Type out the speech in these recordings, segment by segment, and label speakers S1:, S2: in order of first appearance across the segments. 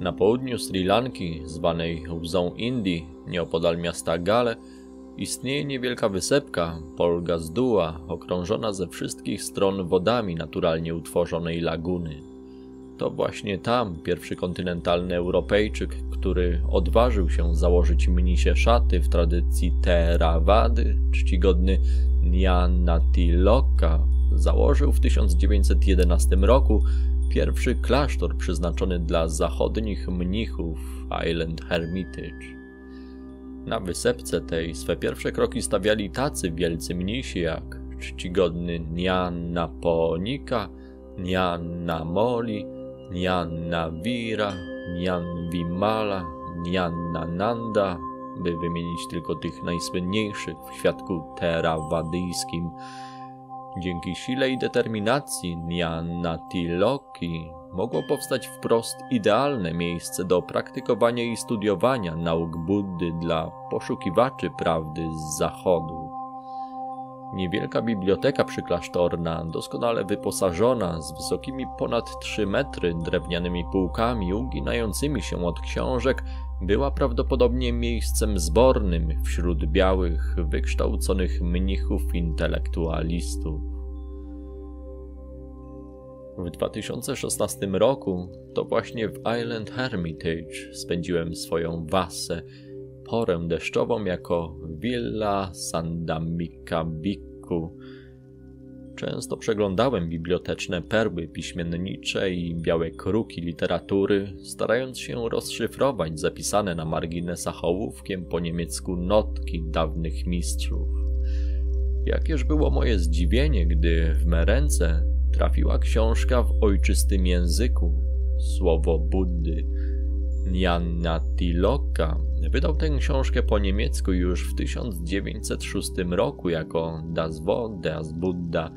S1: Na południu Sri Lanki, zwanej łzą Indii, nieopodal miasta Gale, istnieje niewielka wysepka, Polgazdua, okrążona ze wszystkich stron wodami naturalnie utworzonej laguny. To właśnie tam pierwszy kontynentalny Europejczyk, który odważył się założyć mnisie szaty w tradycji Theravady, czcigodny Nyanatiloka, założył w 1911 roku pierwszy klasztor przeznaczony dla zachodnich mnichów Island Hermitage. Na wysepce tej swe pierwsze kroki stawiali tacy wielcy mnisi jak czcigodny Nyanna Ponika, Nyanna Moli, Nyanna Vira, Nian Vimala, Nyanna by wymienić tylko tych najsłynniejszych w świadku terawadyjskim, Dzięki sile i determinacji Nyannatiloki mogło powstać wprost idealne miejsce do praktykowania i studiowania nauk Buddy dla poszukiwaczy prawdy z zachodu. Niewielka biblioteka przyklasztorna, doskonale wyposażona, z wysokimi ponad 3 metry drewnianymi półkami uginającymi się od książek, była prawdopodobnie miejscem zbornym wśród białych, wykształconych mnichów intelektualistów. W 2016 roku to właśnie w Island Hermitage spędziłem swoją wasę, porę deszczową jako Villa Sandamica Biku. Często przeglądałem biblioteczne perły piśmiennicze i białe kruki literatury, starając się rozszyfrować zapisane na marginesach ołówkiem po niemiecku notki dawnych mistrzów. Jakież było moje zdziwienie, gdy w me ręce trafiła książka w ojczystym języku, słowo Buddy, Nyanatiloka, Wydał tę książkę po niemiecku już w 1906 roku jako Das Wort, Das Buddha,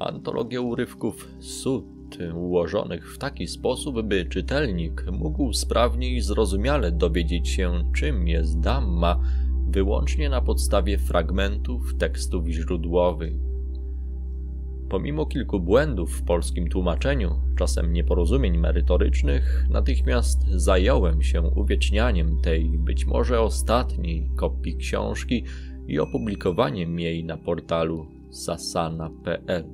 S1: antologię urywków sud ułożonych w taki sposób, by czytelnik mógł sprawniej i zrozumiale dowiedzieć się, czym jest Dhamma, wyłącznie na podstawie fragmentów tekstów źródłowych. Pomimo kilku błędów w polskim tłumaczeniu, czasem nieporozumień merytorycznych, natychmiast zająłem się uwiecznianiem tej być może ostatniej kopii książki i opublikowaniem jej na portalu sasana.pl.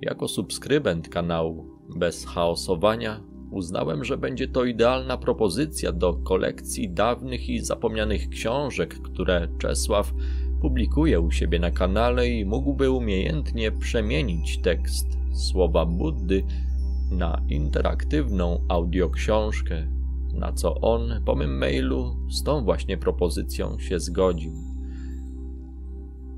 S1: Jako subskrybent kanału bez chaosowania uznałem, że będzie to idealna propozycja do kolekcji dawnych i zapomnianych książek, które Czesław publikuje u siebie na kanale i mógłby umiejętnie przemienić tekst słowa Buddy na interaktywną audioksiążkę, na co on po mym mailu z tą właśnie propozycją się zgodził.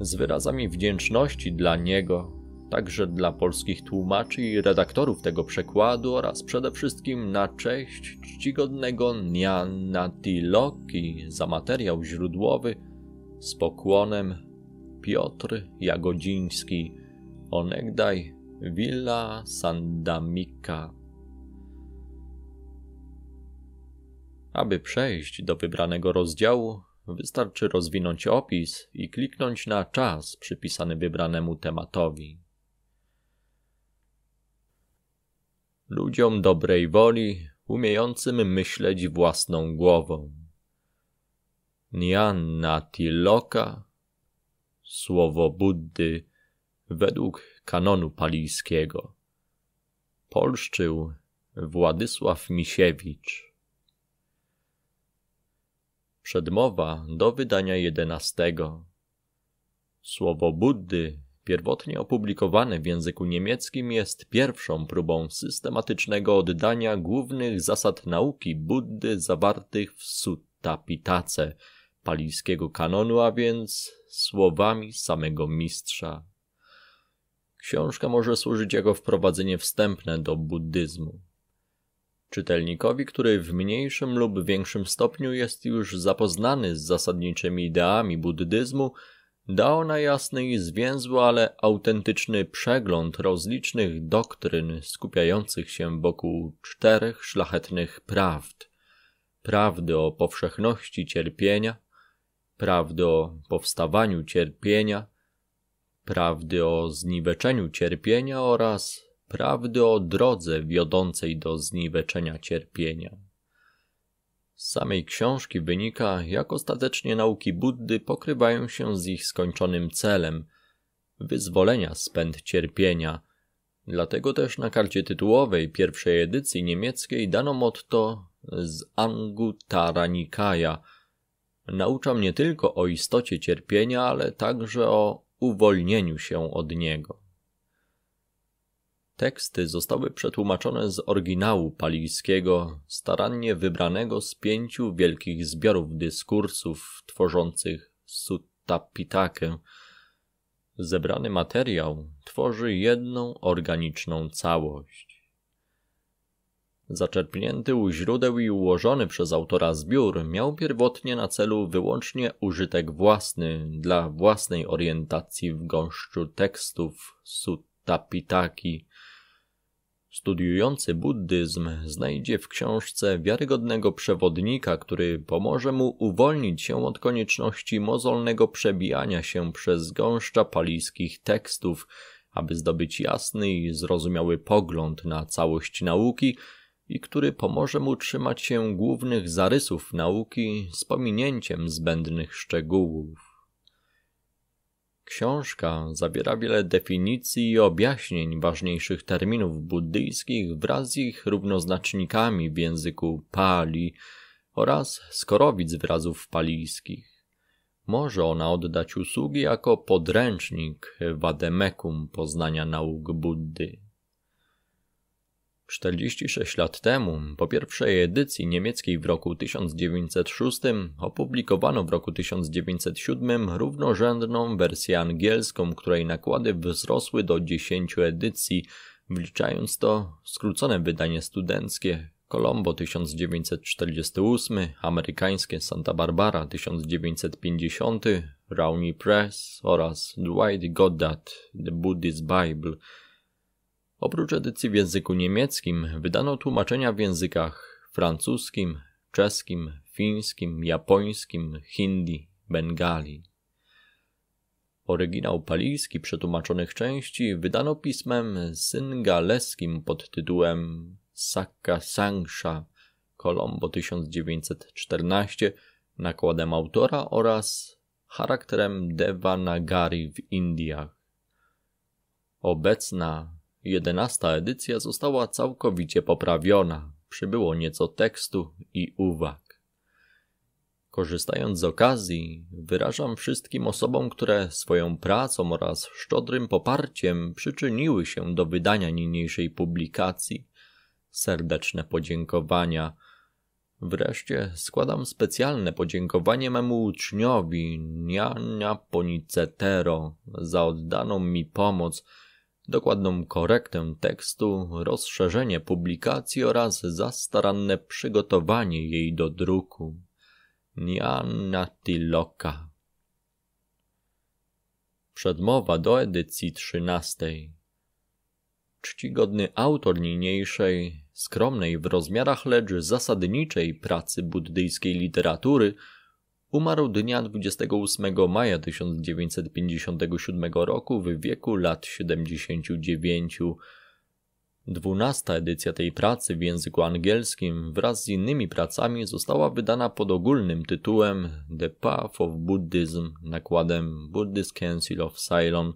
S1: Z wyrazami wdzięczności dla niego, także dla polskich tłumaczy i redaktorów tego przekładu oraz przede wszystkim na cześć czcigodnego Nyanatiloki za materiał źródłowy – z pokłonem Piotr Jagodziński, onegdaj Villa Sandamika. Aby przejść do wybranego rozdziału, wystarczy rozwinąć opis i kliknąć na czas przypisany wybranemu tematowi. Ludziom dobrej woli, umiejącym myśleć własną głową. Nyanatiloka. słowo Buddy według kanonu palijskiego, polszczył Władysław Misiewicz. Przedmowa do wydania jedenastego. Słowo Buddy, pierwotnie opublikowane w języku niemieckim, jest pierwszą próbą systematycznego oddania głównych zasad nauki Buddy zawartych w Sutta Pitace – palińskiego kanonu, a więc słowami samego mistrza. Książka może służyć jako wprowadzenie wstępne do buddyzmu. Czytelnikowi, który w mniejszym lub większym stopniu jest już zapoznany z zasadniczymi ideami buddyzmu, da ona jasny i zwięzły, ale autentyczny przegląd rozlicznych doktryn skupiających się wokół czterech szlachetnych prawd. Prawdy o powszechności cierpienia – prawdy o powstawaniu cierpienia, prawdy o zniweczeniu cierpienia oraz prawdy o drodze wiodącej do zniweczenia cierpienia. Z samej książki wynika, jak ostatecznie nauki Buddy pokrywają się z ich skończonym celem wyzwolenia z pęd cierpienia. Dlatego też na karcie tytułowej pierwszej edycji niemieckiej dano motto z Angutara Nikaya – Nauczam nie tylko o istocie cierpienia, ale także o uwolnieniu się od niego. Teksty zostały przetłumaczone z oryginału palijskiego, starannie wybranego z pięciu wielkich zbiorów dyskursów tworzących Sutta Pitakę. Zebrany materiał tworzy jedną organiczną całość. Zaczerpnięty u źródeł i ułożony przez autora zbiór miał pierwotnie na celu wyłącznie użytek własny dla własnej orientacji w gąszczu tekstów Suttapitaki. Studiujący buddyzm znajdzie w książce wiarygodnego przewodnika, który pomoże mu uwolnić się od konieczności mozolnego przebijania się przez gąszcza palijskich tekstów, aby zdobyć jasny i zrozumiały pogląd na całość nauki – i który pomoże mu trzymać się głównych zarysów nauki z pominięciem zbędnych szczegółów. Książka zawiera wiele definicji i objaśnień ważniejszych terminów buddyjskich wraz z ich równoznacznikami w języku pali oraz skorowic wyrazów palijskich. Może ona oddać usługi jako podręcznik Wademekum poznania nauk Buddy. 46 lat temu, po pierwszej edycji niemieckiej w roku 1906, opublikowano w roku 1907 równorzędną wersję angielską, której nakłady wzrosły do 10 edycji, wliczając to skrócone wydanie studenckie Colombo 1948, amerykańskie Santa Barbara 1950, Rowney Press oraz Dwight Goddard The Buddhist Bible Oprócz edycji w języku niemieckim, wydano tłumaczenia w językach francuskim, czeskim, fińskim, japońskim, hindi, bengali. Oryginał palijski przetłumaczonych części wydano pismem syngaleskim pod tytułem Sakka Sangsha Kolombo 1914 nakładem autora oraz charakterem Devanagari w Indiach. Obecna Jedenasta edycja została całkowicie poprawiona. Przybyło nieco tekstu i uwag. Korzystając z okazji, wyrażam wszystkim osobom, które swoją pracą oraz szczodrym poparciem przyczyniły się do wydania niniejszej publikacji, serdeczne podziękowania. Wreszcie składam specjalne podziękowanie memu uczniowi, Niania Ponicetero, za oddaną mi pomoc – dokładną korektę tekstu, rozszerzenie publikacji oraz zastaranne przygotowanie jej do druku. Nianna Tiloka. Przedmowa do edycji trzynastej. Czcigodny autor niniejszej, skromnej w rozmiarach, lecz zasadniczej pracy buddyjskiej literatury – Umarł dnia 28 maja 1957 roku w wieku lat 79. Dwunasta edycja tej pracy w języku angielskim wraz z innymi pracami została wydana pod ogólnym tytułem The Path of Buddhism nakładem Buddhist Council of Ceylon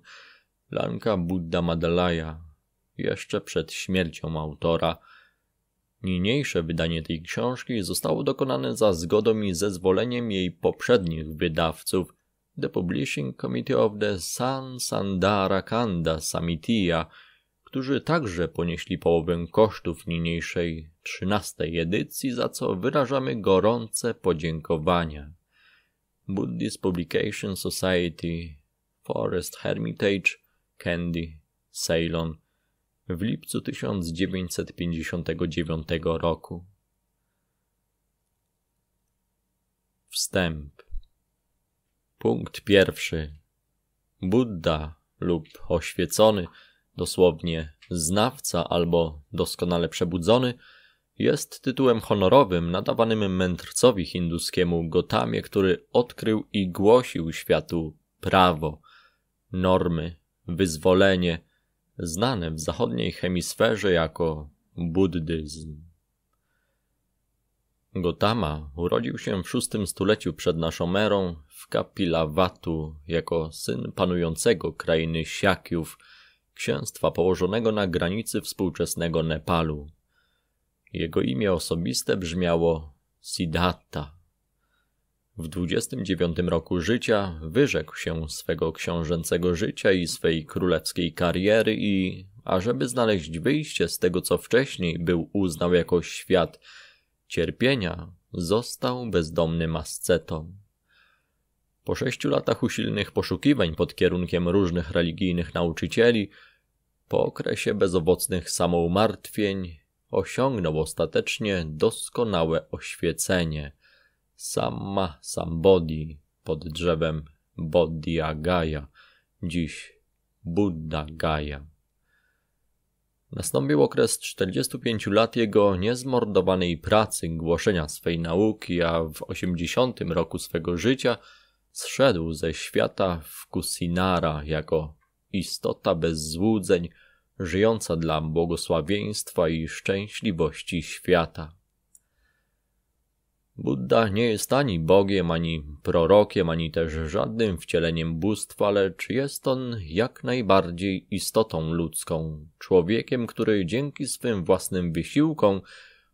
S1: Lanka Buddha Madalaya jeszcze przed śmiercią autora. Niniejsze wydanie tej książki zostało dokonane za zgodą i zezwoleniem jej poprzednich wydawców The Publishing Committee of the San Sandarakanda Samitia, którzy także ponieśli połowę kosztów niniejszej trzynastej edycji, za co wyrażamy gorące podziękowania. Buddhist Publication Society, Forest Hermitage, Candy, Ceylon – w lipcu 1959 roku. Wstęp. Punkt pierwszy. Buddha lub oświecony, dosłownie znawca albo doskonale przebudzony, jest tytułem honorowym nadawanym mędrcowi hinduskiemu Gotamie, który odkrył i głosił światu prawo, normy, wyzwolenie, znane w zachodniej hemisferze jako buddyzm. Gotama urodził się w szóstym stuleciu przed naszą erą w Kapilawatu jako syn panującego krainy Siakiów, księstwa położonego na granicy współczesnego Nepalu. Jego imię osobiste brzmiało Siddhata. W 29 roku życia wyrzekł się swego książęcego życia i swej królewskiej kariery i, ażeby znaleźć wyjście z tego, co wcześniej był uznał jako świat cierpienia, został bezdomnym ascetą. Po sześciu latach usilnych poszukiwań pod kierunkiem różnych religijnych nauczycieli, po okresie bezowocnych samoumartwień, osiągnął ostatecznie doskonałe oświecenie – Sama Sambodhi pod drzewem Bodhiagaja, dziś Buddha Gaya. Nastąpił okres 45 lat jego niezmordowanej pracy, głoszenia swej nauki, a w 80 roku swego życia zszedł ze świata w Kusinara jako istota bez złudzeń, żyjąca dla błogosławieństwa i szczęśliwości świata. Buddha nie jest ani Bogiem, ani prorokiem, ani też żadnym wcieleniem bóstwa, lecz jest on jak najbardziej istotą ludzką, człowiekiem, który dzięki swym własnym wysiłkom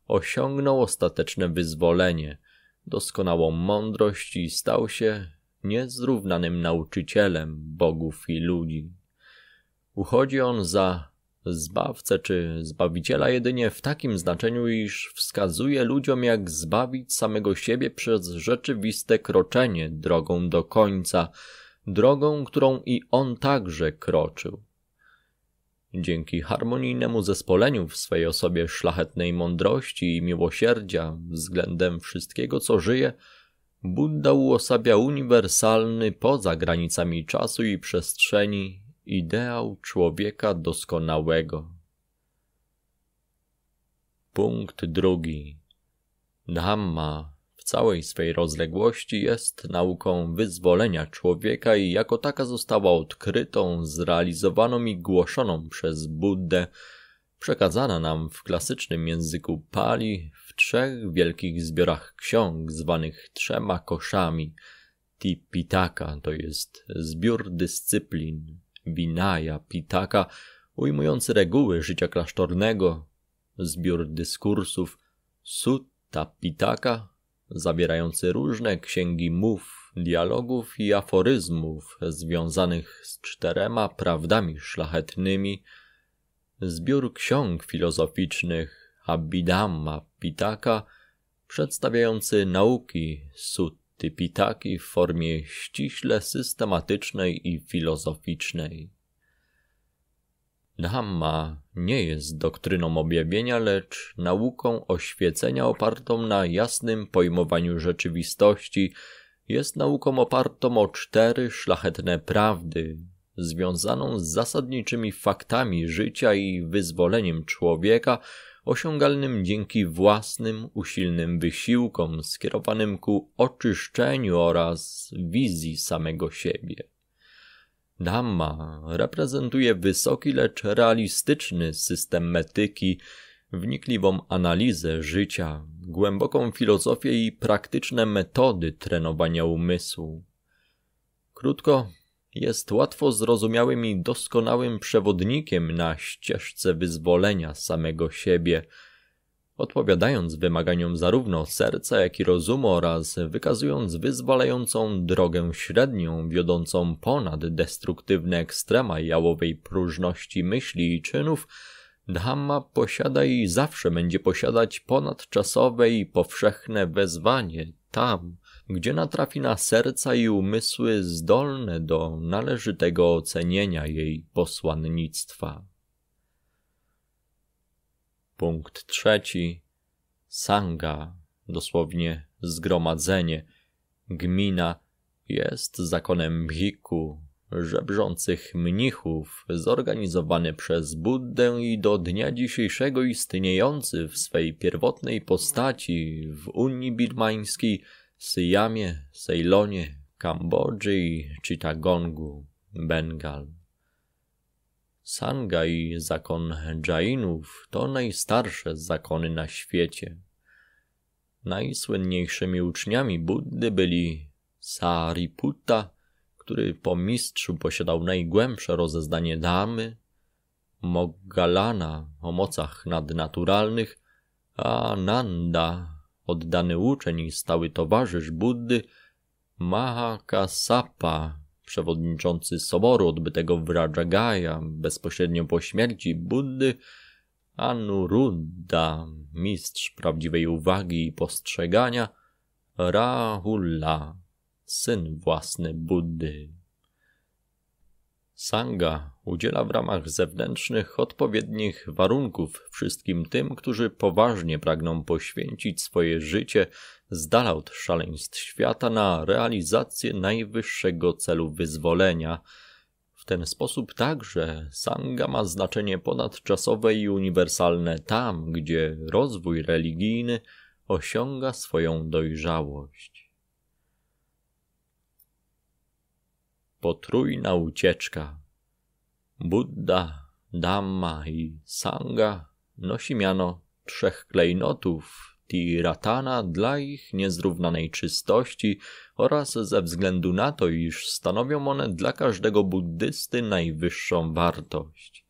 S1: osiągnął ostateczne wyzwolenie, doskonałą mądrość i stał się niezrównanym nauczycielem bogów i ludzi. Uchodzi on za zbawcę czy zbawiciela jedynie w takim znaczeniu, iż wskazuje ludziom, jak zbawić samego siebie przez rzeczywiste kroczenie drogą do końca, drogą, którą i on także kroczył. Dzięki harmonijnemu zespoleniu w swej osobie szlachetnej mądrości i miłosierdzia względem wszystkiego, co żyje, Buddha uosabia uniwersalny poza granicami czasu i przestrzeni ideał człowieka doskonałego. Punkt drugi. Dhamma w całej swej rozległości jest nauką wyzwolenia człowieka i jako taka została odkrytą, zrealizowaną i głoszoną przez Buddę, przekazana nam w klasycznym języku pali w trzech wielkich zbiorach ksiąg zwanych trzema koszami. Tipitaka to jest zbiór dyscyplin. Binaja Pitaka, ujmujący reguły życia klasztornego, zbiór dyskursów Sutta Pitaka, zawierający różne księgi mów, dialogów i aforyzmów związanych z czterema prawdami szlachetnymi, zbiór ksiąg filozoficznych Abhidhamma Pitaka, przedstawiający nauki Sutta Tipitaki w formie ściśle systematycznej i filozoficznej. Dhamma nie jest doktryną objawienia, lecz nauką oświecenia opartą na jasnym pojmowaniu rzeczywistości. Jest nauką opartą o cztery szlachetne prawdy, związaną z zasadniczymi faktami życia i wyzwoleniem człowieka – osiągalnym dzięki własnym usilnym wysiłkom skierowanym ku oczyszczeniu oraz wizji samego siebie. Dhamma reprezentuje wysoki, lecz realistyczny system metyki, wnikliwą analizę życia, głęboką filozofię i praktyczne metody trenowania umysłu. Krótko jest łatwo zrozumiałym i doskonałym przewodnikiem na ścieżce wyzwolenia samego siebie, odpowiadając wymaganiom zarówno serca, jak i rozumu oraz wykazując wyzwalającą drogę średnią wiodącą ponad destruktywne ekstrema jałowej próżności myśli i czynów, Dhamma posiada i zawsze będzie posiadać ponadczasowe i powszechne wezwanie tam, gdzie natrafi na serca i umysły zdolne do należytego ocenienia jej posłannictwa. Punkt trzeci. Sanga, dosłownie zgromadzenie, gmina jest zakonem bhiku, żebrzących mnichów, zorganizowany przez Buddę i do dnia dzisiejszego istniejący w swej pierwotnej postaci w Unii Birmańskiej – Syjamie, Sejlonie, Kambodży i Chittagongu, Bengal. Sangha i zakon Jainów to najstarsze zakony na świecie. Najsłynniejszymi uczniami Buddy byli Sariputta, który po mistrzu posiadał najgłębsze rozeznanie damy, Moggalana o mocach nadnaturalnych, a Nanda oddany uczeń i stały towarzysz Buddy Mahakasapa, przewodniczący soboru odbytego w Rajagaya bezpośrednio po śmierci Buddy, Anuruddha, mistrz prawdziwej uwagi i postrzegania, Rahula, syn własny Buddy. Sangha udziela w ramach zewnętrznych odpowiednich warunków wszystkim tym, którzy poważnie pragną poświęcić swoje życie z dala od szaleństw świata na realizację najwyższego celu wyzwolenia. W ten sposób także Sangha ma znaczenie ponadczasowe i uniwersalne tam, gdzie rozwój religijny osiąga swoją dojrzałość. potrójna ucieczka. Buddha, Dhamma i Sangha nosi miano trzech klejnotów Tiratana dla ich niezrównanej czystości oraz ze względu na to, iż stanowią one dla każdego buddysty najwyższą wartość.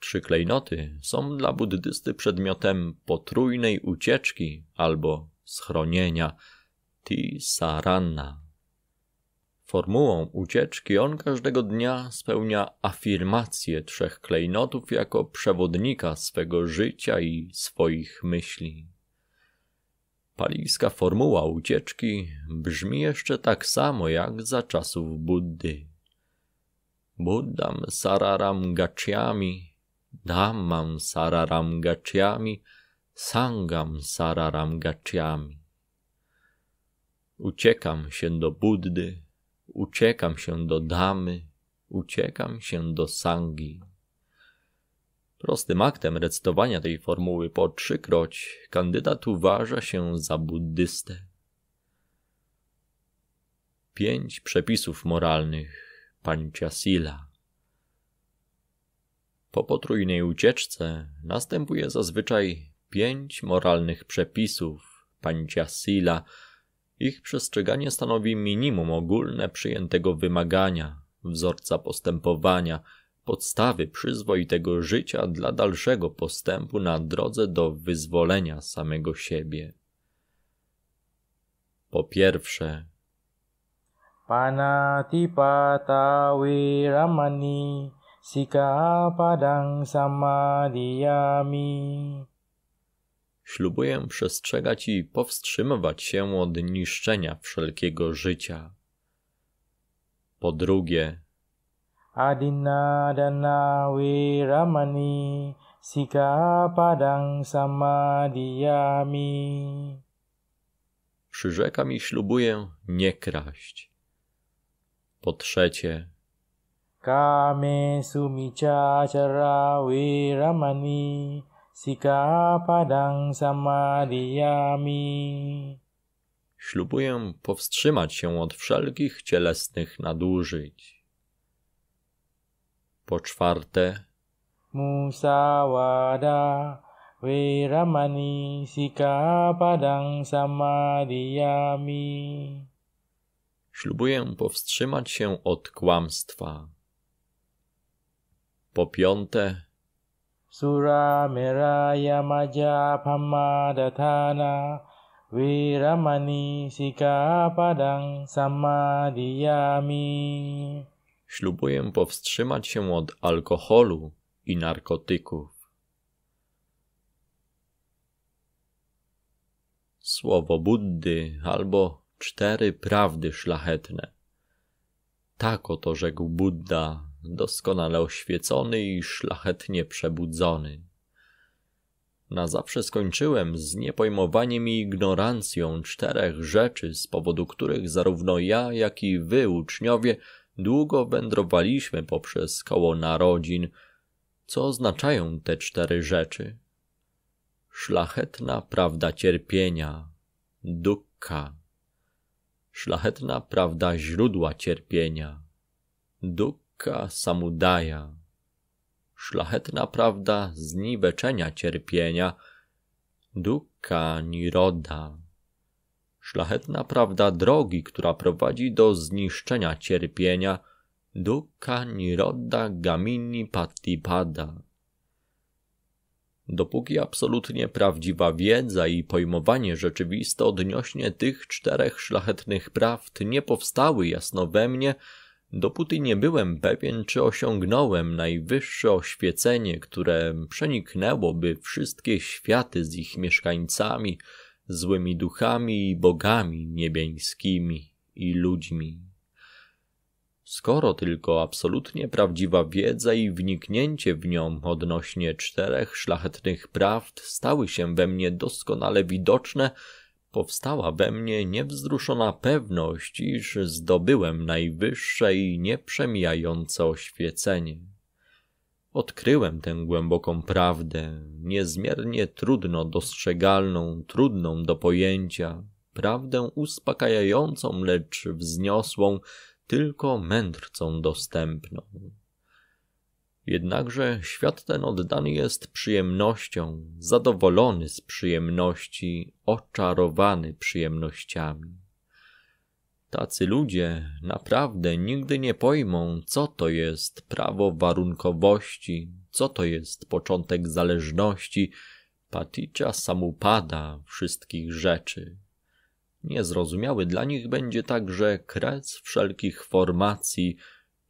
S1: Trzy klejnoty są dla buddysty przedmiotem potrójnej ucieczki albo schronienia Tisaranna formułą ucieczki on każdego dnia spełnia afirmację trzech klejnotów jako przewodnika swego życia i swoich myśli. Palijska formuła ucieczki brzmi jeszcze tak samo jak za czasów Buddy. Buddam sararam gaciami, dhammam sararam gaciami, sangam sararam gaciami. Uciekam się do Buddy, Uciekam się do damy, uciekam się do sangi. Prostym aktem recytowania tej formuły po trzykroć kandydat uważa się za buddystę. Pięć przepisów moralnych Panciasila. Po potrójnej ucieczce następuje zazwyczaj pięć moralnych przepisów Panciasila, ich przestrzeganie stanowi minimum ogólne przyjętego wymagania, wzorca postępowania, podstawy przyzwoitego życia dla dalszego postępu na drodze do wyzwolenia samego siebie. Po pierwsze,
S2: Panatipata wiramani sika padang samadiyami
S1: Ślubuję przestrzegać i powstrzymywać się od niszczenia wszelkiego życia. Po drugie,
S2: Adina dana wiramani sika padang Samadiyami.
S1: Przyrzekam i ślubuję nie kraść. Po trzecie,
S2: Kame sumicha ramani. Sika padang samadhiyami.
S1: Ślubuję powstrzymać się od wszelkich cielesnych nadużyć. Po czwarte.
S2: Musawada Wiramani padang samadhiyami.
S1: Ślubuję powstrzymać się od kłamstwa. Po piąte.
S2: Ślubuję
S1: powstrzymać się od alkoholu i narkotyków. Słowo Buddy albo cztery prawdy szlachetne. Tak oto rzekł Budda doskonale oświecony i szlachetnie przebudzony. Na zawsze skończyłem z niepojmowaniem i ignorancją czterech rzeczy, z powodu których zarówno ja, jak i wy, uczniowie, długo wędrowaliśmy poprzez koło narodzin. Co oznaczają te cztery rzeczy? Szlachetna prawda cierpienia, dukka. Szlachetna prawda źródła cierpienia, duk samudaja. Szlachetna prawda zniweczenia cierpienia. dukka niroda. Szlachetna prawda drogi, która prowadzi do zniszczenia cierpienia. dukka niroda gamini patipada. Dopóki absolutnie prawdziwa wiedza i pojmowanie rzeczywiste odnośnie tych czterech szlachetnych prawd nie powstały jasno we mnie, Dopóty nie byłem pewien, czy osiągnąłem najwyższe oświecenie, które przeniknęłoby wszystkie światy z ich mieszkańcami, złymi duchami i bogami niebiańskimi i ludźmi. Skoro tylko absolutnie prawdziwa wiedza i wniknięcie w nią odnośnie czterech szlachetnych prawd stały się we mnie doskonale widoczne, powstała we mnie niewzruszona pewność, iż zdobyłem najwyższe i nieprzemijające oświecenie. Odkryłem tę głęboką prawdę, niezmiernie trudno dostrzegalną, trudną do pojęcia, prawdę uspokajającą, lecz wzniosłą, tylko mędrcą dostępną. Jednakże świat ten oddany jest przyjemnością, zadowolony z przyjemności, oczarowany przyjemnościami. Tacy ludzie naprawdę nigdy nie pojmą, co to jest prawo warunkowości, co to jest początek zależności, paticza samupada wszystkich rzeczy. Niezrozumiały dla nich będzie także kres wszelkich formacji,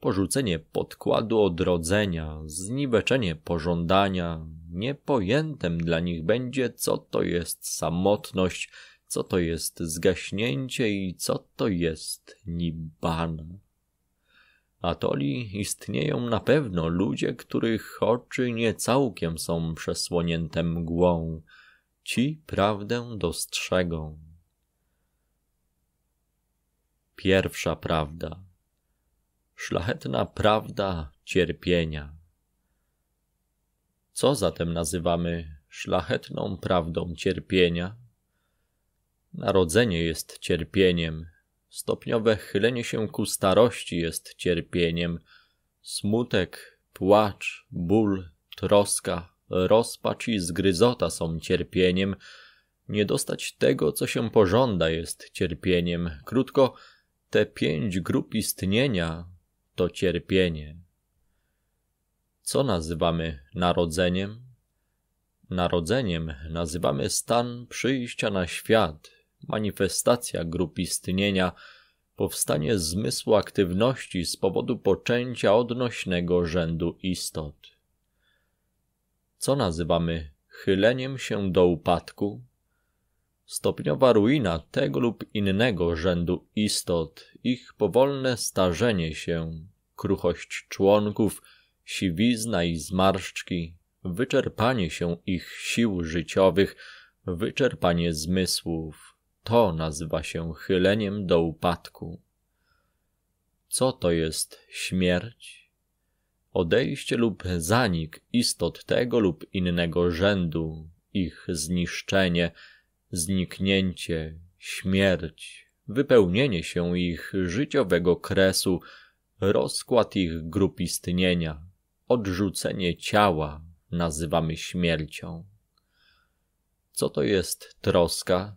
S1: porzucenie podkładu odrodzenia, zniweczenie pożądania, niepojętem dla nich będzie, co to jest samotność, co to jest zgaśnięcie i co to jest nibbana. Atoli istnieją na pewno ludzie, których oczy nie całkiem są przesłonięte mgłą. Ci prawdę dostrzegą. Pierwsza prawda szlachetna prawda cierpienia. Co zatem nazywamy szlachetną prawdą cierpienia? Narodzenie jest cierpieniem, stopniowe chylenie się ku starości jest cierpieniem, smutek, płacz, ból, troska, rozpacz i zgryzota są cierpieniem, nie dostać tego, co się pożąda, jest cierpieniem. Krótko, te pięć grup istnienia to cierpienie. Co nazywamy narodzeniem? Narodzeniem nazywamy stan przyjścia na świat, manifestacja grup istnienia, powstanie zmysłu aktywności z powodu poczęcia odnośnego rzędu istot. Co nazywamy chyleniem się do upadku? Stopniowa ruina tego lub innego rzędu istot, ich powolne starzenie się, kruchość członków, siwizna i zmarszczki, wyczerpanie się ich sił życiowych, wyczerpanie zmysłów. To nazywa się chyleniem do upadku. Co to jest śmierć? Odejście lub zanik istot tego lub innego rzędu, ich zniszczenie, zniknięcie, śmierć, wypełnienie się ich życiowego kresu, Rozkład ich grup istnienia, odrzucenie ciała nazywamy śmiercią. Co to jest troska?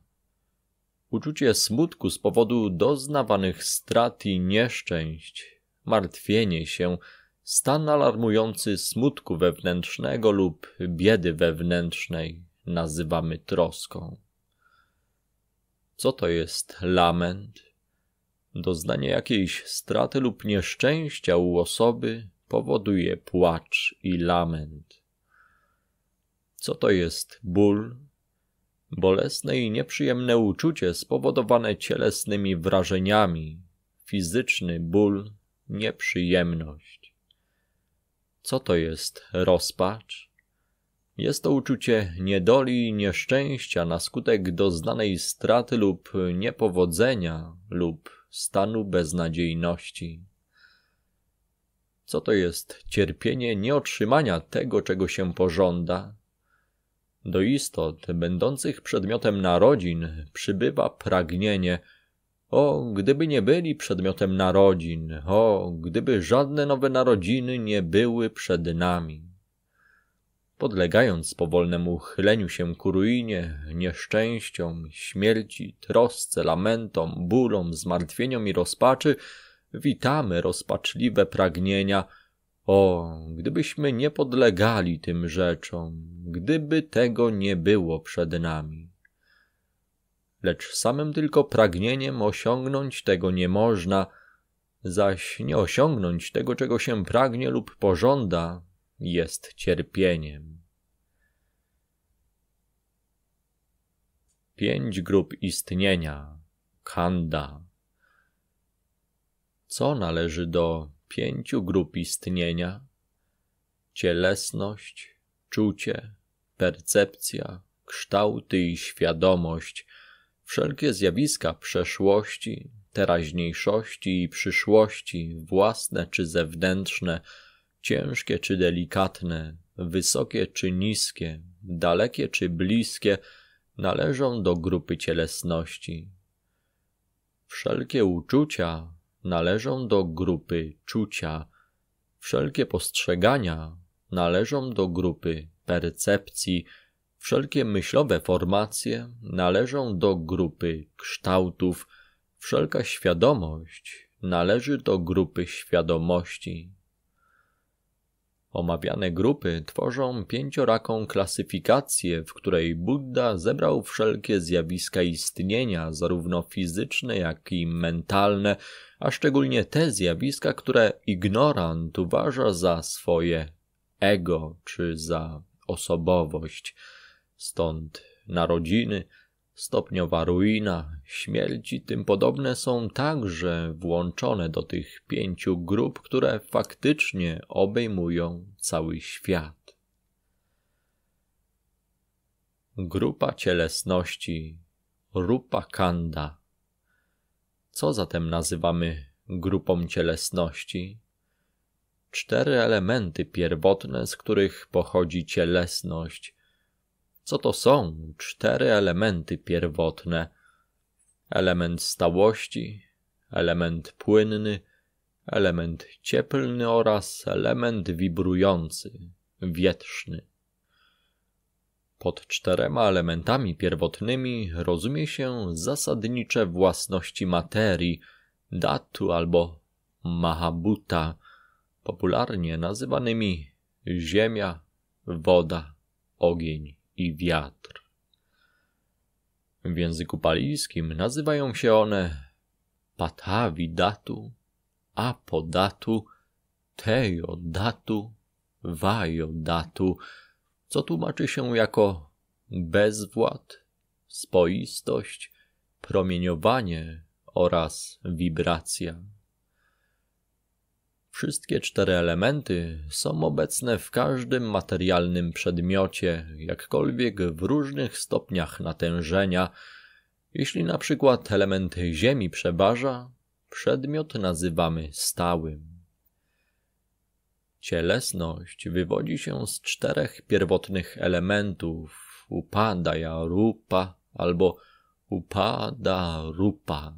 S1: Uczucie smutku z powodu doznawanych strat i nieszczęść, martwienie się, stan alarmujący smutku wewnętrznego lub biedy wewnętrznej nazywamy troską. Co to jest lament? Doznanie jakiejś straty lub nieszczęścia u osoby powoduje płacz i lament. Co to jest ból? Bolesne i nieprzyjemne uczucie spowodowane cielesnymi wrażeniami, fizyczny ból, nieprzyjemność. Co to jest rozpacz? Jest to uczucie niedoli i nieszczęścia na skutek doznanej straty lub niepowodzenia lub stanu beznadziejności. Co to jest cierpienie nieotrzymania tego, czego się pożąda? Do istot będących przedmiotem narodzin przybywa pragnienie, o, gdyby nie byli przedmiotem narodzin, o, gdyby żadne nowe narodziny nie były przed nami podlegając powolnemu uchyleniu się ku ruinie, nieszczęściom, śmierci, trosce, lamentom, bólom, zmartwieniom i rozpaczy, witamy rozpaczliwe pragnienia. O, gdybyśmy nie podlegali tym rzeczom, gdyby tego nie było przed nami. Lecz samym tylko pragnieniem osiągnąć tego nie można, zaś nie osiągnąć tego, czego się pragnie lub pożąda, jest cierpieniem. Pięć grup istnienia Kanda. Co należy do pięciu grup istnienia? Cielesność, czucie, percepcja, kształty i świadomość, wszelkie zjawiska przeszłości, teraźniejszości i przyszłości, własne czy zewnętrzne, ciężkie czy delikatne, wysokie czy niskie, dalekie czy bliskie, należą do grupy cielesności. Wszelkie uczucia należą do grupy czucia, wszelkie postrzegania należą do grupy percepcji, wszelkie myślowe formacje należą do grupy kształtów, wszelka świadomość należy do grupy świadomości. Omawiane grupy tworzą pięcioraką klasyfikację, w której Buddha zebrał wszelkie zjawiska istnienia, zarówno fizyczne, jak i mentalne, a szczególnie te zjawiska, które ignorant uważa za swoje ego czy za osobowość. Stąd narodziny, Stopniowa ruina, śmierć i tym podobne są także włączone do tych pięciu grup, które faktycznie obejmują cały świat. Grupa cielesności Rupa Kanda. Co zatem nazywamy grupą cielesności? Cztery elementy pierwotne, z których pochodzi cielesność – co to są cztery elementy pierwotne? Element stałości, element płynny, element cieplny oraz element wibrujący, wietrzny. Pod czterema elementami pierwotnymi rozumie się zasadnicze własności materii, datu albo mahabuta, popularnie nazywanymi ziemia, woda, ogień i wiatr. W języku palijskim nazywają się one datu, apodatu, teodatu, vajodatu, co tłumaczy się jako bezwład, spoistość, promieniowanie oraz wibracja. Wszystkie cztery elementy są obecne w każdym materialnym przedmiocie, jakkolwiek w różnych stopniach natężenia. Jeśli na przykład element ziemi przeważa, przedmiot nazywamy stałym. Cielesność wywodzi się z czterech pierwotnych elementów upadaya rupa albo upada rupa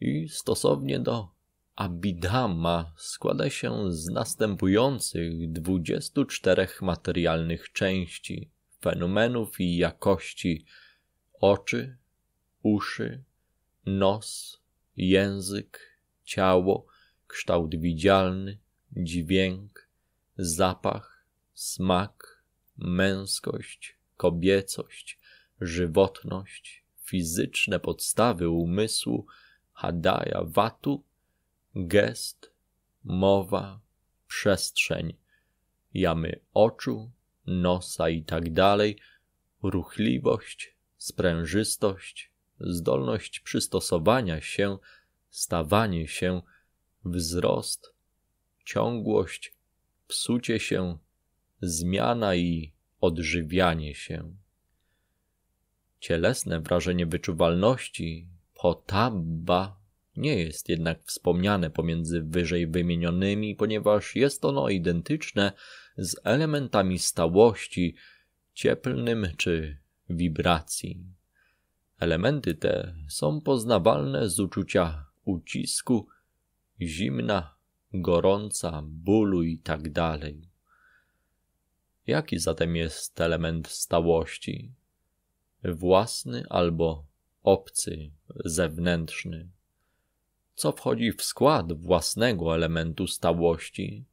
S1: i stosownie do Abhidhamma składa się z następujących 24 materialnych części, fenomenów i jakości: oczy, uszy, nos, język, ciało, kształt widzialny, dźwięk, zapach, smak, męskość, kobiecość, żywotność, fizyczne podstawy umysłu, hadaja, watu gest, mowa, przestrzeń, jamy oczu, nosa i tak dalej, ruchliwość, sprężystość, zdolność przystosowania się, stawanie się, wzrost, ciągłość, psucie się, zmiana i odżywianie się. Cielesne wrażenie wyczuwalności, potabba nie jest jednak wspomniane pomiędzy wyżej wymienionymi, ponieważ jest ono identyczne z elementami stałości, cieplnym czy wibracji. Elementy te są poznawalne z uczucia ucisku, zimna, gorąca, bólu itd. Tak Jaki zatem jest element stałości? Własny albo obcy, zewnętrzny co wchodzi w skład własnego elementu stałości.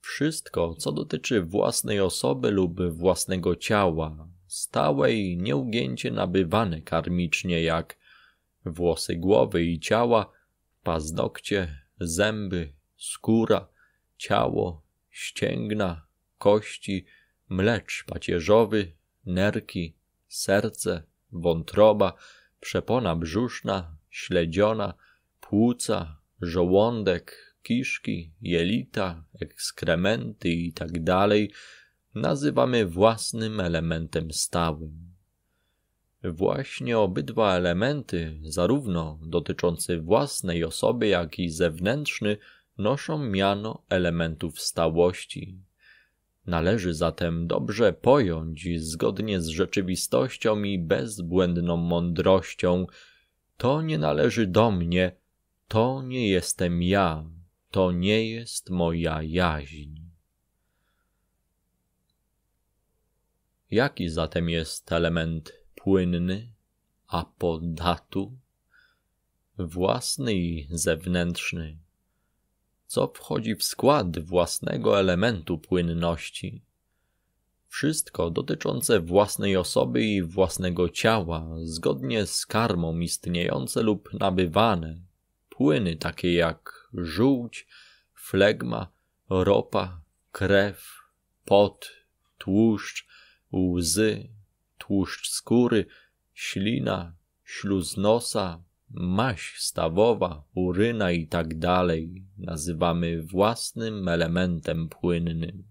S1: Wszystko, co dotyczy własnej osoby lub własnego ciała, stałej nieugięcie nabywane karmicznie jak włosy głowy i ciała, paznokcie, zęby, skóra, ciało, ścięgna, kości, mlecz pacierzowy, nerki, serce, wątroba, przepona brzuszna, śledziona, płuca, żołądek, kiszki, jelita, ekskrementy itd. Tak nazywamy własnym elementem stałym. Właśnie obydwa elementy, zarówno dotyczące własnej osoby, jak i zewnętrzny, noszą miano elementów stałości. Należy zatem dobrze pojąć, zgodnie z rzeczywistością i bezbłędną mądrością, to nie należy do mnie, to nie jestem ja, to nie jest moja jaźń. Jaki zatem jest element płynny, apodatu, własny i zewnętrzny? Co wchodzi w skład własnego elementu płynności? Wszystko dotyczące własnej osoby i własnego ciała, zgodnie z karmą istniejące lub nabywane, płyny takie jak żółć, flegma, ropa, krew, pot, tłuszcz, łzy, tłuszcz skóry, ślina, śluz nosa, maś stawowa, uryna i tak dalej nazywamy własnym elementem płynnym.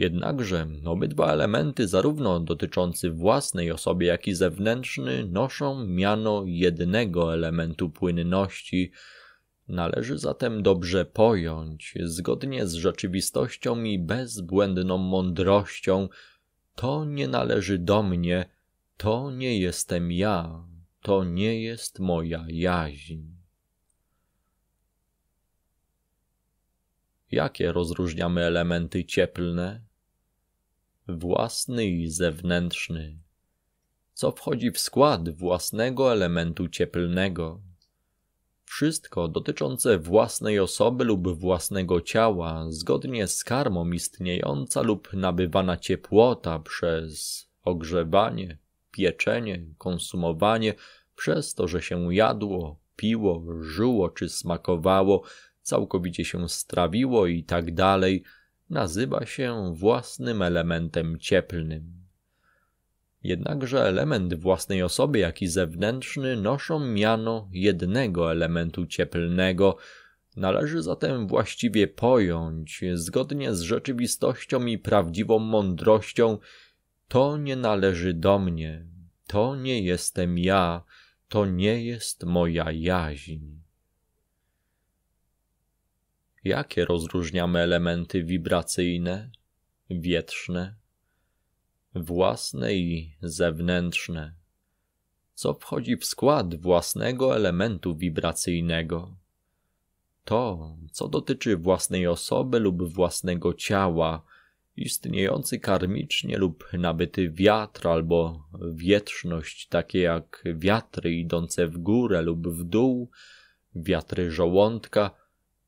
S1: Jednakże obydwa elementy, zarówno dotyczący własnej osoby, jak i zewnętrzny, noszą miano jednego elementu płynności. Należy zatem dobrze pojąć, zgodnie z rzeczywistością i bezbłędną mądrością, to nie należy do mnie, to nie jestem ja, to nie jest moja jaźń. Jakie rozróżniamy elementy cieplne własny i zewnętrzny, co wchodzi w skład własnego elementu cieplnego. Wszystko dotyczące własnej osoby lub własnego ciała, zgodnie z karmą istniejąca lub nabywana ciepłota przez ogrzewanie, pieczenie, konsumowanie, przez to, że się jadło, piło, żyło czy smakowało, całkowicie się strawiło i tak dalej – nazywa się własnym elementem cieplnym. Jednakże element własnej osoby, jak i zewnętrzny noszą miano jednego elementu cieplnego, Należy zatem właściwie pojąć, zgodnie z rzeczywistością i prawdziwą mądrością, to nie należy do mnie, to nie jestem ja, to nie jest moja jaźń. Jakie rozróżniamy elementy wibracyjne, wietrzne, własne i zewnętrzne? Co wchodzi w skład własnego elementu wibracyjnego? To, co dotyczy własnej osoby lub własnego ciała, istniejący karmicznie lub nabyty wiatr albo wietrzność, takie jak wiatry idące w górę lub w dół, wiatry żołądka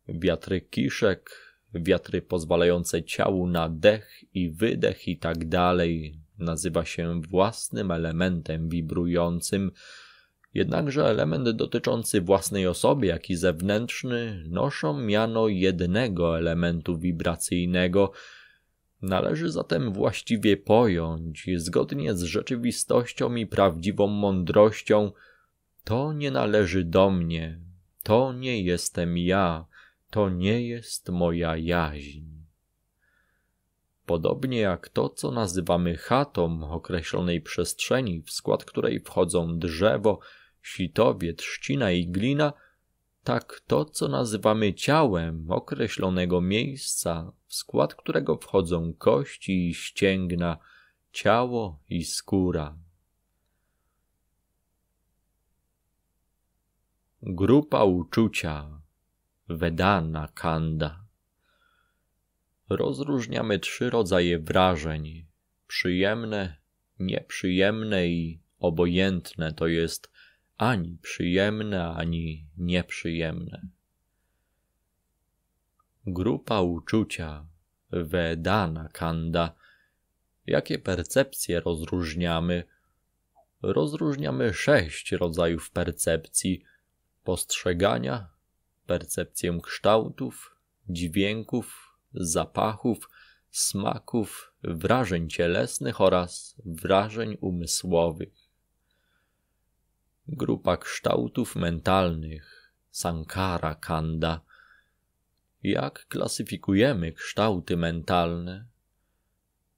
S1: wiatry kiszek, wiatry pozwalające ciału na dech i wydech i tak dalej, nazywa się własnym elementem wibrującym, jednakże element dotyczący własnej osoby, jak i zewnętrzny noszą miano jednego elementu wibracyjnego. Należy zatem właściwie pojąć, zgodnie z rzeczywistością i prawdziwą mądrością, to nie należy do mnie, to nie jestem ja to nie jest moja jaźń. Podobnie jak to, co nazywamy chatą określonej przestrzeni, w skład której wchodzą drzewo, sitowie, trzcina i glina, tak to, co nazywamy ciałem określonego miejsca, w skład którego wchodzą kości i ścięgna, ciało i skóra. Grupa uczucia Vedana Kanda. Rozróżniamy trzy rodzaje wrażeń: przyjemne, nieprzyjemne i obojętne, to jest ani przyjemne, ani nieprzyjemne. Grupa uczucia Vedana Kanda. Jakie percepcje rozróżniamy? Rozróżniamy sześć rodzajów percepcji: postrzegania, percepcję kształtów, dźwięków, zapachów, smaków, wrażeń cielesnych oraz wrażeń umysłowych. Grupa kształtów mentalnych Sankara Kanda. Jak klasyfikujemy kształty mentalne?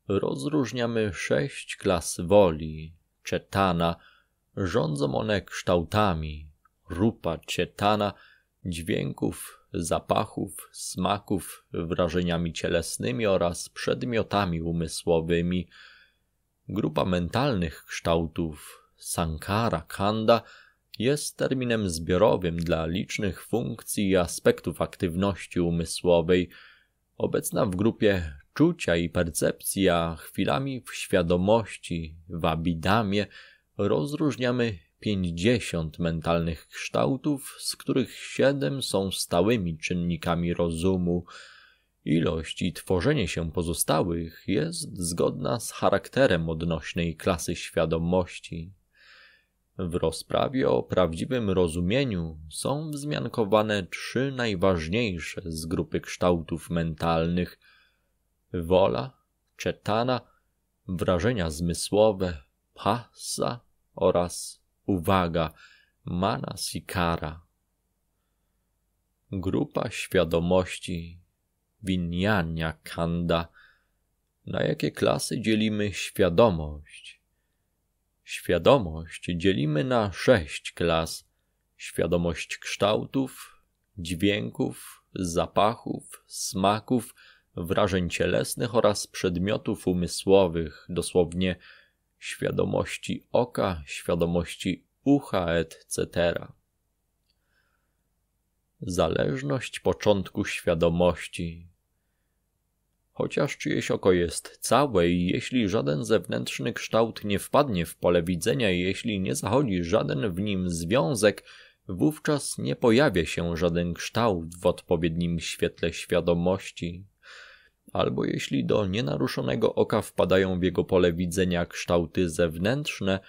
S1: Rozróżniamy sześć klas woli, czetana, rządzą one kształtami, rupa czetana – dźwięków, zapachów, smaków, wrażeniami cielesnymi oraz przedmiotami umysłowymi. Grupa mentalnych kształtów Sankara Kanda jest terminem zbiorowym dla licznych funkcji i aspektów aktywności umysłowej, obecna w grupie czucia i percepcji, a chwilami w świadomości, w abidamie, rozróżniamy pięćdziesiąt mentalnych kształtów, z których siedem są stałymi czynnikami rozumu. Ilość i tworzenie się pozostałych jest zgodna z charakterem odnośnej klasy świadomości. W rozprawie o prawdziwym rozumieniu są wzmiankowane trzy najważniejsze z grupy kształtów mentalnych: wola, czetana, wrażenia zmysłowe, pasa oraz uwaga, sikara. Grupa świadomości Winyania Kanda. Na jakie klasy dzielimy świadomość? Świadomość dzielimy na sześć klas: świadomość kształtów, dźwięków, zapachów, smaków, wrażeń cielesnych oraz przedmiotów umysłowych, dosłownie świadomości oka, świadomości ucha, etc. Zależność początku świadomości. Chociaż czyjeś oko jest całe i jeśli żaden zewnętrzny kształt nie wpadnie w pole widzenia i jeśli nie zachodzi żaden w nim związek, wówczas nie pojawia się żaden kształt w odpowiednim świetle świadomości albo jeśli do nienaruszonego oka wpadają w jego pole widzenia kształty zewnętrzne,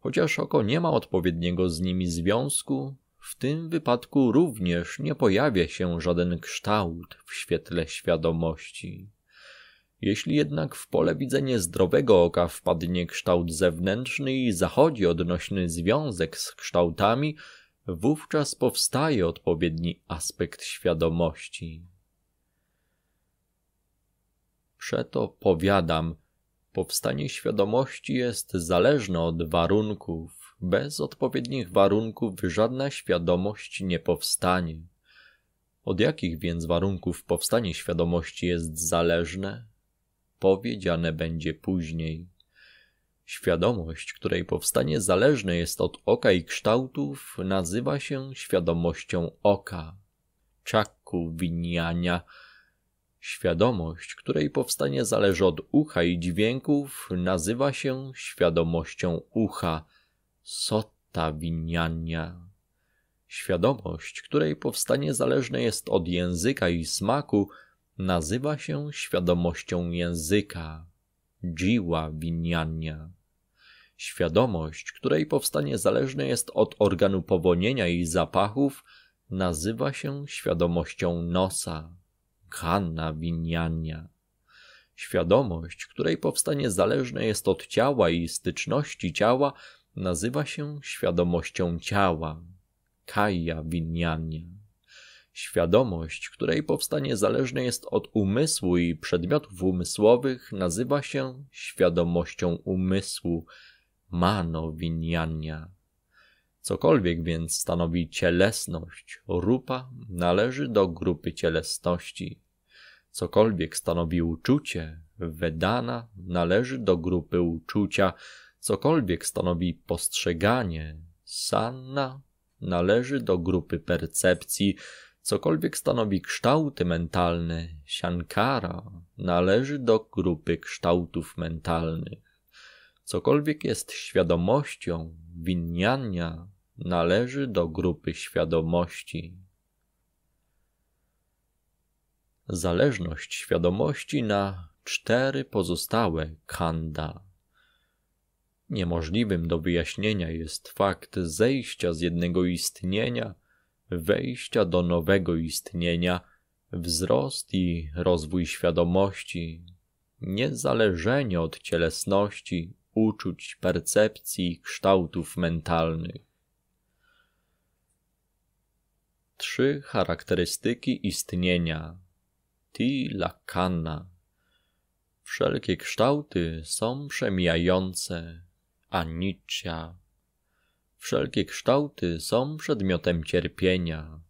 S1: chociaż oko nie ma odpowiedniego z nimi związku, w tym wypadku również nie pojawia się żaden kształt w świetle świadomości. Jeśli jednak w pole widzenia zdrowego oka wpadnie kształt zewnętrzny i zachodzi odnośny związek z kształtami, wówczas powstaje odpowiedni aspekt świadomości. Przeto powiadam, powstanie świadomości jest zależne od warunków. Bez odpowiednich warunków żadna świadomość nie powstanie. Od jakich więc warunków powstanie świadomości jest zależne? Powiedziane będzie później. Świadomość, której powstanie zależne jest od oka i kształtów, nazywa się świadomością oka. Czaku winiania Świadomość, której powstanie zależy od ucha i dźwięków, nazywa się świadomością ucha, sota winiania. Świadomość, której powstanie zależne jest od języka i smaku, nazywa się świadomością języka, dziła winiania. Świadomość, której powstanie zależne jest od organu powonienia i zapachów, nazywa się świadomością nosa Kanna winiania. Świadomość, której powstanie zależne jest od ciała i styczności ciała, nazywa się świadomością ciała. kaja winiania. Świadomość, której powstanie zależne jest od umysłu i przedmiotów umysłowych, nazywa się świadomością umysłu, mano winiania. Cokolwiek więc stanowi cielesność, rupa należy do grupy cielesności. Cokolwiek stanowi uczucie, wedana należy do grupy uczucia, cokolwiek stanowi postrzeganie, sanna należy do grupy percepcji, cokolwiek stanowi kształty mentalne, siankara należy do grupy kształtów mentalnych. Cokolwiek jest świadomością, winniania należy do grupy świadomości zależność świadomości na cztery pozostałe kanda. Niemożliwym do wyjaśnienia jest fakt zejścia z jednego istnienia, wejścia do nowego istnienia, wzrost i rozwój świadomości, niezależenie od cielesności, uczuć, percepcji i kształtów mentalnych. Trzy charakterystyki istnienia tilakana. Wszelkie kształty są przemijające, aniccia. Wszelkie kształty są przedmiotem cierpienia,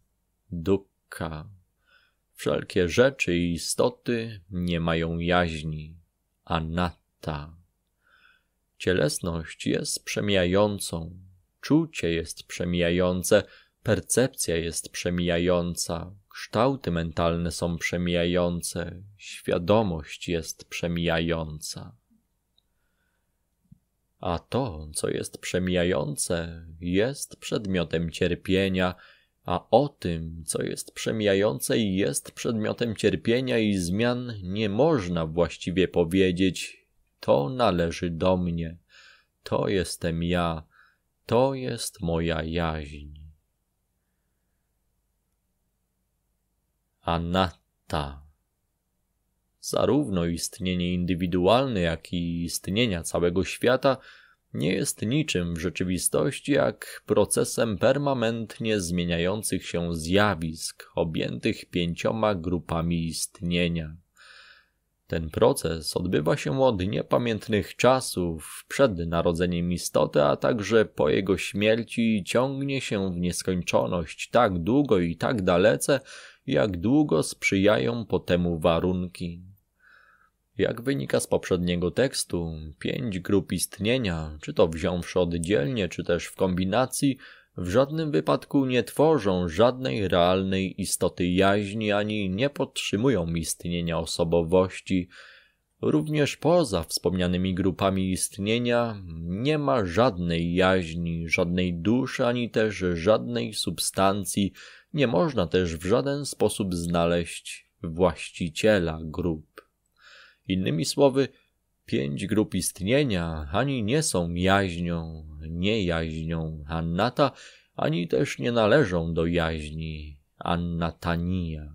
S1: dukka. Wszelkie rzeczy i istoty nie mają jaźni, anatta. Cielesność jest przemijającą, czucie jest przemijające, percepcja jest przemijająca, Kształty mentalne są przemijające, świadomość jest przemijająca. A to, co jest przemijające, jest przedmiotem cierpienia, a o tym, co jest przemijające i jest przedmiotem cierpienia i zmian, nie można właściwie powiedzieć: To należy do mnie, to jestem ja, to jest moja jaźń. anatta. Zarówno istnienie indywidualne, jak i istnienia całego świata nie jest niczym w rzeczywistości jak procesem permanentnie zmieniających się zjawisk objętych pięcioma grupami istnienia. Ten proces odbywa się od niepamiętnych czasów przed narodzeniem istoty, a także po jego śmierci ciągnie się w nieskończoność tak długo i tak dalece, jak długo sprzyjają potemu warunki. Jak wynika z poprzedniego tekstu, pięć grup istnienia, czy to wziąwszy oddzielnie, czy też w kombinacji, w żadnym wypadku nie tworzą żadnej realnej istoty jaźni ani nie podtrzymują istnienia osobowości. Również poza wspomnianymi grupami istnienia nie ma żadnej jaźni, żadnej duszy ani też żadnej substancji, nie można też w żaden sposób znaleźć właściciela grup. Innymi słowy, pięć grup istnienia ani nie są jaźnią, niejaźnią Annata, ani też nie należą do jaźni Annatania.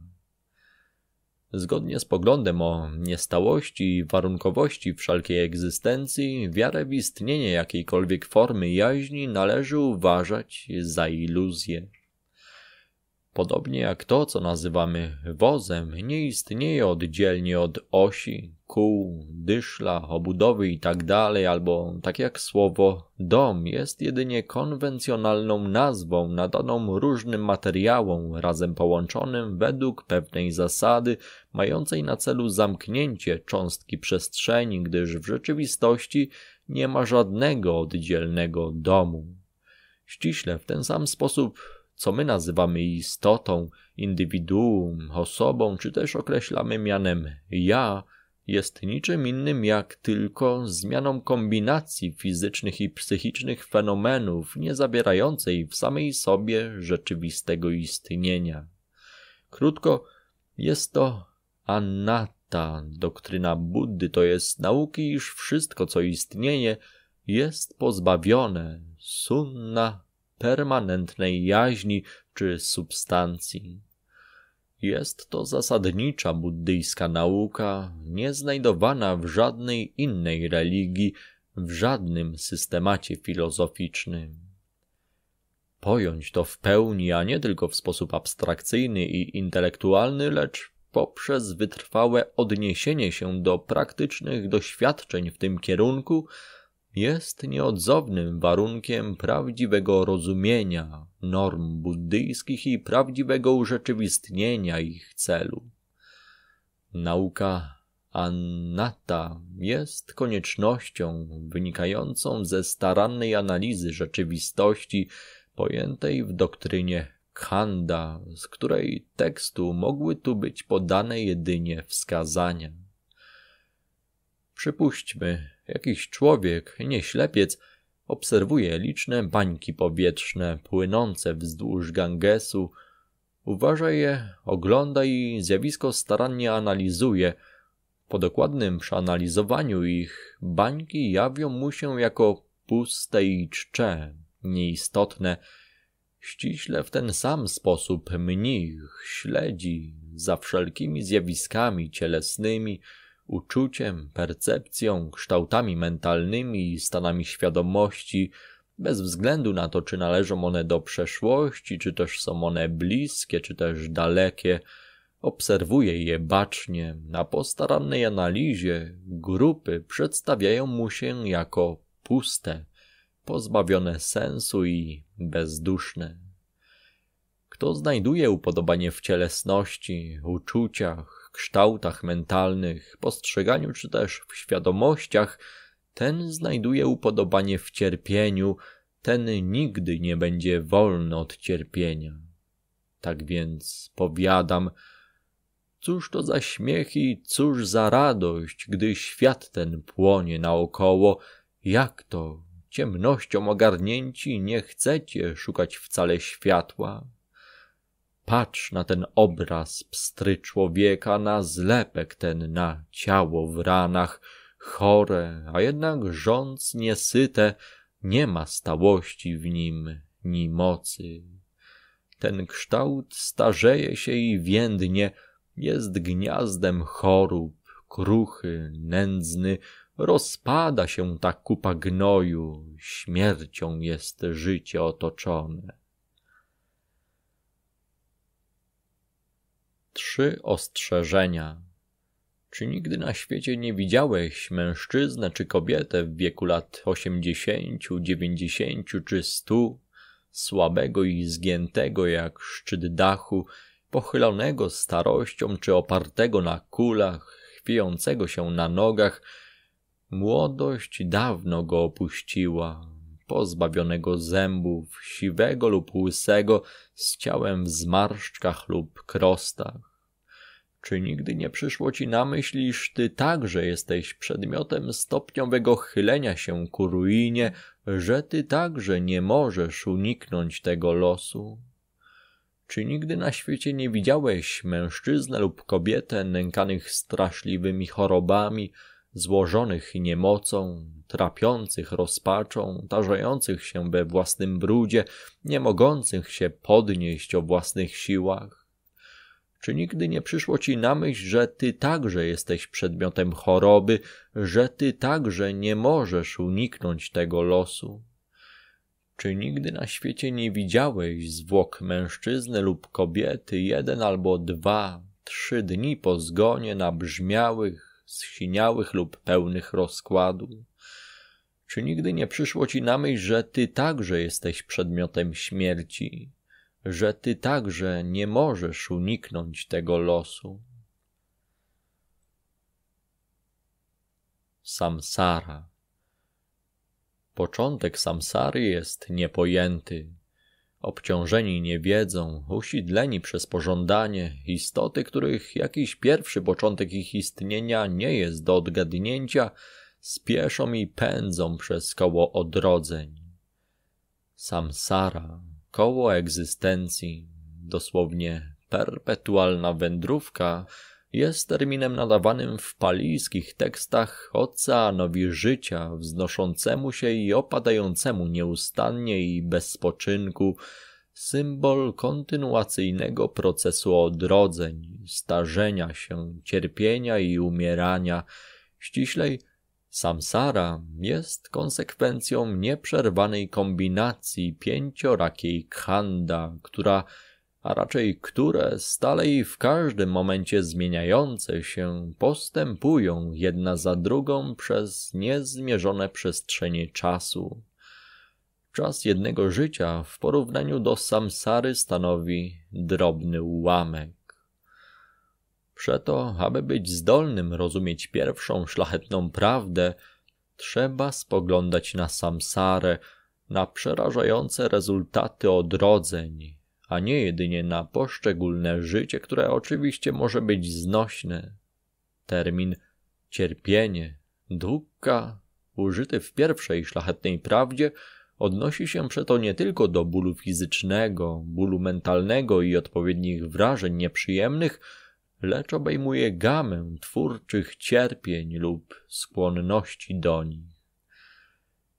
S1: Zgodnie z poglądem o niestałości i warunkowości wszelkiej egzystencji, wiarę w istnienie jakiejkolwiek formy jaźni należy uważać za iluzję. Podobnie jak to, co nazywamy wozem, nie istnieje oddzielnie od osi, kół, dyszla, obudowy itd., tak albo tak jak słowo dom jest jedynie konwencjonalną nazwą nadaną różnym materiałom razem połączonym według pewnej zasady mającej na celu zamknięcie cząstki przestrzeni, gdyż w rzeczywistości nie ma żadnego oddzielnego domu. Ściśle w ten sam sposób co my nazywamy istotą, indywiduum, osobą, czy też określamy mianem ja, jest niczym innym jak tylko zmianą kombinacji fizycznych i psychicznych fenomenów, nie zawierającej w samej sobie rzeczywistego istnienia. Krótko, jest to anatta, doktryna Buddy, to jest nauki, iż wszystko, co istnieje, jest pozbawione sunna permanentnej jaźni czy substancji. Jest to zasadnicza buddyjska nauka, nieznajdowana w żadnej innej religii, w żadnym systemacie filozoficznym. Pojąć to w pełni, a nie tylko w sposób abstrakcyjny i intelektualny, lecz poprzez wytrwałe odniesienie się do praktycznych doświadczeń w tym kierunku, jest nieodzownym warunkiem prawdziwego rozumienia norm buddyjskich i prawdziwego urzeczywistnienia ich celu. Nauka Annata jest koniecznością wynikającą ze starannej analizy rzeczywistości pojętej w doktrynie Khanda, z której tekstu mogły tu być podane jedynie wskazania. Przypuśćmy, Jakiś człowiek, nie ślepiec, obserwuje liczne bańki powietrzne płynące wzdłuż Gangesu, uważa je, ogląda i zjawisko starannie analizuje. Po dokładnym przeanalizowaniu ich bańki jawią mu się jako puste i czcze, nieistotne. Ściśle w ten sam sposób mnich śledzi za wszelkimi zjawiskami cielesnymi, uczuciem, percepcją, kształtami mentalnymi i stanami świadomości, bez względu na to, czy należą one do przeszłości, czy też są one bliskie, czy też dalekie, obserwuje je bacznie, na postarannej analizie grupy przedstawiają mu się jako puste, pozbawione sensu i bezduszne. Kto znajduje upodobanie w cielesności, uczuciach, kształtach mentalnych, postrzeganiu czy też w świadomościach, ten znajduje upodobanie w cierpieniu, ten nigdy nie będzie wolny od cierpienia. Tak więc powiadam, cóż to za śmiech i cóż za radość, gdy świat ten płonie naokoło, jak to ciemnością ogarnięci nie chcecie szukać wcale światła, Patrz na ten obraz pstry człowieka, na zlepek ten, na ciało w ranach, chore, a jednak rządz niesyte, nie ma stałości w nim, ni mocy. Ten kształt starzeje się i więdnie, jest gniazdem chorób, kruchy, nędzny, rozpada się ta kupa gnoju, śmiercią jest życie otoczone. Trzy ostrzeżenia. Czy nigdy na świecie nie widziałeś mężczyznę czy kobietę w wieku lat 80, 90 czy 100, słabego i zgiętego jak szczyt dachu, pochylonego starością czy opartego na kulach, chwiejącego się na nogach? Młodość dawno go opuściła, pozbawionego zębów, siwego lub łysego, z ciałem w zmarszczkach lub krostach czy nigdy nie przyszło ci na myśl, iż ty także jesteś przedmiotem stopniowego chylenia się ku ruinie, że ty także nie możesz uniknąć tego losu? Czy nigdy na świecie nie widziałeś mężczyznę lub kobietę nękanych straszliwymi chorobami, złożonych niemocą, trapiących rozpaczą, tarzających się we własnym brudzie, nie mogących się podnieść o własnych siłach? Czy nigdy nie przyszło ci na myśl, że ty także jesteś przedmiotem choroby, że ty także nie możesz uniknąć tego losu? Czy nigdy na świecie nie widziałeś zwłok mężczyzny lub kobiety jeden albo dwa, trzy dni po zgonie nabrzmiałych, schiniałych lub pełnych rozkładu? Czy nigdy nie przyszło ci na myśl, że ty także jesteś przedmiotem śmierci? że ty także nie możesz uniknąć tego losu. Samsara. Początek samsary jest niepojęty. Obciążeni niewiedzą, usidleni przez pożądanie, istoty, których jakiś pierwszy początek ich istnienia nie jest do odgadnięcia, spieszą i pędzą przez koło odrodzeń. Samsara koło egzystencji, dosłownie perpetualna wędrówka, jest terminem nadawanym w palijskich tekstach oceanowi życia, wznoszącemu się i opadającemu nieustannie i bez spoczynku, symbol kontynuacyjnego procesu odrodzeń, starzenia się, cierpienia i umierania, ściślej Samsara jest konsekwencją nieprzerwanej kombinacji pięciorakiej khanda, która, a raczej które, stale i w każdym momencie zmieniające się, postępują jedna za drugą przez niezmierzone przestrzenie czasu. Czas jednego życia w porównaniu do samsary stanowi drobny ułamek. Przeto, aby być zdolnym rozumieć pierwszą szlachetną prawdę, trzeba spoglądać na samsarę, na przerażające rezultaty odrodzeń, a nie jedynie na poszczególne życie, które oczywiście może być znośne. Termin cierpienie, dukka, użyty w pierwszej szlachetnej prawdzie, odnosi się przeto nie tylko do bólu fizycznego, bólu mentalnego i odpowiednich wrażeń nieprzyjemnych, lecz obejmuje gamę twórczych cierpień lub skłonności do nich.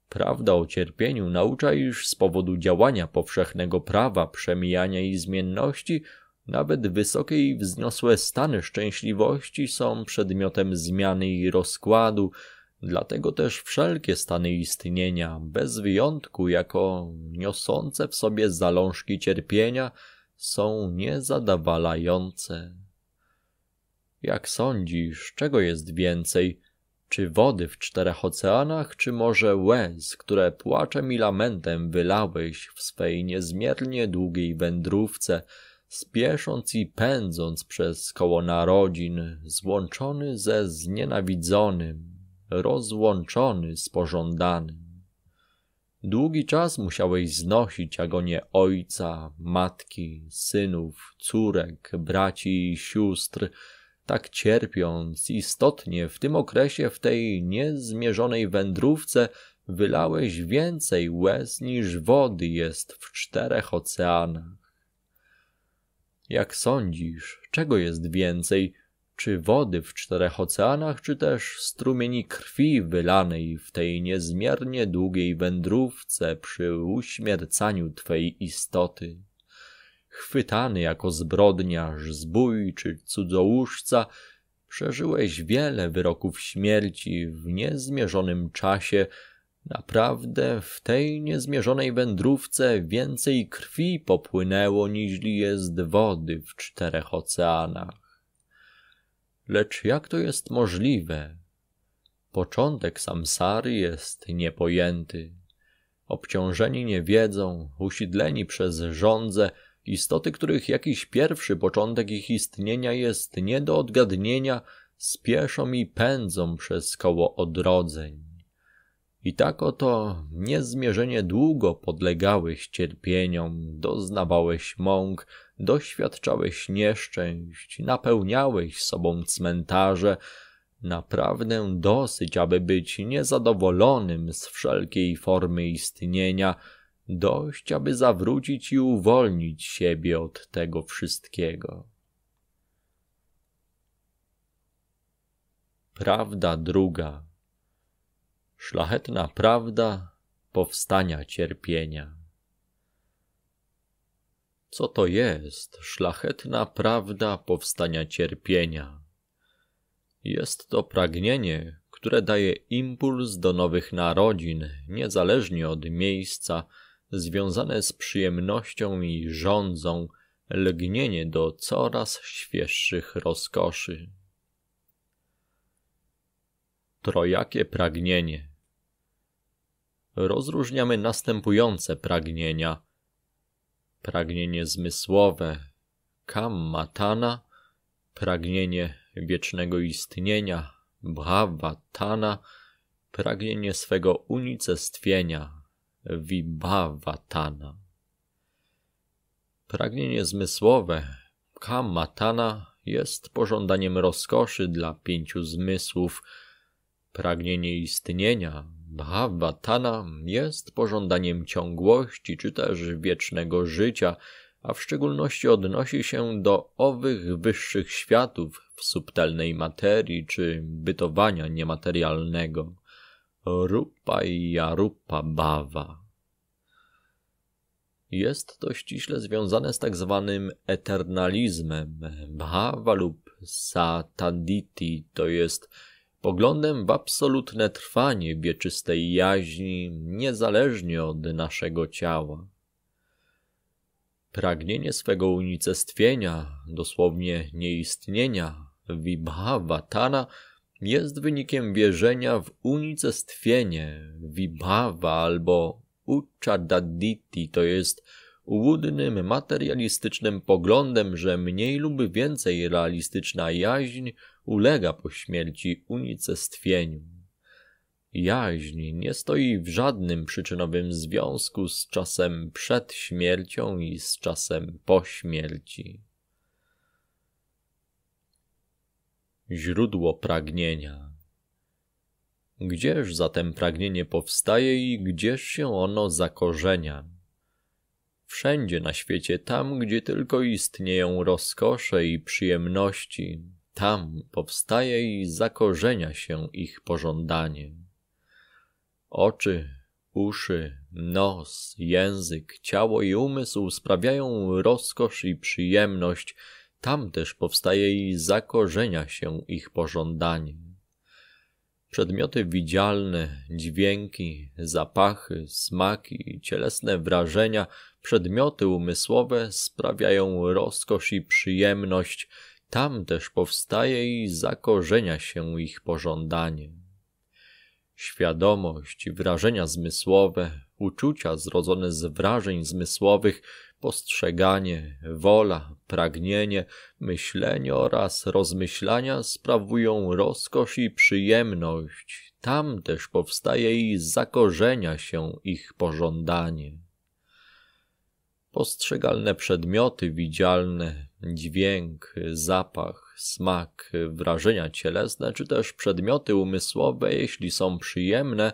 S1: Prawda o cierpieniu naucza, iż z powodu działania powszechnego prawa, przemijania i zmienności, nawet wysokie i wzniosłe stany szczęśliwości są przedmiotem zmiany i rozkładu, dlatego też wszelkie stany istnienia, bez wyjątku jako niosące w sobie zalążki cierpienia, są niezadawalające. Jak sądzisz, czego jest więcej? Czy wody w czterech oceanach, czy może łez, które płaczem i lamentem wylałeś w swej niezmiernie długiej wędrówce, spiesząc i pędząc przez koło narodzin, złączony ze znienawidzonym, rozłączony z pożądanym. Długi czas musiałeś znosić agonie ojca, matki, synów, córek, braci i sióstr, tak cierpiąc istotnie w tym okresie, w tej niezmierzonej wędrówce, wylałeś więcej łez niż wody jest w czterech oceanach. Jak sądzisz, czego jest więcej, czy wody w czterech oceanach, czy też strumieni krwi wylanej w tej niezmiernie długiej wędrówce przy uśmiercaniu twej istoty? chwytany jako zbrodniarz, zbój czy cudzołóżca, przeżyłeś wiele wyroków śmierci w niezmierzonym czasie. Naprawdę w tej niezmierzonej wędrówce więcej krwi popłynęło niż jest wody w czterech oceanach. Lecz jak to jest możliwe? Początek samsary jest niepojęty. Obciążeni wiedzą, usidleni przez żądze, istoty, których jakiś pierwszy początek ich istnienia jest nie do odgadnienia, spieszą i pędzą przez koło odrodzeń. I tak oto niezmierzenie długo podlegałeś cierpieniom, doznawałeś mąk, doświadczałeś nieszczęść, napełniałeś sobą cmentarze, naprawdę dosyć, aby być niezadowolonym z wszelkiej formy istnienia – dość aby zawrócić i uwolnić siebie od tego wszystkiego. Prawda druga. Szlachetna prawda powstania cierpienia. Co to jest szlachetna prawda powstania cierpienia? Jest to pragnienie, które daje impuls do nowych narodzin, niezależnie od miejsca, związane z przyjemnością i rządzą, lgnienie do coraz świeższych rozkoszy. Trojakie pragnienie. Rozróżniamy następujące pragnienia: pragnienie zmysłowe, kammatana, pragnienie wiecznego istnienia, bhavatana, pragnienie swego unicestwienia, Vibhavatana. Pragnienie zmysłowe Kamatana jest pożądaniem rozkoszy dla pięciu zmysłów. Pragnienie istnienia Bhavatana jest pożądaniem ciągłości czy też wiecznego życia, a w szczególności odnosi się do owych wyższych światów w subtelnej materii czy bytowania niematerialnego. Rupa i Jarupa Bawa. Jest to ściśle związane z tak zwanym eternalizmem Bhava lub Satanditi, to jest poglądem w absolutne trwanie wieczystej jaźni, niezależnie od naszego ciała. Pragnienie swego unicestwienia, dosłownie nieistnienia, Vibhavatana – jest wynikiem wierzenia w unicestwienie, vibhava albo uchadaditi, to jest łudnym, materialistycznym poglądem, że mniej lub więcej realistyczna jaźń ulega po śmierci unicestwieniu. Jaźń nie stoi w żadnym przyczynowym związku z czasem przed śmiercią i z czasem po śmierci. źródło pragnienia. Gdzież zatem pragnienie powstaje i gdzież się ono zakorzenia? Wszędzie na świecie, tam gdzie tylko istnieją rozkosze i przyjemności, tam powstaje i zakorzenia się ich pożądanie. Oczy, uszy, nos, język, ciało i umysł sprawiają rozkosz i przyjemność, tam też powstaje i zakorzenia się ich pożądanie. Przedmioty widzialne, dźwięki, zapachy, smaki, cielesne wrażenia, przedmioty umysłowe sprawiają rozkosz i przyjemność. Tam też powstaje i zakorzenia się ich pożądanie. Świadomość, wrażenia zmysłowe, uczucia zrodzone z wrażeń zmysłowych postrzeganie, wola, pragnienie, myślenie oraz rozmyślania sprawują rozkosz i przyjemność. Tam też powstaje i zakorzenia się ich pożądanie. Postrzegalne przedmioty widzialne, dźwięk, zapach, smak, wrażenia cielesne, czy też przedmioty umysłowe, jeśli są przyjemne,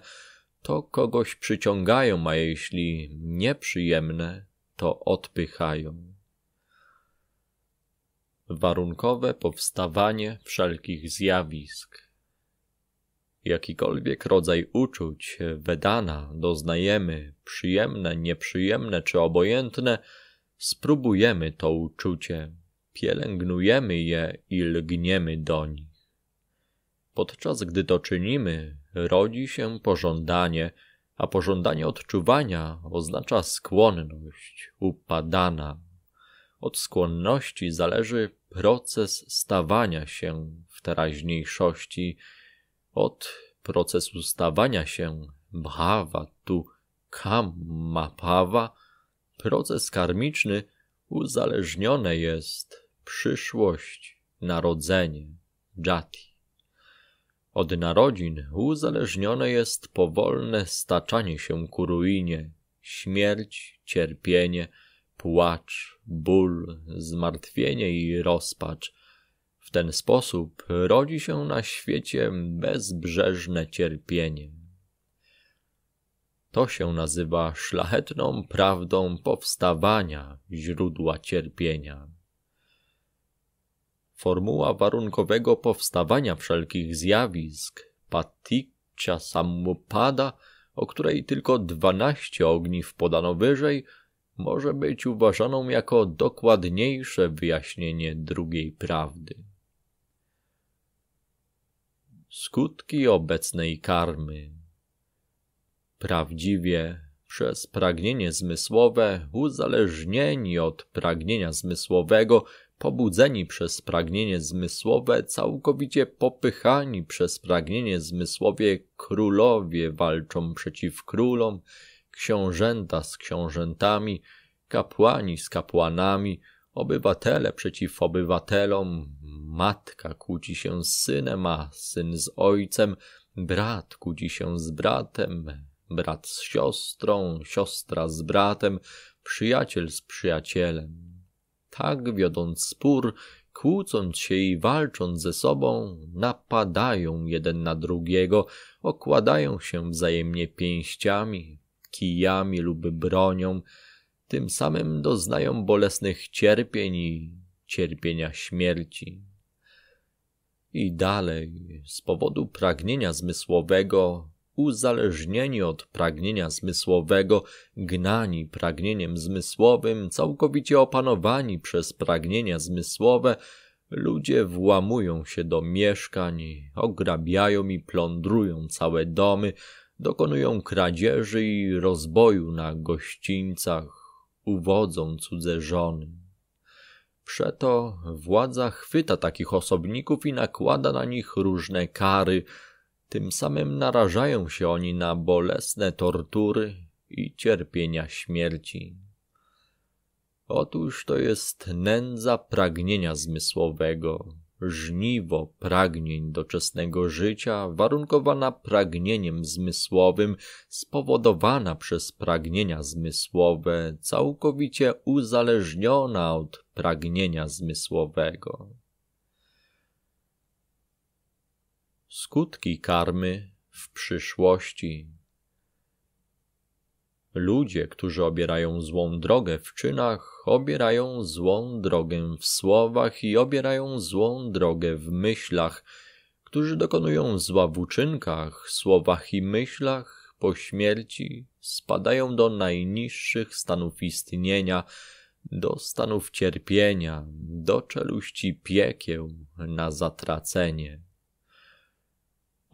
S1: to kogoś przyciągają, a jeśli nieprzyjemne, to odpychają. Warunkowe powstawanie wszelkich zjawisk. Jakikolwiek rodzaj uczuć, wedana, doznajemy, przyjemne, nieprzyjemne czy obojętne, spróbujemy to uczucie, pielęgnujemy je i lgniemy do nich. Podczas gdy to czynimy, rodzi się pożądanie, a pożądanie odczuwania oznacza skłonność upadana. Od skłonności zależy proces stawania się w teraźniejszości, od procesu stawania się bhava tu kamapava, proces karmiczny uzależnione jest przyszłość, narodzenie, jati. Od narodzin uzależnione jest powolne staczanie się ku ruinie, śmierć, cierpienie, płacz, ból, zmartwienie i rozpacz. W ten sposób rodzi się na świecie bezbrzeżne cierpienie. To się nazywa szlachetną prawdą powstawania źródła cierpienia. Formuła warunkowego powstawania wszelkich zjawisk, paticca samupada, o której tylko dwanaście ogniw podano wyżej, może być uważaną jako dokładniejsze wyjaśnienie drugiej prawdy. Skutki obecnej karmy. Prawdziwie przez pragnienie zmysłowe, uzależnieni od pragnienia zmysłowego, pobudzeni przez pragnienie zmysłowe, całkowicie popychani przez pragnienie zmysłowie, królowie walczą przeciw królom, książęta z książętami, kapłani z kapłanami, obywatele przeciw obywatelom, matka kłóci się z synem, a syn z ojcem, brat kłóci się z bratem, brat z siostrą, siostra z bratem, przyjaciel z przyjacielem tak wiodąc spór, kłócąc się i walcząc ze sobą, napadają jeden na drugiego, okładają się wzajemnie pięściami, kijami lub bronią, tym samym doznają bolesnych cierpień i cierpienia śmierci. I dalej, z powodu pragnienia zmysłowego, uzależnieni od pragnienia zmysłowego, gnani pragnieniem zmysłowym, całkowicie opanowani przez pragnienia zmysłowe, ludzie włamują się do mieszkań, ograbiają i plądrują całe domy, dokonują kradzieży i rozboju na gościńcach, uwodzą cudze żony. Przeto władza chwyta takich osobników i nakłada na nich różne kary, tym samym narażają się oni na bolesne tortury i cierpienia śmierci. Otóż to jest nędza pragnienia zmysłowego, żniwo pragnień doczesnego życia, warunkowana pragnieniem zmysłowym, spowodowana przez pragnienia zmysłowe, całkowicie uzależniona od pragnienia zmysłowego. skutki karmy w przyszłości. Ludzie, którzy obierają złą drogę w czynach, obierają złą drogę w słowach i obierają złą drogę w myślach, którzy dokonują zła w uczynkach, słowach i myślach, po śmierci spadają do najniższych stanów istnienia, do stanów cierpienia, do czeluści piekieł na zatracenie.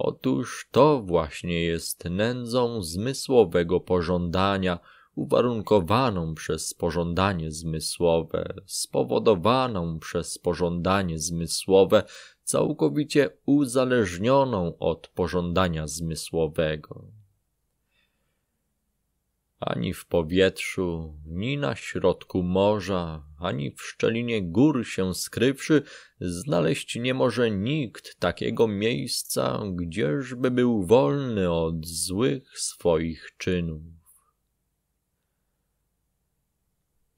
S1: Otóż to właśnie jest nędzą zmysłowego pożądania, uwarunkowaną przez pożądanie zmysłowe, spowodowaną przez pożądanie zmysłowe, całkowicie uzależnioną od pożądania zmysłowego. Ani w powietrzu, ni na środku morza, ani w szczelinie gór się skrywszy, znaleźć nie może nikt takiego miejsca, gdzieżby był wolny od złych swoich czynów.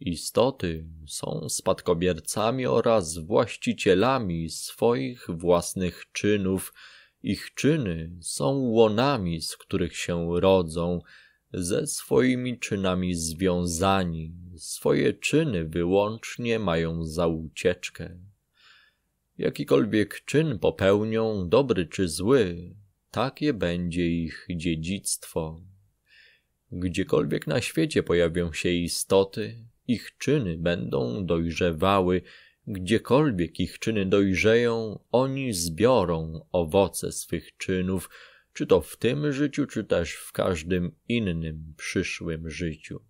S1: Istoty są spadkobiercami oraz właścicielami swoich własnych czynów. Ich czyny są łonami, z których się rodzą, ze swoimi czynami związani, swoje czyny wyłącznie mają za ucieczkę. Jakikolwiek czyn popełnią, dobry czy zły, takie będzie ich dziedzictwo. Gdziekolwiek na świecie pojawią się istoty, ich czyny będą dojrzewały, gdziekolwiek ich czyny dojrzeją, oni zbiorą owoce swych czynów, czy to w tym życiu, czy też w każdym innym przyszłym życiu.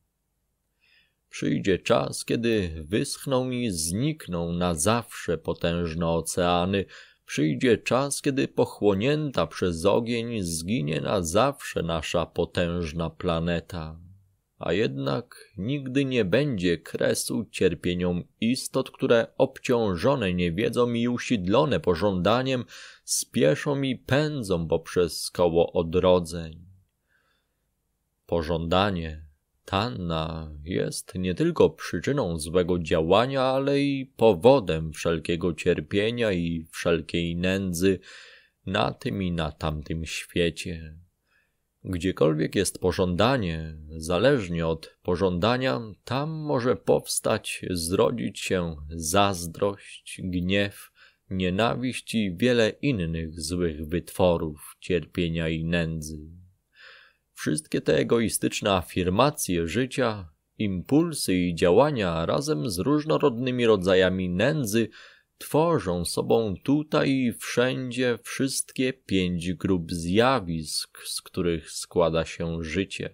S1: Przyjdzie czas, kiedy wyschną i znikną na zawsze potężne oceany, przyjdzie czas, kiedy pochłonięta przez ogień zginie na zawsze nasza potężna planeta a jednak nigdy nie będzie kresu cierpieniom istot, które obciążone niewiedzą i usidlone pożądaniem spieszą i pędzą poprzez koło odrodzeń. Pożądanie tanna jest nie tylko przyczyną złego działania, ale i powodem wszelkiego cierpienia i wszelkiej nędzy na tym i na tamtym świecie. Gdziekolwiek jest pożądanie, zależnie od pożądania, tam może powstać, zrodzić się zazdrość, gniew, nienawiść i wiele innych złych wytworów, cierpienia i nędzy. Wszystkie te egoistyczne afirmacje życia, impulsy i działania razem z różnorodnymi rodzajami nędzy tworzą sobą tutaj i wszędzie wszystkie pięć grup zjawisk, z których składa się życie.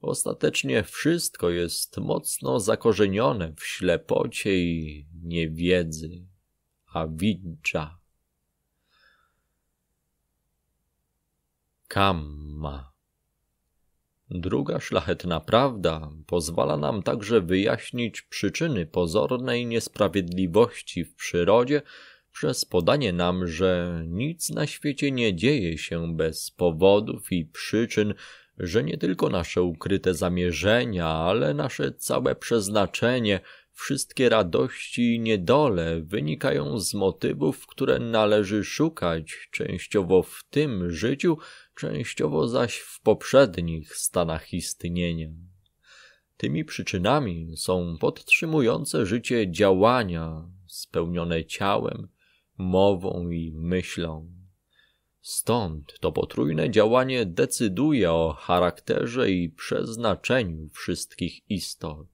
S1: Ostatecznie wszystko jest mocno zakorzenione w ślepocie i niewiedzy, a widcza. Kamma. Druga szlachetna prawda pozwala nam także wyjaśnić przyczyny pozornej niesprawiedliwości w przyrodzie przez podanie nam, że nic na świecie nie dzieje się bez powodów i przyczyn, że nie tylko nasze ukryte zamierzenia, ale nasze całe przeznaczenie, wszystkie radości i niedole wynikają z motywów, które należy szukać częściowo w tym życiu, częściowo zaś w poprzednich stanach istnienia. Tymi przyczynami są podtrzymujące życie działania spełnione ciałem, mową i myślą. Stąd to potrójne działanie decyduje o charakterze i przeznaczeniu wszystkich istot.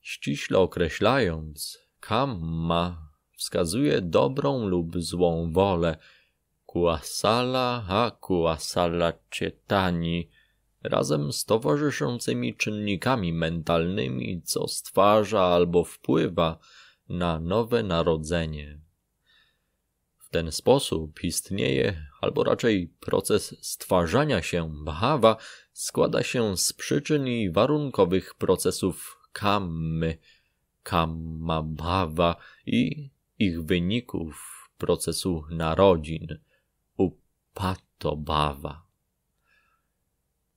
S1: Ściśle określając, kamma wskazuje dobrą lub złą wolę, Kuasala a Kuasala Cietani razem z towarzyszącymi czynnikami mentalnymi, co stwarza albo wpływa na nowe narodzenie. W ten sposób istnieje, albo raczej proces stwarzania się Bhava składa się z przyczyn i warunkowych procesów kammy, kamma bhava i ich wyników procesu narodzin – patobawa.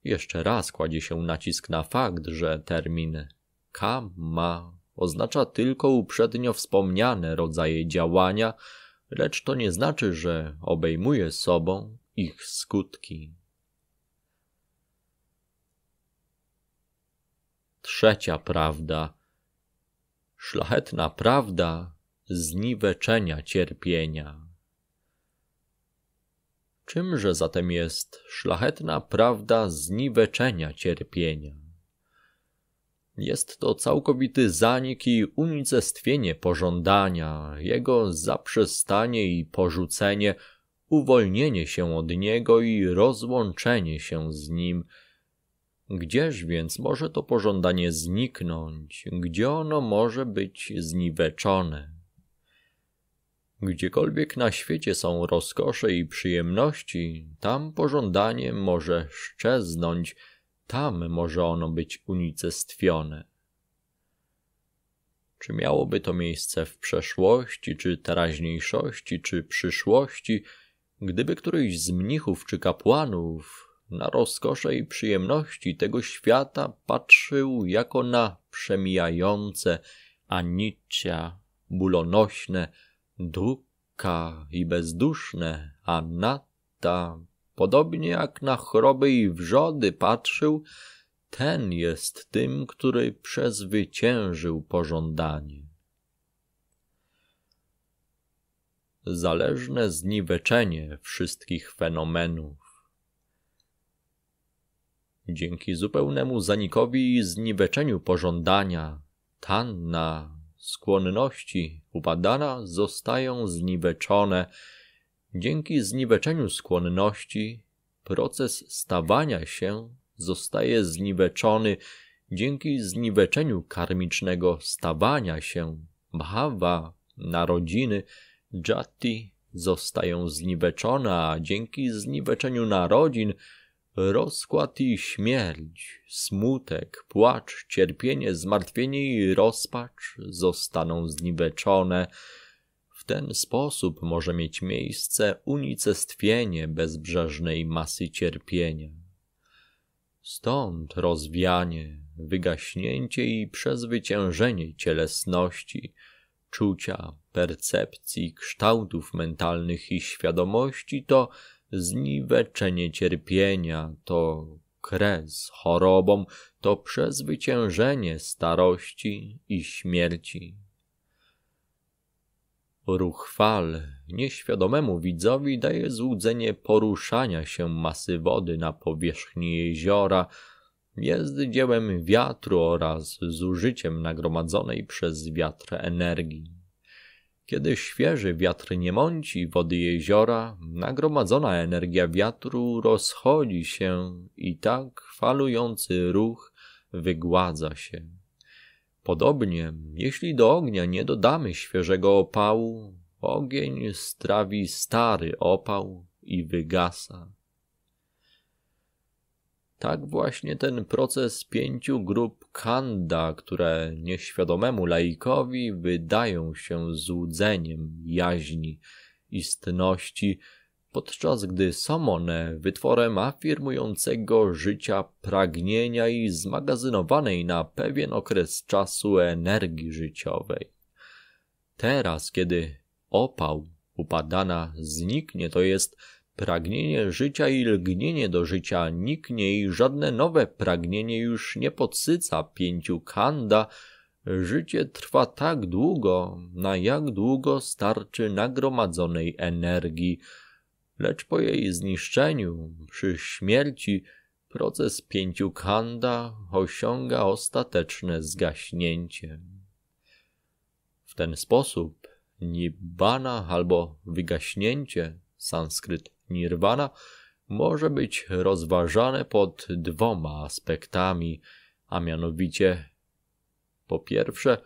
S1: Jeszcze raz kładzie się nacisk na fakt, że termin kama oznacza tylko uprzednio wspomniane rodzaje działania, lecz to nie znaczy, że obejmuje sobą ich skutki. Trzecia prawda. Szlachetna prawda zniweczenia cierpienia. Czymże zatem jest szlachetna prawda zniweczenia cierpienia? Jest to całkowity zanik i unicestwienie pożądania, jego zaprzestanie i porzucenie, uwolnienie się od niego i rozłączenie się z nim. Gdzież więc może to pożądanie zniknąć? Gdzie ono może być zniweczone? Gdziekolwiek na świecie są rozkosze i przyjemności, tam pożądanie może szczeznąć, tam może ono być unicestwione. Czy miałoby to miejsce w przeszłości, czy teraźniejszości, czy przyszłości, gdyby któryś z mnichów czy kapłanów na rozkosze i przyjemności tego świata patrzył jako na przemijające, anicia, bulonośne, druka i bezduszne, a nata, podobnie jak na choroby i wrzody patrzył, ten jest tym, który przezwyciężył pożądanie. Zależne zniweczenie wszystkich fenomenów. Dzięki zupełnemu zanikowi i zniweczeniu pożądania, Tanna skłonności upadana zostają zniweczone. Dzięki zniweczeniu skłonności proces stawania się zostaje zniweczony. Dzięki zniweczeniu karmicznego stawania się bhava, narodziny, jati zostają zniweczone, a dzięki zniweczeniu narodzin rozkład i śmierć, smutek, płacz, cierpienie, zmartwienie i rozpacz zostaną zniweczone. W ten sposób może mieć miejsce unicestwienie bezbrzeżnej masy cierpienia. Stąd rozwianie, wygaśnięcie i przezwyciężenie cielesności, czucia, percepcji, kształtów mentalnych i świadomości to Zniweczenie cierpienia to kres chorobom, to przezwyciężenie starości i śmierci. Ruch fal nieświadomemu widzowi daje złudzenie poruszania się masy wody na powierzchni jeziora, jest dziełem wiatru oraz zużyciem nagromadzonej przez wiatr energii. Kiedy świeży wiatr nie mąci wody jeziora, nagromadzona energia wiatru rozchodzi się i tak falujący ruch wygładza się. Podobnie, jeśli do ognia nie dodamy świeżego opału, ogień strawi stary opał i wygasa. Tak właśnie ten proces pięciu grup kanda, które nieświadomemu laikowi wydają się złudzeniem jaźni istności, podczas gdy są one wytworem afirmującego życia pragnienia i zmagazynowanej na pewien okres czasu energii życiowej. Teraz, kiedy opał upadana zniknie, to jest Pragnienie życia i lgnienie do życia niknie i żadne nowe pragnienie już nie podsyca pięciu kanda. Życie trwa tak długo, na jak długo starczy nagromadzonej energii. Lecz po jej zniszczeniu, przy śmierci, proces pięciu kanda osiąga ostateczne zgaśnięcie. W ten sposób nibbana albo wygaśnięcie sanskryt nirwana może być rozważane pod dwoma aspektami, a mianowicie po pierwsze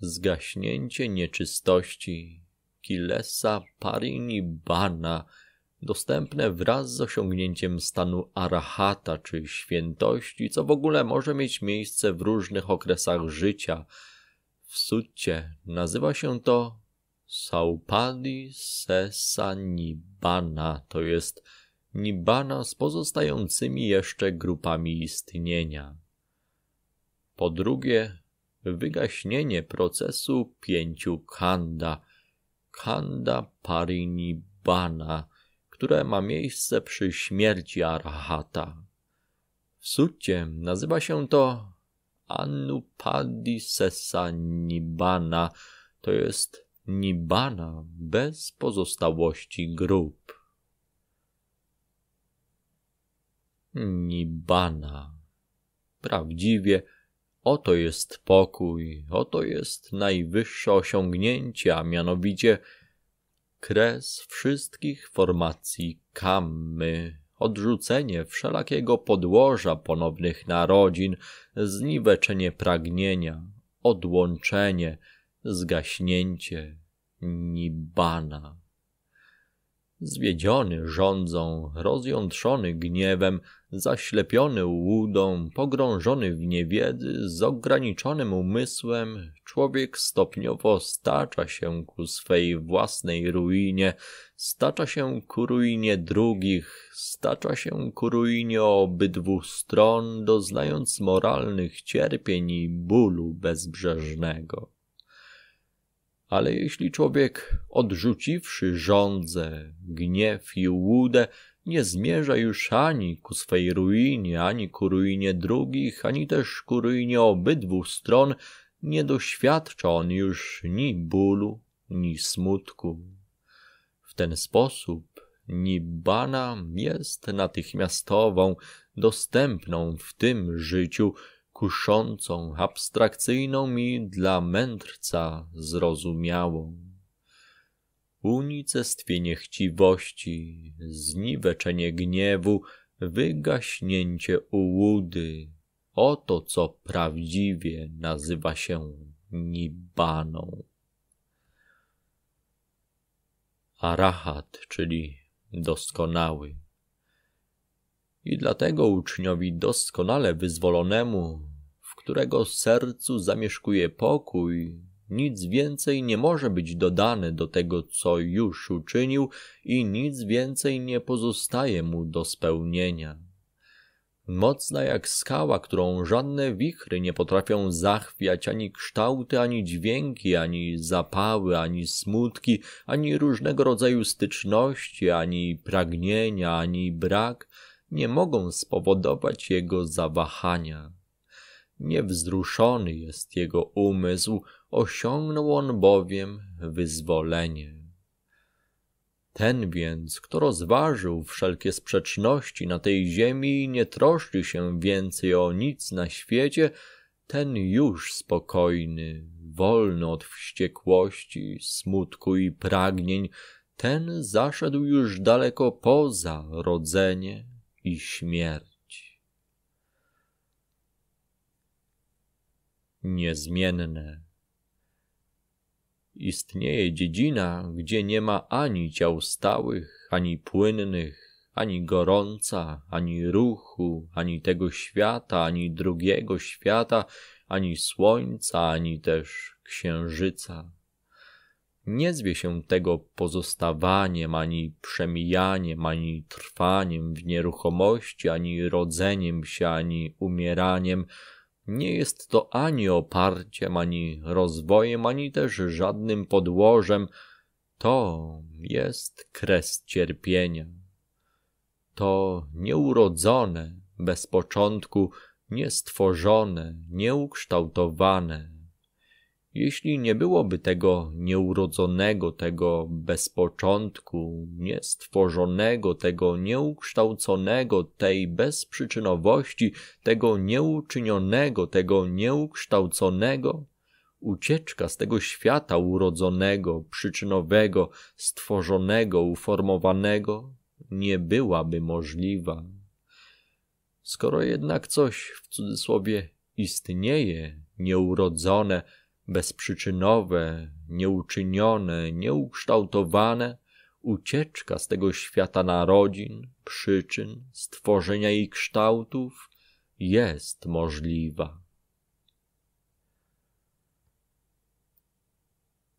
S1: zgaśnięcie nieczystości kilesa parinibbana dostępne wraz z osiągnięciem stanu arahata czy świętości, co w ogóle może mieć miejsce w różnych okresach życia. W sutcie nazywa się to Saupadi Sesa Nibbana to jest Nibbana z pozostającymi jeszcze grupami istnienia. Po drugie, wygaśnienie procesu pięciu kanda, kanda parinibbana, które ma miejsce przy śmierci arahata. W sumie nazywa się to Anupadisesa Nibbana, to jest Nibana bez pozostałości grób. Nibbana. Prawdziwie, oto jest pokój, oto jest najwyższe osiągnięcie, a mianowicie kres wszystkich formacji kammy, odrzucenie wszelakiego podłoża ponownych narodzin, zniweczenie pragnienia, odłączenie, zgaśnięcie Nibana. Zwiedziony rządzą, rozjątrzony gniewem, zaślepiony łudą, pogrążony w niewiedzy, z ograniczonym umysłem, człowiek stopniowo stacza się ku swej własnej ruinie, stacza się ku ruinie drugich, stacza się ku ruinie obydwu stron, doznając moralnych cierpień i bólu bezbrzeżnego. Ale jeśli człowiek, odrzuciwszy żądzę, gniew i łudę, nie zmierza już ani ku swej ruinie, ani ku ruinie drugich, ani też ku ruinie obydwu stron, nie doświadcza on już ni bólu, ni smutku. W ten sposób Nibbana jest natychmiastową, dostępną w tym życiu, kuszącą, abstrakcyjną mi dla mędrca zrozumiałą. Unicestwienie chciwości, zniweczenie gniewu, wygaśnięcie ułudy, oto co prawdziwie nazywa się nibaną. Arahat, czyli doskonały. I dlatego uczniowi doskonale wyzwolonemu, w którego sercu zamieszkuje pokój, nic więcej nie może być dodane do tego, co już uczynił, i nic więcej nie pozostaje mu do spełnienia. Mocna jak skała, którą żadne wichry nie potrafią zachwiać, ani kształty, ani dźwięki, ani zapały, ani smutki, ani różnego rodzaju styczności, ani pragnienia, ani brak – nie mogą spowodować jego zawahania. Niewzruszony jest jego umysł, osiągnął on bowiem wyzwolenie. Ten więc, kto rozważył wszelkie sprzeczności na tej ziemi i nie troszczy się więcej o nic na świecie, ten już spokojny, wolny od wściekłości, smutku i pragnień, ten zaszedł już daleko poza rodzenie, i śmierć. Niezmienne. Istnieje dziedzina, gdzie nie ma ani ciał stałych, ani płynnych, ani gorąca, ani ruchu, ani tego świata, ani drugiego świata, ani słońca, ani też księżyca nie zwie się tego pozostawaniem, ani przemijaniem, ani trwaniem w nieruchomości, ani rodzeniem się, ani umieraniem. Nie jest to ani oparciem, ani rozwojem, ani też żadnym podłożem. To jest kres cierpienia. To nieurodzone, bez początku, niestworzone, nieukształtowane, jeśli nie byłoby tego nieurodzonego, tego bez początku, niestworzonego, tego nieukształconego, tej bezprzyczynowości, tego nieuczynionego, tego nieukształconego, ucieczka z tego świata urodzonego, przyczynowego, stworzonego, uformowanego nie byłaby możliwa. Skoro jednak coś w cudzysłowie istnieje, nieurodzone, bezprzyczynowe, nieuczynione, nieukształtowane, ucieczka z tego świata narodzin, przyczyn, stworzenia i kształtów jest możliwa.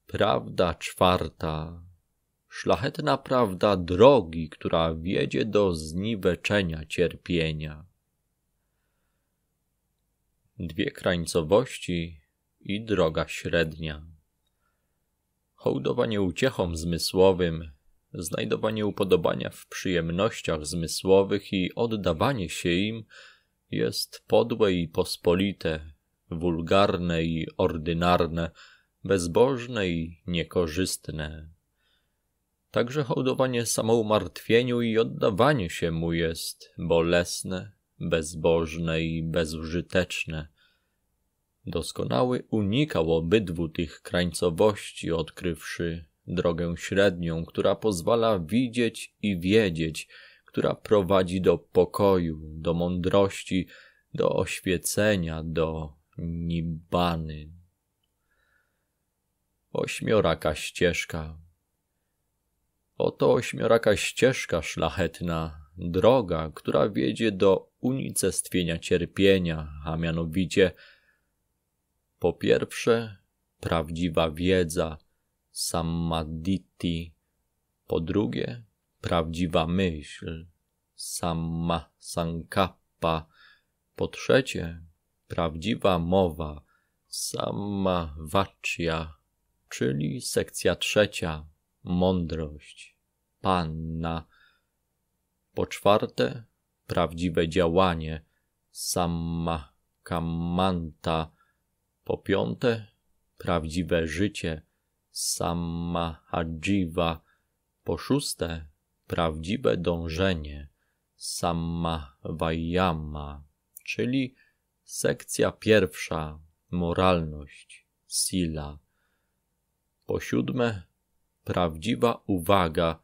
S1: Prawda czwarta. Szlachetna prawda drogi, która wiedzie do zniweczenia cierpienia. Dwie krańcowości i droga średnia. Hołdowanie uciechom zmysłowym, znajdowanie upodobania w przyjemnościach zmysłowych i oddawanie się im jest podłe i pospolite, wulgarne i ordynarne, bezbożne i niekorzystne. Także hołdowanie samoumartwieniu i oddawanie się mu jest bolesne, bezbożne i bezużyteczne. Doskonały unikał obydwu tych krańcowości, odkrywszy drogę średnią, która pozwala widzieć i wiedzieć, która prowadzi do pokoju, do mądrości, do oświecenia, do nibbany. Ośmioraka ścieżka. Oto ośmioraka ścieżka szlachetna, droga, która wiedzie do unicestwienia cierpienia, a mianowicie – po pierwsze, prawdziwa wiedza, samaditi. Po drugie, prawdziwa myśl, samma sankappa. Po trzecie, prawdziwa mowa, samma vachya, czyli sekcja trzecia, mądrość, panna. Po czwarte, prawdziwe działanie, samma kamanta. Po piąte, prawdziwe życie Samahajiva. Po szóste, prawdziwe dążenie Samavayama, czyli sekcja pierwsza, moralność, sila. Po siódme, prawdziwa uwaga,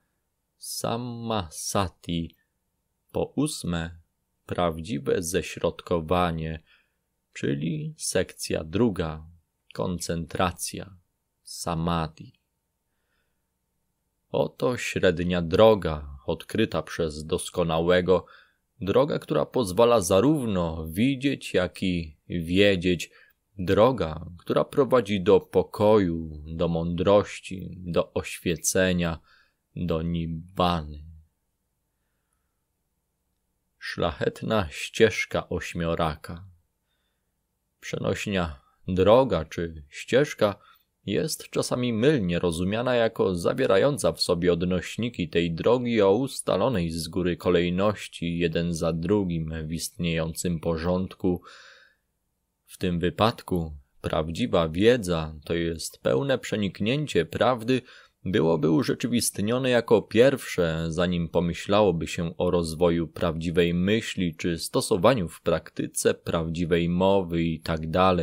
S1: sati Po ósme, prawdziwe ześrodkowanie, czyli sekcja druga, koncentracja, samadhi. Oto średnia droga odkryta przez doskonałego, droga, która pozwala zarówno widzieć, jak i wiedzieć, droga, która prowadzi do pokoju, do mądrości, do oświecenia, do nibbany. Szlachetna ścieżka ośmioraka. Przenośnia droga czy ścieżka jest czasami mylnie rozumiana jako zawierająca w sobie odnośniki tej drogi o ustalonej z góry kolejności jeden za drugim w istniejącym porządku. W tym wypadku prawdziwa wiedza to jest pełne przeniknięcie prawdy byłoby urzeczywistnione jako pierwsze, zanim pomyślałoby się o rozwoju prawdziwej myśli czy stosowaniu w praktyce prawdziwej mowy itd. Tak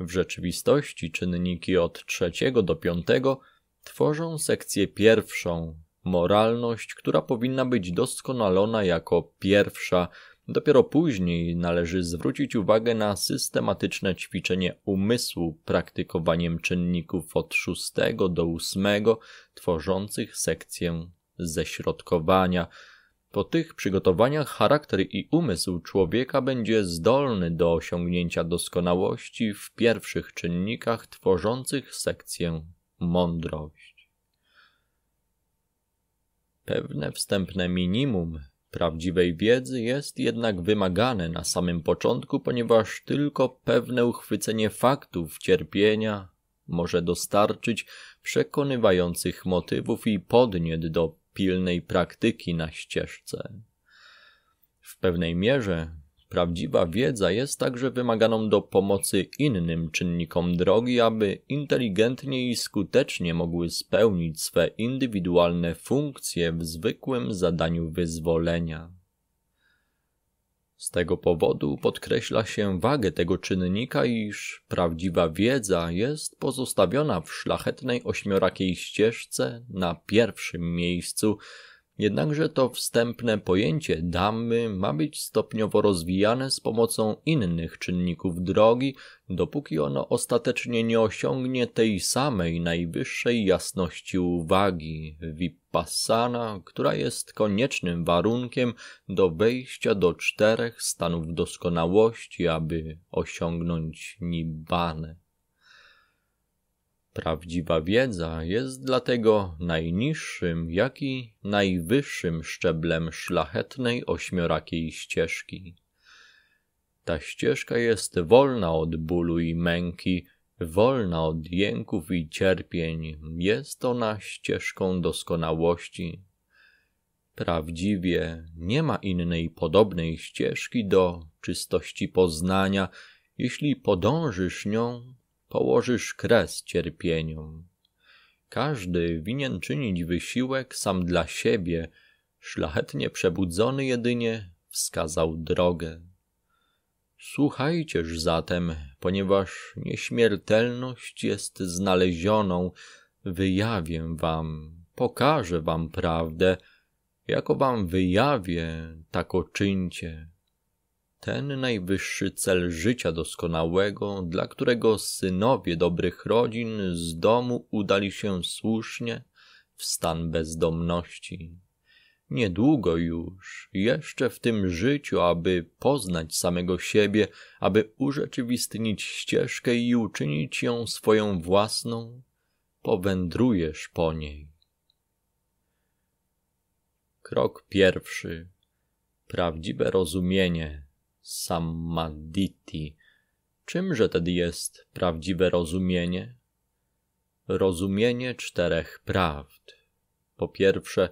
S1: w rzeczywistości czynniki od trzeciego do piątego tworzą sekcję pierwszą, moralność, która powinna być doskonalona jako pierwsza, Dopiero później należy zwrócić uwagę na systematyczne ćwiczenie umysłu praktykowaniem czynników od szóstego do ósmego, tworzących sekcję ześrodkowania. Po tych przygotowaniach charakter i umysł człowieka będzie zdolny do osiągnięcia doskonałości w pierwszych czynnikach tworzących sekcję mądrość. Pewne wstępne minimum Prawdziwej wiedzy jest jednak wymagane na samym początku, ponieważ tylko pewne uchwycenie faktów cierpienia może dostarczyć przekonywających motywów i podniet do pilnej praktyki na ścieżce. W pewnej mierze Prawdziwa wiedza jest także wymaganą do pomocy innym czynnikom drogi, aby inteligentnie i skutecznie mogły spełnić swe indywidualne funkcje w zwykłym zadaniu wyzwolenia. Z tego powodu podkreśla się wagę tego czynnika, iż prawdziwa wiedza jest pozostawiona w szlachetnej ośmiorakiej ścieżce na pierwszym miejscu, Jednakże to wstępne pojęcie damy ma być stopniowo rozwijane z pomocą innych czynników drogi, dopóki ono ostatecznie nie osiągnie tej samej najwyższej jasności uwagi, vipassana, która jest koniecznym warunkiem do wejścia do czterech stanów doskonałości, aby osiągnąć nibbane. Prawdziwa wiedza jest dlatego najniższym, jak i najwyższym szczeblem szlachetnej ośmiorakiej ścieżki. Ta ścieżka jest wolna od bólu i męki, wolna od jęków i cierpień, jest ona ścieżką doskonałości. Prawdziwie nie ma innej podobnej ścieżki do czystości poznania. Jeśli podążysz nią, położysz kres cierpieniom. Każdy winien czynić wysiłek sam dla siebie, szlachetnie przebudzony jedynie wskazał drogę. Słuchajcież zatem, ponieważ nieśmiertelność jest znalezioną, wyjawię wam, pokażę wam prawdę, jako wam wyjawię, tako oczyńcie ten najwyższy cel życia doskonałego, dla którego synowie dobrych rodzin z domu udali się słusznie w stan bezdomności. Niedługo już, jeszcze w tym życiu, aby poznać samego siebie, aby urzeczywistnić ścieżkę i uczynić ją swoją własną, powędrujesz po niej. Krok pierwszy. Prawdziwe rozumienie samaditi. Czymże tedy jest prawdziwe rozumienie? Rozumienie czterech prawd. Po pierwsze,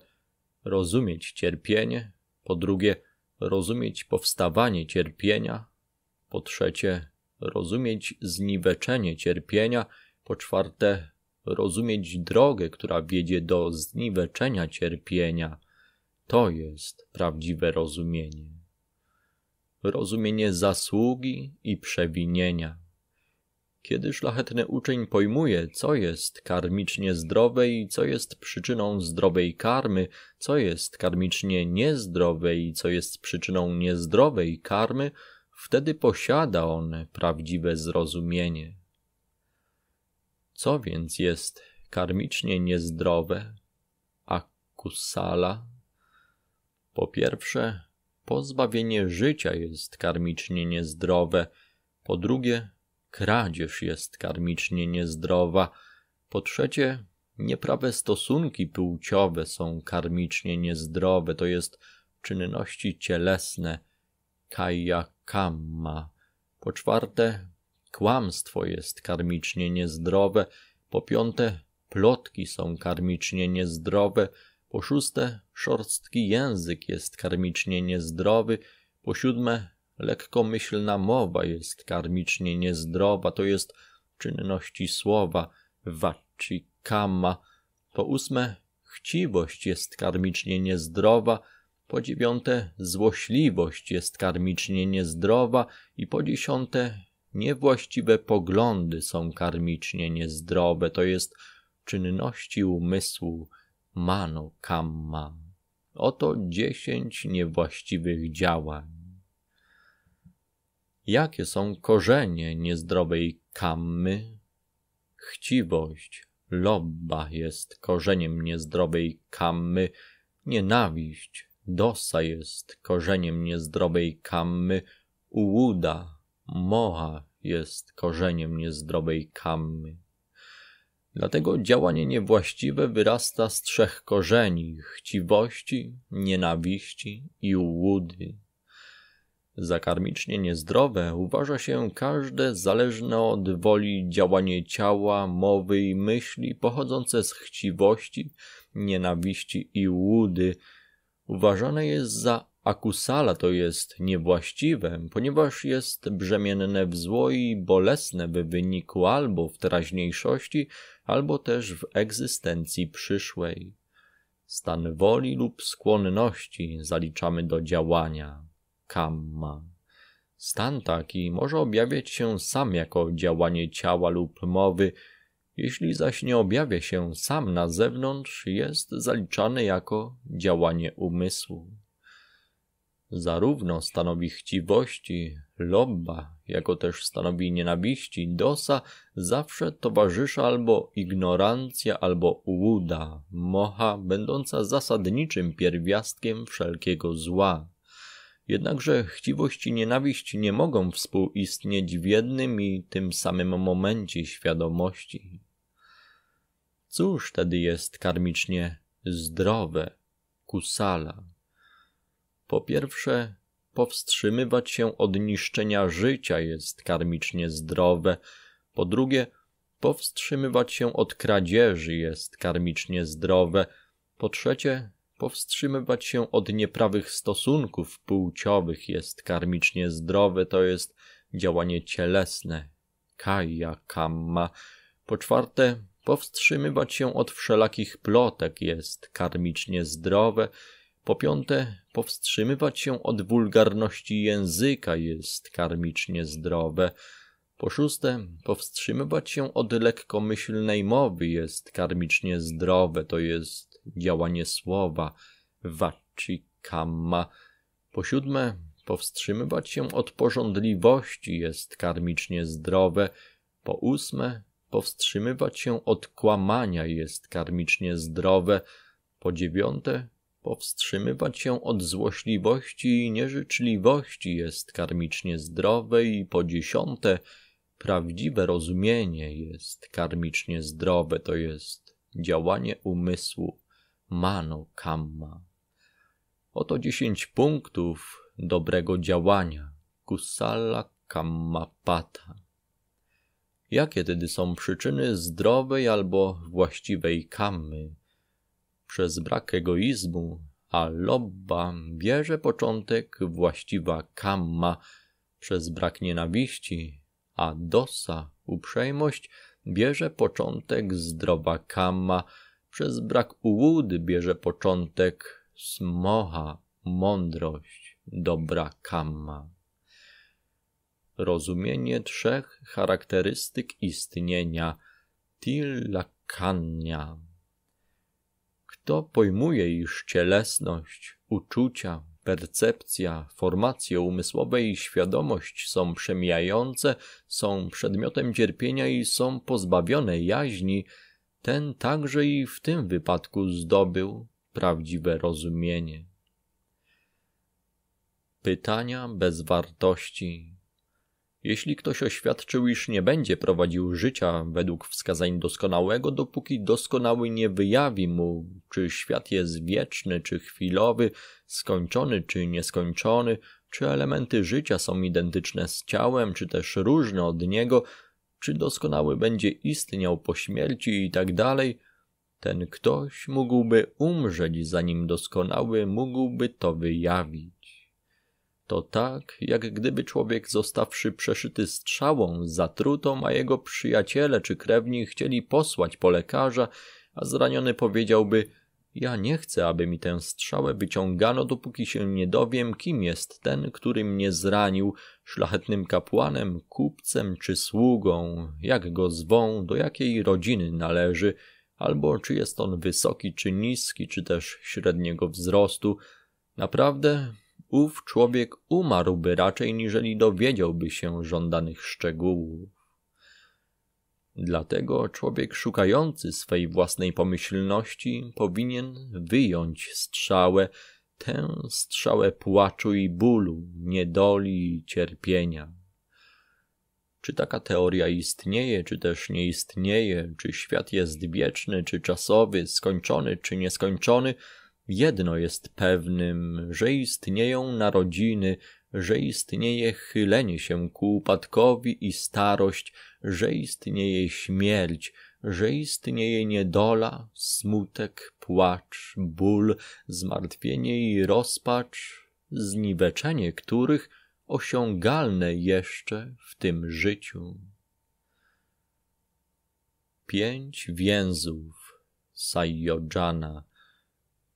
S1: rozumieć cierpienie, po drugie, rozumieć powstawanie cierpienia, po trzecie, rozumieć zniweczenie cierpienia, po czwarte, rozumieć drogę, która wiedzie do zniweczenia cierpienia. To jest prawdziwe rozumienie rozumienie zasługi i przewinienia. Kiedy szlachetny uczeń pojmuje, co jest karmicznie zdrowe i co jest przyczyną zdrowej karmy, co jest karmicznie niezdrowe i co jest przyczyną niezdrowej karmy, wtedy posiada on prawdziwe zrozumienie. Co więc jest karmicznie niezdrowe, akusala? Po pierwsze, pozbawienie życia jest karmicznie niezdrowe, po drugie, kradzież jest karmicznie niezdrowa, po trzecie, nieprawe stosunki płciowe są karmicznie niezdrowe, to jest czynności cielesne, kaya kamma. Po czwarte, kłamstwo jest karmicznie niezdrowe, po piąte, plotki są karmicznie niezdrowe, po szóste, szorstki język jest karmicznie niezdrowy. Po siódme, lekkomyślna mowa jest karmicznie niezdrowa, to jest czynności słowa, wachi kama. Po ósme, chciwość jest karmicznie niezdrowa. Po dziewiąte, złośliwość jest karmicznie niezdrowa. I po dziesiąte, niewłaściwe poglądy są karmicznie niezdrowe, to jest czynności umysłu, Mano kamma. Oto dziesięć niewłaściwych działań. Jakie są korzenie niezdrowej kammy? Chciwość, lobba jest korzeniem niezdrowej kammy, nienawiść, dosa jest korzeniem niezdrowej kammy, ułuda, moha jest korzeniem niezdrowej kammy. Dlatego działanie niewłaściwe wyrasta z trzech korzeni: chciwości, nienawiści i łudy. Za karmicznie niezdrowe uważa się każde zależne od woli działanie ciała, mowy i myśli pochodzące z chciwości, nienawiści i łudy. Uważane jest za Akusala to jest niewłaściwe, ponieważ jest brzemienne w zło i bolesne w wyniku albo w teraźniejszości, albo też w egzystencji przyszłej. Stan woli lub skłonności zaliczamy do działania. Kamma. Stan taki może objawiać się sam jako działanie ciała lub mowy, jeśli zaś nie objawia się sam na zewnątrz, jest zaliczany jako działanie umysłu. Zarówno stanowi chciwości, lobba, jako też stanowi nienawiści, dosa, zawsze towarzysza albo ignorancja, albo łuda, mocha, będąca zasadniczym pierwiastkiem wszelkiego zła. Jednakże chciwość i nienawiść nie mogą współistnieć w jednym i tym samym momencie świadomości. Cóż tedy jest karmicznie zdrowe, kusala? Po pierwsze, powstrzymywać się od niszczenia życia jest karmicznie zdrowe. Po drugie, powstrzymywać się od kradzieży jest karmicznie zdrowe. Po trzecie, powstrzymywać się od nieprawych stosunków płciowych jest karmicznie zdrowe, to jest działanie cielesne, kaya kamma. Po czwarte, powstrzymywać się od wszelakich plotek jest karmicznie zdrowe po piąte, powstrzymywać się od wulgarności języka jest karmicznie zdrowe. Po szóste, powstrzymywać się od lekkomyślnej mowy jest karmicznie zdrowe, to jest działanie słowa, vachikamma. Po siódme, powstrzymywać się od pożądliwości jest karmicznie zdrowe. Po ósme, powstrzymywać się od kłamania jest karmicznie zdrowe. Po dziewiąte, Powstrzymywać się od złośliwości i nieżyczliwości jest karmicznie zdrowe i po dziesiąte, prawdziwe rozumienie jest karmicznie zdrowe, to jest działanie umysłu mano kamma. Oto dziesięć punktów dobrego działania kusala kammapata. Jakie tedy są przyczyny zdrowej albo właściwej kammy? Przez brak egoizmu, a lobba bierze początek właściwa kamma, przez brak nienawiści, a dosa, uprzejmość, bierze początek zdrowa kamma, przez brak ułudy bierze początek smocha, mądrość, dobra kamma. Rozumienie trzech charakterystyk istnienia, tilakania, kto pojmuje już cielesność, uczucia, percepcja, formacje umysłowe i świadomość są przemijające, są przedmiotem cierpienia i są pozbawione jaźni, ten także i w tym wypadku zdobył prawdziwe rozumienie. Pytania bez wartości jeśli ktoś oświadczył, iż nie będzie prowadził życia według wskazań doskonałego, dopóki doskonały nie wyjawi mu, czy świat jest wieczny, czy chwilowy, skończony, czy nieskończony, czy elementy życia są identyczne z ciałem, czy też różne od niego, czy doskonały będzie istniał po śmierci i tak dalej, ten ktoś mógłby umrzeć, zanim doskonały mógłby to wyjawić. To tak, jak gdyby człowiek zostawszy przeszyty strzałą, zatrutą, a jego przyjaciele czy krewni chcieli posłać po lekarza, a zraniony powiedziałby ja nie chcę, aby mi tę strzałę wyciągano, dopóki się nie dowiem, kim jest ten, który mnie zranił, szlachetnym kapłanem, kupcem czy sługą, jak go zwą, do jakiej rodziny należy, albo czy jest on wysoki czy niski, czy też średniego wzrostu. Naprawdę ów człowiek umarłby raczej niżeli dowiedziałby się żądanych szczegółów. Dlatego człowiek szukający swej własnej pomyślności powinien wyjąć strzałę, tę strzałę płaczu i bólu, niedoli i cierpienia. Czy taka teoria istnieje, czy też nie istnieje, czy świat jest wieczny, czy czasowy, skończony, czy nieskończony – Jedno jest pewnym, że istnieją narodziny, że istnieje chylenie się ku upadkowi i starość, że istnieje śmierć, że istnieje niedola, smutek, płacz, ból, zmartwienie i rozpacz, zniweczenie których osiągalne jeszcze w tym życiu. Pięć więzów Sayojana –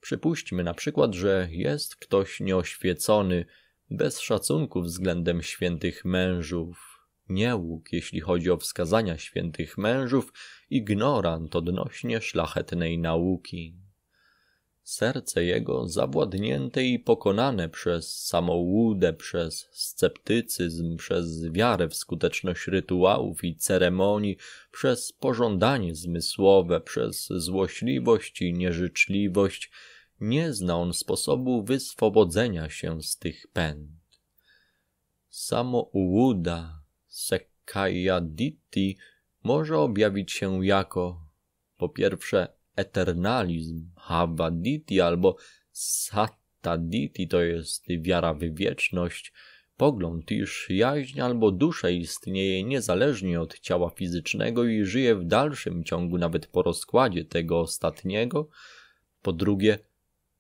S1: Przypuśćmy na przykład, że jest ktoś nieoświecony, bez szacunku względem świętych mężów, niełóg, jeśli chodzi o wskazania świętych mężów, ignorant odnośnie szlachetnej nauki. Serce jego, zawładnięte i pokonane przez samołudę, przez sceptycyzm, przez wiarę w skuteczność rytuałów i ceremonii, przez pożądanie zmysłowe, przez złośliwość i nieżyczliwość, nie zna on sposobu wyswobodzenia się z tych pęd. Samołuda sekajaditi, może objawić się jako po pierwsze eternalizm, habaditi albo sattaditi to jest wiara w wieczność, pogląd, iż jaźń albo dusza istnieje niezależnie od ciała fizycznego i żyje w dalszym ciągu nawet po rozkładzie tego ostatniego. Po drugie,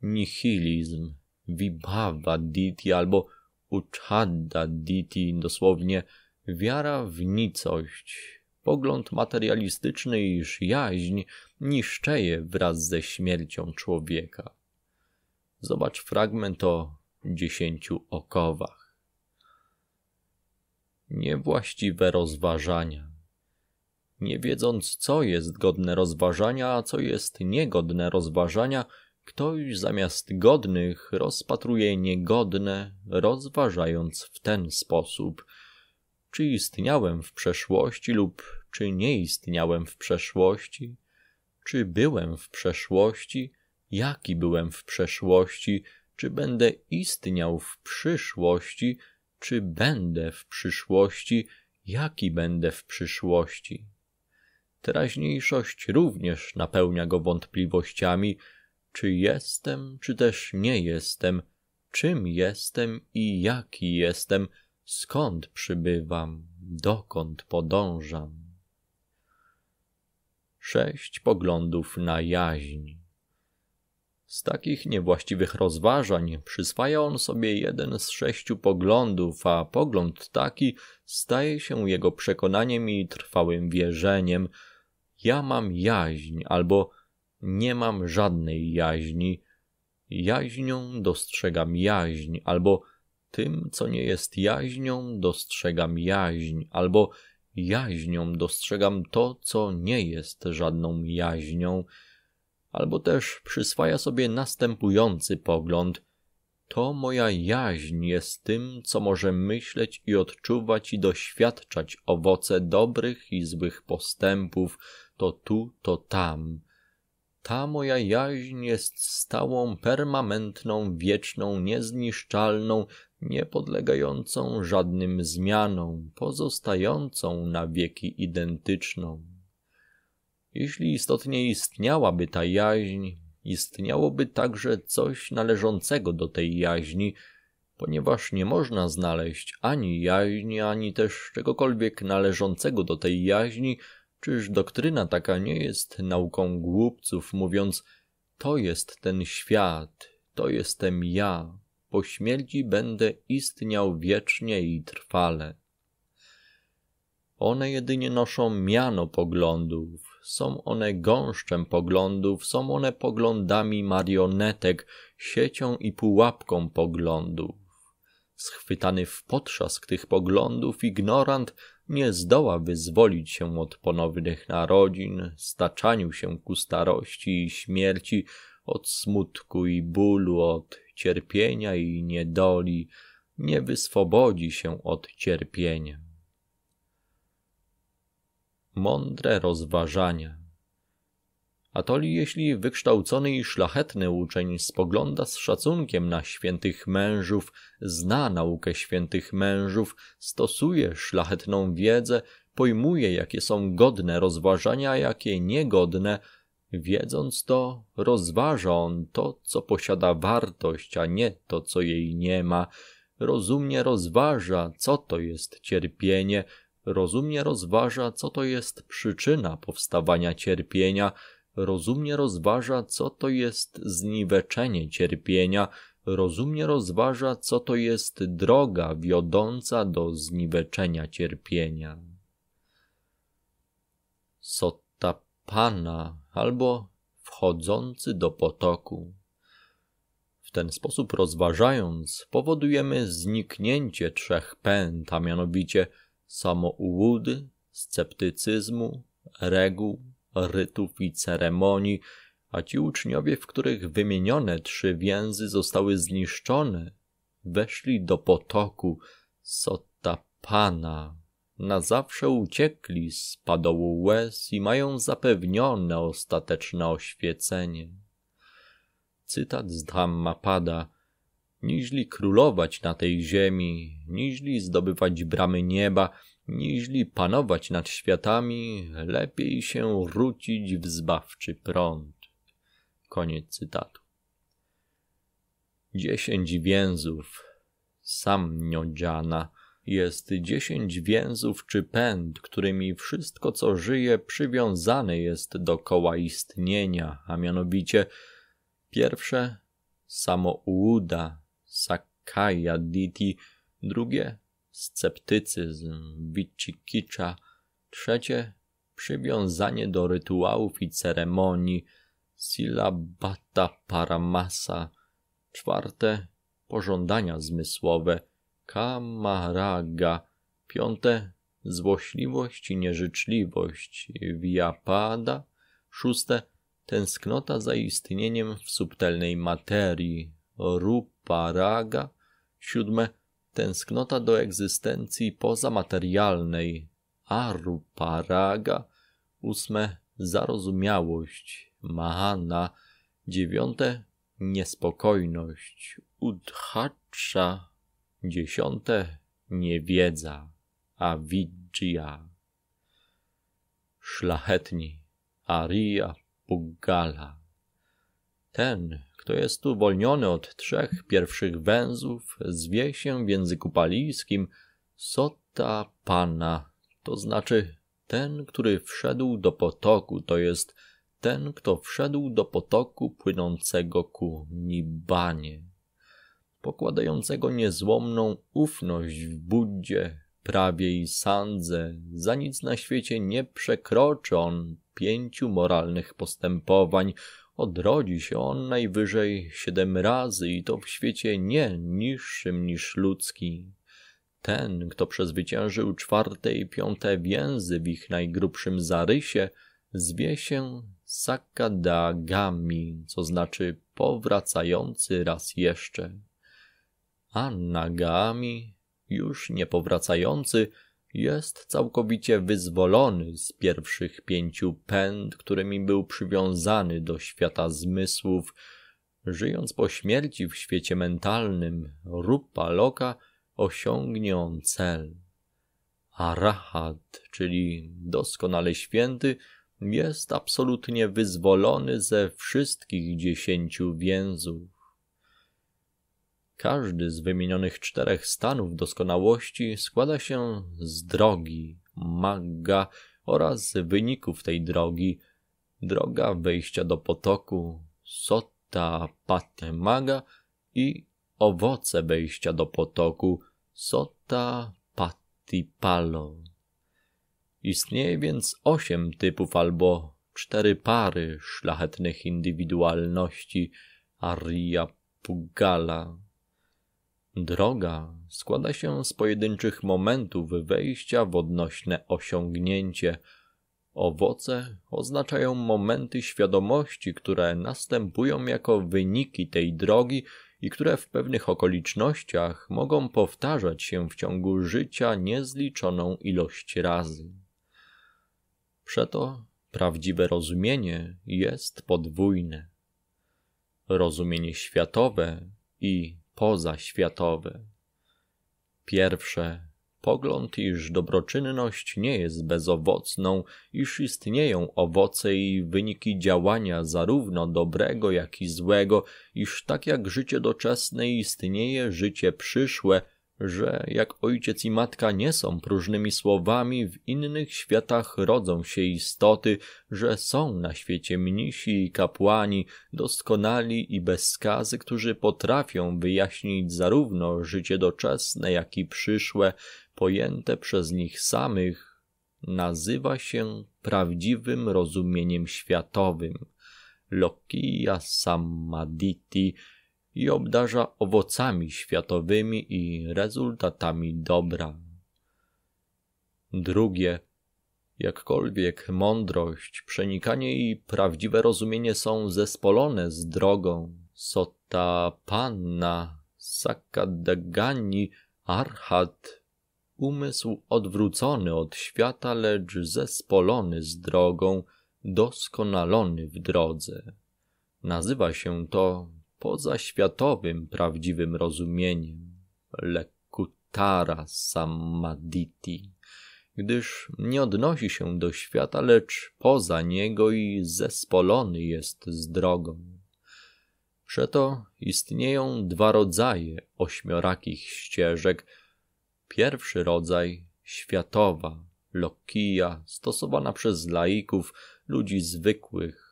S1: nihilizm, vibhavaditi albo uchadda diti, dosłownie wiara w nicość, pogląd materialistyczny, iż jaźń niszczeje wraz ze śmiercią człowieka. Zobacz fragment o dziesięciu okowach. Niewłaściwe rozważania. Nie wiedząc, co jest godne rozważania, a co jest niegodne rozważania, ktoś zamiast godnych rozpatruje niegodne, rozważając w ten sposób, czy istniałem w przeszłości lub czy nie istniałem w przeszłości, czy byłem w przeszłości, jaki byłem w przeszłości, czy będę istniał w przyszłości, czy będę w przyszłości, jaki będę w przyszłości. Teraźniejszość również napełnia go wątpliwościami, czy jestem, czy też nie jestem, czym jestem i jaki jestem, skąd przybywam, dokąd podążam. Sześć poglądów na jaźń. Z takich niewłaściwych rozważań przyswaja on sobie jeden z sześciu poglądów, a pogląd taki staje się jego przekonaniem i trwałym wierzeniem. Ja mam jaźń albo nie mam żadnej jaźni. Jaźnią dostrzegam jaźń albo tym, co nie jest jaźnią, dostrzegam jaźń albo jaźnią dostrzegam to, co nie jest żadną jaźnią, albo też przyswaja sobie następujący pogląd. To moja jaźń jest tym, co może myśleć i odczuwać i doświadczać owoce dobrych i złych postępów, to tu, to tam. Ta moja jaźń jest stałą, permanentną, wieczną, niezniszczalną, niepodlegającą żadnym zmianom, pozostającą na wieki identyczną. Jeśli istotnie istniałaby ta jaźń, istniałoby także coś należącego do tej jaźni, ponieważ nie można znaleźć ani jaźni, ani też czegokolwiek należącego do tej jaźni, Czyż doktryna taka nie jest nauką głupców, mówiąc: To jest ten świat, to jestem ja, po śmierci będę istniał wiecznie i trwale. One jedynie noszą miano poglądów, są one gąszczem poglądów, są one poglądami marionetek, siecią i pułapką poglądów. Schwytany w potrzask tych poglądów, ignorant nie zdoła wyzwolić się od ponownych narodzin, staczaniu się ku starości i śmierci, od smutku i bólu, od cierpienia i niedoli, nie wyswobodzi się od cierpienia. Mądre rozważania. Atoli, jeśli wykształcony i szlachetny uczeń spogląda z szacunkiem na świętych mężów, zna naukę świętych mężów, stosuje szlachetną wiedzę, pojmuje, jakie są godne rozważania, jakie niegodne, wiedząc to, rozważa on to, co posiada wartość, a nie to, co jej nie ma. Rozumnie rozważa, co to jest cierpienie, rozumnie rozważa, co to jest przyczyna powstawania cierpienia, rozumnie rozważa, co to jest zniweczenie cierpienia, rozumnie rozważa, co to jest droga wiodąca do zniweczenia cierpienia. Sotta pana albo wchodzący do potoku. W ten sposób rozważając, powodujemy zniknięcie trzech pęd, a mianowicie samoułudy, sceptycyzmu, reguł rytów i ceremonii, a ci uczniowie, w których wymienione trzy więzy zostały zniszczone, weszli do potoku Sotapana. Na zawsze uciekli z padołu łez i mają zapewnione ostateczne oświecenie. Cytat z Dhammapada – niźli królować na tej ziemi, niźli zdobywać bramy nieba, Niźli panować nad światami, lepiej się rzucić w zbawczy prąd. Koniec cytatu. Dziesięć więzów, sam niodziana, jest dziesięć więzów czy pęd, którymi wszystko co żyje przywiązane jest do koła istnienia, a mianowicie pierwsze samo uda, Sakaya Diti, drugie sceptycyzm, wichikicza. Trzecie, przywiązanie do rytuałów i ceremonii, silabata paramasa. Czwarte, pożądania zmysłowe, kamaraga. Piąte, złośliwość i nieżyczliwość, viapada. Szóste, tęsknota za istnieniem w subtelnej materii, ruparaga. Siódme, tęsknota do egzystencji pozamaterialnej, aruparaga, ósme zarozumiałość, mahana, dziewiąte niespokojność, udhatsza, dziesiąte niewiedza, avidya. Szlachetni, aria, pugala. Ten, kto jest uwolniony od trzech pierwszych węzłów, zwie się w języku palijskim sota pana, to znaczy ten, który wszedł do potoku, to jest ten, kto wszedł do potoku płynącego ku Nibanie, pokładającego niezłomną ufność w Buddzie, prawie i sandze, za nic na świecie nie przekroczy on pięciu moralnych postępowań, Odrodzi się on najwyżej siedem razy i to w świecie nie niższym niż ludzki. Ten, kto przezwyciężył czwarte i piąte więzy w ich najgrubszym zarysie, zwie się Sakadagami, co znaczy powracający raz jeszcze. A nagami, już niepowracający, jest całkowicie wyzwolony z pierwszych pięciu pęd, którymi był przywiązany do świata zmysłów. Żyjąc po śmierci w świecie mentalnym Rupa Loka osiągnie on cel. Arahat, czyli doskonale święty, jest absolutnie wyzwolony ze wszystkich dziesięciu więzów. Każdy z wymienionych czterech stanów doskonałości składa się z drogi, magga oraz wyników tej drogi. Droga wejścia do potoku, sota patemaga i owoce wejścia do potoku, sota patipalo. Istnieje więc osiem typów albo cztery pary szlachetnych indywidualności Arya Pugala. Droga składa się z pojedynczych momentów wejścia w odnośne osiągnięcie. Owoce oznaczają momenty świadomości, które następują jako wyniki tej drogi i które w pewnych okolicznościach mogą powtarzać się w ciągu życia niezliczoną ilość razy. Przeto prawdziwe rozumienie jest podwójne. Rozumienie światowe i pozaświatowy. Pierwsze, pogląd, iż dobroczynność nie jest bezowocną, iż istnieją owoce i wyniki działania zarówno dobrego, jak i złego, iż tak jak życie doczesne istnieje życie przyszłe, że jak ojciec i matka nie są próżnymi słowami, w innych światach rodzą się istoty, że są na świecie mnisi i kapłani, doskonali i bez skazy, którzy potrafią wyjaśnić zarówno życie doczesne, jak i przyszłe, pojęte przez nich samych, nazywa się prawdziwym rozumieniem światowym. Lokia Samaditi i obdarza owocami światowymi i rezultatami dobra. Drugie, jakkolwiek mądrość, przenikanie i prawdziwe rozumienie są zespolone z drogą, sota panna, sakadagani, arhat, umysł odwrócony od świata, lecz zespolony z drogą, doskonalony w drodze. Nazywa się to poza światowym prawdziwym rozumieniem lekutara samaditi, gdyż nie odnosi się do świata, lecz poza niego i zespolony jest z drogą. Przeto istnieją dwa rodzaje ośmiorakich ścieżek. Pierwszy rodzaj światowa, lokija, stosowana przez laików, ludzi zwykłych,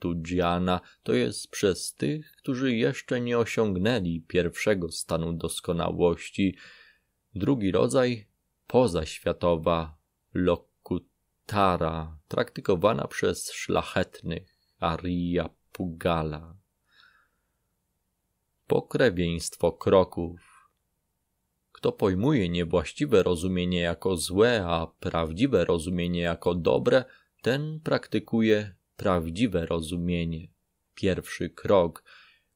S1: Tudziana, to jest przez tych, którzy jeszcze nie osiągnęli pierwszego stanu doskonałości. Drugi rodzaj pozaświatowa lokutara, praktykowana przez szlachetnych Arya Pugala. Pokrewieństwo kroków. Kto pojmuje niewłaściwe rozumienie jako złe, a prawdziwe rozumienie jako dobre, ten praktykuje prawdziwe rozumienie, pierwszy krok.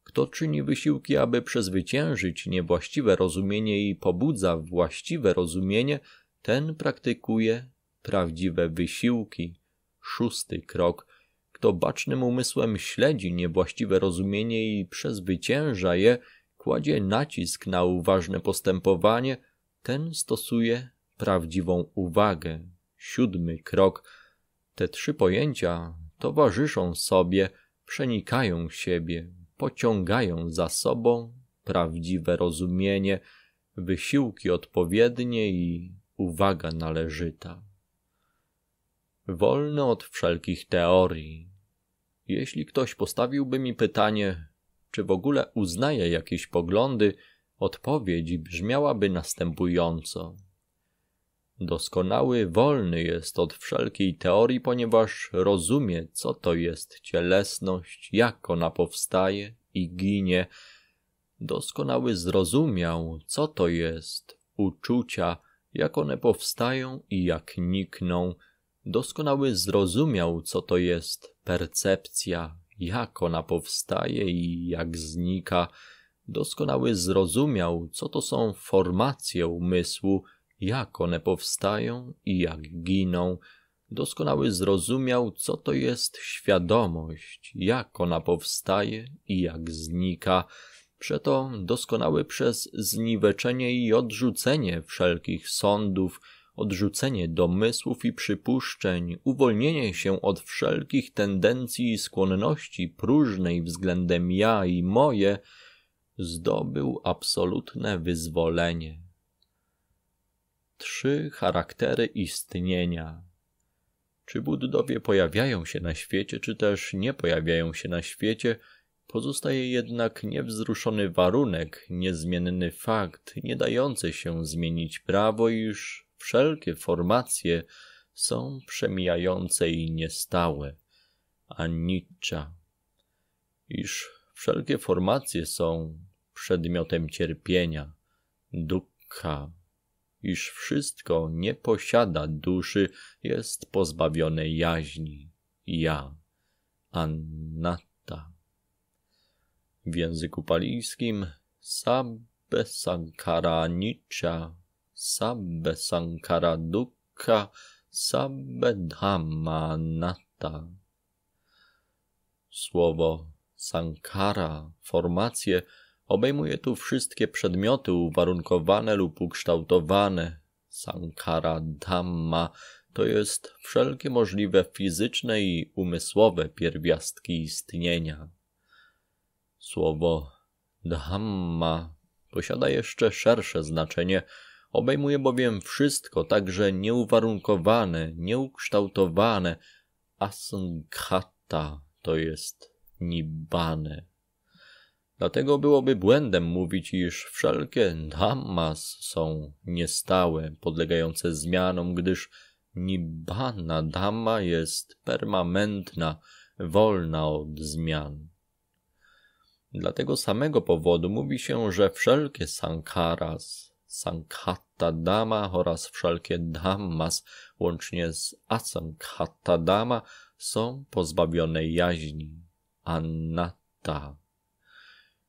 S1: Kto czyni wysiłki, aby przezwyciężyć niewłaściwe rozumienie i pobudza właściwe rozumienie, ten praktykuje prawdziwe wysiłki. Szósty krok. Kto bacznym umysłem śledzi niewłaściwe rozumienie i przezwycięża je, kładzie nacisk na uważne postępowanie, ten stosuje prawdziwą uwagę. Siódmy krok. Te trzy pojęcia towarzyszą sobie, przenikają siebie, pociągają za sobą prawdziwe rozumienie, wysiłki odpowiednie i uwaga należyta. Wolny od wszelkich teorii. Jeśli ktoś postawiłby mi pytanie, czy w ogóle uznaje jakieś poglądy, odpowiedź brzmiałaby następująco. Doskonały wolny jest od wszelkiej teorii, ponieważ rozumie, co to jest cielesność, jak ona powstaje i ginie. Doskonały zrozumiał, co to jest uczucia, jak one powstają i jak nikną. Doskonały zrozumiał, co to jest percepcja, jak ona powstaje i jak znika. Doskonały zrozumiał, co to są formacje umysłu, jak one powstają i jak giną, doskonały zrozumiał, co to jest świadomość, jak ona powstaje i jak znika. Przeto doskonały przez zniweczenie i odrzucenie wszelkich sądów, odrzucenie domysłów i przypuszczeń, uwolnienie się od wszelkich tendencji i skłonności próżnej względem ja i moje, zdobył absolutne wyzwolenie. Trzy charaktery istnienia. Czy buddowie pojawiają się na świecie, czy też nie pojawiają się na świecie, pozostaje jednak niewzruszony warunek, niezmienny fakt, nie dający się zmienić prawo, iż wszelkie formacje są przemijające i niestałe. Anicca. Iż wszelkie formacje są przedmiotem cierpienia, dukka iż wszystko nie posiada duszy, jest pozbawione jaźni. Ja, Annata. W języku palijskim Sabbesankaranicza, Sabbesankaradukka, Sabbedhammanata. Słowo Sankara, formacje Obejmuje tu wszystkie przedmioty uwarunkowane lub ukształtowane. Sankara Dhamma to jest wszelkie możliwe fizyczne i umysłowe pierwiastki istnienia. Słowo Dhamma posiada jeszcze szersze znaczenie, obejmuje bowiem wszystko, także nieuwarunkowane, nieukształtowane, asankhata, to jest nibbane. Dlatego byłoby błędem mówić, iż wszelkie dhammas są niestałe, podlegające zmianom, gdyż nibbana dhamma jest permanentna, wolna od zmian. Dla tego samego powodu mówi się, że wszelkie sankaras, sankhatta dhamma oraz wszelkie dhammas, łącznie z asankhatta dhamma, są pozbawione jaźni, anatta.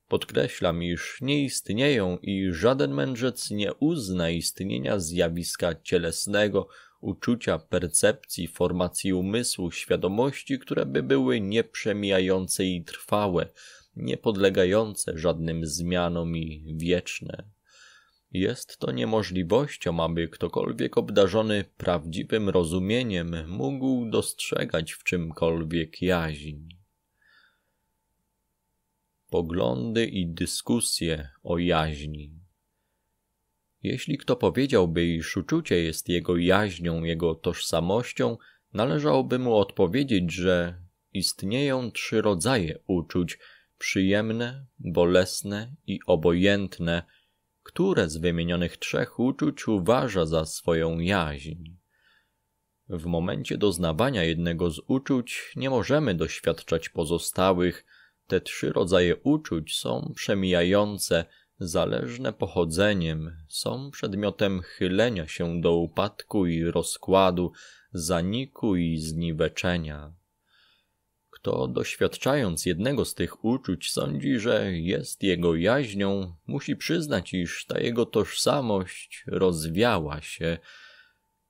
S1: Podkreślam, iż nie istnieją i żaden mędrzec nie uzna istnienia zjawiska cielesnego, uczucia, percepcji, formacji umysłu, świadomości, które by były nieprzemijające i trwałe, niepodlegające żadnym zmianom i wieczne. Jest to niemożliwością, aby ktokolwiek obdarzony prawdziwym rozumieniem mógł dostrzegać w czymkolwiek jaźń poglądy i dyskusje o jaźni. Jeśli kto powiedziałby, iż uczucie jest jego jaźnią, jego tożsamością, należałoby mu odpowiedzieć, że istnieją trzy rodzaje uczuć: przyjemne, bolesne i obojętne, które z wymienionych trzech uczuć uważa za swoją jaźń. W momencie doznawania jednego z uczuć nie możemy doświadczać pozostałych, te trzy rodzaje uczuć są przemijające, zależne pochodzeniem, są przedmiotem chylenia się do upadku i rozkładu, zaniku i zniweczenia. Kto doświadczając jednego z tych uczuć sądzi, że jest jego jaźnią, musi przyznać, iż ta jego tożsamość rozwiała się.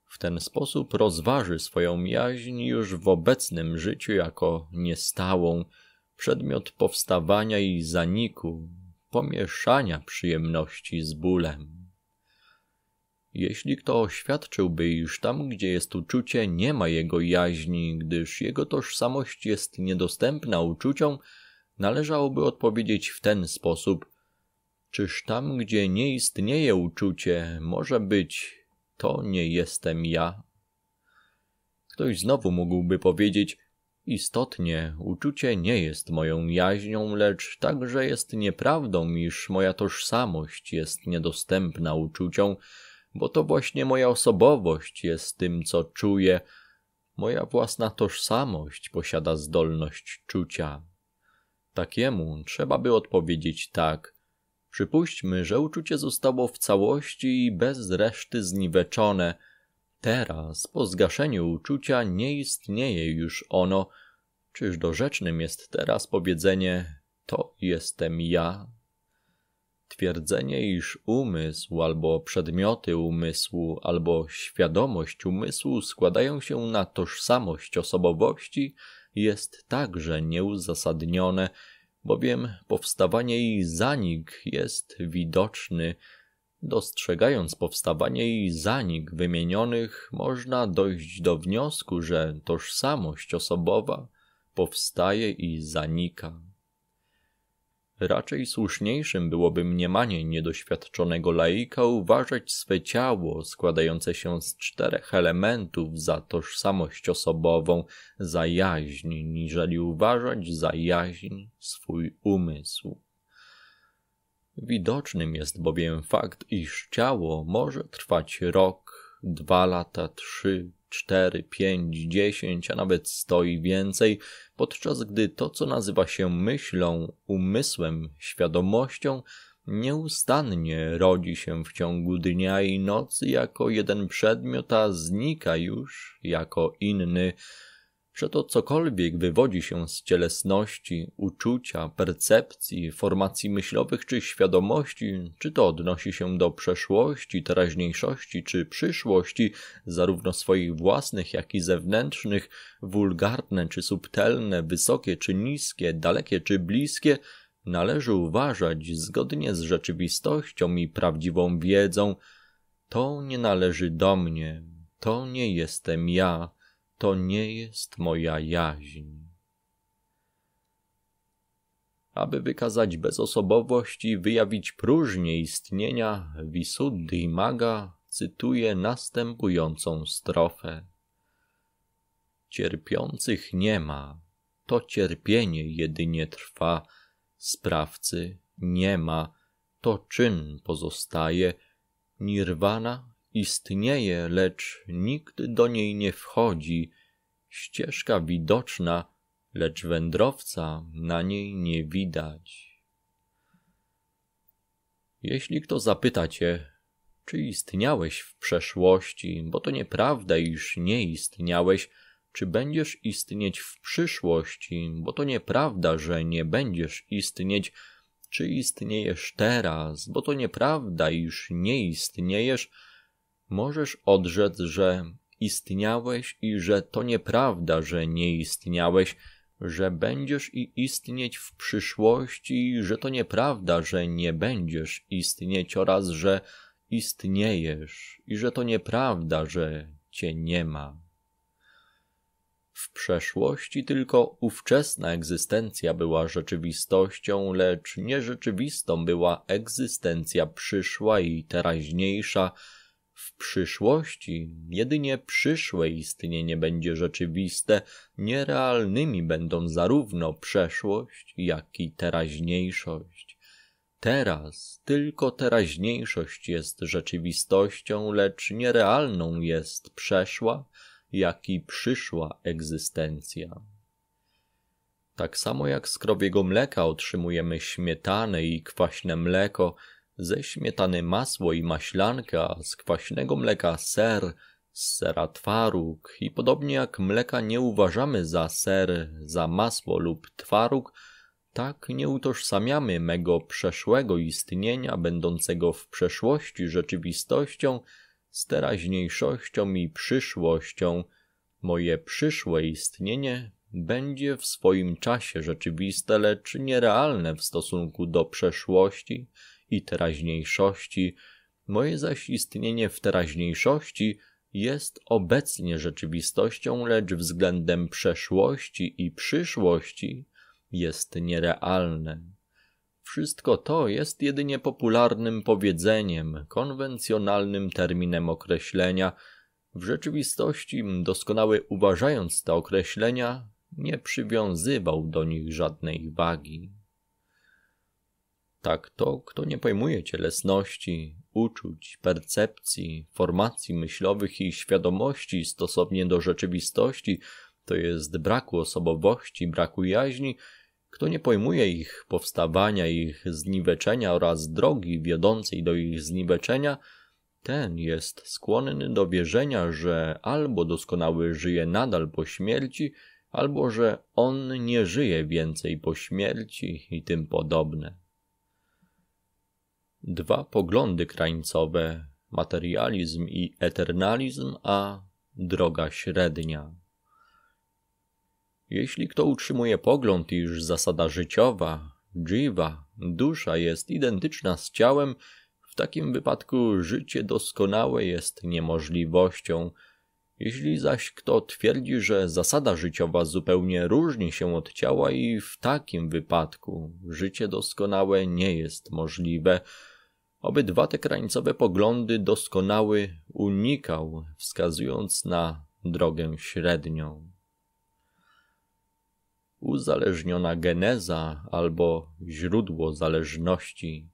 S1: W ten sposób rozważy swoją jaźń już w obecnym życiu jako niestałą, przedmiot powstawania i zaniku, pomieszania przyjemności z bólem. Jeśli kto oświadczyłby, iż tam, gdzie jest uczucie, nie ma jego jaźni, gdyż jego tożsamość jest niedostępna uczuciom, należałoby odpowiedzieć w ten sposób: Czyż tam, gdzie nie istnieje uczucie, może być to nie jestem ja? Ktoś znowu mógłby powiedzieć: Istotnie, uczucie nie jest moją jaźnią, lecz także jest nieprawdą, iż moja tożsamość jest niedostępna uczuciom, bo to właśnie moja osobowość jest tym, co czuję. Moja własna tożsamość posiada zdolność czucia. Takiemu trzeba by odpowiedzieć tak. Przypuśćmy, że uczucie zostało w całości i bez reszty zniweczone – Teraz, po zgaszeniu uczucia, nie istnieje już ono. Czyż dorzecznym jest teraz powiedzenie: To jestem ja? Twierdzenie, iż umysł albo przedmioty umysłu, albo świadomość umysłu składają się na tożsamość osobowości, jest także nieuzasadnione, bowiem powstawanie i zanik jest widoczny Dostrzegając powstawanie i zanik wymienionych, można dojść do wniosku, że tożsamość osobowa powstaje i zanika. Raczej słuszniejszym byłoby mniemanie niedoświadczonego laika uważać swe ciało składające się z czterech elementów za tożsamość osobową, za jaźń, niżeli uważać za jaźń swój umysł. Widocznym jest bowiem fakt, iż ciało może trwać rok, dwa lata, trzy, cztery, pięć, dziesięć, a nawet sto i więcej, podczas gdy to, co nazywa się myślą, umysłem, świadomością, nieustannie rodzi się w ciągu dnia i nocy jako jeden przedmiot, a znika już jako inny, Przeto cokolwiek wywodzi się z cielesności, uczucia, percepcji, formacji myślowych czy świadomości, czy to odnosi się do przeszłości, teraźniejszości czy przyszłości, zarówno swoich własnych, jak i zewnętrznych, wulgarne czy subtelne, wysokie czy niskie, dalekie czy bliskie, należy uważać zgodnie z rzeczywistością i prawdziwą wiedzą, to nie należy do mnie, to nie jestem ja to nie jest moja jaźń. Aby wykazać bezosobowość i wyjawić próżnię istnienia Wisuddhi Maga, cytuje następującą strofę. Cierpiących nie ma, to cierpienie jedynie trwa, sprawcy nie ma, to czyn pozostaje, nirwana istnieje, lecz nikt do niej nie wchodzi, ścieżka widoczna, lecz wędrowca na niej nie widać. Jeśli kto zapyta cię, czy istniałeś w przeszłości, bo to nieprawda, iż nie istniałeś, czy będziesz istnieć w przyszłości, bo to nieprawda, że nie będziesz istnieć, czy istniejesz teraz, bo to nieprawda, iż nie istniejesz, Możesz odrzec, że istniałeś i że to nieprawda, że nie istniałeś, że będziesz i istnieć w przyszłości, i że to nieprawda, że nie będziesz istnieć oraz że istniejesz i że to nieprawda, że cię nie ma. W przeszłości tylko ówczesna egzystencja była rzeczywistością, lecz nierzeczywistą była egzystencja przyszła i teraźniejsza, w przyszłości jedynie przyszłe istnienie będzie rzeczywiste, nierealnymi będą zarówno przeszłość, jak i teraźniejszość. Teraz tylko teraźniejszość jest rzeczywistością, lecz nierealną jest przeszła, jak i przyszła egzystencja. Tak samo jak z krowiego mleka otrzymujemy śmietanę i kwaśne mleko, ze śmietany masło i maślanka, z kwaśnego mleka ser, z sera twaróg i podobnie jak mleka nie uważamy za ser, za masło lub twaróg, tak nie utożsamiamy mego przeszłego istnienia, będącego w przeszłości rzeczywistością, z teraźniejszością i przyszłością. Moje przyszłe istnienie będzie w swoim czasie rzeczywiste, lecz nierealne w stosunku do przeszłości, i teraźniejszości, moje zaś istnienie w teraźniejszości jest obecnie rzeczywistością, lecz względem przeszłości i przyszłości jest nierealne. Wszystko to jest jedynie popularnym powiedzeniem, konwencjonalnym terminem określenia. W rzeczywistości doskonały uważając te określenia, nie przywiązywał do nich żadnej wagi. Tak, to kto nie pojmuje cielesności, uczuć, percepcji, formacji myślowych i świadomości stosownie do rzeczywistości, to jest braku osobowości, braku jaźni, kto nie pojmuje ich powstawania, ich zniweczenia oraz drogi wiodącej do ich zniweczenia, ten jest skłonny do wierzenia, że albo doskonały żyje nadal po śmierci, albo że on nie żyje więcej po śmierci i tym podobne dwa poglądy krańcowe materializm i eternalizm, a droga średnia. Jeśli kto utrzymuje pogląd, iż zasada życiowa, dziwa, dusza jest identyczna z ciałem, w takim wypadku życie doskonałe jest niemożliwością. Jeśli zaś kto twierdzi, że zasada życiowa zupełnie różni się od ciała i w takim wypadku życie doskonałe nie jest możliwe, Obydwa te krańcowe poglądy doskonały unikał, wskazując na drogę średnią. Uzależniona geneza albo źródło zależności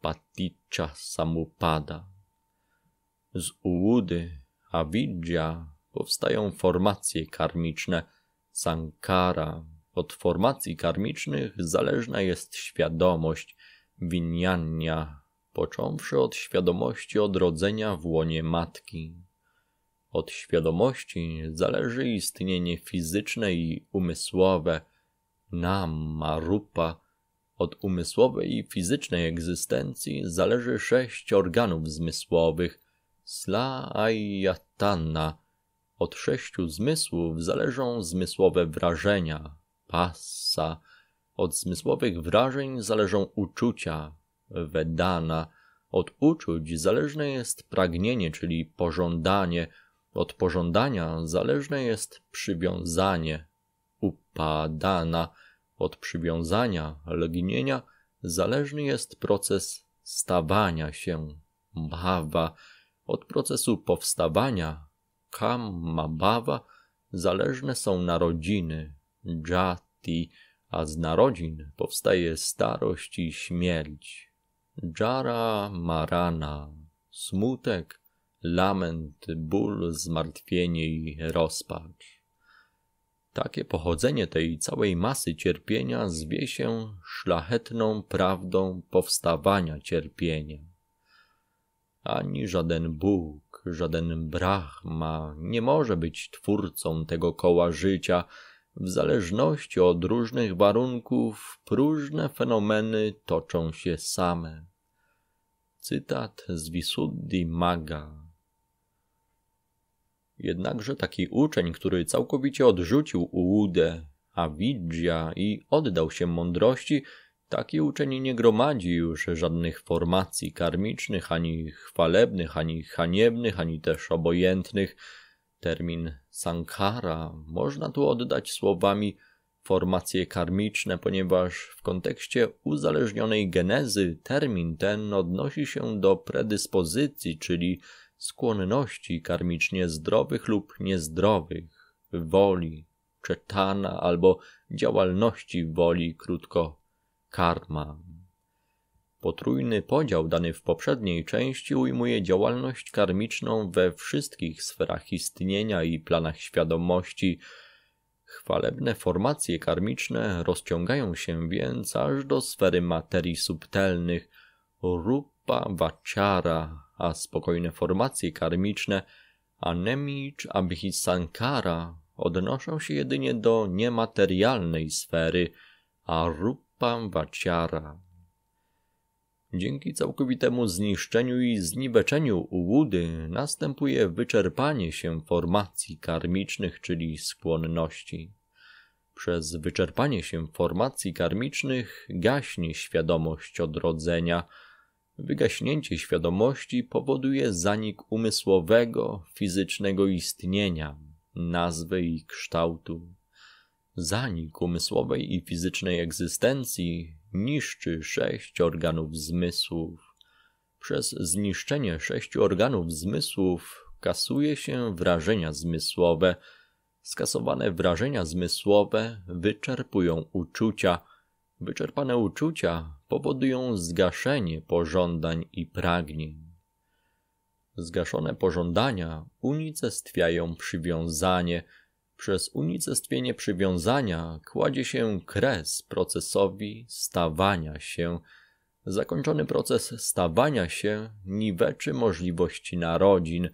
S1: paticza samupada. Z ułudy avidya powstają formacje karmiczne sankara. Od formacji karmicznych zależna jest świadomość, winiania począwszy od świadomości odrodzenia w łonie matki. Od świadomości zależy istnienie fizyczne i umysłowe, nama, rupa. Od umysłowej i fizycznej egzystencji zależy sześć organów zmysłowych, sla ajatana. Od sześciu zmysłów zależą zmysłowe wrażenia, passa, Od zmysłowych wrażeń zależą uczucia, Vedana. Od uczuć zależne jest pragnienie, czyli pożądanie. Od pożądania zależne jest przywiązanie, upadana. Od przywiązania, lgnienia zależny jest proces stawania się, bhava. Od procesu powstawania, kamma bhava, zależne są narodziny, jati, a z narodzin powstaje starość i śmierć, Dżara Marana, smutek, lament, ból, zmartwienie i rozpacz. Takie pochodzenie tej całej masy cierpienia zwie się szlachetną prawdą powstawania cierpienia. Ani żaden Bóg, żaden Brahma nie może być twórcą tego koła życia, w zależności od różnych warunków próżne fenomeny toczą się same. Cytat z Visuddhi Maga. Jednakże taki uczeń, który całkowicie odrzucił ułudę, widzia i oddał się mądrości, taki uczeń nie gromadzi już żadnych formacji karmicznych, ani chwalebnych, ani haniebnych, ani też obojętnych – Termin sankhara można tu oddać słowami formacje karmiczne, ponieważ w kontekście uzależnionej genezy termin ten odnosi się do predyspozycji, czyli skłonności karmicznie zdrowych lub niezdrowych, woli, czetana albo działalności woli, krótko karma. Potrójny podział dany w poprzedniej części ujmuje działalność karmiczną we wszystkich sferach istnienia i planach świadomości. Chwalebne formacje karmiczne rozciągają się więc aż do sfery materii subtelnych, rupa vaciara, a spokojne formacje karmiczne anemicz abhisankara odnoszą się jedynie do niematerialnej sfery, a rupa vaciara Dzięki całkowitemu zniszczeniu i zniweczeniu łudy następuje wyczerpanie się formacji karmicznych, czyli skłonności. Przez wyczerpanie się formacji karmicznych gaśnie świadomość odrodzenia. Wygaśnięcie świadomości powoduje zanik umysłowego, fizycznego istnienia, nazwy i kształtu. Zanik umysłowej i fizycznej egzystencji niszczy sześć organów zmysłów. Przez zniszczenie sześciu organów zmysłów kasuje się wrażenia zmysłowe. Skasowane wrażenia zmysłowe wyczerpują uczucia. Wyczerpane uczucia powodują zgaszenie pożądań i pragnień. Zgaszone pożądania unicestwiają przywiązanie – przez unicestwienie przywiązania kładzie się kres procesowi stawania się. Zakończony proces stawania się niweczy możliwości narodzin.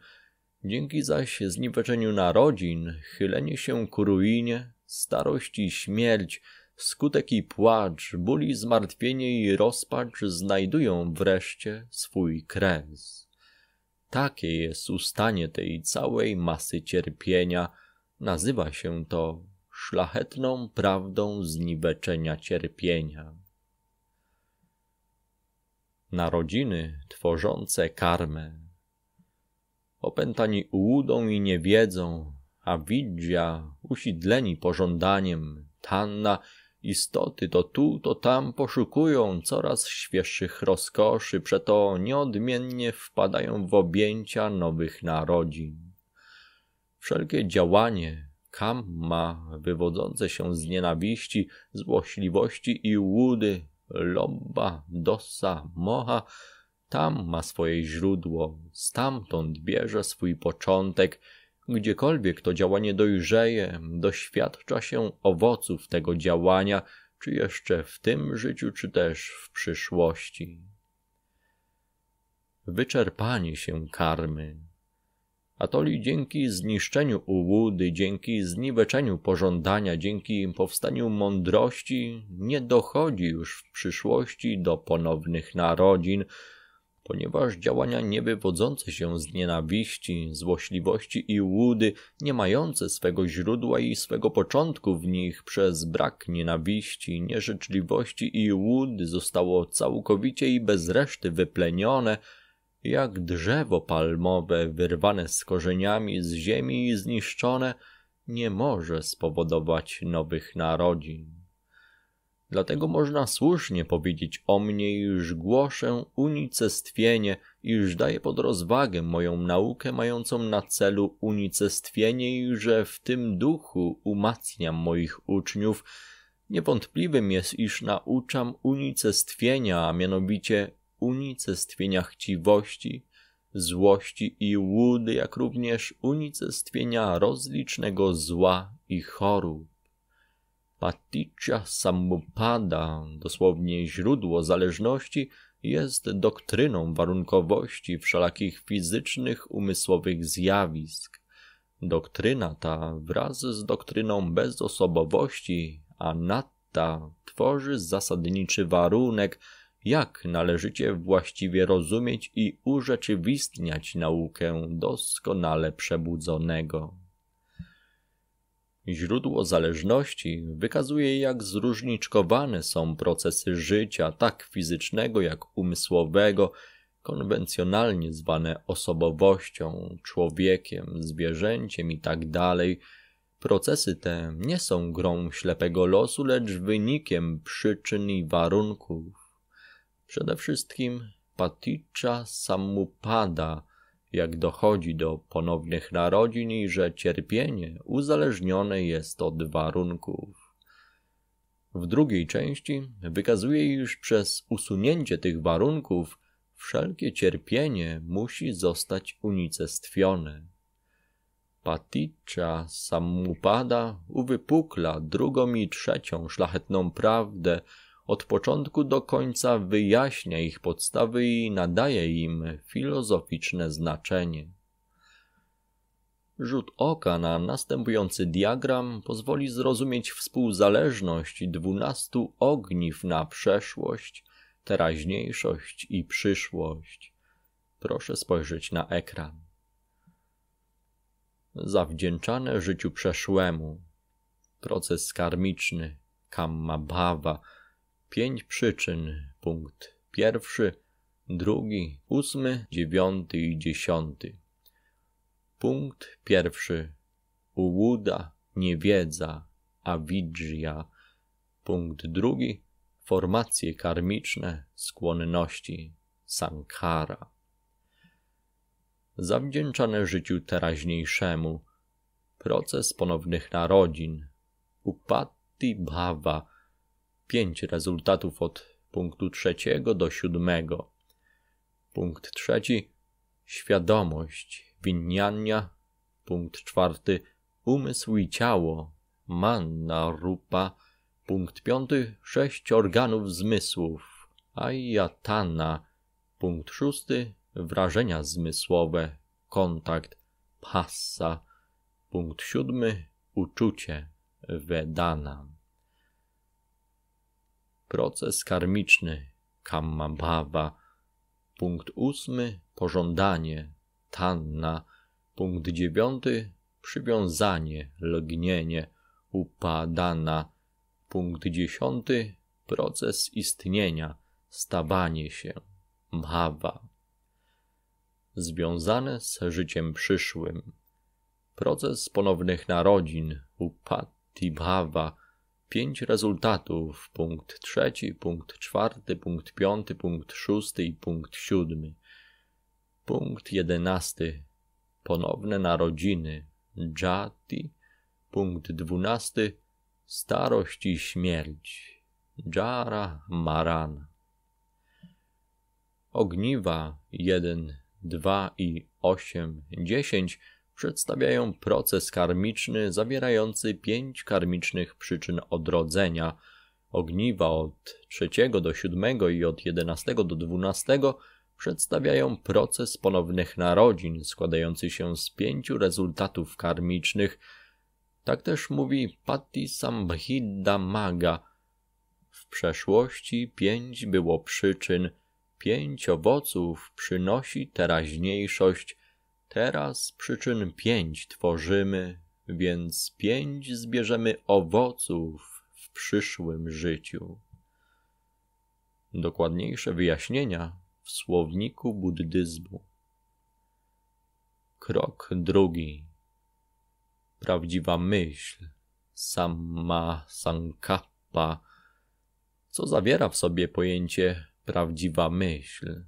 S1: Dzięki zaś zniweczeniu narodzin, chylenie się ku ruinie, starość i śmierć, skutek i płacz, ból i zmartwienie i rozpacz znajdują wreszcie swój kres. Takie jest ustanie tej całej masy cierpienia – Nazywa się to szlachetną prawdą zniweczenia cierpienia. Narodziny tworzące karmę. Opętani ułudą i nie a widzia, usidleni pożądaniem, tanna istoty to tu, to tam poszukują coraz świeższych rozkoszy, przeto nieodmiennie wpadają w objęcia nowych narodzin. Wszelkie działanie kamma wywodzące się z nienawiści, złośliwości i łudy, lobba, dosa, mocha, tam ma swoje źródło, stamtąd bierze swój początek. Gdziekolwiek to działanie dojrzeje, doświadcza się owoców tego działania, czy jeszcze w tym życiu, czy też w przyszłości. Wyczerpanie się karmy Atoli dzięki zniszczeniu ułudy, dzięki zniweczeniu pożądania, dzięki powstaniu mądrości nie dochodzi już w przyszłości do ponownych narodzin, ponieważ działania niewywodzące się z nienawiści, złośliwości i łudy, nie mające swego źródła i swego początku w nich przez brak nienawiści, nieżyczliwości i łudy zostało całkowicie i bez reszty wyplenione – jak drzewo palmowe wyrwane z korzeniami z ziemi i zniszczone, nie może spowodować nowych narodzin. Dlatego można słusznie powiedzieć o mnie, iż głoszę unicestwienie, iż daję pod rozwagę moją naukę mającą na celu unicestwienie i że w tym duchu umacniam moich uczniów. Niewątpliwym jest, iż nauczam unicestwienia, a mianowicie unicestwienia chciwości, złości i łudy, jak również unicestwienia rozlicznego zła i chorób. Paticca samupada, dosłownie źródło zależności, jest doktryną warunkowości wszelakich fizycznych, umysłowych zjawisk. Doktryna ta wraz z doktryną bezosobowości, anatta, tworzy zasadniczy warunek, jak należycie właściwie rozumieć i urzeczywistniać naukę doskonale przebudzonego. Źródło zależności wykazuje, jak zróżniczkowane są procesy życia, tak fizycznego jak umysłowego, konwencjonalnie zwane osobowością, człowiekiem, zwierzęciem itd. Tak procesy te nie są grą ślepego losu, lecz wynikiem przyczyn i warunków Przede wszystkim paticza samupada, jak dochodzi do ponownych narodzin i że cierpienie uzależnione jest od warunków. W drugiej części wykazuje, iż przez usunięcie tych warunków wszelkie cierpienie musi zostać unicestwione. Paticza samupada uwypukla drugą i trzecią szlachetną prawdę, od początku do końca wyjaśnia ich podstawy i nadaje im filozoficzne znaczenie. Rzut oka na następujący diagram pozwoli zrozumieć współzależność dwunastu ogniw na przeszłość, teraźniejszość i przyszłość. Proszę spojrzeć na ekran. Zawdzięczane życiu przeszłemu. Proces karmiczny, kamma bhava – Pięć przyczyn. Punkt pierwszy, drugi, ósmy, dziewiąty i dziesiąty. Punkt pierwszy. Ułuda, niewiedza, avidżja. Punkt drugi. Formacje karmiczne, skłonności, sankara. Zawdzięczane życiu teraźniejszemu. Proces ponownych narodzin. Upatti bhava – pięć rezultatów od punktu trzeciego do siódmego. Punkt trzeci świadomość, winiania. Punkt czwarty umysł i ciało, manna rupa. Punkt piąty sześć organów zmysłów, ajatana. Punkt szósty wrażenia zmysłowe, kontakt, passa. Punkt siódmy uczucie, vedana. Proces karmiczny, kamma bhava. Punkt ósmy, pożądanie, tanna. Punkt dziewiąty, przywiązanie, lgnienie, upadana. Punkt dziesiąty, proces istnienia, stawanie się, bhava. Związane z życiem przyszłym. Proces ponownych narodzin, upadti bhava, pięć rezultatów, punkt trzeci, punkt czwarty, punkt piąty, punkt szósty i punkt siódmy. Punkt jedenasty, ponowne narodziny, jati. Punkt dwunasty, starość i śmierć, jara marana. Ogniwa 1, 2 i 8, 10 przedstawiają proces karmiczny zawierający pięć karmicznych przyczyn odrodzenia. Ogniwa od trzeciego do siódmego i od jedenastego do dwunastego przedstawiają proces ponownych narodzin składający się z pięciu rezultatów karmicznych. Tak też mówi Patti Sambhidda Maga. W przeszłości pięć było przyczyn, pięć owoców przynosi teraźniejszość, Teraz przyczyn pięć tworzymy, więc pięć zbierzemy owoców w przyszłym życiu. Dokładniejsze wyjaśnienia w słowniku buddyzmu. Krok drugi. Prawdziwa myśl, sama sankappa, co zawiera w sobie pojęcie prawdziwa myśl.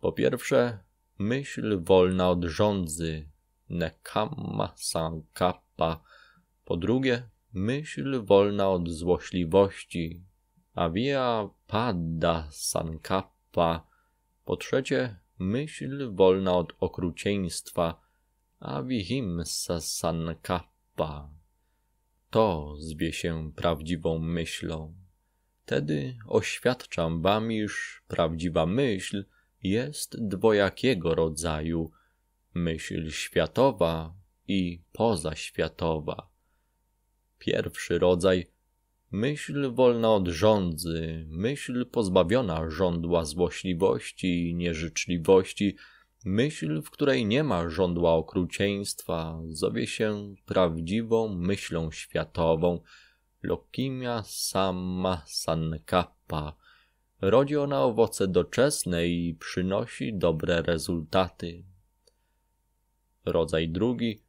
S1: Po pierwsze, Myśl wolna od rządzy. nekamma sankapa. Po drugie, myśl wolna od złośliwości. Avia pada sankapa. Po trzecie, myśl wolna od okrucieństwa. Avihimsa sankapa. To zwie się prawdziwą myślą. Wtedy oświadczam wam, iż prawdziwa myśl – jest dwojakiego rodzaju myśl światowa i pozaświatowa. Pierwszy rodzaj myśl wolna od rządzy, myśl pozbawiona żądła złośliwości i nieżyczliwości, myśl, w której nie ma żądła okrucieństwa, zowie się prawdziwą myślą światową, lokimia sama sankappa. Rodzi ona owoce doczesne i przynosi dobre rezultaty. Rodzaj drugi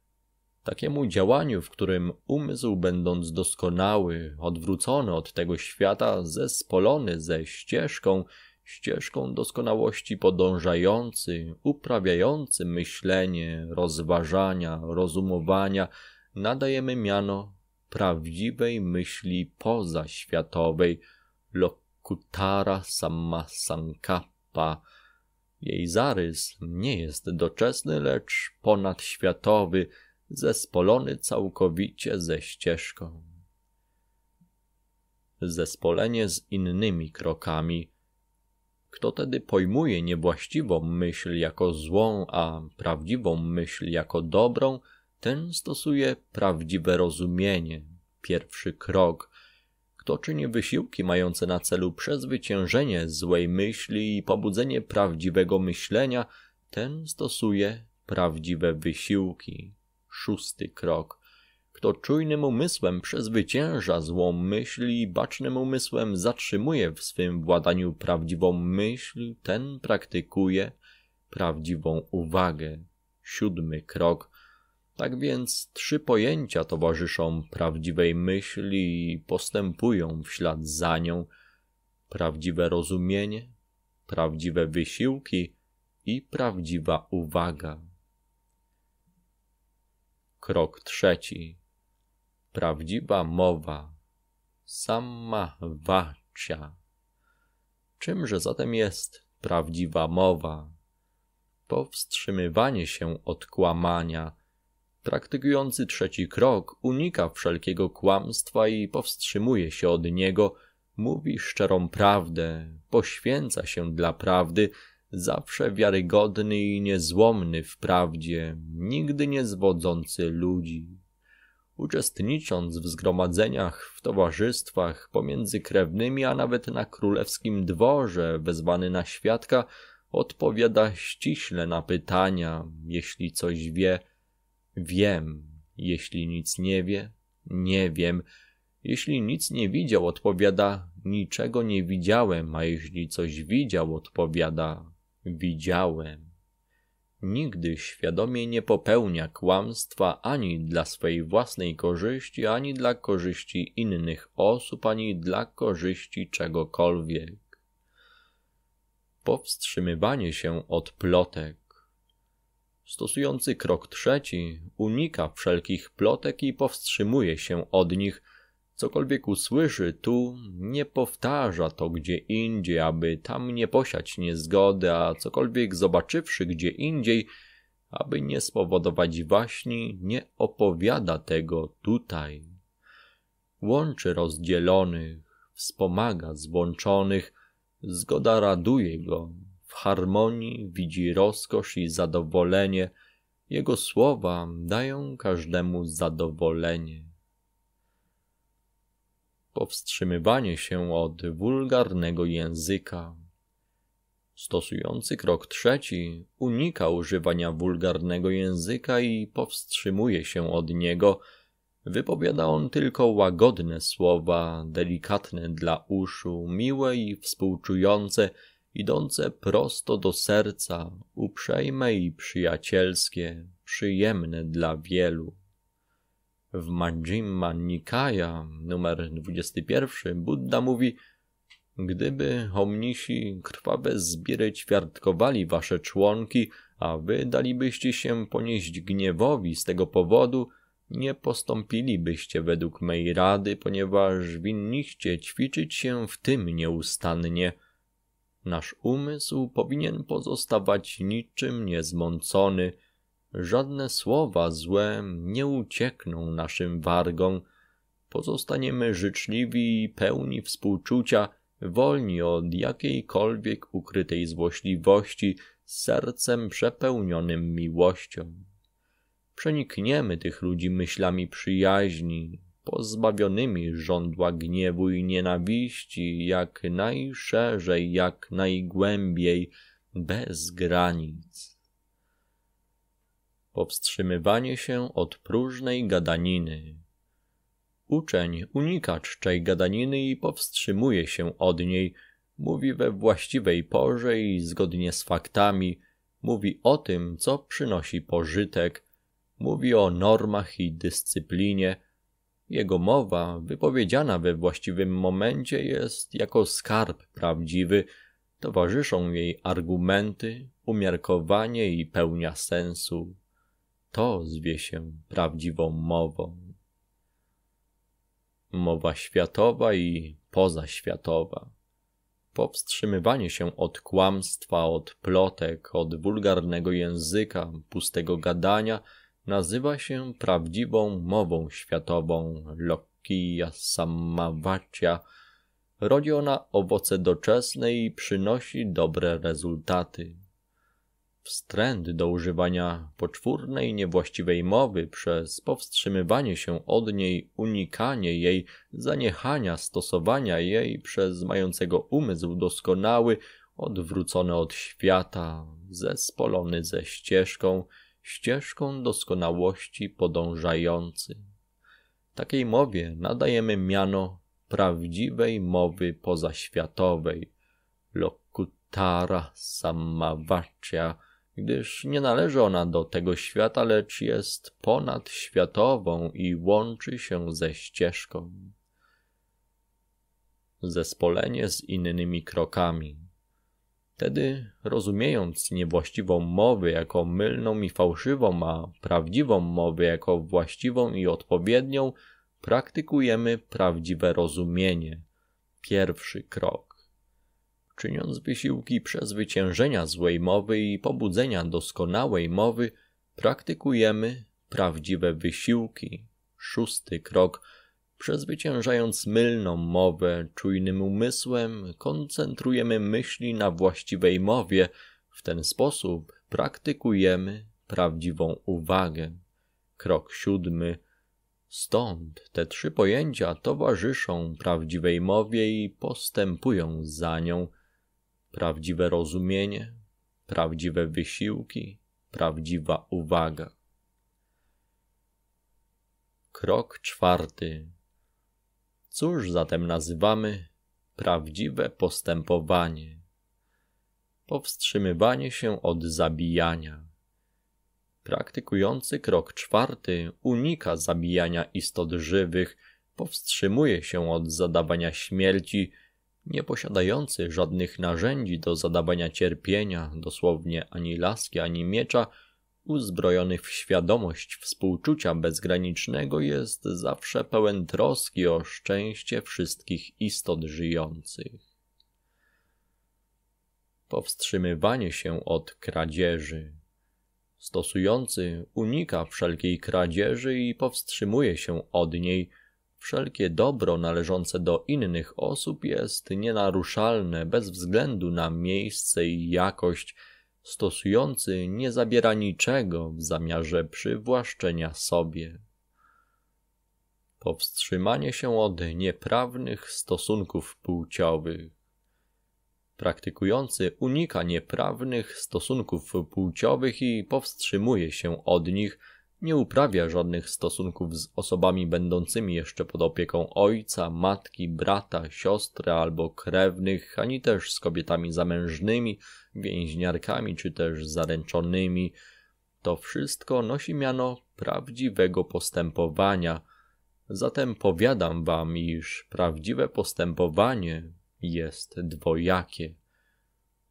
S1: takiemu działaniu, w którym umysł, będąc doskonały, odwrócony od tego świata, zespolony ze ścieżką, ścieżką doskonałości podążający, uprawiający myślenie, rozważania, rozumowania, nadajemy miano prawdziwej myśli pozaświatowej, lokalnej Kutara Sankappa. Jej zarys nie jest doczesny, lecz ponadświatowy, zespolony całkowicie ze ścieżką. Zespolenie z innymi krokami. Kto tedy pojmuje niewłaściwą myśl jako złą, a prawdziwą myśl jako dobrą, ten stosuje prawdziwe rozumienie, pierwszy krok, kto czyni wysiłki mające na celu przezwyciężenie złej myśli i pobudzenie prawdziwego myślenia, ten stosuje prawdziwe wysiłki. Szósty krok. Kto czujnym umysłem przezwycięża złą myśl i bacznym umysłem zatrzymuje w swym władaniu prawdziwą myśl, ten praktykuje prawdziwą uwagę. Siódmy krok. Tak więc trzy pojęcia towarzyszą prawdziwej myśli i postępują w ślad za nią: prawdziwe rozumienie, prawdziwe wysiłki i prawdziwa uwaga. Krok trzeci. Prawdziwa mowa. Sama wacia. Czymże zatem jest prawdziwa mowa? Powstrzymywanie się od kłamania Praktykujący trzeci krok unika wszelkiego kłamstwa i powstrzymuje się od niego, mówi szczerą prawdę, poświęca się dla prawdy, zawsze wiarygodny i niezłomny w prawdzie, nigdy nie zwodzący ludzi. Uczestnicząc w zgromadzeniach, w towarzystwach, pomiędzy krewnymi, a nawet na królewskim dworze, wezwany na świadka, odpowiada ściśle na pytania, jeśli coś wie – Wiem, jeśli nic nie wie, nie wiem. Jeśli nic nie widział, odpowiada niczego nie widziałem, a jeśli coś widział, odpowiada widziałem. Nigdy świadomie nie popełnia kłamstwa ani dla swojej własnej korzyści, ani dla korzyści innych osób, ani dla korzyści czegokolwiek. Powstrzymywanie się od plotek. Stosujący krok trzeci unika wszelkich plotek i powstrzymuje się od nich. Cokolwiek usłyszy tu, nie powtarza to gdzie indziej, aby tam nie posiać niezgody, a cokolwiek zobaczywszy gdzie indziej, aby nie spowodować waśni, nie opowiada tego tutaj. Łączy rozdzielonych, wspomaga złączonych, zgoda raduje go, w harmonii widzi rozkosz i zadowolenie. Jego słowa dają każdemu zadowolenie. Powstrzymywanie się od wulgarnego języka. Stosujący krok trzeci unika używania wulgarnego języka i powstrzymuje się od niego. Wypowiada on tylko łagodne słowa, delikatne dla uszu, miłe i współczujące – idące prosto do serca, uprzejme i przyjacielskie, przyjemne dla wielu. W Majjima Nikaya numer 21 Buddha mówi Gdyby omnisi krwawe zbiry ćwiartkowali wasze członki, a wy dalibyście się ponieść gniewowi z tego powodu, nie postąpilibyście według mej rady, ponieważ winniście ćwiczyć się w tym nieustannie – Nasz umysł powinien pozostawać niczym niezmącony. Żadne słowa złe nie uciekną naszym wargom. Pozostaniemy życzliwi i pełni współczucia, wolni od jakiejkolwiek ukrytej złośliwości, z sercem przepełnionym miłością. Przenikniemy tych ludzi myślami przyjaźni, pozbawionymi żądła gniewu i nienawiści, jak najszerzej, jak najgłębiej, bez granic. Powstrzymywanie się od próżnej gadaniny. Uczeń unika czczej gadaniny i powstrzymuje się od niej, mówi we właściwej porze i zgodnie z faktami, mówi o tym, co przynosi pożytek, mówi o normach i dyscyplinie, jego mowa, wypowiedziana we właściwym momencie, jest jako skarb prawdziwy, towarzyszą jej argumenty, umiarkowanie i pełnia sensu. To zwie się prawdziwą mową. Mowa światowa i pozaświatowa. Powstrzymywanie się od kłamstwa, od plotek, od wulgarnego języka, pustego gadania – nazywa się prawdziwą mową światową Lokija Samawacia. Rodzi ona owoce doczesne i przynosi dobre rezultaty. Wstręt do używania poczwórnej, niewłaściwej mowy przez powstrzymywanie się od niej, unikanie jej, zaniechania stosowania jej przez mającego umysł doskonały, odwrócony od świata, zespolony ze ścieżką – ścieżką doskonałości podążający. Takiej mowie nadajemy miano prawdziwej mowy pozaświatowej, lokutara samavacia, gdyż nie należy ona do tego świata, lecz jest ponadświatową i łączy się ze ścieżką. Zespolenie z innymi krokami. Wtedy, rozumiejąc niewłaściwą mowę jako mylną i fałszywą, a prawdziwą mowę jako właściwą i odpowiednią, praktykujemy prawdziwe rozumienie. Pierwszy krok. Czyniąc wysiłki przezwyciężenia złej mowy i pobudzenia doskonałej mowy, praktykujemy prawdziwe wysiłki. Szósty krok Przezwyciężając mylną mowę, czujnym umysłem koncentrujemy myśli na właściwej mowie. W ten sposób praktykujemy prawdziwą uwagę. Krok siódmy. Stąd te trzy pojęcia towarzyszą prawdziwej mowie i postępują za nią. Prawdziwe rozumienie, prawdziwe wysiłki, prawdziwa uwaga. Krok czwarty. Cóż zatem nazywamy prawdziwe postępowanie? Powstrzymywanie się od zabijania. Praktykujący krok czwarty unika zabijania istot żywych, powstrzymuje się od zadawania śmierci, nie posiadający żadnych narzędzi do zadawania cierpienia, dosłownie ani laski, ani miecza, uzbrojonych w świadomość współczucia bezgranicznego jest zawsze pełen troski o szczęście wszystkich istot żyjących. Powstrzymywanie się od kradzieży. Stosujący unika wszelkiej kradzieży i powstrzymuje się od niej. Wszelkie dobro należące do innych osób jest nienaruszalne bez względu na miejsce i jakość Stosujący nie zabiera niczego w zamiarze przywłaszczenia sobie. Powstrzymanie się od nieprawnych stosunków płciowych. Praktykujący unika nieprawnych stosunków płciowych i powstrzymuje się od nich nie uprawia żadnych stosunków z osobami będącymi jeszcze pod opieką ojca, matki, brata, siostry albo krewnych, ani też z kobietami zamężnymi, więźniarkami czy też zaręczonymi. To wszystko nosi miano prawdziwego postępowania. Zatem powiadam wam, iż prawdziwe postępowanie jest dwojakie: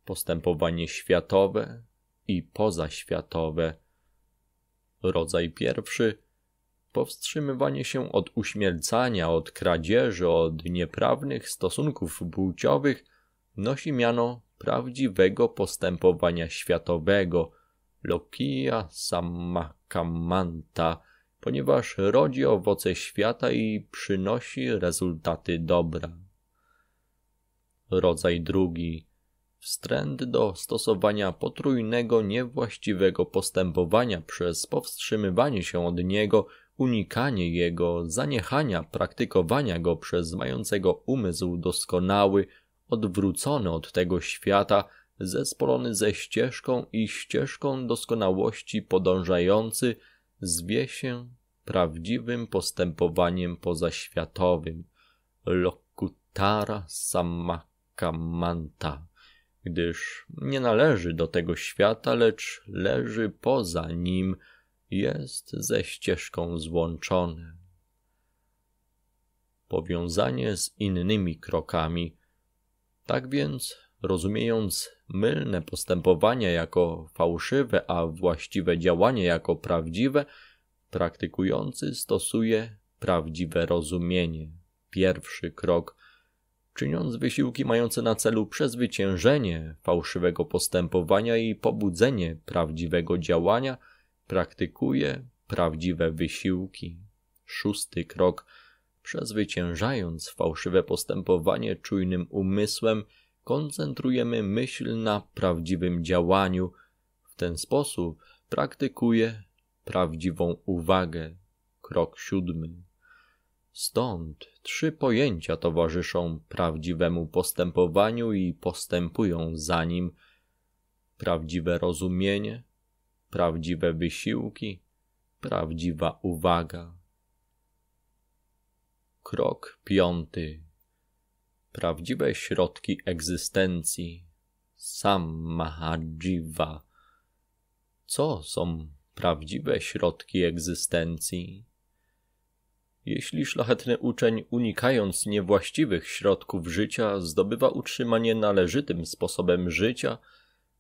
S1: postępowanie światowe i pozaświatowe. Rodzaj pierwszy powstrzymywanie się od uśmielcania, od kradzieży, od nieprawnych stosunków płciowych nosi miano prawdziwego postępowania światowego, lokia samakamanta, ponieważ rodzi owoce świata i przynosi rezultaty dobra. Rodzaj drugi wstręt do stosowania potrójnego niewłaściwego postępowania przez powstrzymywanie się od niego, unikanie jego, zaniechania praktykowania go przez mającego umysł doskonały, odwrócony od tego świata, zespolony ze ścieżką i ścieżką doskonałości podążający, zwie się prawdziwym postępowaniem pozaświatowym. Lokutara Samakamanta gdyż nie należy do tego świata, lecz leży poza nim, jest ze ścieżką złączony. Powiązanie z innymi krokami. Tak więc, rozumiejąc mylne postępowanie jako fałszywe, a właściwe działanie jako prawdziwe, praktykujący stosuje prawdziwe rozumienie, pierwszy krok, czyniąc wysiłki mające na celu przezwyciężenie fałszywego postępowania i pobudzenie prawdziwego działania, praktykuje prawdziwe wysiłki. Szósty krok. Przezwyciężając fałszywe postępowanie czujnym umysłem, koncentrujemy myśl na prawdziwym działaniu. W ten sposób praktykuje prawdziwą uwagę. Krok siódmy. Stąd trzy pojęcia towarzyszą prawdziwemu postępowaniu i postępują za nim: prawdziwe rozumienie, prawdziwe wysiłki, prawdziwa uwaga. Krok piąty. Prawdziwe środki egzystencji. Sammahajiva. Co są prawdziwe środki egzystencji? Jeśli szlachetny uczeń, unikając niewłaściwych środków życia, zdobywa utrzymanie należytym sposobem życia,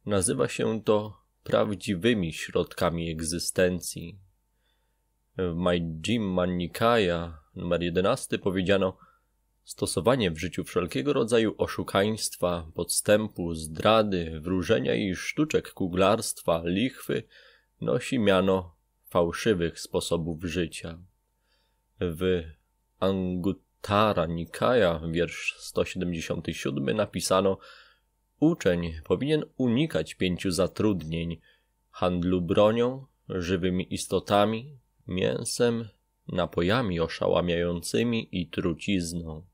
S1: nazywa się to prawdziwymi środkami egzystencji. W Majjimma Nikaya nr 11 powiedziano Stosowanie w życiu wszelkiego rodzaju oszukaństwa, podstępu, zdrady, wróżenia i sztuczek kuglarstwa, lichwy nosi miano fałszywych sposobów życia w Anguttara Nikaya, wiersz 177, napisano Uczeń powinien unikać pięciu zatrudnień handlu bronią, żywymi istotami, mięsem, napojami oszałamiającymi i trucizną.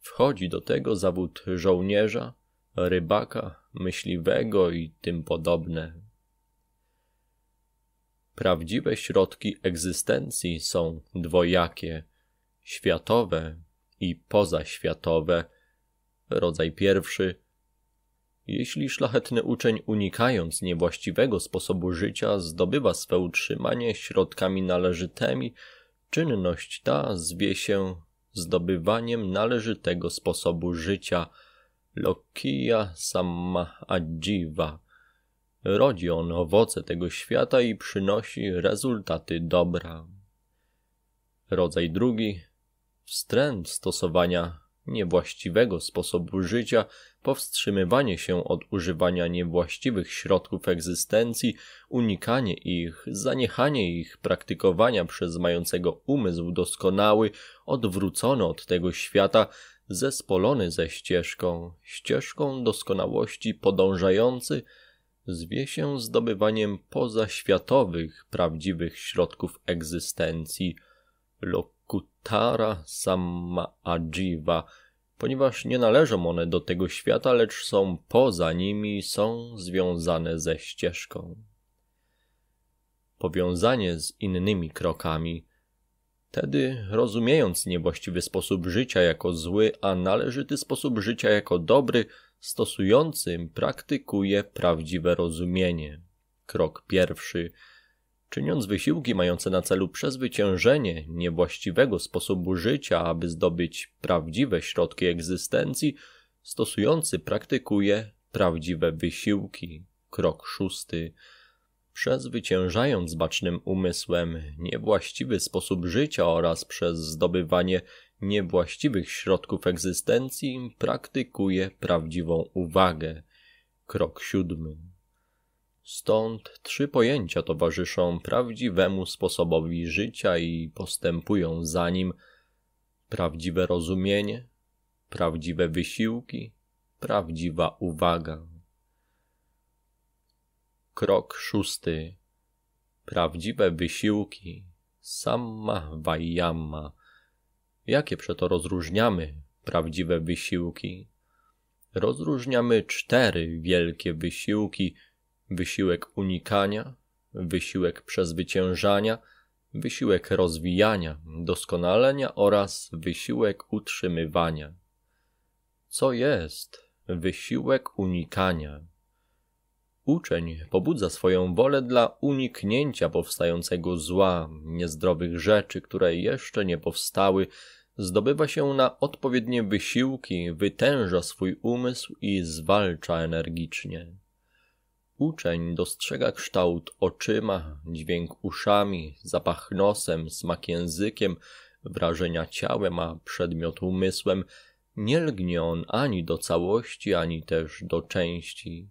S1: Wchodzi do tego zawód żołnierza, rybaka, myśliwego i tym podobne. Prawdziwe środki egzystencji są dwojakie: światowe i pozaświatowe. Rodzaj pierwszy. Jeśli szlachetny uczeń, unikając niewłaściwego sposobu życia, zdobywa swe utrzymanie środkami należytymi, czynność ta zwie się zdobywaniem należytego sposobu życia. Lokia samma adziwa Rodzi on owoce tego świata i przynosi rezultaty dobra. Rodzaj drugi wstręt stosowania niewłaściwego sposobu życia, powstrzymywanie się od używania niewłaściwych środków egzystencji, unikanie ich, zaniechanie ich praktykowania przez mającego umysł doskonały, odwrócony od tego świata, zespolony ze ścieżką, ścieżką doskonałości podążający, zwie się zdobywaniem pozaświatowych prawdziwych środków egzystencji lokutara sama samaajiva, ponieważ nie należą one do tego świata, lecz są poza nimi, są związane ze ścieżką. Powiązanie z innymi krokami – Wtedy, rozumiejąc niewłaściwy sposób życia jako zły, a należyty sposób życia jako dobry, stosującym praktykuje prawdziwe rozumienie. Krok pierwszy. Czyniąc wysiłki mające na celu przezwyciężenie niewłaściwego sposobu życia, aby zdobyć prawdziwe środki egzystencji, stosujący praktykuje prawdziwe wysiłki. Krok szósty przezwyciężając bacznym umysłem niewłaściwy sposób życia oraz przez zdobywanie niewłaściwych środków egzystencji, praktykuje prawdziwą uwagę. Krok siódmy. Stąd trzy pojęcia towarzyszą prawdziwemu sposobowi życia i postępują za nim prawdziwe rozumienie, prawdziwe wysiłki, prawdziwa uwaga. Krok szósty. Prawdziwe wysiłki. Samma wajama. Jakie przeto rozróżniamy prawdziwe wysiłki? Rozróżniamy cztery wielkie wysiłki: wysiłek unikania, wysiłek przezwyciężania, wysiłek rozwijania, doskonalenia oraz wysiłek utrzymywania. Co jest wysiłek unikania? Uczeń pobudza swoją wolę dla uniknięcia powstającego zła, niezdrowych rzeczy, które jeszcze nie powstały, zdobywa się na odpowiednie wysiłki, wytęża swój umysł i zwalcza energicznie. Uczeń dostrzega kształt oczyma, dźwięk uszami, zapach nosem, smak językiem, wrażenia ciałem, a przedmiot umysłem. Nie lgnie on ani do całości, ani też do części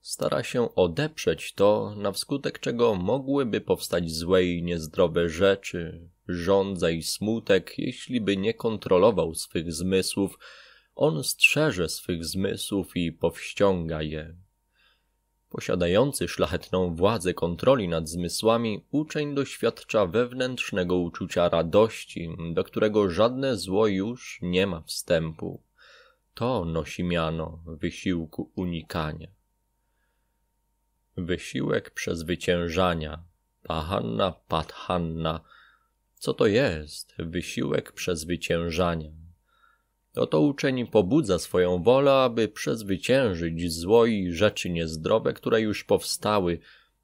S1: stara się odeprzeć to, na wskutek czego mogłyby powstać złe i niezdrowe rzeczy, żądza i smutek, jeśli by nie kontrolował swych zmysłów, on strzeże swych zmysłów i powściąga je. Posiadający szlachetną władzę kontroli nad zmysłami, uczeń doświadcza wewnętrznego uczucia radości, do którego żadne zło już nie ma wstępu. To nosi miano wysiłku unikania. Wysiłek przezwyciężania. Pahanna, pathanna. Co to jest wysiłek przezwyciężania? Oto uczeń pobudza swoją wolę, aby przezwyciężyć zło i rzeczy niezdrowe, które już powstały,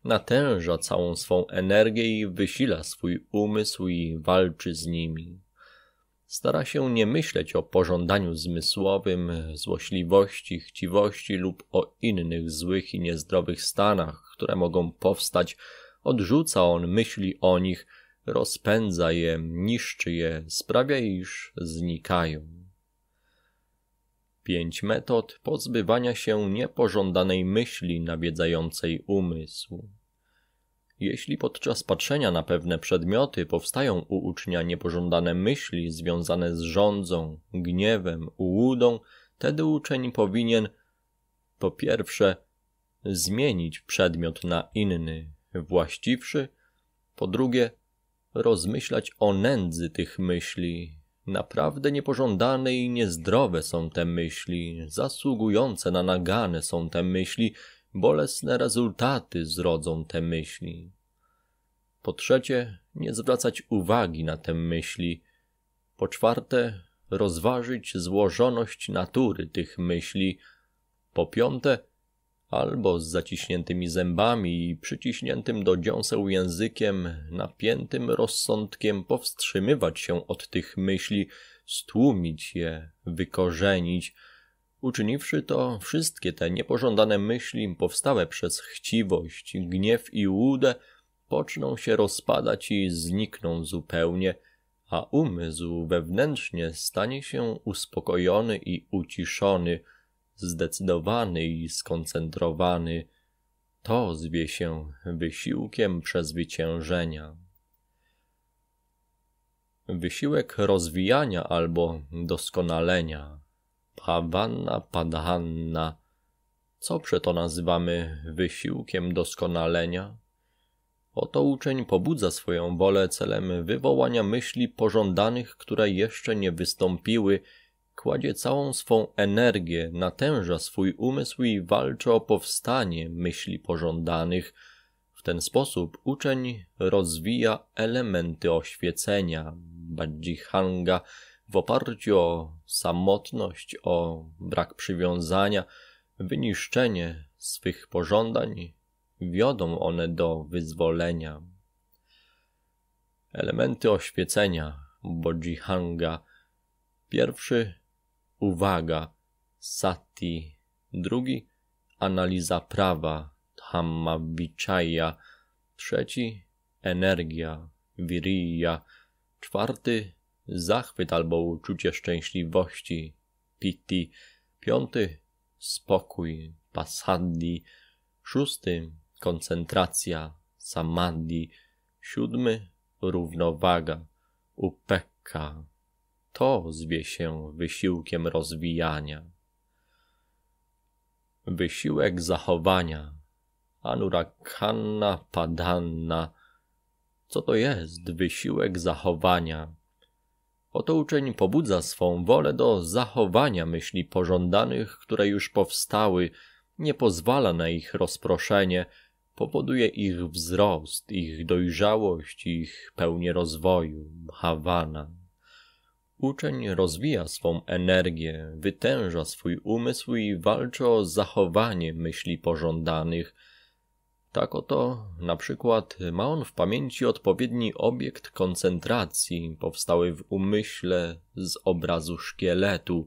S1: natęża całą swą energię i wysila swój umysł i walczy z nimi. Stara się nie myśleć o pożądaniu zmysłowym, złośliwości, chciwości lub o innych złych i niezdrowych stanach, które mogą powstać. Odrzuca on myśli o nich, rozpędza je, niszczy je, sprawia, iż znikają. Pięć metod pozbywania się niepożądanej myśli nawiedzającej umysł. Jeśli podczas patrzenia na pewne przedmioty powstają u ucznia niepożądane myśli związane z rządzą, gniewem, ułudą, wtedy uczeń powinien po pierwsze zmienić przedmiot na inny, właściwszy, po drugie rozmyślać o nędzy tych myśli. Naprawdę niepożądane i niezdrowe są te myśli, zasługujące na nagane są te myśli, bolesne rezultaty zrodzą te myśli. Po trzecie, nie zwracać uwagi na te myśli. Po czwarte, rozważyć złożoność natury tych myśli. Po piąte, albo z zaciśniętymi zębami i przyciśniętym do dziąseł językiem, napiętym rozsądkiem powstrzymywać się od tych myśli, stłumić je, wykorzenić, Uczyniwszy to, wszystkie te niepożądane myśli powstałe przez chciwość, gniew i łudę poczną się rozpadać i znikną zupełnie, a umysł wewnętrznie stanie się uspokojony i uciszony, zdecydowany i skoncentrowany. To zwie się wysiłkiem przezwyciężenia. Wysiłek rozwijania albo doskonalenia. Pravanna Padhanna, co przeto nazywamy wysiłkiem doskonalenia? Oto uczeń pobudza swoją wolę celem wywołania myśli pożądanych, które jeszcze nie wystąpiły, kładzie całą swą energię, natęża swój umysł i walczy o powstanie myśli pożądanych. W ten sposób uczeń rozwija elementy oświecenia, badjihanga, w oparciu o samotność, o brak przywiązania, wyniszczenie swych pożądań, wiodą one do wyzwolenia. Elementy oświecenia Bodhihanga. Pierwszy uwaga sati, drugi analiza prawa dhamma vichaya, trzeci energia viriya, czwarty zachwyt albo uczucie szczęśliwości, piti, piąty spokój, pasaddi, szósty koncentracja, samadhi, siódmy równowaga, upekka. To zwie się wysiłkiem rozwijania. Wysiłek zachowania, anurakanna padanna. Co to jest wysiłek zachowania? Oto uczeń pobudza swą wolę do zachowania myśli pożądanych, które już powstały, nie pozwala na ich rozproszenie, powoduje ich wzrost, ich dojrzałość, ich pełnię rozwoju, hawana. Uczeń rozwija swą energię, wytęża swój umysł i walczy o zachowanie myśli pożądanych – tak oto, na przykład, ma on w pamięci odpowiedni obiekt koncentracji powstały w umyśle z obrazu szkieletu,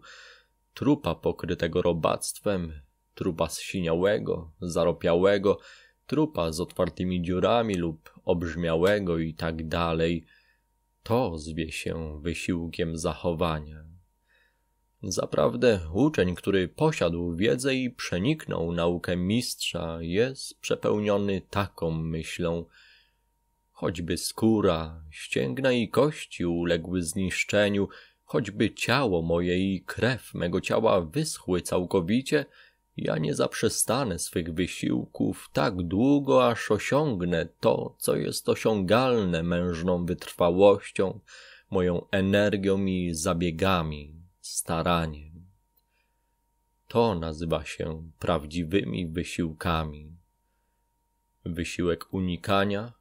S1: trupa pokrytego robactwem, trupa zsiniałego, zaropiałego, trupa z otwartymi dziurami lub obrzmiałego i tak dalej. To zwie się wysiłkiem zachowania. Zaprawdę uczeń, który posiadł wiedzę i przeniknął naukę mistrza, jest przepełniony taką myślą. Choćby skóra, ścięgna i kości uległy zniszczeniu, choćby ciało moje i krew mego ciała wyschły całkowicie, ja nie zaprzestanę swych wysiłków tak długo, aż osiągnę to, co jest osiągalne mężną wytrwałością, moją energią i zabiegami staraniem. To nazywa się prawdziwymi wysiłkami. Wysiłek unikania,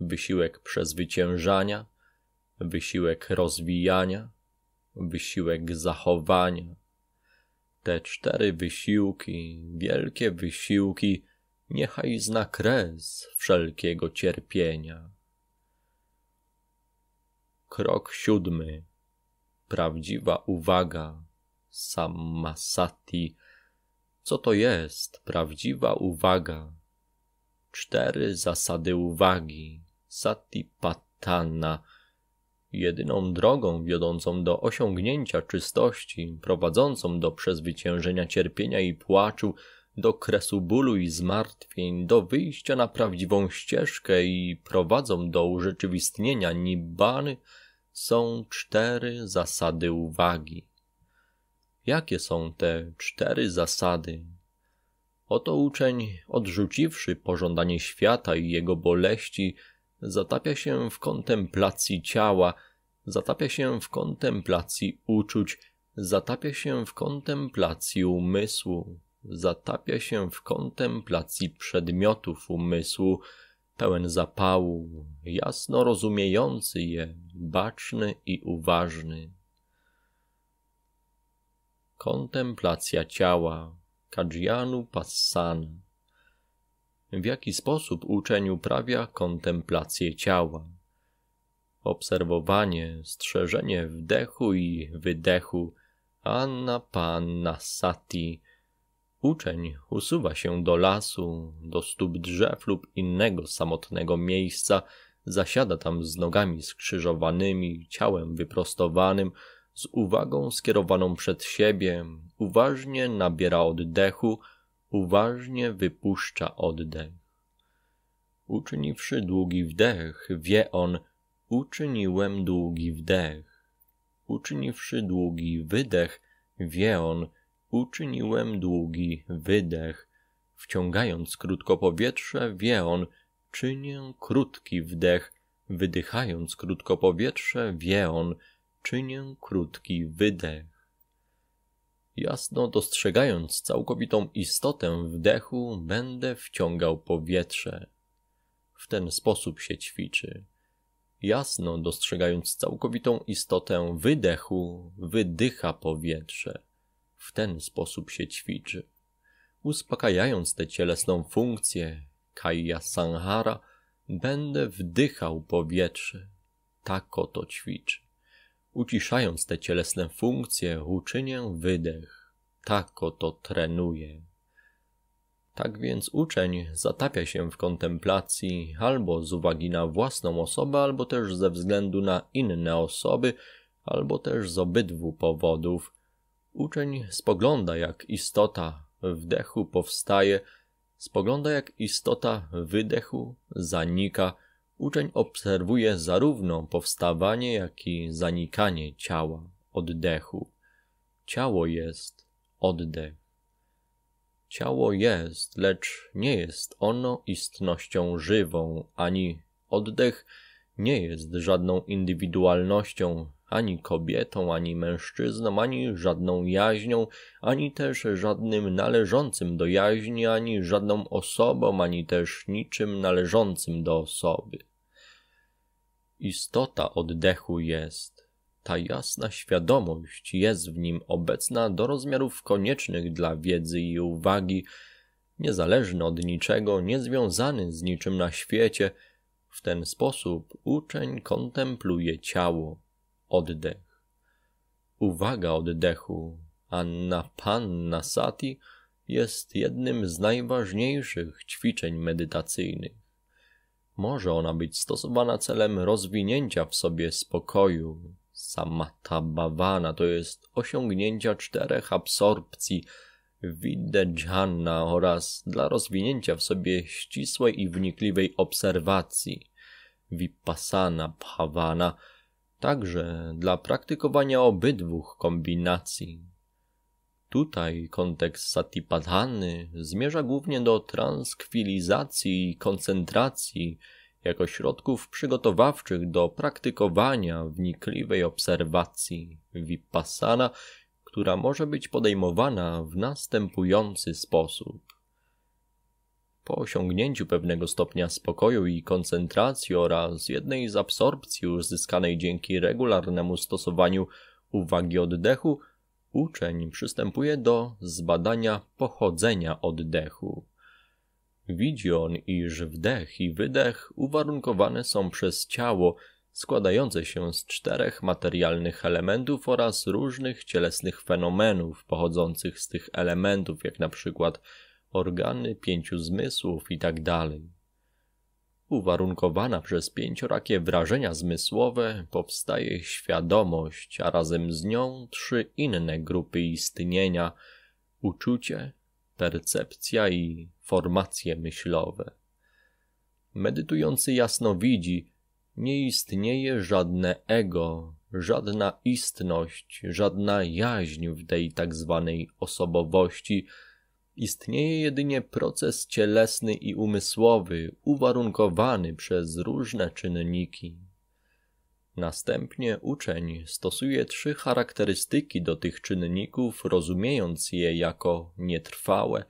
S1: wysiłek przezwyciężania, wysiłek rozwijania, wysiłek zachowania. Te cztery wysiłki, wielkie wysiłki, niechaj zna kres wszelkiego cierpienia. Krok siódmy prawdziwa uwaga. sammasati, Co to jest prawdziwa uwaga? Cztery zasady uwagi. Satipatthana. Jedyną drogą wiodącą do osiągnięcia czystości, prowadzącą do przezwyciężenia cierpienia i płaczu, do kresu bólu i zmartwień, do wyjścia na prawdziwą ścieżkę i prowadzą do urzeczywistnienia nibany są cztery zasady uwagi. Jakie są te cztery zasady? Oto uczeń, odrzuciwszy pożądanie świata i jego boleści, zatapia się w kontemplacji ciała, zatapia się w kontemplacji uczuć, zatapia się w kontemplacji umysłu, zatapia się w kontemplacji przedmiotów umysłu, pełen zapału, jasno rozumiejący je, baczny i uważny. Kontemplacja ciała Kadzianu Passana. W jaki sposób uczeń uprawia kontemplację ciała? Obserwowanie, strzeżenie wdechu i wydechu Anna Panna Sati – Uczeń usuwa się do lasu, do stóp drzew lub innego samotnego miejsca, zasiada tam z nogami skrzyżowanymi, ciałem wyprostowanym, z uwagą skierowaną przed siebie, uważnie nabiera oddechu, uważnie wypuszcza oddech. Uczyniwszy długi wdech, wie on, uczyniłem długi wdech. Uczyniwszy długi wydech, wie on, Uczyniłem długi wydech. Wciągając krótko powietrze, wie on, czynię krótki wdech. Wydychając krótko powietrze, wie on, czynię krótki wydech. Jasno dostrzegając całkowitą istotę wdechu, będę wciągał powietrze. W ten sposób się ćwiczy. Jasno dostrzegając całkowitą istotę wydechu, wydycha powietrze. W ten sposób się ćwiczy. Uspokajając tę cielesną funkcję, kaya sanhara, będę wdychał powietrze. Tak oto ćwiczy. Uciszając te cielesne funkcje, uczynię wydech. Tak oto trenuję. Tak więc uczeń zatapia się w kontemplacji albo z uwagi na własną osobę, albo też ze względu na inne osoby, albo też z obydwu powodów, Uczeń spogląda, jak istota wdechu powstaje, spogląda, jak istota wydechu zanika. Uczeń obserwuje zarówno powstawanie, jak i zanikanie ciała, oddechu. Ciało jest oddech. Ciało jest, lecz nie jest ono istnością żywą, ani oddech nie jest żadną indywidualnością ani kobietą, ani mężczyzną, ani żadną jaźnią, ani też żadnym należącym do jaźni, ani żadną osobą, ani też niczym należącym do osoby. Istota oddechu jest, ta jasna świadomość jest w nim obecna do rozmiarów koniecznych dla wiedzy i uwagi, niezależny od niczego, niezwiązany z niczym na świecie. W ten sposób uczeń kontempluje ciało, oddech. Uwaga oddechu Anna Panna Sati jest jednym z najważniejszych ćwiczeń medytacyjnych. Może ona być stosowana celem rozwinięcia w sobie spokoju. Samatabhavana to jest osiągnięcia czterech absorpcji Vidyjana oraz dla rozwinięcia w sobie ścisłej i wnikliwej obserwacji. Vipassana Bhavana – także dla praktykowania obydwóch kombinacji. Tutaj kontekst satipadhany zmierza głównie do transkwilizacji i koncentracji jako środków przygotowawczych do praktykowania wnikliwej obserwacji vipassana, która może być podejmowana w następujący sposób. Po osiągnięciu pewnego stopnia spokoju i koncentracji oraz jednej z absorpcji uzyskanej dzięki regularnemu stosowaniu uwagi oddechu, uczeń przystępuje do zbadania pochodzenia oddechu. Widzi on, iż wdech i wydech uwarunkowane są przez ciało składające się z czterech materialnych elementów oraz różnych cielesnych fenomenów pochodzących z tych elementów, jak na przykład organy pięciu zmysłów itd. Tak Uwarunkowana przez pięciorakie wrażenia zmysłowe powstaje świadomość, a razem z nią trzy inne grupy istnienia uczucie, percepcja i formacje myślowe. Medytujący jasno widzi, nie istnieje żadne ego, żadna istność, żadna jaźń w tej tak zwanej osobowości – Istnieje jedynie proces cielesny i umysłowy, uwarunkowany przez różne czynniki. Następnie uczeń stosuje trzy charakterystyki do tych czynników, rozumiejąc je jako nietrwałe,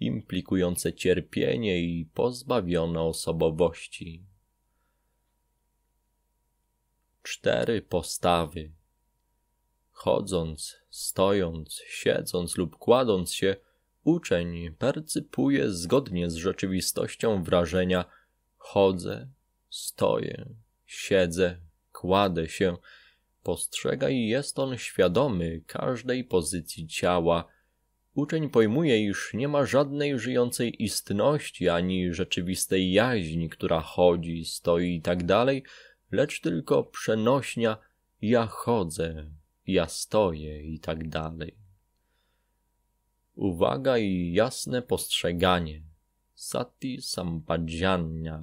S1: implikujące cierpienie i pozbawione osobowości. Cztery postawy. Chodząc, stojąc, siedząc lub kładąc się, Uczeń percypuje zgodnie z rzeczywistością wrażenia chodzę, stoję, siedzę, kładę się. Postrzega i jest on świadomy każdej pozycji ciała. Uczeń pojmuje, iż nie ma żadnej żyjącej istności ani rzeczywistej jaźni, która chodzi, stoi i tak dalej, lecz tylko przenośnia ja chodzę, ja stoję i tak dalej uwaga i jasne postrzeganie. Sati sampadjanya.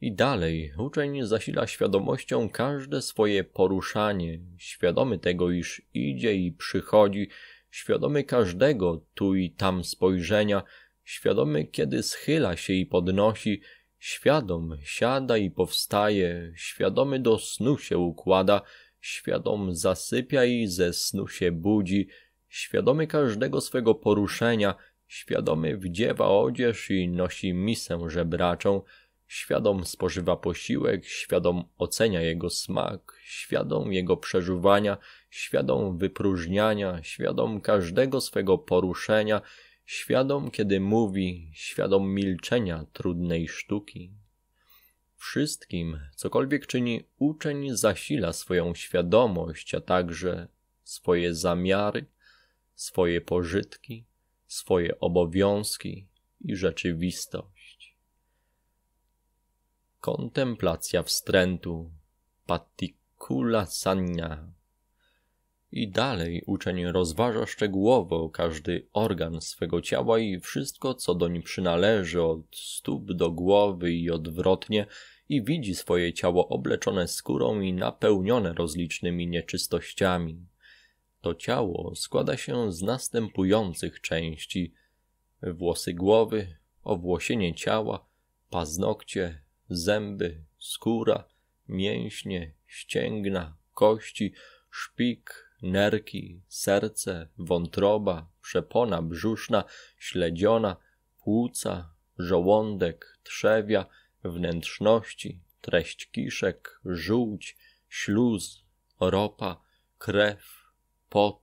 S1: I dalej, uczeń zasila świadomością każde swoje poruszanie, świadomy tego, iż idzie i przychodzi, świadomy każdego tu i tam spojrzenia, świadomy, kiedy schyla się i podnosi, świadom siada i powstaje, świadomy do snu się układa, świadom zasypia i ze snu się budzi, świadomy każdego swego poruszenia, świadomy wdziewa odzież i nosi misę żebraczą, świadom spożywa posiłek, świadom ocenia jego smak, świadom jego przeżuwania, świadom wypróżniania, świadom każdego swego poruszenia, świadom kiedy mówi, świadom milczenia trudnej sztuki. Wszystkim, cokolwiek czyni uczeń, zasila swoją świadomość, a także swoje zamiary, swoje pożytki, swoje obowiązki i rzeczywistość. Kontemplacja wstrętu, patikula sanya. I dalej uczeń rozważa szczegółowo każdy organ swego ciała i wszystko, co doń przynależy, od stóp do głowy i odwrotnie, i widzi swoje ciało obleczone skórą i napełnione rozlicznymi nieczystościami to ciało składa się z następujących części: włosy głowy, owłosienie ciała, paznokcie, zęby, skóra, mięśnie, ścięgna, kości, szpik, nerki, serce, wątroba, przepona brzuszna, śledziona, płuca, żołądek, trzewia, wnętrzności, treść kiszek, żółć, śluz, ropa, krew, pot,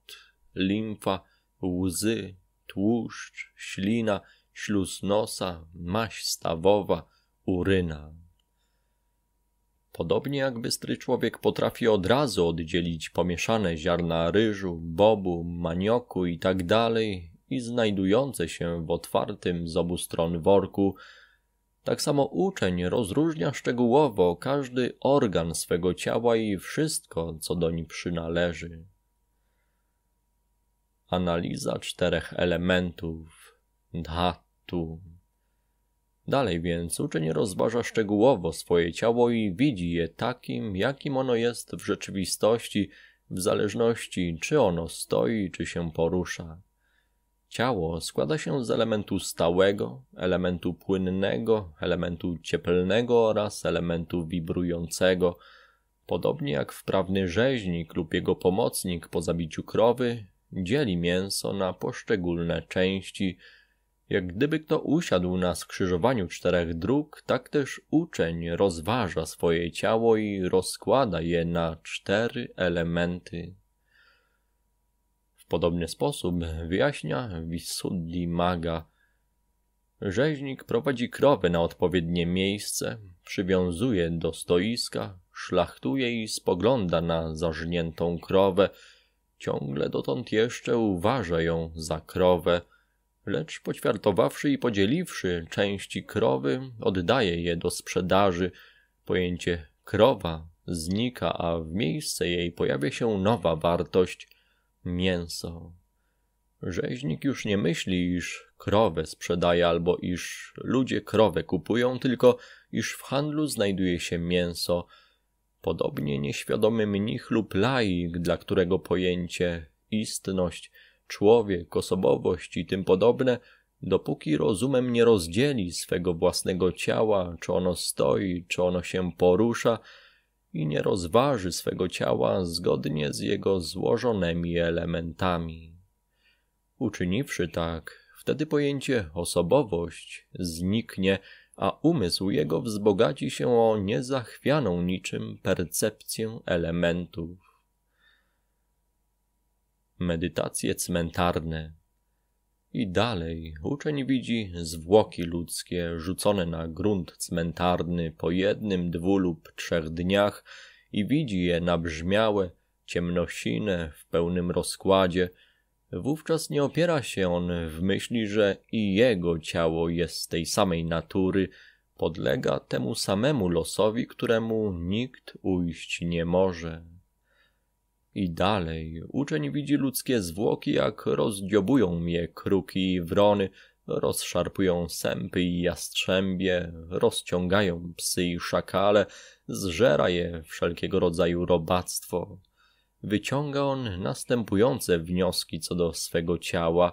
S1: limfa, łzy, tłuszcz, ślina, śluz nosa, maść stawowa, uryna. Podobnie jak bystry człowiek potrafi od razu oddzielić pomieszane ziarna ryżu, bobu, manioku i tak dalej i znajdujące się w otwartym z obu stron worku, tak samo uczeń rozróżnia szczegółowo każdy organ swego ciała i wszystko, co doń przynależy analiza czterech elementów, dhatu. Dalej więc uczeń rozważa szczegółowo swoje ciało i widzi je takim, jakim ono jest w rzeczywistości, w zależności czy ono stoi, czy się porusza. Ciało składa się z elementu stałego, elementu płynnego, elementu cieplnego oraz elementu wibrującego. Podobnie jak wprawny rzeźnik lub jego pomocnik po zabiciu krowy, dzieli mięso na poszczególne części. Jak gdyby kto usiadł na skrzyżowaniu czterech dróg, tak też uczeń rozważa swoje ciało i rozkłada je na cztery elementy. W podobny sposób wyjaśnia wisudli Maga. Rzeźnik prowadzi krowę na odpowiednie miejsce, przywiązuje do stoiska, szlachtuje i spogląda na zażniętą krowę – Ciągle dotąd jeszcze uważa ją za krowę, lecz poćwiartowawszy i podzieliwszy części krowy, oddaje je do sprzedaży. Pojęcie krowa znika, a w miejsce jej pojawia się nowa wartość mięso. Rzeźnik już nie myśli, iż krowę sprzedaje albo iż ludzie krowę kupują, tylko iż w handlu znajduje się mięso. Podobnie nieświadomy mnich lub laik, dla którego pojęcie istność, człowiek, osobowość i tym podobne, dopóki rozumem nie rozdzieli swego własnego ciała, czy ono stoi, czy ono się porusza, i nie rozważy swego ciała zgodnie z jego złożonymi elementami. Uczyniwszy tak, wtedy pojęcie osobowość zniknie a umysł jego wzbogaci się o niezachwianą niczym percepcję elementów. Medytacje cmentarne. I dalej uczeń widzi zwłoki ludzkie rzucone na grunt cmentarny po jednym, dwu lub trzech dniach i widzi je nabrzmiałe, ciemnosine, w pełnym rozkładzie – Wówczas nie opiera się on w myśli, że i jego ciało jest tej samej natury, podlega temu samemu losowi, któremu nikt ujść nie może. I dalej uczeń widzi ludzkie zwłoki, jak rozdziobują je kruki i wrony, rozszarpują sępy i jastrzębie, rozciągają psy i szakale, zżera je wszelkiego rodzaju robactwo wyciąga on następujące wnioski co do swego ciała.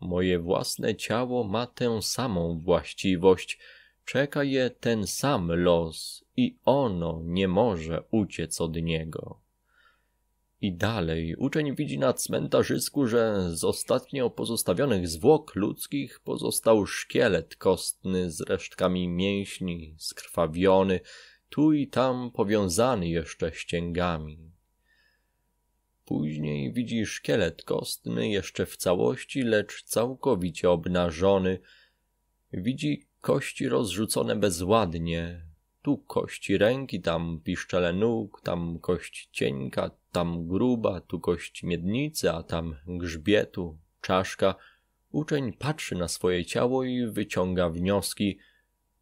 S1: Moje własne ciało ma tę samą właściwość, czeka je ten sam los i ono nie może uciec od niego. I dalej uczeń widzi na cmentarzysku, że z ostatnio pozostawionych zwłok ludzkich pozostał szkielet kostny z resztkami mięśni, skrwawiony, tu i tam powiązany jeszcze ścięgami. Później widzi szkielet kostny jeszcze w całości, lecz całkowicie obnażony. Widzi kości rozrzucone bezładnie. Tu kości ręki, tam piszczele nóg, tam kość cieńka, tam gruba, tu kość miednicy, a tam grzbietu, czaszka. Uczeń patrzy na swoje ciało i wyciąga wnioski.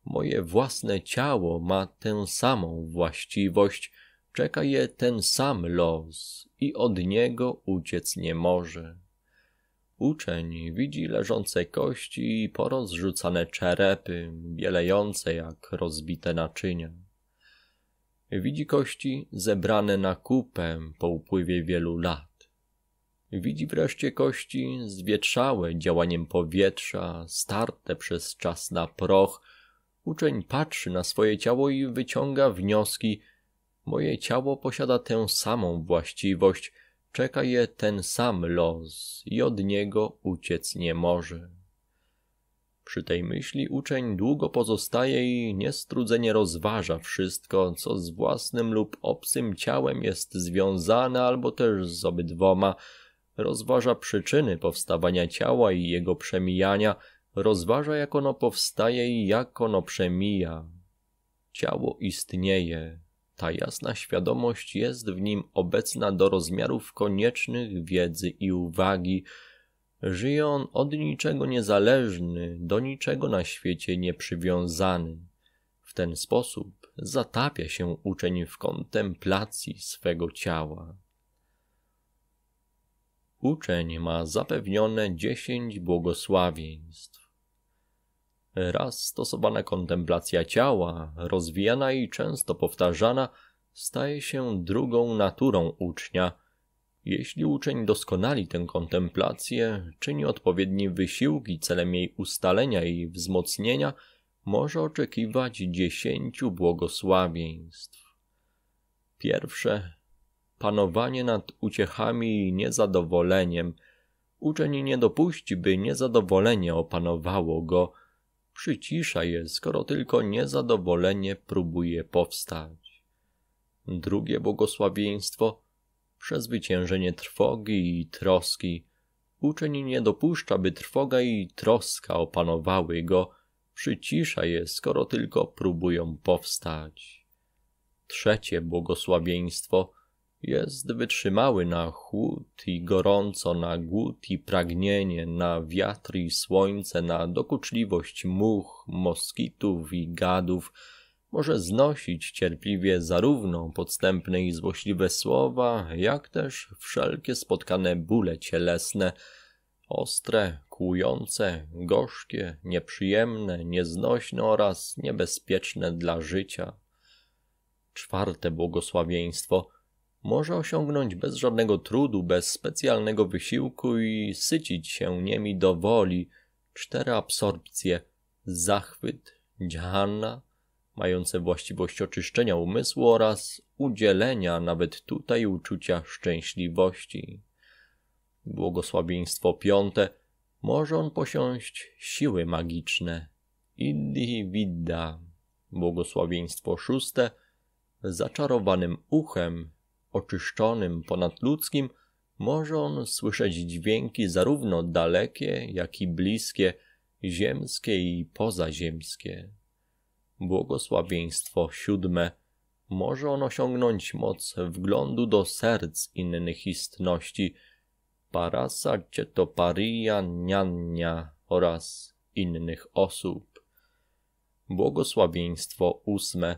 S1: Moje własne ciało ma tę samą właściwość – Czeka je ten sam los i od niego uciec nie może. Uczeń widzi leżące kości i porozrzucane czerepy, bielejące jak rozbite naczynia. Widzi kości zebrane na kupę po upływie wielu lat. Widzi wreszcie kości zwietrzałe działaniem powietrza, starte przez czas na proch. Uczeń patrzy na swoje ciało i wyciąga wnioski – Moje ciało posiada tę samą właściwość, czeka je ten sam los i od niego uciec nie może. Przy tej myśli uczeń długo pozostaje i niestrudzenie rozważa wszystko, co z własnym lub obcym ciałem jest związane albo też z obydwoma. Rozważa przyczyny powstawania ciała i jego przemijania, rozważa jak ono powstaje i jak ono przemija. Ciało istnieje, ta jasna świadomość jest w nim obecna do rozmiarów koniecznych wiedzy i uwagi. Żyje on od niczego niezależny, do niczego na świecie nieprzywiązany. W ten sposób zatapia się uczeń w kontemplacji swego ciała. Uczeń ma zapewnione dziesięć błogosławieństw. Raz stosowana kontemplacja ciała, rozwijana i często powtarzana, staje się drugą naturą ucznia. Jeśli uczeń doskonali tę kontemplację, czyni odpowiednie wysiłki celem jej ustalenia i wzmocnienia, może oczekiwać dziesięciu błogosławieństw. Pierwsze panowanie nad uciechami i niezadowoleniem. Uczeń nie dopuści, by niezadowolenie opanowało go Przycisza je, skoro tylko niezadowolenie próbuje powstać. Drugie błogosławieństwo przezwyciężenie trwogi i troski. Uczeń nie dopuszcza, by trwoga i troska opanowały go, przycisza je, skoro tylko próbują powstać. Trzecie błogosławieństwo jest wytrzymały na chłód i gorąco, na głód i pragnienie, na wiatr i słońce, na dokuczliwość much, moskitów i gadów. Może znosić cierpliwie zarówno podstępne i złośliwe słowa, jak też wszelkie spotkane bóle cielesne, ostre, kłujące, gorzkie, nieprzyjemne, nieznośne oraz niebezpieczne dla życia. Czwarte błogosławieństwo – może osiągnąć bez żadnego trudu, bez specjalnego wysiłku i sycić się niemi do woli. Cztery absorpcje, zachwyt, dżhanna, mające właściwość oczyszczenia umysłu oraz udzielenia nawet tutaj uczucia szczęśliwości. Błogosławieństwo piąte, może on posiąść siły magiczne. Iddi widda. Błogosławieństwo szóste, zaczarowanym uchem oczyszczonym, ponadludzkim, może on słyszeć dźwięki zarówno dalekie, jak i bliskie, ziemskie i pozaziemskie. Błogosławieństwo siódme. Może on osiągnąć moc wglądu do serc innych istności, parasa cetoparia niania oraz innych osób. Błogosławieństwo ósme.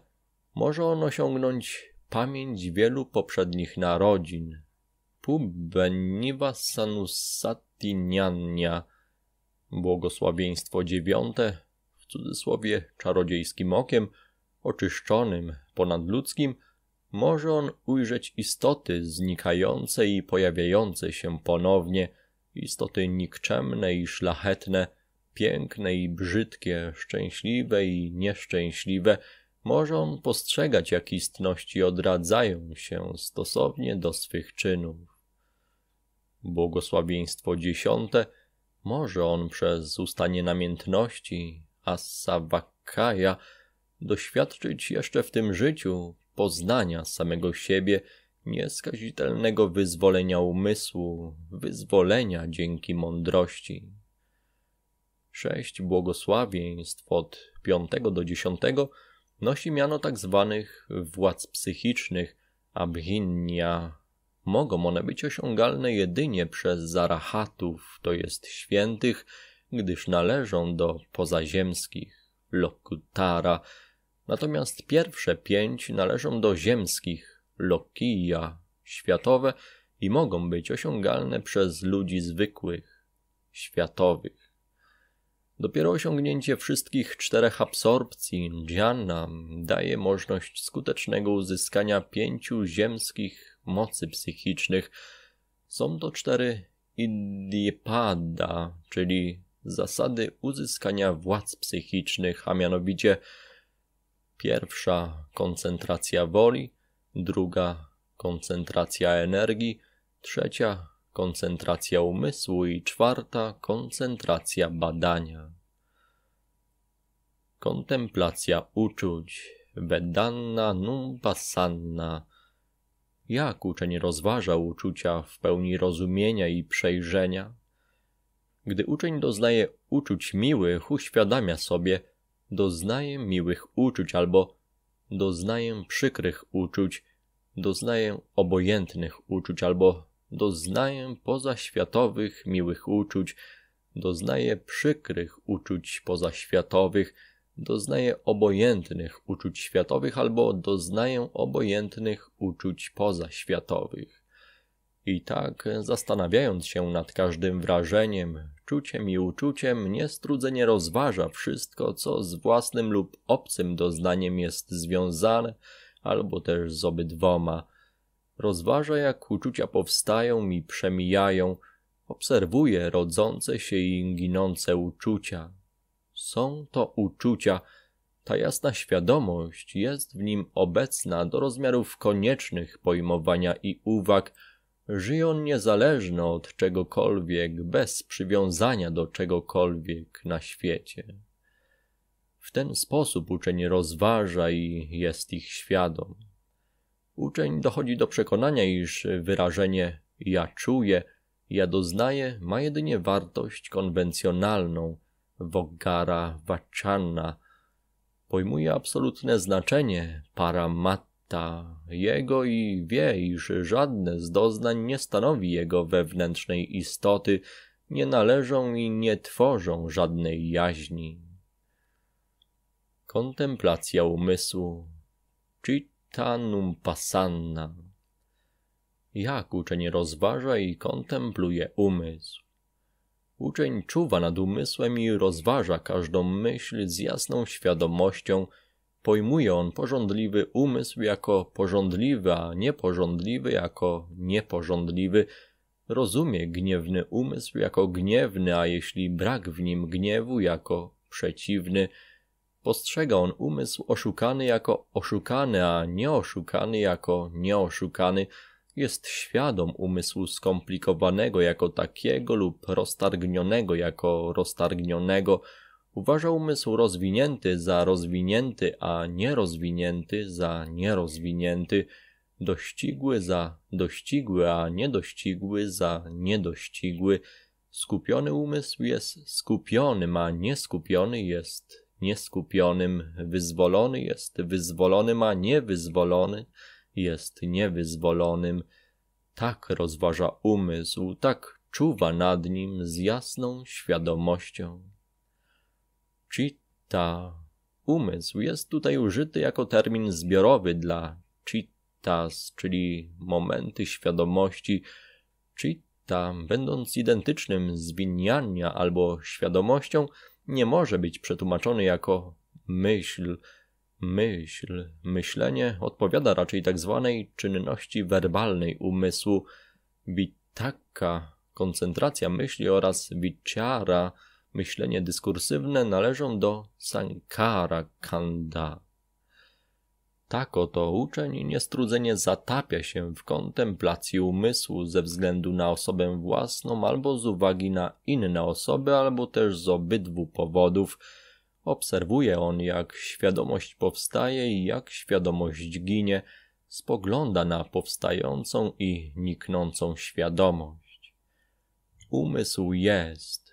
S1: Może on osiągnąć pamięć wielu poprzednich narodzin. Pubeniwa sanusatiniania, Błogosławieństwo dziewiąte, w cudzysłowie czarodziejskim okiem, oczyszczonym, ponadludzkim, może on ujrzeć istoty znikające i pojawiające się ponownie, istoty nikczemne i szlachetne, piękne i brzydkie, szczęśliwe i nieszczęśliwe, może on postrzegać, jak istności odradzają się stosownie do swych czynów. Błogosławieństwo dziesiąte może on przez ustanie namiętności Assavakaya doświadczyć jeszcze w tym życiu poznania samego siebie, nieskazitelnego wyzwolenia umysłu, wyzwolenia dzięki mądrości. Sześć błogosławieństw od piątego do dziesiątego – Nosi miano tak zwanych władz psychicznych, a Mogą one być osiągalne jedynie przez zarahatów, to jest świętych, gdyż należą do pozaziemskich, lokutara, natomiast pierwsze pięć należą do ziemskich, lokija, światowe i mogą być osiągalne przez ludzi zwykłych, światowych. Dopiero osiągnięcie wszystkich czterech absorpcji Dhyana daje możliwość skutecznego uzyskania pięciu ziemskich mocy psychicznych. Są to cztery idlipada, czyli zasady uzyskania władz psychicznych, a mianowicie pierwsza koncentracja woli, druga koncentracja energii, trzecia koncentracja umysłu i czwarta koncentracja badania. Kontemplacja uczuć, vedanna num Jak uczeń rozważa uczucia w pełni rozumienia i przejrzenia? Gdy uczeń doznaje uczuć miłych, uświadamia sobie, doznaję miłych uczuć albo doznaję przykrych uczuć, doznaję obojętnych uczuć albo doznaję pozaświatowych miłych uczuć, doznaję przykrych uczuć pozaświatowych, doznaję obojętnych uczuć światowych albo doznaję obojętnych uczuć pozaświatowych. I tak, zastanawiając się nad każdym wrażeniem, czuciem i uczuciem, niestrudzenie rozważa wszystko, co z własnym lub obcym doznaniem jest związane, albo też z obydwoma. Rozważa, jak uczucia powstają i przemijają, obserwuje rodzące się i ginące uczucia. Są to uczucia, ta jasna świadomość jest w nim obecna do rozmiarów koniecznych pojmowania i uwag. Żyje on niezależny od czegokolwiek, bez przywiązania do czegokolwiek na świecie. W ten sposób uczeń rozważa i jest ich świadom. Uczeń dochodzi do przekonania, iż wyrażenie ja czuję, ja doznaję ma jedynie wartość konwencjonalną, vogara vachana, pojmuje absolutne znaczenie paramatta jego i wie, iż żadne z doznań nie stanowi jego wewnętrznej istoty, nie należą i nie tworzą żadnej jaźni. Kontemplacja umysłu. czyt. Jak uczeń rozważa i kontempluje umysł. Uczeń czuwa nad umysłem i rozważa każdą myśl z jasną świadomością. Pojmuje on porządliwy umysł jako porządliwy, a niepożądliwy jako niepożądliwy. Rozumie gniewny umysł jako gniewny, a jeśli brak w nim gniewu jako przeciwny – Postrzega on umysł oszukany jako oszukany, a nieoszukany jako nieoszukany. Jest świadom umysłu skomplikowanego jako takiego lub roztargnionego jako roztargnionego. Uważa umysł rozwinięty za rozwinięty, a nierozwinięty za nierozwinięty, dościgły za dościgły, a niedościgły za niedościgły. Skupiony umysł jest skupionym, a nieskupiony jest nieskupionym. Wyzwolony jest wyzwolonym, a niewyzwolony jest niewyzwolonym. Tak rozważa umysł, tak czuwa nad nim z jasną świadomością. Citta. Umysł jest tutaj użyty jako termin zbiorowy dla cittas, czyli momenty świadomości. Citta, będąc identycznym z albo świadomością, nie może być przetłumaczony jako myśl. Myśl, myślenie odpowiada raczej tak zwanej czynności werbalnej umysłu. Witaka, koncentracja myśli oraz wiciara, myślenie dyskursywne należą do sankara kanda. Tak oto uczeń niestrudzenie zatapia się w kontemplacji umysłu ze względu na osobę własną albo z uwagi na inne osoby, albo też z obydwu powodów. Obserwuje on, jak świadomość powstaje i jak świadomość ginie, spogląda na powstającą i niknącą świadomość. Umysł jest,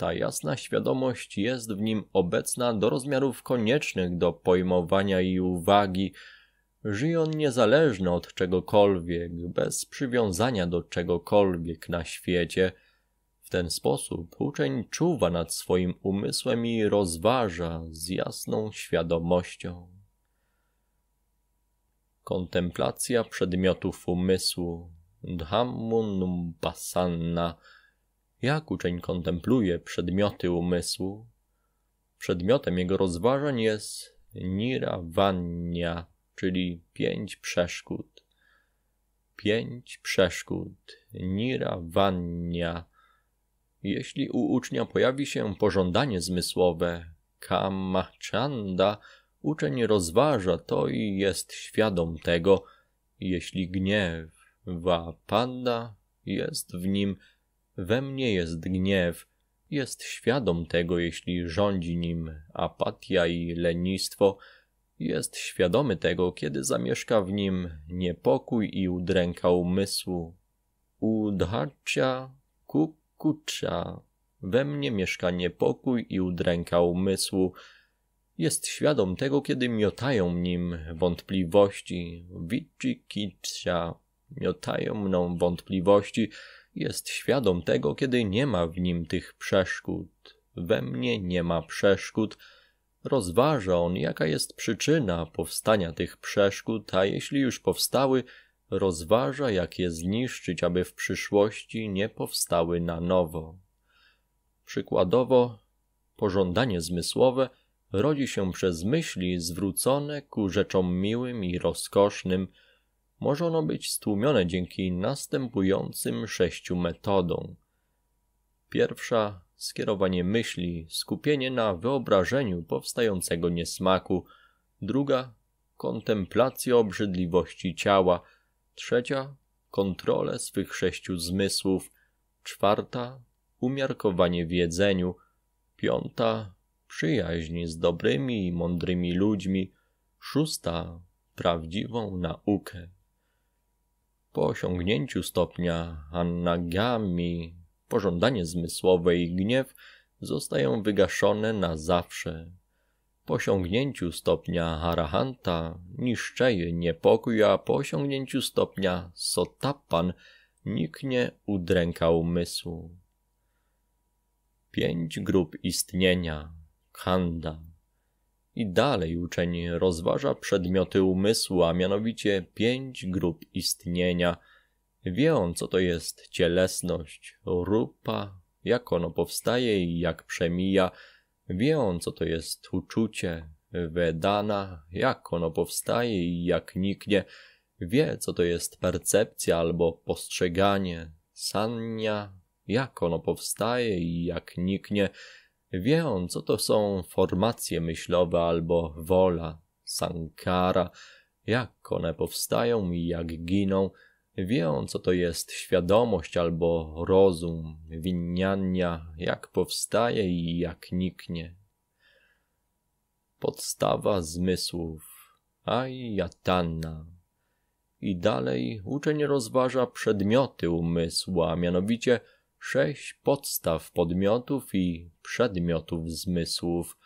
S1: ta jasna świadomość jest w nim obecna do rozmiarów koniecznych do pojmowania i uwagi. Żyje on niezależny od czegokolwiek, bez przywiązania do czegokolwiek na świecie. W ten sposób uczeń czuwa nad swoim umysłem i rozważa z jasną świadomością. Kontemplacja przedmiotów umysłu Dhammun Basanna jak uczeń kontempluje przedmioty umysłu? Przedmiotem jego rozważań jest niravanya, czyli pięć przeszkód. Pięć przeszkód, niravanya. Jeśli u ucznia pojawi się pożądanie zmysłowe, kamachanda, uczeń rozważa to i jest świadom tego, jeśli gniew wapada, jest w nim we mnie jest gniew, jest świadom tego, jeśli rządzi nim apatia i lenistwo, jest świadomy tego, kiedy zamieszka w nim niepokój i udręka umysłu. Udhacia kukucza. We mnie mieszka niepokój i udręka umysłu. Jest świadom tego, kiedy miotają nim wątpliwości. Wici Miotają mną wątpliwości jest świadom tego, kiedy nie ma w nim tych przeszkód. We mnie nie ma przeszkód. Rozważa on, jaka jest przyczyna powstania tych przeszkód, a jeśli już powstały, rozważa, jak je zniszczyć, aby w przyszłości nie powstały na nowo. Przykładowo, pożądanie zmysłowe rodzi się przez myśli zwrócone ku rzeczom miłym i rozkosznym, może ono być stłumione dzięki następującym sześciu metodom. Pierwsza skierowanie myśli, skupienie na wyobrażeniu powstającego niesmaku. Druga kontemplacja obrzydliwości ciała. Trzecia kontrolę swych sześciu zmysłów. Czwarta umiarkowanie w jedzeniu. Piąta przyjaźń z dobrymi i mądrymi ludźmi. Szósta prawdziwą naukę. Po osiągnięciu stopnia Hanagami pożądanie zmysłowe i gniew zostają wygaszone na zawsze. Po osiągnięciu stopnia Harahanta niszczeje niepokój, a po osiągnięciu stopnia Sotapan niknie udręka umysłu. Pięć grup istnienia kanda. I dalej uczeń rozważa przedmioty umysłu, a mianowicie pięć grup istnienia. Wie on, co to jest cielesność, rupa, jak ono powstaje i jak przemija. Wie on, co to jest uczucie, wedana, jak ono powstaje i jak niknie. Wie, co to jest percepcja albo postrzeganie, sannia, jak ono powstaje i jak niknie Wie on, co to są formacje myślowe albo wola, sankara, jak one powstają i jak giną. Wie on, co to jest świadomość albo rozum, winiania, jak powstaje i jak niknie. Podstawa zmysłów, ajatana. I dalej uczeń rozważa przedmioty umysłu, a mianowicie – sześć podstaw podmiotów i przedmiotów zmysłów.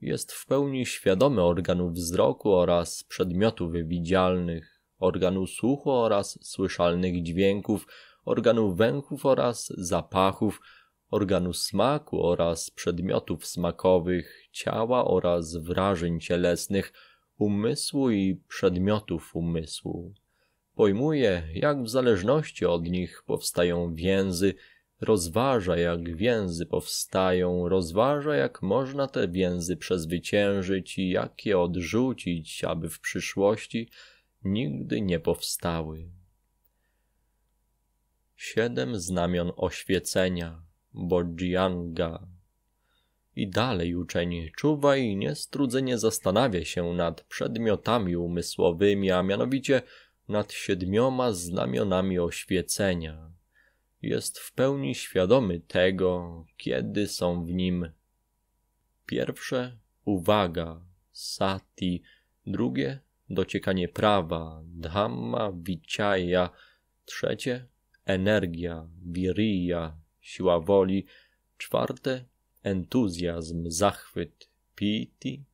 S1: Jest w pełni świadomy organów wzroku oraz przedmiotów widzialnych, organu słuchu oraz słyszalnych dźwięków, organu węchów oraz zapachów, organu smaku oraz przedmiotów smakowych, ciała oraz wrażeń cielesnych, umysłu i przedmiotów umysłu. Pojmuje, jak w zależności od nich powstają więzy, rozważa, jak więzy powstają, rozważa, jak można te więzy przezwyciężyć i jak je odrzucić, aby w przyszłości nigdy nie powstały. Siedem znamion oświecenia Bodhianga. I dalej uczeń czuwa i niestrudzenie zastanawia się nad przedmiotami umysłowymi, a mianowicie – nad siedmioma znamionami oświecenia. Jest w pełni świadomy tego, kiedy są w nim. Pierwsze uwaga, sati, drugie dociekanie prawa, dhamma, vichaya, trzecie energia, wirija, siła woli, czwarte entuzjazm, zachwyt, piti,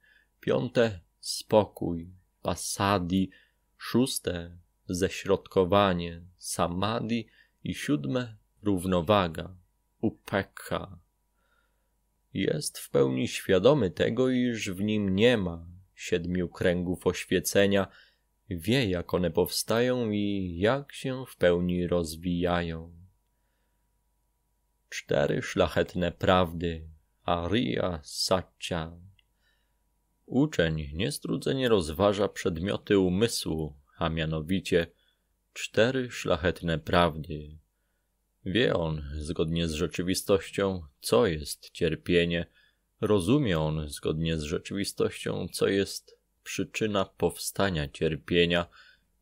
S1: piąte spokój, pasadi, szóste ześrodkowanie, samadhi i siódme równowaga, upekha. Jest w pełni świadomy tego, iż w nim nie ma siedmiu kręgów oświecenia, wie jak one powstają i jak się w pełni rozwijają. Cztery szlachetne prawdy aria, Satya Uczeń niestrudzenie rozważa przedmioty umysłu, a mianowicie cztery szlachetne prawdy. Wie on, zgodnie z rzeczywistością, co jest cierpienie, rozumie on, zgodnie z rzeczywistością, co jest przyczyna powstania cierpienia,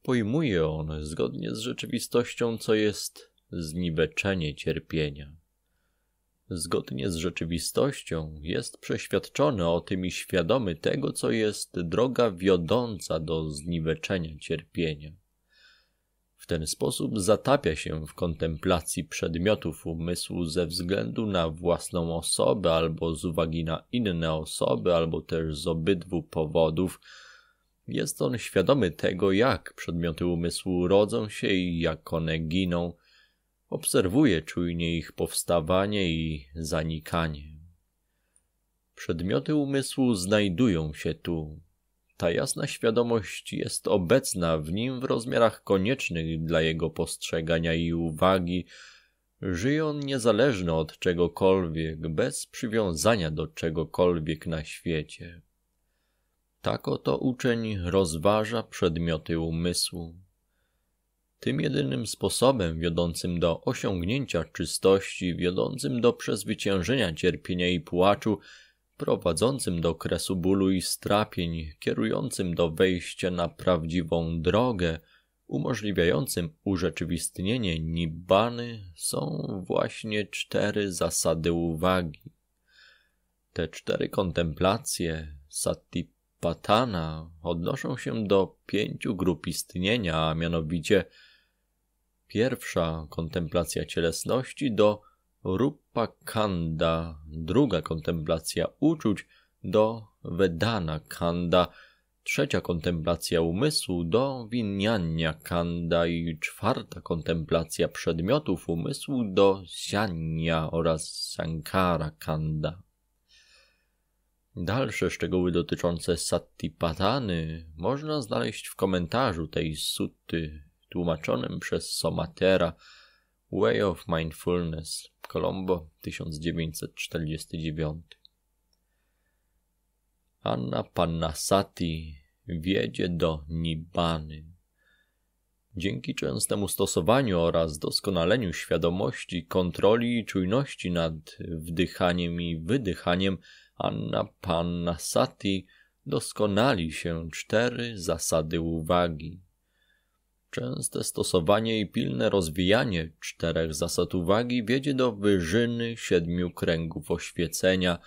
S1: pojmuje on, zgodnie z rzeczywistością, co jest zniweczenie cierpienia zgodnie z rzeczywistością, jest przeświadczony o tym i świadomy tego, co jest droga wiodąca do zniweczenia cierpienia. W ten sposób zatapia się w kontemplacji przedmiotów umysłu ze względu na własną osobę, albo z uwagi na inne osoby, albo też z obydwu powodów. Jest on świadomy tego, jak przedmioty umysłu rodzą się i jak one giną Obserwuje czujnie ich powstawanie i zanikanie. Przedmioty umysłu znajdują się tu. Ta jasna świadomość jest obecna w nim w rozmiarach koniecznych dla jego postrzegania i uwagi. Żyje on niezależny od czegokolwiek, bez przywiązania do czegokolwiek na świecie. Tak oto uczeń rozważa przedmioty umysłu. Tym jedynym sposobem wiodącym do osiągnięcia czystości, wiodącym do przezwyciężenia cierpienia i płaczu, prowadzącym do kresu bólu i strapień, kierującym do wejścia na prawdziwą drogę, umożliwiającym urzeczywistnienie nibbany są właśnie cztery zasady uwagi. Te cztery kontemplacje, sati Patana odnoszą się do pięciu grup istnienia, a mianowicie pierwsza kontemplacja cielesności do rupa kanda, druga kontemplacja uczuć do Vedana Kanda, trzecia kontemplacja umysłu do Winyanya Kanda i czwarta kontemplacja przedmiotów umysłu do Sianya oraz Sankara Kanda. Dalsze szczegóły dotyczące Satipatany można znaleźć w komentarzu tej sutty tłumaczonym przez Somatera Way of Mindfulness, Colombo 1949. Anna Pannasati wiedzie do Nibbany. Dzięki częstemu stosowaniu oraz doskonaleniu świadomości, kontroli i czujności nad wdychaniem i wydychaniem, Anapanasati doskonali się cztery zasady uwagi. Częste stosowanie i pilne rozwijanie czterech zasad uwagi wiedzie do wyżyny siedmiu kręgów oświecenia.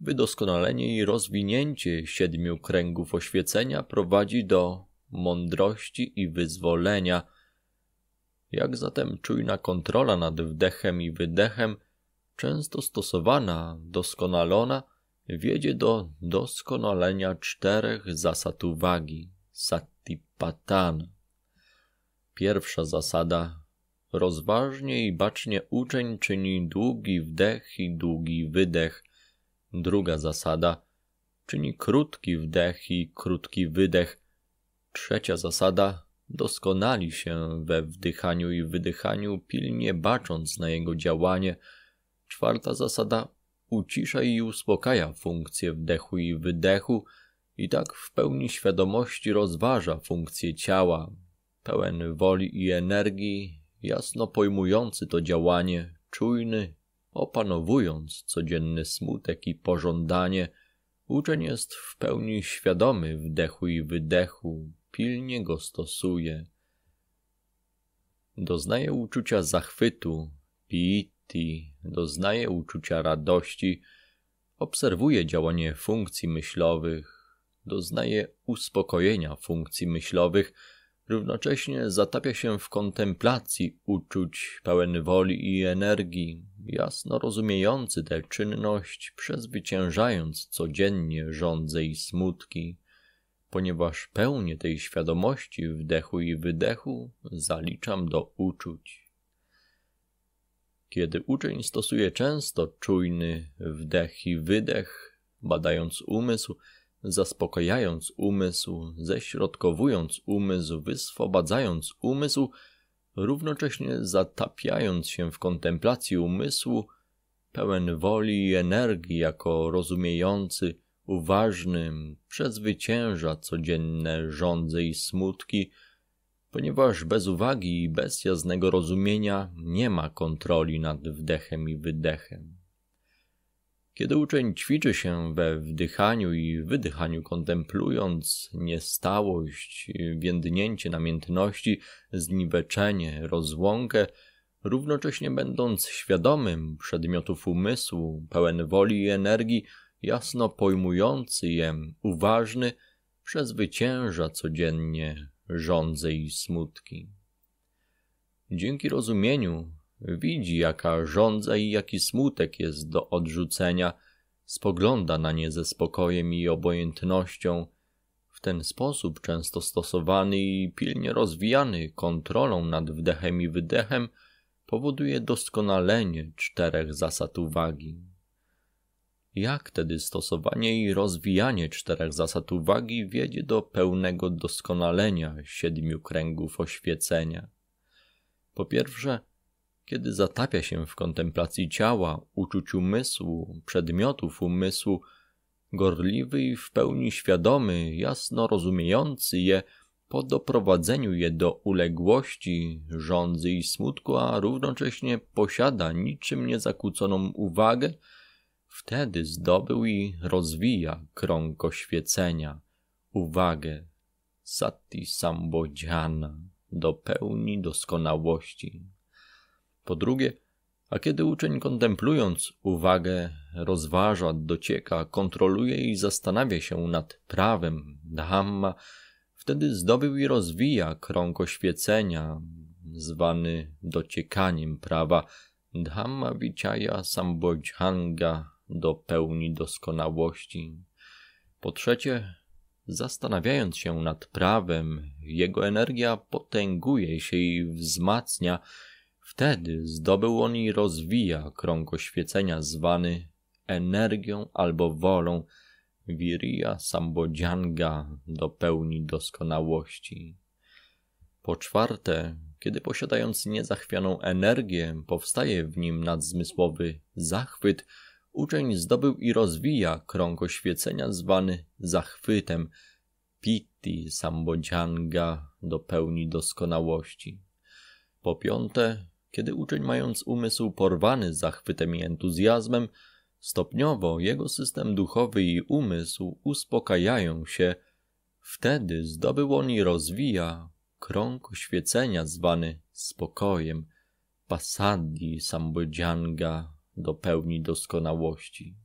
S1: Wydoskonalenie i rozwinięcie siedmiu kręgów oświecenia prowadzi do mądrości i wyzwolenia. Jak zatem czujna kontrola nad wdechem i wydechem, często stosowana, doskonalona – wiedzie do doskonalenia czterech zasad uwagi satipatana. Pierwsza zasada Rozważnie i bacznie uczeń czyni długi wdech i długi wydech. Druga zasada czyni krótki wdech i krótki wydech. Trzecia zasada doskonali się we wdychaniu i wydychaniu, pilnie bacząc na jego działanie. Czwarta zasada ucisza i uspokaja funkcję wdechu i wydechu i tak w pełni świadomości rozważa funkcję ciała, pełen woli i energii, jasno pojmujący to działanie, czujny, opanowując codzienny smutek i pożądanie, uczeń jest w pełni świadomy wdechu i wydechu, pilnie go stosuje. Doznaje uczucia zachwytu, pit, Shakti doznaje uczucia radości, obserwuje działanie funkcji myślowych, doznaje uspokojenia funkcji myślowych, równocześnie zatapia się w kontemplacji uczuć pełen woli i energii, jasno rozumiejący tę czynność, przezwyciężając codziennie żądze i smutki, ponieważ pełnię tej świadomości wdechu i wydechu zaliczam do uczuć kiedy uczeń stosuje często czujny wdech i wydech, badając umysł, zaspokajając umysł, ześrodkowując umysł, wyswobadzając umysł, równocześnie zatapiając się w kontemplacji umysłu, pełen woli i energii jako rozumiejący, uważny, przezwycięża codzienne żądze i smutki – ponieważ bez uwagi i bez jasnego rozumienia nie ma kontroli nad wdechem i wydechem. Kiedy uczeń ćwiczy się we wdychaniu i wydychaniu, kontemplując niestałość, więdnięcie namiętności, zniweczenie, rozłąkę, równocześnie będąc świadomym przedmiotów umysłu, pełen woli i energii, jasno pojmujący je, uważny, przezwycięża codziennie żądze i smutki. Dzięki rozumieniu widzi, jaka żądza i jaki smutek jest do odrzucenia, spogląda na nie ze spokojem i obojętnością. W ten sposób, często stosowany i pilnie rozwijany kontrolą nad wdechem i wydechem, powoduje doskonalenie czterech zasad uwagi. Jak tedy stosowanie i rozwijanie czterech zasad uwagi wiedzie do pełnego doskonalenia siedmiu kręgów oświecenia? Po pierwsze, kiedy zatapia się w kontemplacji ciała, uczuć umysłu, przedmiotów umysłu, gorliwy i w pełni świadomy, jasno rozumiejący je, po doprowadzeniu je do uległości, żądzy i smutku, a równocześnie posiada niczym niezakłóconą uwagę, Wtedy zdobył i rozwija krąg oświecenia, uwagę Sati Sambodziana do pełni doskonałości. Po drugie, a kiedy uczeń kontemplując uwagę rozważa, docieka, kontroluje i zastanawia się nad prawem Dhamma, wtedy zdobył i rozwija krąg oświecenia, zwany dociekaniem prawa Dhamma Vichaya Sambodhanga do pełni doskonałości. Po trzecie, zastanawiając się nad prawem, jego energia potęguje się i wzmacnia. Wtedy zdobył on i rozwija krąg oświecenia zwany energią albo wolą Wiria Sambodzianga do pełni doskonałości. Po czwarte, kiedy posiadając niezachwianą energię, powstaje w nim nadzmysłowy zachwyt, uczeń zdobył i rozwija krąg oświecenia zwany zachwytem. Pitti sambodzianga do pełni doskonałości. Po piąte, kiedy uczeń mając umysł porwany zachwytem i entuzjazmem, stopniowo jego system duchowy i umysł uspokajają się, wtedy zdobył on i rozwija krąg oświecenia zwany spokojem, pasadi sambodzianga do pełni doskonałości.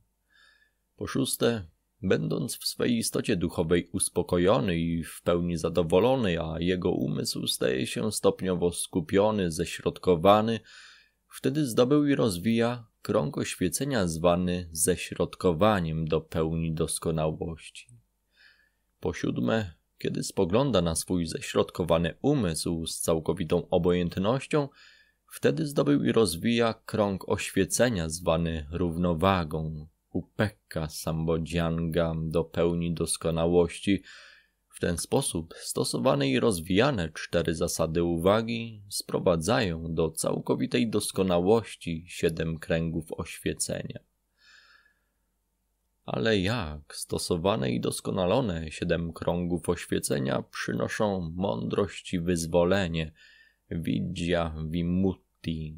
S1: Po szóste, będąc w swej istocie duchowej uspokojony i w pełni zadowolony, a jego umysł staje się stopniowo skupiony, ześrodkowany, wtedy zdobył i rozwija krąg oświecenia zwany ześrodkowaniem do pełni doskonałości. Po siódme, kiedy spogląda na swój ześrodkowany umysł z całkowitą obojętnością, Wtedy zdobył i rozwija krąg oświecenia zwany równowagą. Upekka sambodzianga do pełni doskonałości. W ten sposób stosowane i rozwijane cztery zasady uwagi sprowadzają do całkowitej doskonałości siedem kręgów oświecenia. Ale jak stosowane i doskonalone siedem krągów oświecenia przynoszą mądrość i wyzwolenie – Vidya Vimutti.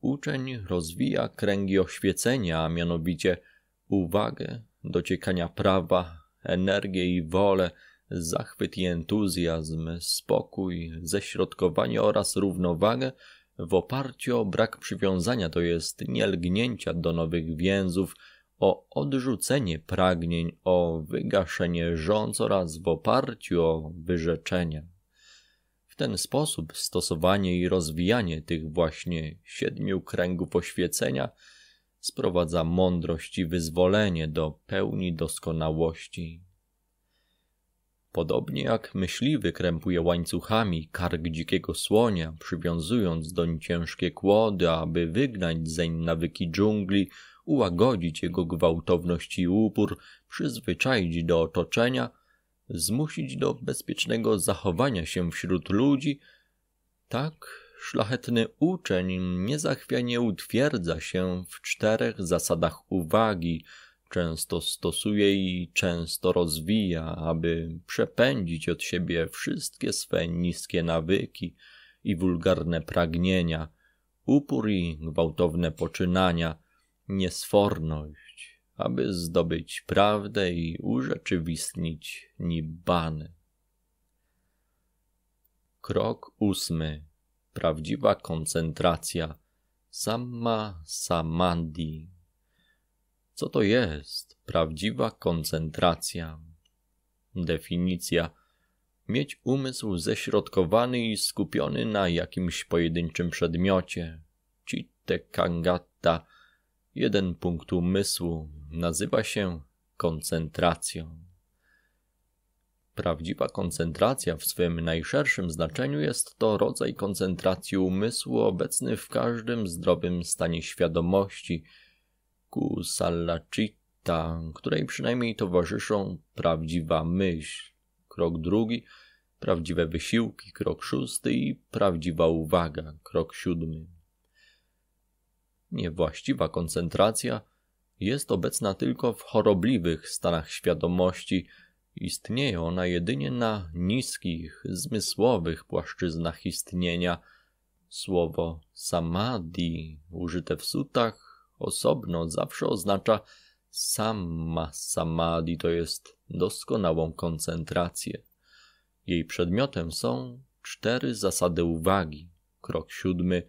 S1: Uczeń rozwija kręgi oświecenia, a mianowicie uwagę, dociekania prawa, energię i wolę, zachwyt i entuzjazm, spokój, ześrodkowanie oraz równowagę w oparciu o brak przywiązania, to jest nielgnięcia do nowych więzów, o odrzucenie pragnień, o wygaszenie rząd oraz w oparciu o wyrzeczenia. W ten sposób stosowanie i rozwijanie tych właśnie siedmiu kręgów poświęcenia sprowadza mądrość i wyzwolenie do pełni doskonałości. Podobnie jak myśliwy krępuje łańcuchami kark dzikiego słonia, przywiązując doń ciężkie kłody, aby wygnać zeń nawyki dżungli, ułagodzić jego gwałtowność i upór, przyzwyczaić do otoczenia – zmusić do bezpiecznego zachowania się wśród ludzi, tak szlachetny uczeń niezachwianie utwierdza się w czterech zasadach uwagi, często stosuje i często rozwija, aby przepędzić od siebie wszystkie swe niskie nawyki i wulgarne pragnienia, upór i gwałtowne poczynania, niesforność, aby zdobyć prawdę i urzeczywistnić nibbany. Krok ósmy. Prawdziwa koncentracja. Samma samadhi. Co to jest prawdziwa koncentracja? Definicja. Mieć umysł ześrodkowany i skupiony na jakimś pojedynczym przedmiocie. Citta kangatta – Jeden punkt umysłu nazywa się koncentracją. Prawdziwa koncentracja w swym najszerszym znaczeniu jest to rodzaj koncentracji umysłu obecny w każdym zdrowym stanie świadomości, ku sallacitta, której przynajmniej towarzyszą prawdziwa myśl. Krok drugi, prawdziwe wysiłki, krok szósty i prawdziwa uwaga, krok siódmy niewłaściwa koncentracja jest obecna tylko w chorobliwych stanach świadomości, istnieje ona jedynie na niskich, zmysłowych płaszczyznach istnienia. Słowo samadhi, użyte w sutach, osobno zawsze oznacza sama samadhi, to jest doskonałą koncentrację. Jej przedmiotem są cztery zasady uwagi. Krok siódmy –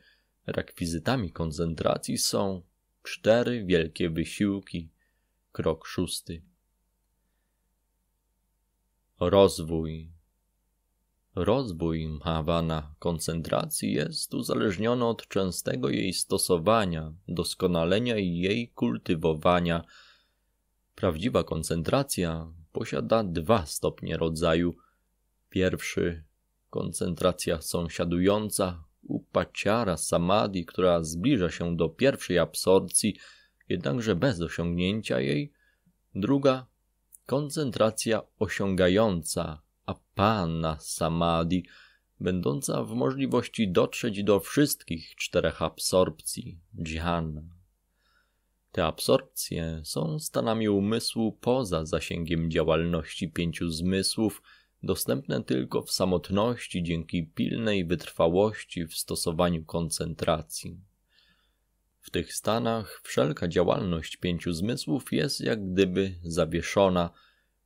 S1: Rekwizytami koncentracji są cztery wielkie wysiłki. Krok szósty. Rozwój. Rozwój Hawana koncentracji jest uzależniony od częstego jej stosowania, doskonalenia i jej kultywowania. Prawdziwa koncentracja posiada dwa stopnie rodzaju. Pierwszy koncentracja sąsiadująca, upaciara samadhi, która zbliża się do pierwszej absorpcji, jednakże bez osiągnięcia jej. Druga koncentracja osiągająca apana samadhi, będąca w możliwości dotrzeć do wszystkich czterech absorpcji dhyana. Te absorpcje są stanami umysłu poza zasięgiem działalności pięciu zmysłów – dostępne tylko w samotności dzięki pilnej wytrwałości w stosowaniu koncentracji. W tych stanach wszelka działalność pięciu zmysłów jest jak gdyby zawieszona.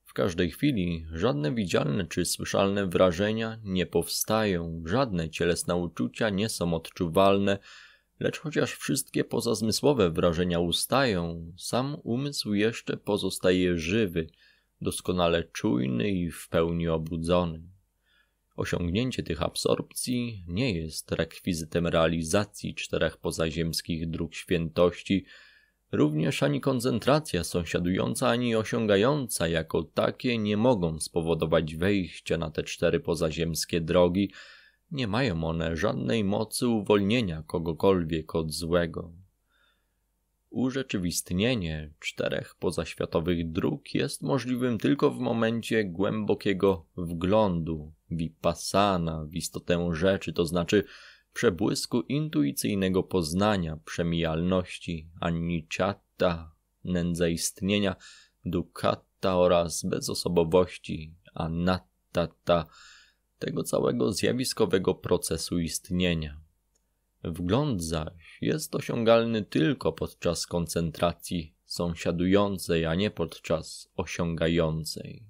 S1: W każdej chwili żadne widzialne czy słyszalne wrażenia nie powstają, żadne cielesne uczucia nie są odczuwalne, lecz chociaż wszystkie pozazmysłowe wrażenia ustają, sam umysł jeszcze pozostaje żywy – doskonale czujny i w pełni obudzony. Osiągnięcie tych absorpcji nie jest rekwizytem realizacji czterech pozaziemskich dróg świętości, również ani koncentracja sąsiadująca, ani osiągająca jako takie nie mogą spowodować wejścia na te cztery pozaziemskie drogi, nie mają one żadnej mocy uwolnienia kogokolwiek od złego. Urzeczywistnienie czterech pozaświatowych dróg jest możliwym tylko w momencie głębokiego wglądu, vipassana, w istotę rzeczy, to znaczy przebłysku intuicyjnego poznania, przemijalności, aniciata, nędza istnienia, dukatta oraz bezosobowości, anattata, tego całego zjawiskowego procesu istnienia. Wgląd zaś jest osiągalny tylko podczas koncentracji sąsiadującej, a nie podczas osiągającej.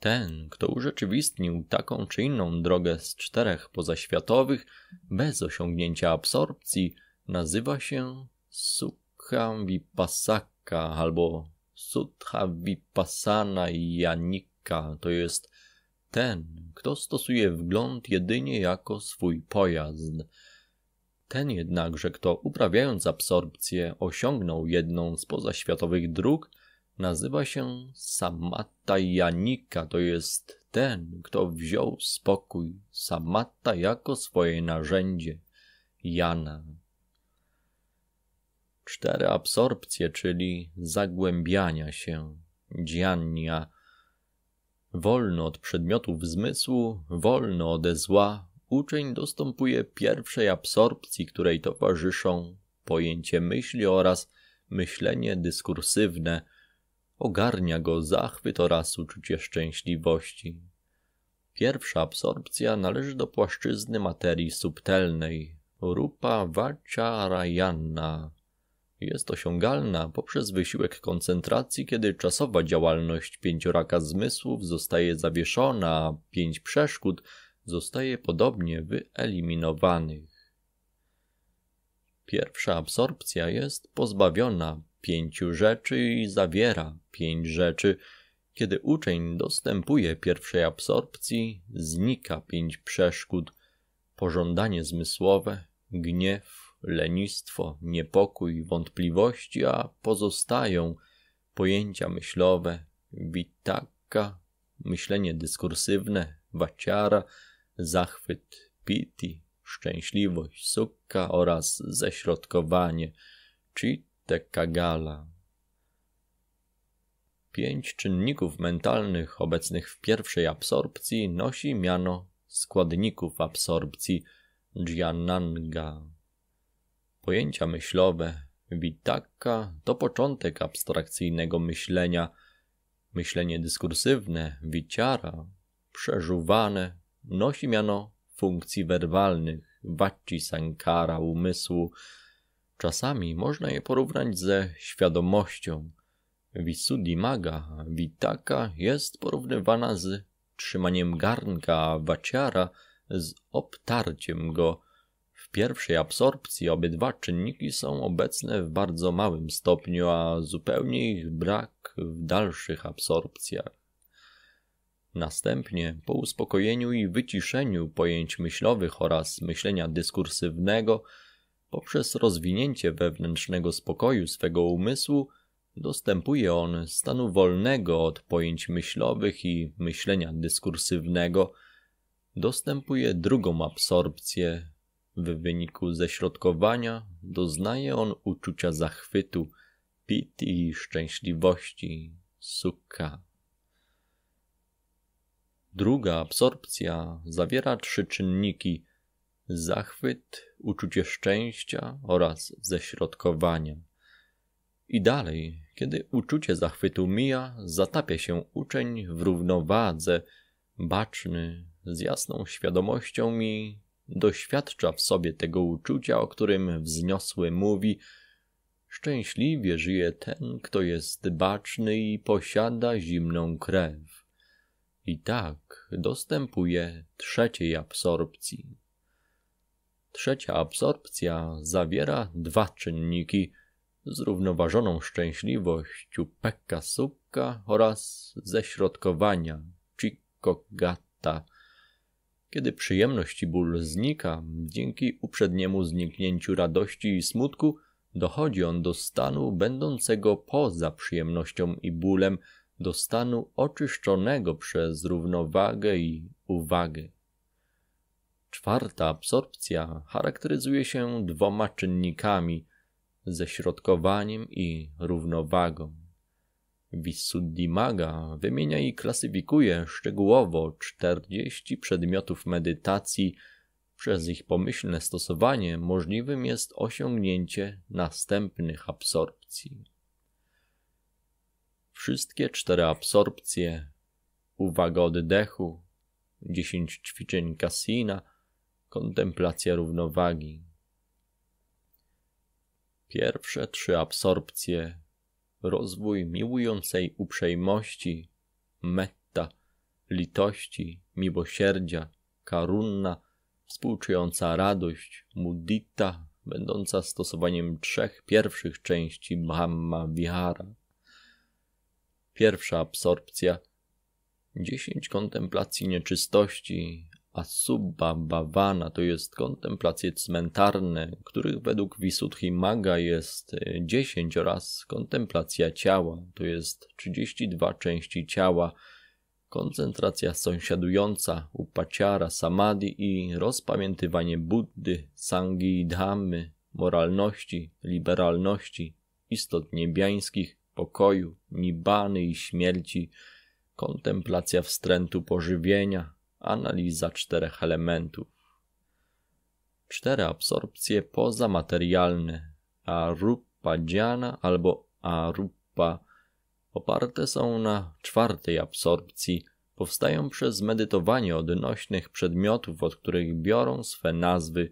S1: Ten, kto urzeczywistnił taką czy inną drogę z czterech pozaświatowych bez osiągnięcia absorpcji, nazywa się Sukha Vipassaka albo Sutha Vipassana Janika, to jest ten, kto stosuje wgląd jedynie jako swój pojazd. Ten jednakże, kto uprawiając absorpcję osiągnął jedną z pozaświatowych dróg, nazywa się Samatajanika, to jest ten, kto wziął spokój Samata jako swoje narzędzie, Jana. Cztery absorpcje, czyli zagłębiania się, dziania, Wolno od przedmiotów zmysłu, wolno ode zła, uczeń dostępuje pierwszej absorpcji, której towarzyszą pojęcie myśli oraz myślenie dyskursywne. Ogarnia go zachwyt oraz uczucie szczęśliwości. Pierwsza absorpcja należy do płaszczyzny materii subtelnej, Rupa Vacharayana jest osiągalna poprzez wysiłek koncentracji, kiedy czasowa działalność pięcioraka zmysłów zostaje zawieszona, a pięć przeszkód zostaje podobnie wyeliminowanych. Pierwsza absorpcja jest pozbawiona pięciu rzeczy i zawiera pięć rzeczy. Kiedy uczeń dostępuje pierwszej absorpcji, znika pięć przeszkód: pożądanie zmysłowe, gniew, lenistwo, niepokój, wątpliwości, a pozostają pojęcia myślowe, witaka, myślenie dyskursywne, waciara, zachwyt, piti, szczęśliwość, sukka oraz ześrodkowanie, chitte kagala. Pięć czynników mentalnych obecnych w pierwszej absorpcji nosi miano składników absorpcji Dżiananga. Pojęcia myślowe Witaka to początek abstrakcyjnego myślenia, myślenie dyskursywne, wiciara, przeżuwane, nosi miano funkcji werbalnych, vacci sankara umysłu. Czasami można je porównać ze świadomością. Visudhi maga, witaka jest porównywana z trzymaniem garnka, viciara z obtarciem go pierwszej absorpcji obydwa czynniki są obecne w bardzo małym stopniu, a zupełnie ich brak w dalszych absorpcjach. Następnie, po uspokojeniu i wyciszeniu pojęć myślowych oraz myślenia dyskursywnego, poprzez rozwinięcie wewnętrznego spokoju swego umysłu, dostępuje on stanu wolnego od pojęć myślowych i myślenia dyskursywnego, dostępuje drugą absorpcję, w wyniku ześrodkowania doznaje on uczucia zachwytu, pit i szczęśliwości, suka. Druga absorpcja zawiera trzy czynniki: zachwyt, uczucie szczęścia oraz ześrodkowania. I dalej, kiedy uczucie zachwytu mija, zatapia się uczeń w równowadze, baczny, z jasną świadomością i doświadcza w sobie tego uczucia, o którym wzniosły mówi Szczęśliwie żyje ten, kto jest baczny i posiada zimną krew. I tak dostępuje trzeciej absorpcji. Trzecia absorpcja zawiera dwa czynniki: zrównoważoną szczęśliwość upekka
S2: sukka
S1: oraz ześrodkowania chikkogata kiedy przyjemność i ból znika, dzięki uprzedniemu zniknięciu radości i smutku, dochodzi on do stanu będącego poza przyjemnością i bólem, do stanu oczyszczonego przez równowagę i uwagę. Czwarta absorpcja charakteryzuje się dwoma czynnikami ześrodkowaniem i równowagą. Visuddhimaga wymienia i klasyfikuje szczegółowo 40 przedmiotów medytacji. Przez ich pomyślne stosowanie możliwym jest osiągnięcie następnych absorpcji. Wszystkie cztery absorpcje, uwaga oddechu, 10 ćwiczeń kasina, kontemplacja równowagi. Pierwsze trzy absorpcje rozwój miłującej uprzejmości, metta, litości, miłosierdzia, karunna, współczująca radość, mudita, będąca stosowaniem trzech pierwszych części Brahma Vihara. Pierwsza absorpcja, dziesięć kontemplacji nieczystości, Asubba bhavana to jest kontemplacje cmentarne, których według Visuddhi Maga jest 10 e, oraz kontemplacja ciała, to jest 32 części ciała, koncentracja sąsiadująca, upaciara, samadhi i rozpamiętywanie Buddy, sangi i dhammy, moralności, liberalności, istot niebiańskich, pokoju, nibany i śmierci, kontemplacja wstrętu pożywienia, analiza czterech elementów. Cztery absorpcje pozamaterialne arupa dziana albo arupa oparte są na czwartej absorpcji, powstają przez medytowanie odnośnych przedmiotów, od których biorą swe nazwy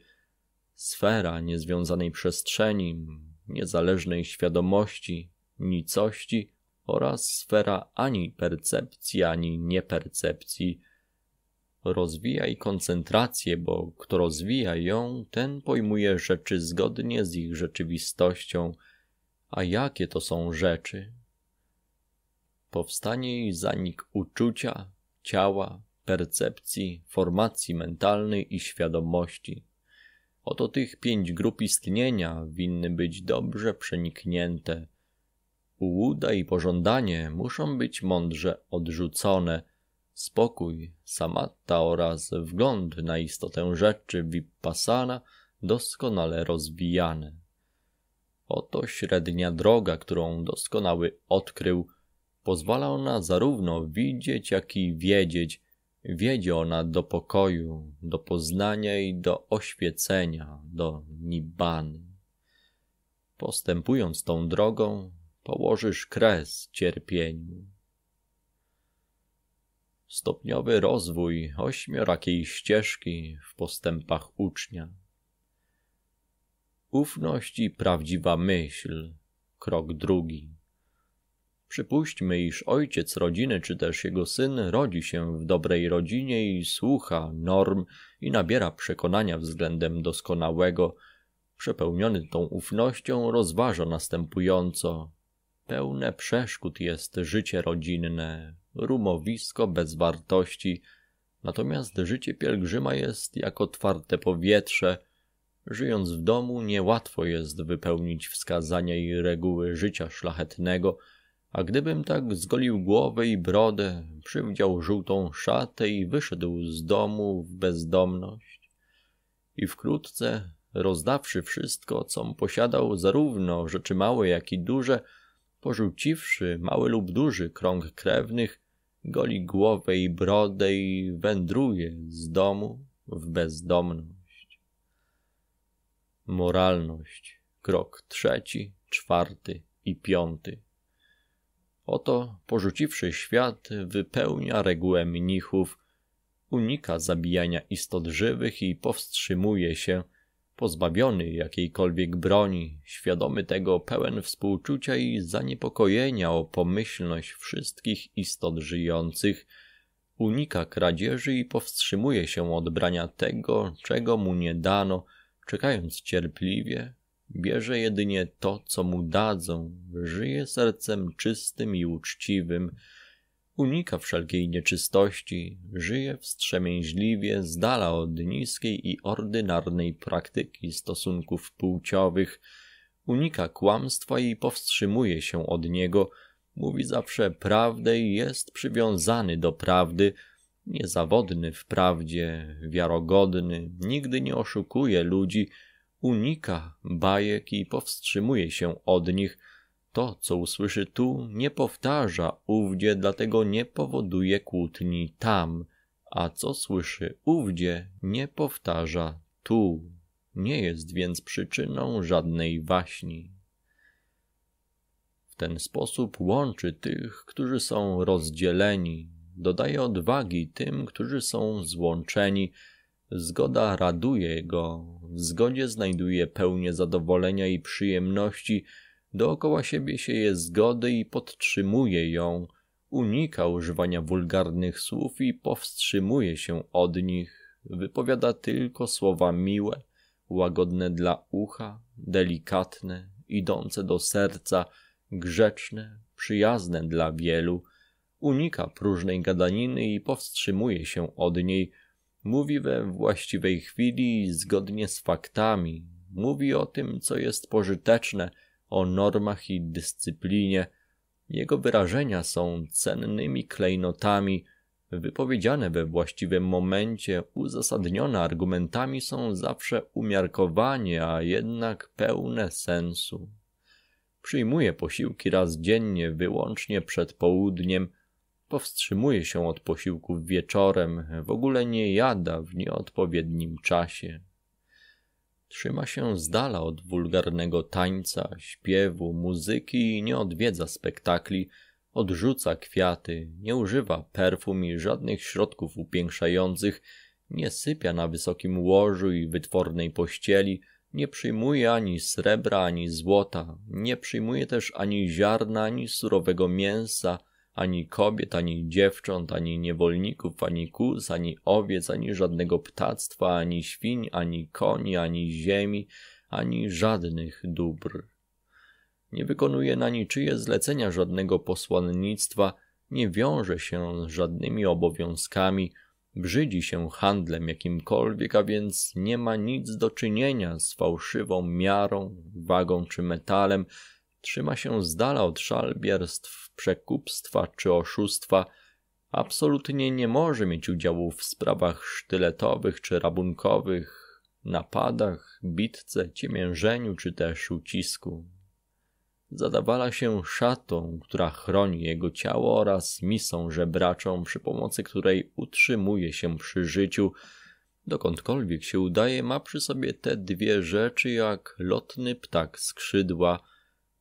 S1: sfera niezwiązanej przestrzeni, niezależnej świadomości, nicości oraz sfera ani percepcji, ani niepercepcji, rozwijaj koncentrację, bo kto rozwija ją, ten pojmuje rzeczy zgodnie z ich rzeczywistością. A jakie to są rzeczy? Powstanie i zanik uczucia, ciała, percepcji, formacji mentalnej i świadomości. Oto tych pięć grup istnienia winny być dobrze przeniknięte. Ułuda i pożądanie muszą być mądrze odrzucone – spokój samatta oraz wgląd na istotę rzeczy vipassana doskonale rozwijane. Oto średnia droga, którą doskonały odkrył. Pozwala ona zarówno widzieć, jak i wiedzieć. Wiedzie ona do pokoju, do poznania i do oświecenia, do nibany. Postępując tą drogą, położysz kres cierpieniu stopniowy rozwój ośmiorakiej ścieżki w postępach ucznia. Ufność i prawdziwa myśl, krok drugi. Przypuśćmy, iż ojciec rodziny czy też jego syn rodzi się w dobrej rodzinie i słucha norm i nabiera przekonania względem doskonałego. Przepełniony tą ufnością rozważa następująco. Pełne przeszkód jest życie rodzinne, rumowisko bez wartości, natomiast życie pielgrzyma jest jak otwarte powietrze. Żyjąc w domu, niełatwo jest wypełnić wskazania i reguły życia szlachetnego, a gdybym tak zgolił głowę i brodę, przywdział żółtą szatę i wyszedł z domu w bezdomność. I wkrótce, rozdawszy wszystko, co posiadał, zarówno rzeczy małe, jak i duże, porzuciwszy mały lub duży krąg krewnych, Goli głowę i brodę i wędruje z domu w bezdomność. Moralność, krok trzeci, czwarty i piąty. Oto, porzuciwszy świat, wypełnia regułę mnichów, unika zabijania istot żywych i powstrzymuje się – Pozbawiony jakiejkolwiek broni, świadomy tego, pełen współczucia i zaniepokojenia o pomyślność wszystkich istot żyjących, unika kradzieży i powstrzymuje się od brania tego, czego mu nie dano, czekając cierpliwie, bierze jedynie to, co mu dadzą, żyje sercem czystym i uczciwym, unika wszelkiej nieczystości, żyje wstrzemięźliwie z dala od niskiej i ordynarnej praktyki stosunków płciowych, unika kłamstwa i powstrzymuje się od niego, mówi zawsze prawdę i jest przywiązany do prawdy, niezawodny w prawdzie, wiarogodny, nigdy nie oszukuje ludzi, unika bajek i powstrzymuje się od nich – to, co usłyszy tu, nie powtarza ówdzie, dlatego nie powoduje kłótni tam, a co słyszy ówdzie, nie powtarza tu. Nie jest więc przyczyną żadnej waśni. W ten sposób łączy tych, którzy są rozdzieleni, dodaje odwagi tym, którzy są złączeni. Zgoda raduje go, w zgodzie znajduje pełnię zadowolenia i przyjemności Dookoła siebie sieje zgody i podtrzymuje ją, unika używania wulgarnych słów i powstrzymuje się od nich, wypowiada tylko słowa miłe, łagodne dla ucha, delikatne, idące do serca, grzeczne, przyjazne dla wielu, unika próżnej gadaniny i powstrzymuje się od niej, mówi we właściwej chwili zgodnie z faktami, mówi o tym, co jest pożyteczne – o normach i dyscyplinie, jego wyrażenia są cennymi klejnotami, wypowiedziane we właściwym momencie, uzasadnione argumentami są zawsze umiarkowanie, a jednak pełne sensu. Przyjmuje posiłki raz dziennie, wyłącznie przed południem, powstrzymuje się od posiłków wieczorem, w ogóle nie jada w nieodpowiednim czasie. Trzyma się z dala od wulgarnego tańca, śpiewu, muzyki i nie odwiedza spektakli, odrzuca kwiaty, nie używa perfum i żadnych środków upiększających, nie sypia na wysokim łożu i wytwornej pościeli, nie przyjmuje ani srebra, ani złota, nie przyjmuje też ani ziarna, ani surowego mięsa, ani kobiet, ani dziewcząt, ani niewolników, ani kóz, ani owiec, ani żadnego ptactwa, ani świń, ani koni, ani ziemi, ani żadnych dóbr. Nie wykonuje na niczyje zlecenia żadnego posłannictwa, nie wiąże się z żadnymi obowiązkami, brzydzi się handlem jakimkolwiek, a więc nie ma nic do czynienia z fałszywą miarą, wagą czy metalem, trzyma się z dala od szalbierstw, przekupstwa czy oszustwa, absolutnie nie może mieć udziału w sprawach sztyletowych czy rabunkowych, napadach, bitce, ciemiężeniu czy też ucisku. Zadawala się szatą, która chroni jego ciało oraz misą żebraczą, przy pomocy której utrzymuje się przy życiu. Dokądkolwiek się udaje, ma przy sobie te dwie rzeczy jak lotny ptak skrzydła –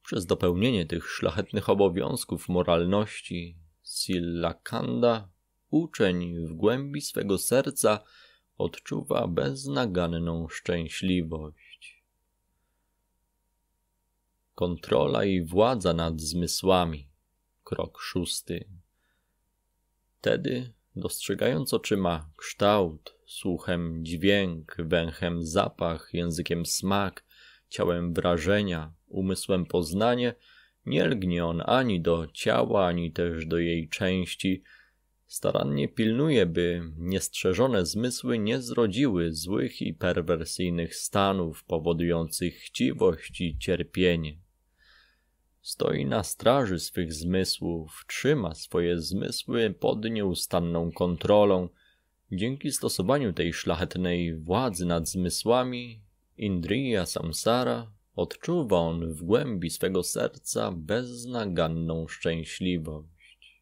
S1: przez dopełnienie tych szlachetnych obowiązków moralności Sillakanda, uczeń w głębi swego serca odczuwa beznaganną szczęśliwość. Kontrola i władza nad zmysłami. Krok szósty. Wtedy, dostrzegając oczyma kształt, słuchem dźwięk, węchem zapach, językiem smak, ciałem wrażenia, umysłem poznanie, nie lgnie on ani do ciała, ani też do jej części. Starannie pilnuje, by niestrzeżone zmysły nie zrodziły złych i perwersyjnych stanów powodujących chciwość i cierpienie. Stoi na straży swych zmysłów, trzyma swoje zmysły pod nieustanną kontrolą. Dzięki stosowaniu tej szlachetnej władzy nad zmysłami, Indriya Samsara Odczuwa on w głębi swego serca beznaganną szczęśliwość.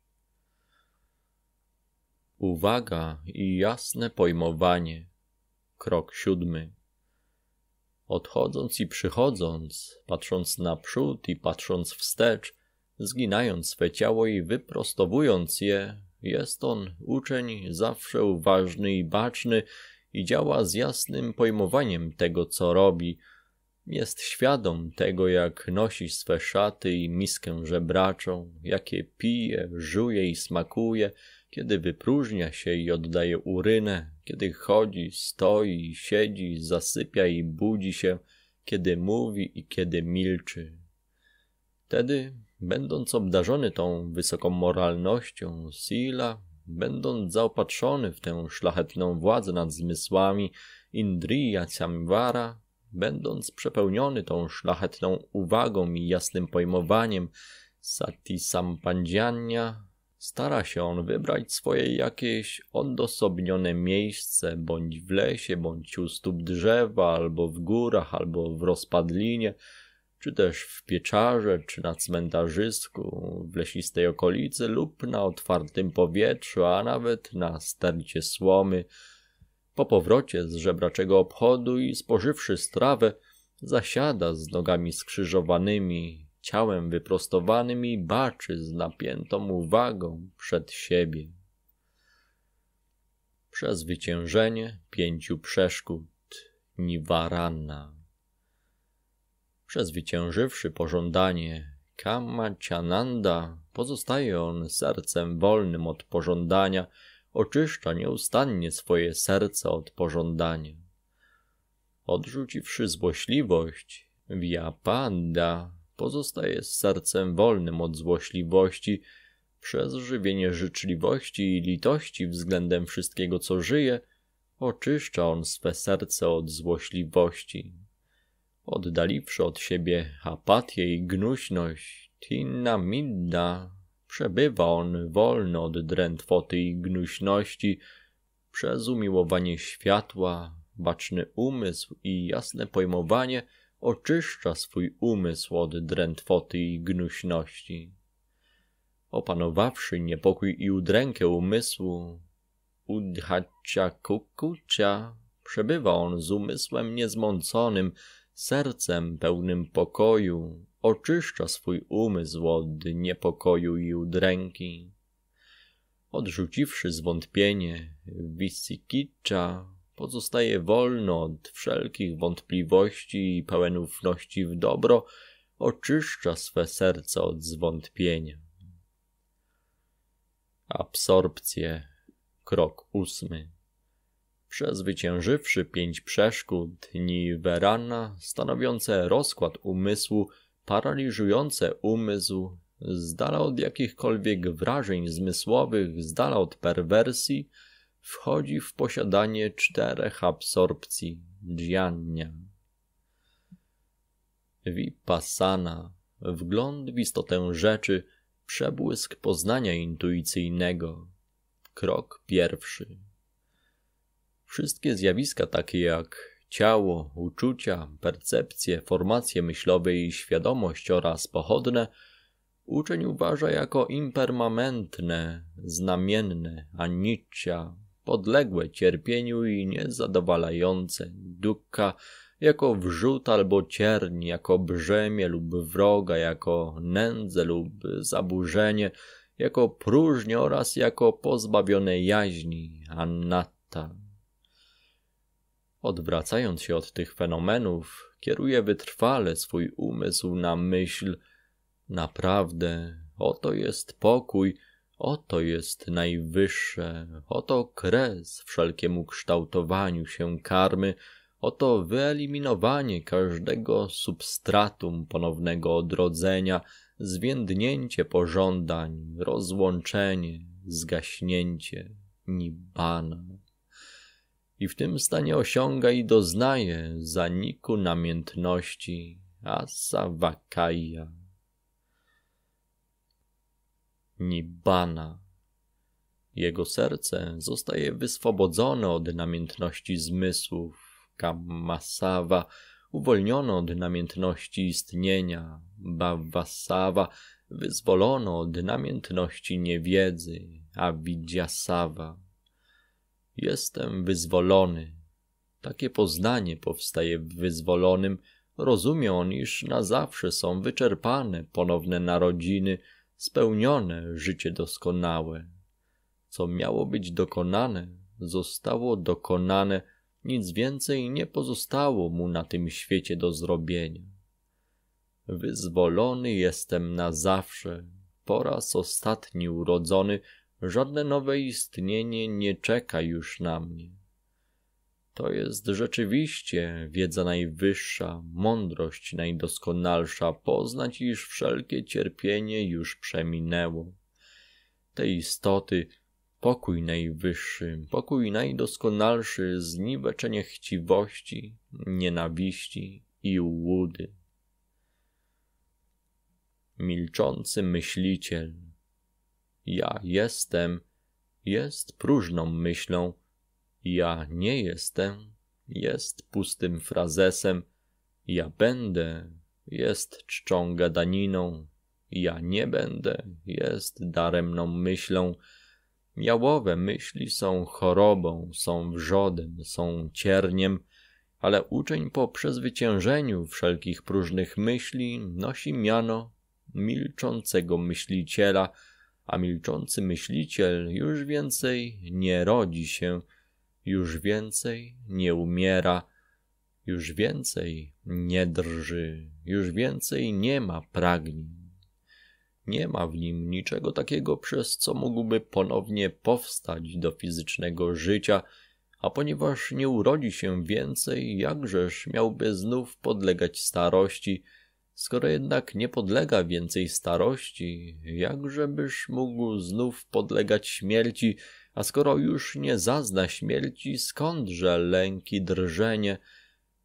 S1: Uwaga i jasne pojmowanie. Krok siódmy. Odchodząc i przychodząc, patrząc naprzód i patrząc wstecz, zginając swe ciało i wyprostowując je, jest on uczeń zawsze uważny i baczny i działa z jasnym pojmowaniem tego, co robi – jest świadom tego, jak nosi swe szaty i miskę żebraczą, jakie pije, żuje i smakuje, kiedy wypróżnia się i oddaje urynę, kiedy chodzi, stoi, siedzi, zasypia i budzi się, kiedy mówi i kiedy milczy. Wtedy, będąc obdarzony tą wysoką moralnością, Sila, będąc zaopatrzony w tę szlachetną władzę nad zmysłami Indriya Samvara, będąc przepełniony tą szlachetną uwagą i jasnym pojmowaniem sati sampandziania, stara się on wybrać swoje jakieś odosobnione miejsce, bądź w lesie, bądź u stóp drzewa, albo w górach, albo w rozpadlinie, czy też w pieczarze, czy na cmentarzysku, w lesistej okolicy lub na otwartym powietrzu, a nawet na stercie słomy, po powrocie z żebraczego obchodu i spożywszy strawę, zasiada z nogami skrzyżowanymi, ciałem wyprostowanym i baczy z napiętą uwagą przed siebie. Przezwyciężenie pięciu przeszkód Nivarana. Przezwyciężywszy pożądanie Kamaciananda, pozostaje on sercem wolnym od pożądania – oczyszcza nieustannie swoje serce od pożądania. Odrzuciwszy złośliwość, Viapanda pozostaje z sercem wolnym od złośliwości przez żywienie życzliwości i litości względem wszystkiego, co żyje, oczyszcza on swe serce od złośliwości. Oddaliwszy od siebie apatię i gnuśność, Tinna Midda Przebywa on wolno od drętwoty i gnuśności, przez umiłowanie światła, baczny umysł i jasne pojmowanie oczyszcza swój umysł od drętwoty i gnuśności. Opanowawszy niepokój i udrękę umysłu, udhacia kukucia, przebywa on z umysłem niezmąconym, sercem pełnym pokoju, oczyszcza swój umysł od niepokoju i udręki. Odrzuciwszy zwątpienie, Wisikicza pozostaje wolno od wszelkich wątpliwości i pełen ufności w dobro, oczyszcza swe serce od zwątpienia. Absorpcję, krok ósmy. Przezwyciężywszy pięć przeszkód Niwerana, stanowiące rozkład umysłu, paraliżujące umysł, z dala od jakichkolwiek wrażeń zmysłowych, z dala od perwersji, wchodzi w posiadanie czterech absorpcji dziannia. Vipassana, wgląd w istotę rzeczy, przebłysk poznania intuicyjnego. Krok pierwszy. Wszystkie zjawiska takie jak Ciało, uczucia, percepcje, formacje myślowe i świadomość oraz pochodne uczeń uważa jako impermanentne, znamienne, aniccia, podległe cierpieniu i niezadowalające, dukka, jako wrzut albo cierń, jako brzemię lub wroga, jako nędzę lub zaburzenie, jako próżnię oraz jako pozbawione jaźni, anatta. Odwracając się od tych fenomenów, kieruje wytrwale swój umysł na myśl: Naprawdę, oto jest pokój, oto jest najwyższe, oto kres wszelkiemu kształtowaniu się karmy, oto wyeliminowanie każdego substratum ponownego odrodzenia, zwiędnięcie pożądań, rozłączenie, zgaśnięcie, nibbana i w tym stanie osiąga i doznaje zaniku namiętności Asavakaya. Nibbana. Jego serce zostaje wyswobodzone od namiętności zmysłów, kamasawa, uwolniono od namiętności istnienia, bavasawa, wyzwolono od namiętności niewiedzy, avidyasawa. Jestem wyzwolony. Takie poznanie powstaje w wyzwolonym. Rozumie on, iż na zawsze są wyczerpane ponowne narodziny, spełnione życie doskonałe. Co miało być dokonane, zostało dokonane, nic więcej nie pozostało mu na tym świecie do zrobienia. Wyzwolony jestem na zawsze, po raz ostatni urodzony, Żadne nowe istnienie nie czeka już na mnie. To jest rzeczywiście wiedza najwyższa, mądrość najdoskonalsza, poznać, iż wszelkie cierpienie już przeminęło. Te istoty, pokój najwyższy, pokój najdoskonalszy, zniweczenie chciwości, nienawiści i łudy. Milczący myśliciel, ja jestem jest próżną myślą, ja nie jestem jest pustym frazesem, ja będę jest czczą gadaniną, ja nie będę jest daremną myślą. Jałowe myśli są chorobą, są wrzodem, są cierniem, ale uczeń po przezwyciężeniu wszelkich próżnych myśli nosi miano milczącego myśliciela, a milczący myśliciel już więcej nie rodzi się, już więcej nie umiera, już więcej nie drży, już więcej nie ma pragnień. Nie ma w nim niczego takiego, przez co mógłby ponownie powstać do fizycznego życia, a ponieważ nie urodzi się więcej, jakżeż miałby znów podlegać starości – Skoro jednak nie podlega więcej starości, jakżebyś mógł znów podlegać śmierci, a skoro już nie zazna śmierci, skądże lęki drżenie?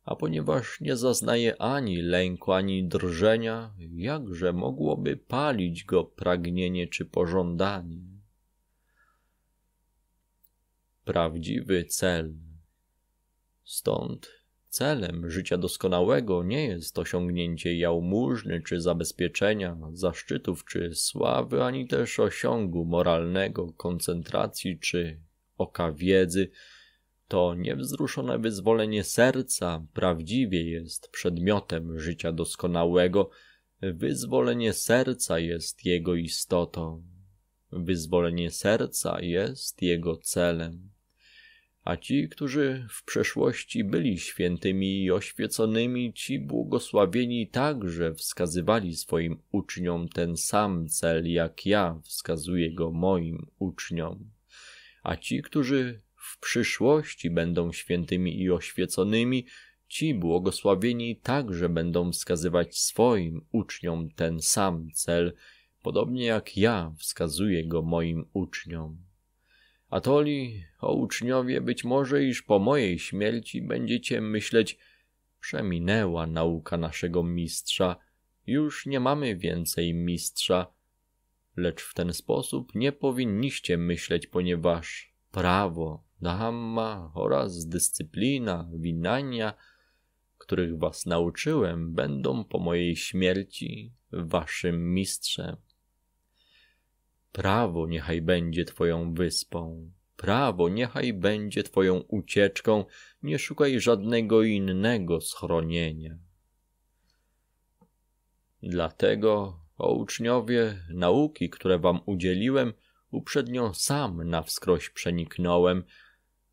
S1: A ponieważ nie zaznaje ani lęku, ani drżenia, jakże mogłoby palić go pragnienie czy pożądanie? Prawdziwy cel. Stąd Celem życia doskonałego nie jest osiągnięcie jałmużny czy zabezpieczenia, zaszczytów czy sławy, ani też osiągu moralnego, koncentracji czy oka wiedzy. To niewzruszone wyzwolenie serca prawdziwie jest przedmiotem życia doskonałego. Wyzwolenie serca jest jego istotą. Wyzwolenie serca jest jego celem. A ci, którzy w przeszłości byli świętymi i oświeconymi, ci błogosławieni także wskazywali swoim uczniom ten sam cel, jak ja wskazuję go moim uczniom. A ci, którzy w przyszłości będą świętymi i oświeconymi, ci błogosławieni także będą wskazywać swoim uczniom ten sam cel, podobnie jak ja wskazuję go moim uczniom. Atoli, o uczniowie, być może iż po mojej śmierci będziecie myśleć, przeminęła nauka naszego mistrza, już nie mamy więcej mistrza. Lecz w ten sposób nie powinniście myśleć, ponieważ prawo, dhamma oraz dyscyplina, winania, których was nauczyłem, będą po mojej śmierci waszym mistrzem. Prawo niechaj będzie Twoją wyspą, prawo niechaj będzie Twoją ucieczką, nie szukaj żadnego innego schronienia. Dlatego, o uczniowie, nauki, które Wam udzieliłem, uprzednio sam na wskroś przeniknąłem.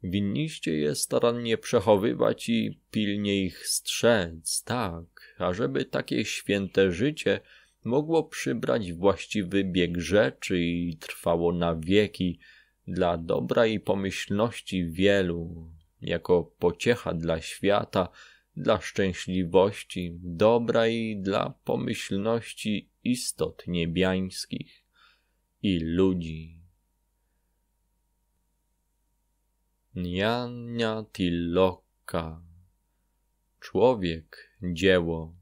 S1: Winniście je starannie przechowywać i pilnie ich strzec, tak, ażeby takie święte życie – mogło przybrać właściwy bieg rzeczy i trwało na wieki dla dobra i pomyślności wielu, jako pociecha dla świata, dla szczęśliwości, dobra i dla pomyślności istot niebiańskich i ludzi. Niania Tiloka Człowiek, dzieło.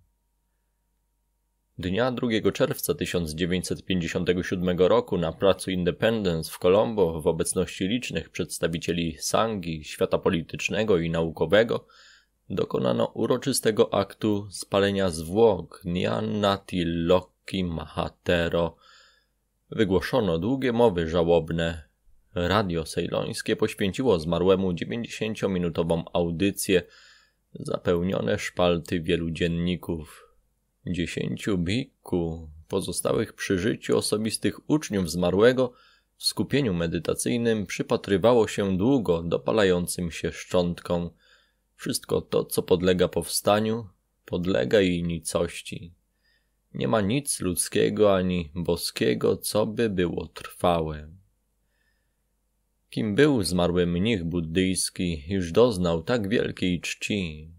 S1: Dnia 2 czerwca 1957 roku na placu Independence w Colombo w obecności licznych przedstawicieli Sangi, świata politycznego i naukowego dokonano uroczystego aktu spalenia zwłok Nati Loki Mahatero. Wygłoszono długie mowy żałobne. Radio cejlońskie poświęciło zmarłemu 90-minutową audycję zapełnione szpalty wielu dzienników. Dziesięciu biku pozostałych przy życiu osobistych uczniów zmarłego w skupieniu medytacyjnym przypatrywało się długo dopalającym się szczątkom. Wszystko to, co podlega powstaniu, podlega jej nicości. Nie ma nic ludzkiego ani boskiego, co by było trwałe. Kim był zmarły mnich buddyjski, już doznał tak wielkiej czci.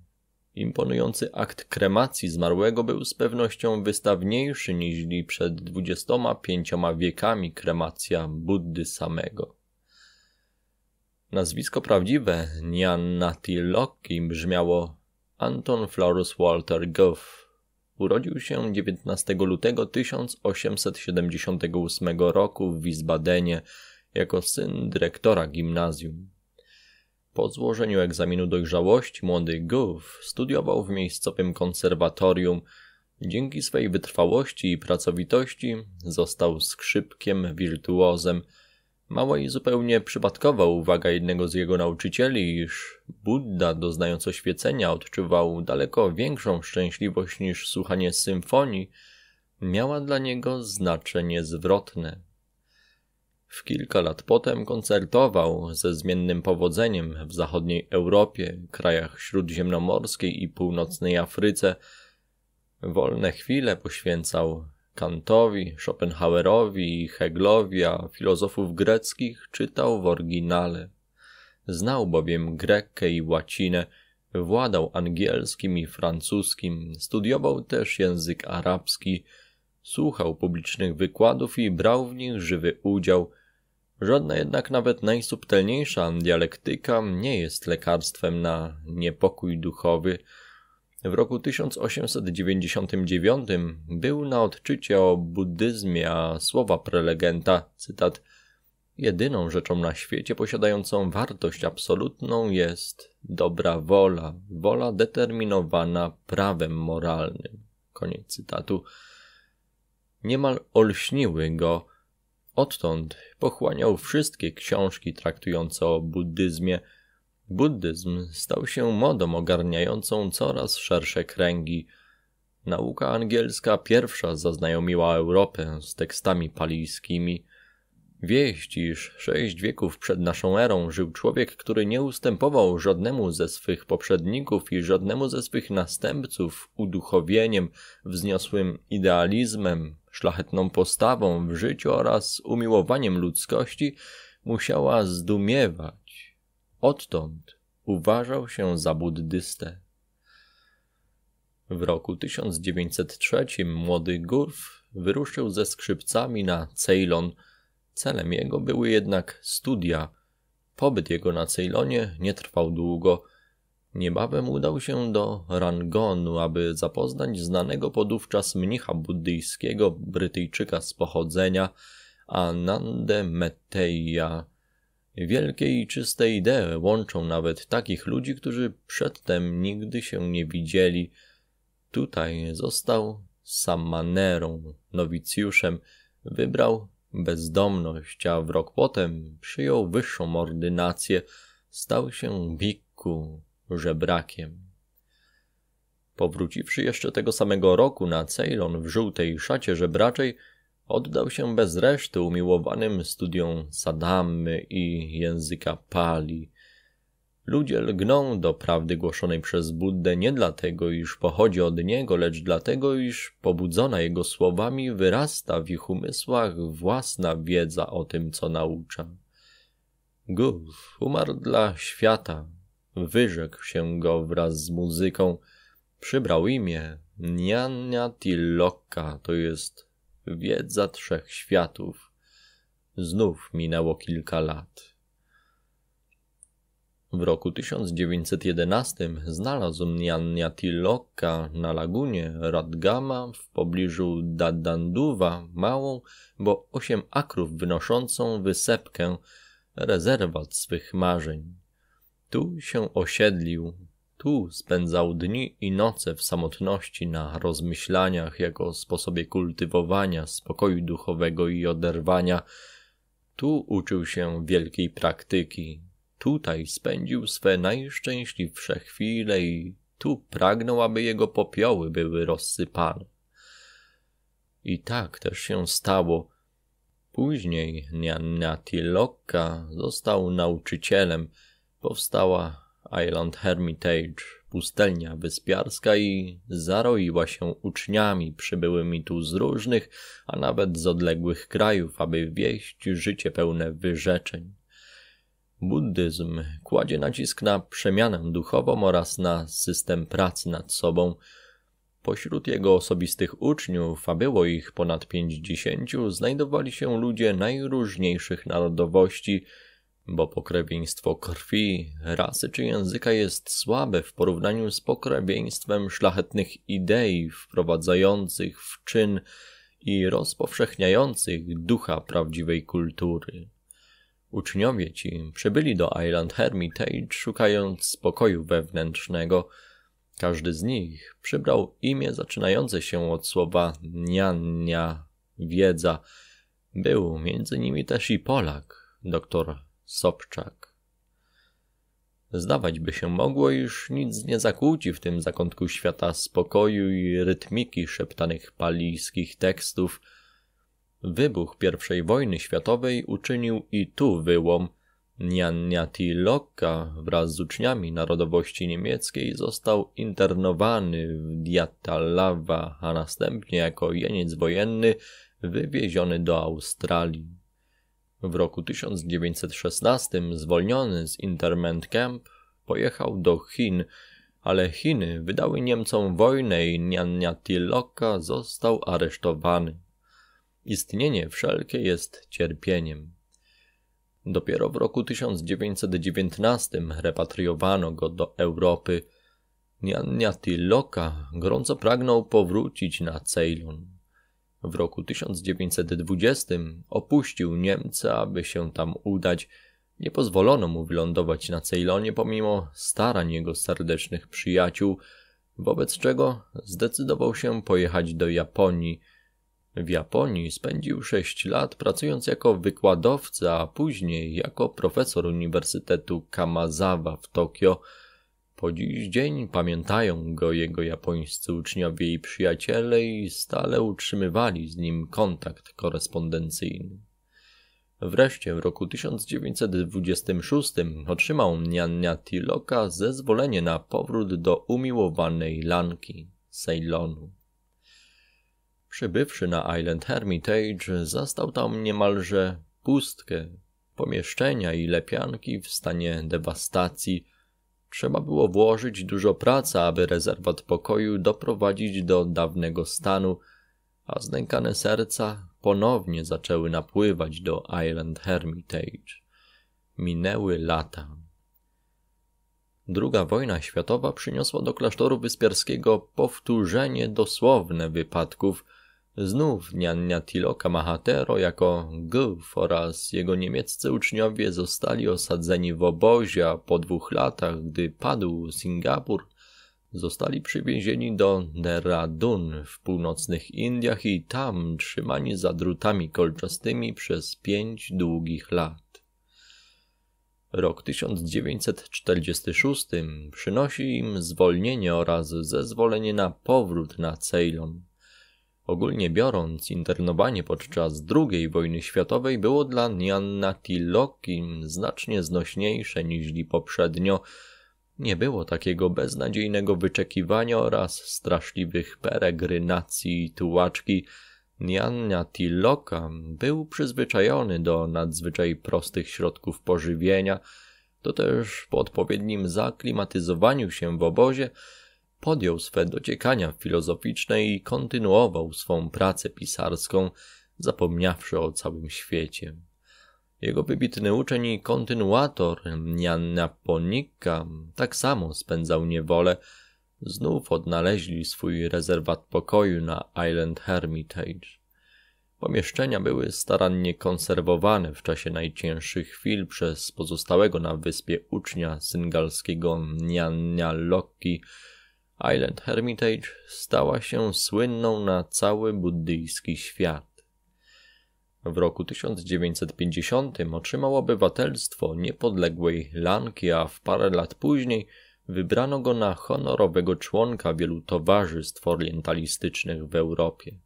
S1: Imponujący akt kremacji zmarłego był z pewnością wystawniejszy niż przed 25 wiekami kremacja Buddy samego. Nazwisko prawdziwe Nyanati Loki brzmiało Anton Florus Walter Goff. Urodził się 19 lutego 1878 roku w Wiesbadenie jako syn dyrektora gimnazjum. Po złożeniu egzaminu dojrzałości młody Gove studiował w miejscowym konserwatorium. Dzięki swej wytrwałości i pracowitości został skrzypkiem, wirtuozem. Mała i zupełnie przypadkowa uwaga jednego z jego nauczycieli, iż Buddha doznając oświecenia odczuwał daleko większą szczęśliwość niż słuchanie symfonii, miała dla niego znaczenie zwrotne. W kilka lat potem koncertował ze zmiennym powodzeniem w zachodniej Europie, krajach śródziemnomorskiej i północnej Afryce. Wolne chwile poświęcał Kantowi, Schopenhauerowi i Heglowi, a filozofów greckich czytał w oryginale. Znał bowiem grekę i łacinę, władał angielskim i francuskim, studiował też język arabski – Słuchał publicznych wykładów i brał w nich żywy udział. Żadna jednak nawet najsubtelniejsza dialektyka nie jest lekarstwem na niepokój duchowy. W roku 1899 był na odczycie o buddyzmie, a słowa prelegenta, cytat, Jedyną rzeczą na świecie posiadającą wartość absolutną jest dobra wola, wola determinowana prawem moralnym. Koniec cytatu niemal olśniły go. Odtąd pochłaniał wszystkie książki traktujące o buddyzmie. Buddyzm stał się modą ogarniającą coraz szersze kręgi. Nauka angielska pierwsza zaznajomiła Europę z tekstami palijskimi. Wieść, iż sześć wieków przed naszą erą żył człowiek, który nie ustępował żadnemu ze swych poprzedników i żadnemu ze swych następców uduchowieniem, wzniosłym idealizmem, szlachetną postawą w życiu oraz umiłowaniem ludzkości, musiała zdumiewać. Odtąd uważał się za buddystę. W roku 1903 młody Gurf wyruszył ze skrzypcami na Ceylon. Celem jego były jednak studia. Pobyt jego na Ceylonie nie trwał długo – Niebawem udał się do Rangonu, aby zapoznać znanego podówczas mnicha buddyjskiego, Brytyjczyka z pochodzenia, Anande Meteja. Wielkie i czyste idee łączą nawet takich ludzi, którzy przedtem nigdy się nie widzieli. Tutaj został samanerą, nowicjuszem, wybrał bezdomność, a w rok potem przyjął wyższą ordynację, stał się bikku, żebrakiem. Powróciwszy jeszcze tego samego roku na Ceylon w żółtej szacie żebraczej, oddał się bez reszty umiłowanym studiom Sadamy i języka Pali. Ludzie lgną do prawdy głoszonej przez Buddę nie dlatego, iż pochodzi od niego, lecz dlatego, iż pobudzona jego słowami wyrasta w ich umysłach własna wiedza o tym, co naucza. Gów umarł dla świata, Wyrzekł się go wraz z muzyką. Przybrał imię Niania Tilloka, to jest wiedza trzech światów. Znów minęło kilka lat. W roku 1911 znalazł Niania Tilloka na lagunie Radgama w pobliżu Dadanduwa, małą, bo osiem akrów wynoszącą wysepkę, rezerwat swych marzeń. Tu się osiedlił, tu spędzał dni i noce w samotności na rozmyślaniach jako sposobie kultywowania spokoju duchowego i oderwania. Tu uczył się wielkiej praktyki. Tutaj spędził swe najszczęśliwsze chwile i tu pragnął, aby jego popioły były rozsypane. I tak też się stało. Później Nyanati został nauczycielem – Powstała Island Hermitage, pustelnia wyspiarska i zaroiła się uczniami przybyłymi tu z różnych, a nawet z odległych krajów, aby wieść życie pełne wyrzeczeń. Buddyzm kładzie nacisk na przemianę duchową oraz na system pracy nad sobą. Pośród jego osobistych uczniów, a było ich ponad pięćdziesięciu, znajdowali się ludzie najróżniejszych narodowości – bo pokrewieństwo krwi, rasy czy języka jest słabe w porównaniu z pokrewieństwem szlachetnych idei wprowadzających w czyn i rozpowszechniających ducha prawdziwej kultury. Uczniowie ci przybyli do Island Hermitage szukając spokoju wewnętrznego. Każdy z nich przybrał imię zaczynające się od słowa niania, wiedza. Był między nimi też i Polak, doktor Sobczak. Zdawać by się mogło, iż nic nie zakłóci w tym zakątku świata spokoju i rytmiki szeptanych palijskich tekstów. Wybuch I wojny światowej uczynił i tu wyłom. Nianiati Lokka wraz z uczniami narodowości niemieckiej został internowany w Diatalawa, a następnie jako jeniec wojenny wywieziony do Australii. W roku 1916 zwolniony z internment camp pojechał do Chin, ale Chiny wydały Niemcom wojnę i Nianyatiloka został aresztowany. Istnienie wszelkie jest cierpieniem. Dopiero w roku 1919 repatriowano go do Europy. Nianyatiloka gorąco pragnął powrócić na Ceylon. W roku 1920 opuścił Niemcy, aby się tam udać. Nie pozwolono mu wylądować na Ceylonie pomimo starań jego serdecznych przyjaciół, wobec czego zdecydował się pojechać do Japonii. W Japonii spędził sześć lat pracując jako wykładowca, a później jako profesor Uniwersytetu Kamazawa w Tokio. Po dziś dzień pamiętają go jego japońscy uczniowie i przyjaciele i stale utrzymywali z nim kontakt korespondencyjny. Wreszcie w roku 1926 otrzymał Niania Tiloka zezwolenie na powrót do umiłowanej Lanki, Ceylonu. Przybywszy na Island Hermitage, zastał tam niemalże pustkę. Pomieszczenia i lepianki w stanie dewastacji – Trzeba było włożyć dużo pracy, aby rezerwat pokoju doprowadzić do dawnego stanu, a znękane serca ponownie zaczęły napływać do Island Hermitage. Minęły lata. Druga wojna światowa przyniosła do klasztoru wyspiarskiego powtórzenie dosłowne wypadków – Znów Niania Tiloka Mahatero jako Gów oraz jego niemieccy uczniowie zostali osadzeni w obozie, a po dwóch latach, gdy padł Singapur, zostali przywiezieni do Neradun w północnych Indiach i tam trzymani za drutami kolczastymi przez pięć długich lat. Rok 1946 przynosi im zwolnienie oraz zezwolenie na powrót na Ceylon. Ogólnie biorąc, internowanie podczas II wojny światowej było dla Niannatilokim znacznie znośniejsze niż poprzednio. Nie było takiego beznadziejnego wyczekiwania oraz straszliwych peregrynacji i tułaczki. Niannatiloka był przyzwyczajony do nadzwyczaj prostych środków pożywienia, to też po odpowiednim zaklimatyzowaniu się w obozie podjął swe dociekania filozoficzne i kontynuował swą pracę pisarską, zapomniawszy o całym świecie. Jego wybitny uczeń i kontynuator Jan Naponika tak samo spędzał niewolę. Znów odnaleźli swój rezerwat pokoju na Island Hermitage. Pomieszczenia były starannie konserwowane w czasie najcięższych chwil przez pozostałego na wyspie ucznia syngalskiego Niania Loki, Island Hermitage stała się słynną na cały buddyjski świat. W roku 1950 otrzymał obywatelstwo niepodległej Lanki, a w parę lat później wybrano go na honorowego członka wielu towarzystw orientalistycznych w Europie.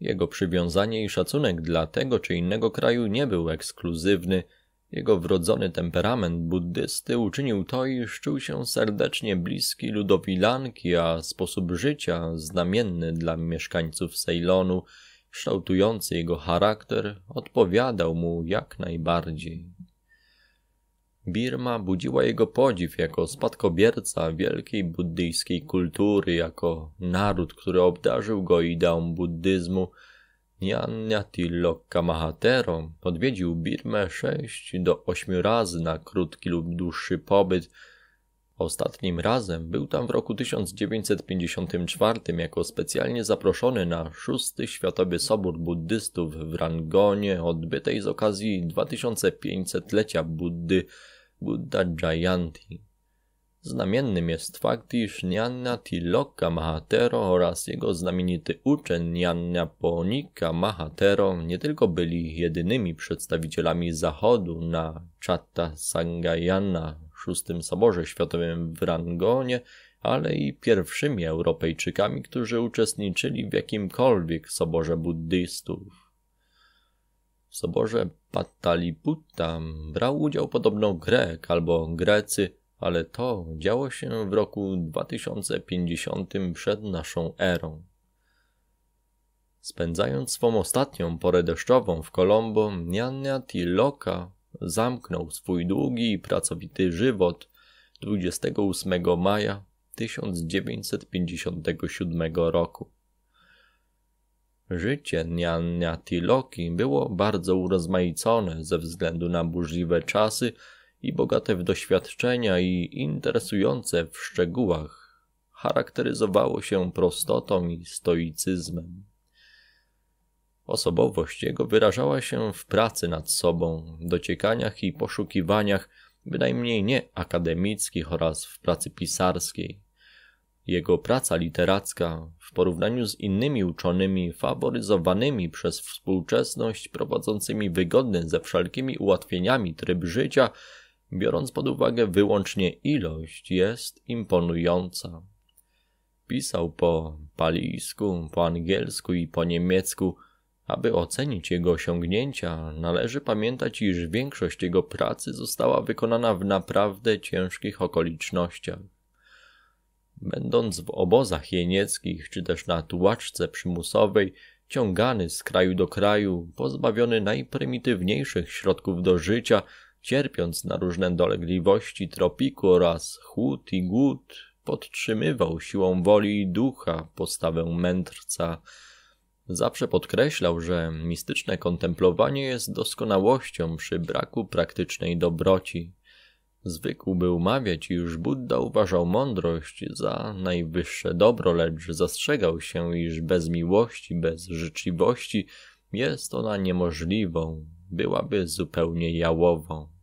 S1: Jego przywiązanie i szacunek dla tego czy innego kraju nie był ekskluzywny, jego wrodzony temperament buddysty uczynił to, iż czuł się serdecznie bliski ludowi Lanki, a sposób życia znamienny dla mieszkańców Ceylonu, kształtujący jego charakter, odpowiadał mu jak najbardziej. Birma budziła jego podziw jako spadkobierca wielkiej buddyjskiej kultury, jako naród, który obdarzył go ideą buddyzmu – Nyanyati Lokka Mahatero odwiedził Birmę sześć do ośmiu razy na krótki lub dłuższy pobyt. Ostatnim razem był tam w roku 1954 jako specjalnie zaproszony na szósty Światowy Sobór Buddystów w Rangonie odbytej z okazji 2500-lecia Buddy Buddha Jayanti. Znamiennym jest fakt, iż Nyanna Tilokka Mahatero oraz jego znamienity uczeń Nyanna Ponika Mahatero nie tylko byli jedynymi przedstawicielami Zachodu na Chatta Sangayana VI Soborze Światowym w Rangonie, ale i pierwszymi Europejczykami, którzy uczestniczyli w jakimkolwiek soborze buddystów. W soborze Pataliputta brał udział podobno Grek albo Grecy, ale to działo się w roku 2050 przed naszą erą. Spędzając swą ostatnią porę deszczową w Kolombo, Nyanyati Loka zamknął swój długi i pracowity żywot 28 maja 1957 roku. Życie Nyanyati Loki było bardzo urozmaicone ze względu na burzliwe czasy – i bogate w doświadczenia i interesujące w szczegółach, charakteryzowało się prostotą i stoicyzmem. Osobowość jego wyrażała się w pracy nad sobą, dociekaniach i poszukiwaniach, bynajmniej nie akademickich oraz w pracy pisarskiej. Jego praca literacka, w porównaniu z innymi uczonymi faworyzowanymi przez współczesność, prowadzącymi wygodny ze wszelkimi ułatwieniami tryb życia, biorąc pod uwagę wyłącznie ilość, jest imponująca. Pisał po palijsku, po angielsku i po niemiecku. Aby ocenić jego osiągnięcia, należy pamiętać, iż większość jego pracy została wykonana w naprawdę ciężkich okolicznościach. Będąc w obozach jenieckich czy też na tułaczce przymusowej, ciągany z kraju do kraju, pozbawiony najprymitywniejszych środków do życia – Cierpiąc na różne dolegliwości tropiku oraz chłód i głód, podtrzymywał siłą woli i ducha postawę mędrca. Zawsze podkreślał, że mistyczne kontemplowanie jest doskonałością przy braku praktycznej dobroci. Zwykł był mawiać, iż Buddha uważał mądrość za najwyższe dobro, lecz zastrzegał się, iż bez miłości, bez życzliwości jest ona niemożliwą, byłaby zupełnie jałową.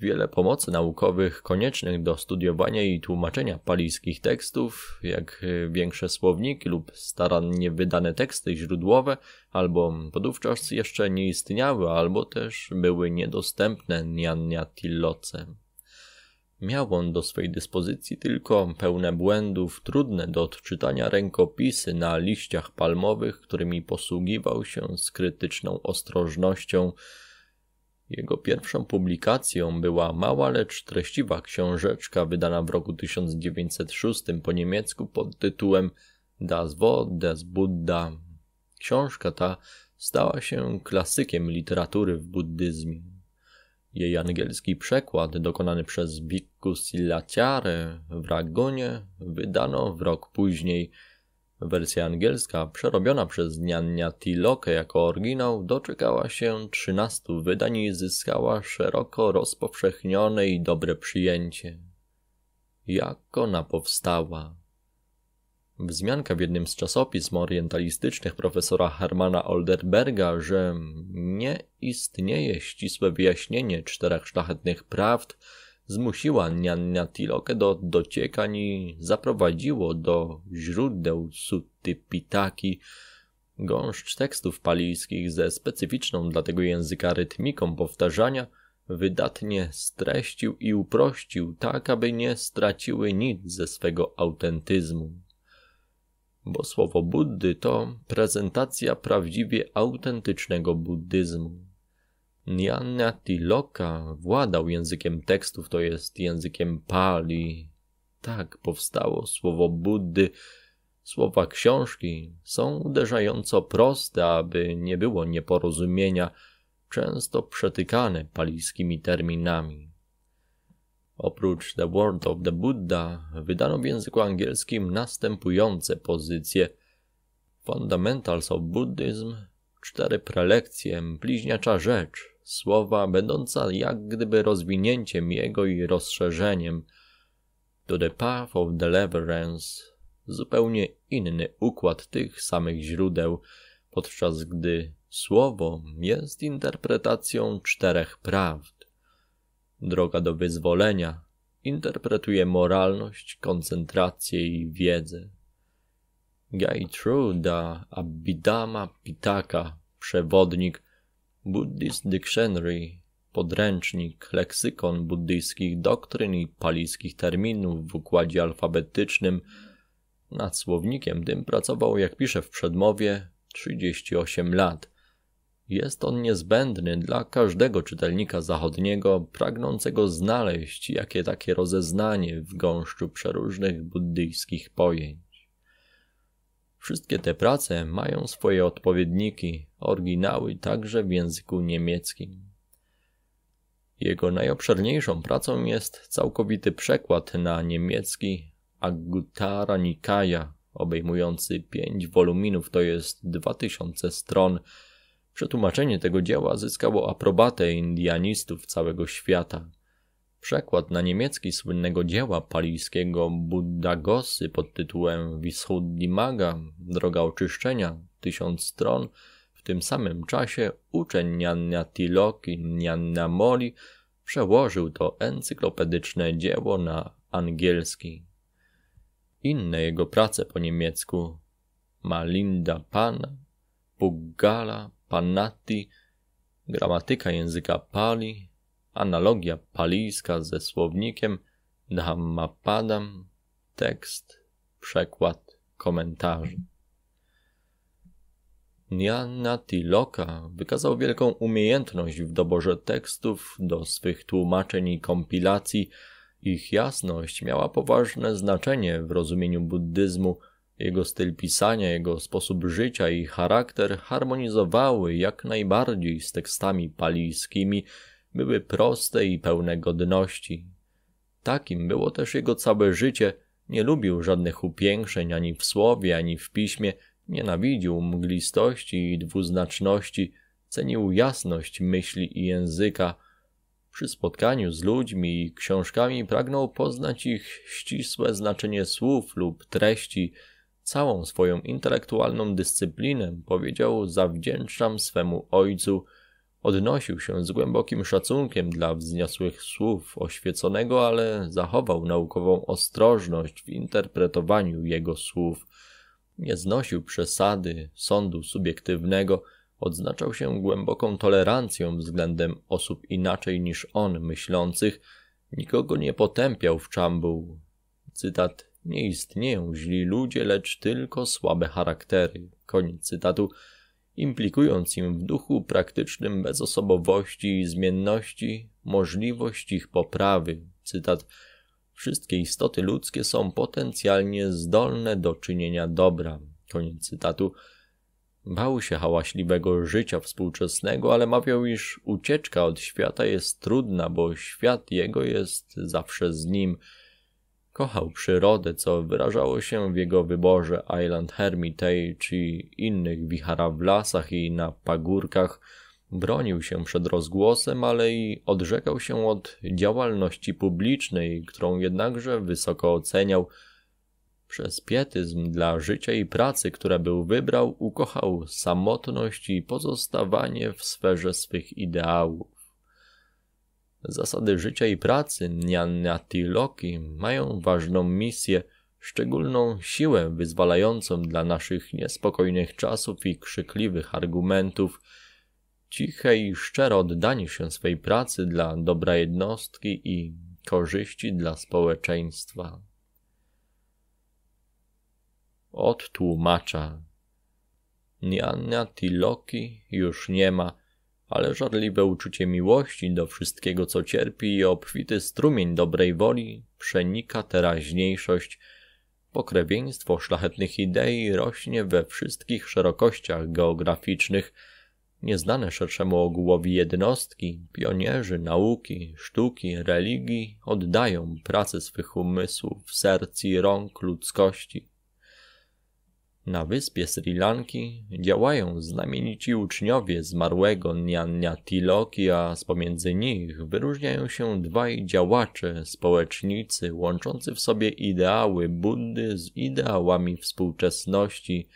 S1: Wiele pomocy naukowych koniecznych do studiowania i tłumaczenia palijskich tekstów, jak y, większe słowniki lub starannie wydane teksty źródłowe, albo podówczas jeszcze nie istniały, albo też były niedostępne Nianiatillocem. Miał on do swej dyspozycji tylko pełne błędów, trudne do odczytania rękopisy na liściach palmowych, którymi posługiwał się z krytyczną ostrożnością, jego pierwszą publikacją była mała, lecz treściwa książeczka wydana w roku 1906 po niemiecku pod tytułem Das Wort des Buddha. Książka ta stała się klasykiem literatury w buddyzmie. Jej angielski przekład, dokonany przez Bhikkhu Sillaciarę w Ragonie, wydano w rok później – Wersja angielska, przerobiona przez Niania Tiloke jako oryginał, doczekała się 13 wydań i zyskała szeroko rozpowszechnione i dobre przyjęcie. Jak ona powstała? Wzmianka w jednym z czasopism orientalistycznych profesora Hermana Olderberga, że nie istnieje ścisłe wyjaśnienie czterech szlachetnych prawd, zmusiła Niannatilokę do dociekań i zaprowadziło do źródeł Sutty Pitaki gąszcz tekstów palijskich ze specyficzną dla tego języka rytmiką powtarzania wydatnie streścił i uprościł tak, aby nie straciły nic ze swego autentyzmu. Bo słowo Buddy to prezentacja prawdziwie autentycznego buddyzmu. Nyanatilloka władał językiem tekstów, to jest językiem pali. Tak powstało słowo Buddy. Słowa książki są uderzająco proste, aby nie było nieporozumienia, często przetykane palijskimi terminami. Oprócz The Word of the Buddha wydano w języku angielskim następujące pozycje Fundamentals of Buddhism, cztery prelekcje, bliźniacza rzecz – słowa będąca jak gdyby rozwinięciem jego i rozszerzeniem. To the path of deliverance, zupełnie inny układ tych samych źródeł, podczas gdy słowo jest interpretacją czterech prawd. Droga do wyzwolenia interpretuje moralność, koncentrację i wiedzę. Gaitruda Abidama Pitaka, przewodnik, Buddhist Dictionary, podręcznik, leksykon buddyjskich doktryn i palijskich terminów w układzie alfabetycznym. Nad słownikiem tym pracował, jak pisze w przedmowie, 38 lat. Jest on niezbędny dla każdego czytelnika zachodniego pragnącego znaleźć jakie takie rozeznanie w gąszczu przeróżnych buddyjskich pojęć. Wszystkie te prace mają swoje odpowiedniki, oryginały także w języku niemieckim. Jego najobszerniejszą pracą jest całkowity przekład na niemiecki Agutara Nikaya, obejmujący pięć woluminów, to jest 2000 stron. Przetłumaczenie tego dzieła zyskało aprobatę indianistów całego świata. Przekład na niemiecki słynnego dzieła palijskiego Buddagosy pod tytułem Maga, Droga Oczyszczenia, tysiąc stron, w tym samym czasie uczeń Nyanna Tiloki, Nyanna Moli przełożył to encyklopedyczne dzieło na angielski. Inne jego prace po niemiecku Malinda Pan, *Pugala Panatti, gramatyka języka Pali, Analogia palijska ze słownikiem Dhammapadam, tekst, przekład, komentarz. Loka wykazał wielką umiejętność w doborze tekstów do swych tłumaczeń i kompilacji. Ich jasność miała poważne znaczenie w rozumieniu buddyzmu. Jego styl pisania, jego sposób życia i charakter harmonizowały jak najbardziej z tekstami palijskimi, były proste i pełne godności. Takim było też jego całe życie. Nie lubił żadnych upiększeń ani w słowie, ani w piśmie. Nienawidził mglistości i dwuznaczności. Cenił jasność myśli i języka. Przy spotkaniu z ludźmi i książkami pragnął poznać ich ścisłe znaczenie słów lub treści. Całą swoją intelektualną dyscyplinę powiedział zawdzięczam swemu ojcu – Odnosił się z głębokim szacunkiem dla wzniosłych słów oświeconego, ale zachował naukową ostrożność w interpretowaniu jego słów. Nie znosił przesady, sądu subiektywnego, odznaczał się głęboką tolerancją względem osób inaczej niż on myślących, nikogo nie potępiał w czambuł. Cytat: Nie istnieją źli ludzie, lecz tylko słabe charaktery. Koniec cytatu implikując im w duchu praktycznym bezosobowości i zmienności możliwość ich poprawy. Cytat: Wszystkie istoty ludzkie są potencjalnie zdolne do czynienia dobra. Koniec cytatu. Bał się hałaśliwego życia współczesnego, ale mawiał, iż ucieczka od świata jest trudna, bo świat jego jest zawsze z nim. Kochał przyrodę, co wyrażało się w jego wyborze Island Hermitage czy innych wichara w lasach i na pagórkach. Bronił się przed rozgłosem, ale i odrzekał się od działalności publicznej, którą jednakże wysoko oceniał. Przez pietyzm dla życia i pracy, które był wybrał, ukochał samotność i pozostawanie w sferze swych ideałów. Zasady życia i pracy Nyanatyloki mają ważną misję, szczególną siłę wyzwalającą dla naszych niespokojnych czasów i krzykliwych argumentów. Ciche i szczere oddanie się swej pracy dla dobra jednostki i korzyści dla społeczeństwa. Od tłumacza Niania Tiloki już nie ma ale żarliwe uczucie miłości do wszystkiego, co cierpi i obfity strumień dobrej woli przenika teraźniejszość. Pokrewieństwo szlachetnych idei rośnie we wszystkich szerokościach geograficznych, nieznane szerszemu ogółowi jednostki, pionierzy nauki, sztuki, religii oddają pracę swych umysłów, serc i rąk ludzkości. Na wyspie Sri Lanki działają znamienici uczniowie zmarłego Nyanya Tiloki, a z pomiędzy nich wyróżniają się dwaj działacze, społecznicy łączący w sobie ideały Buddy z ideałami współczesności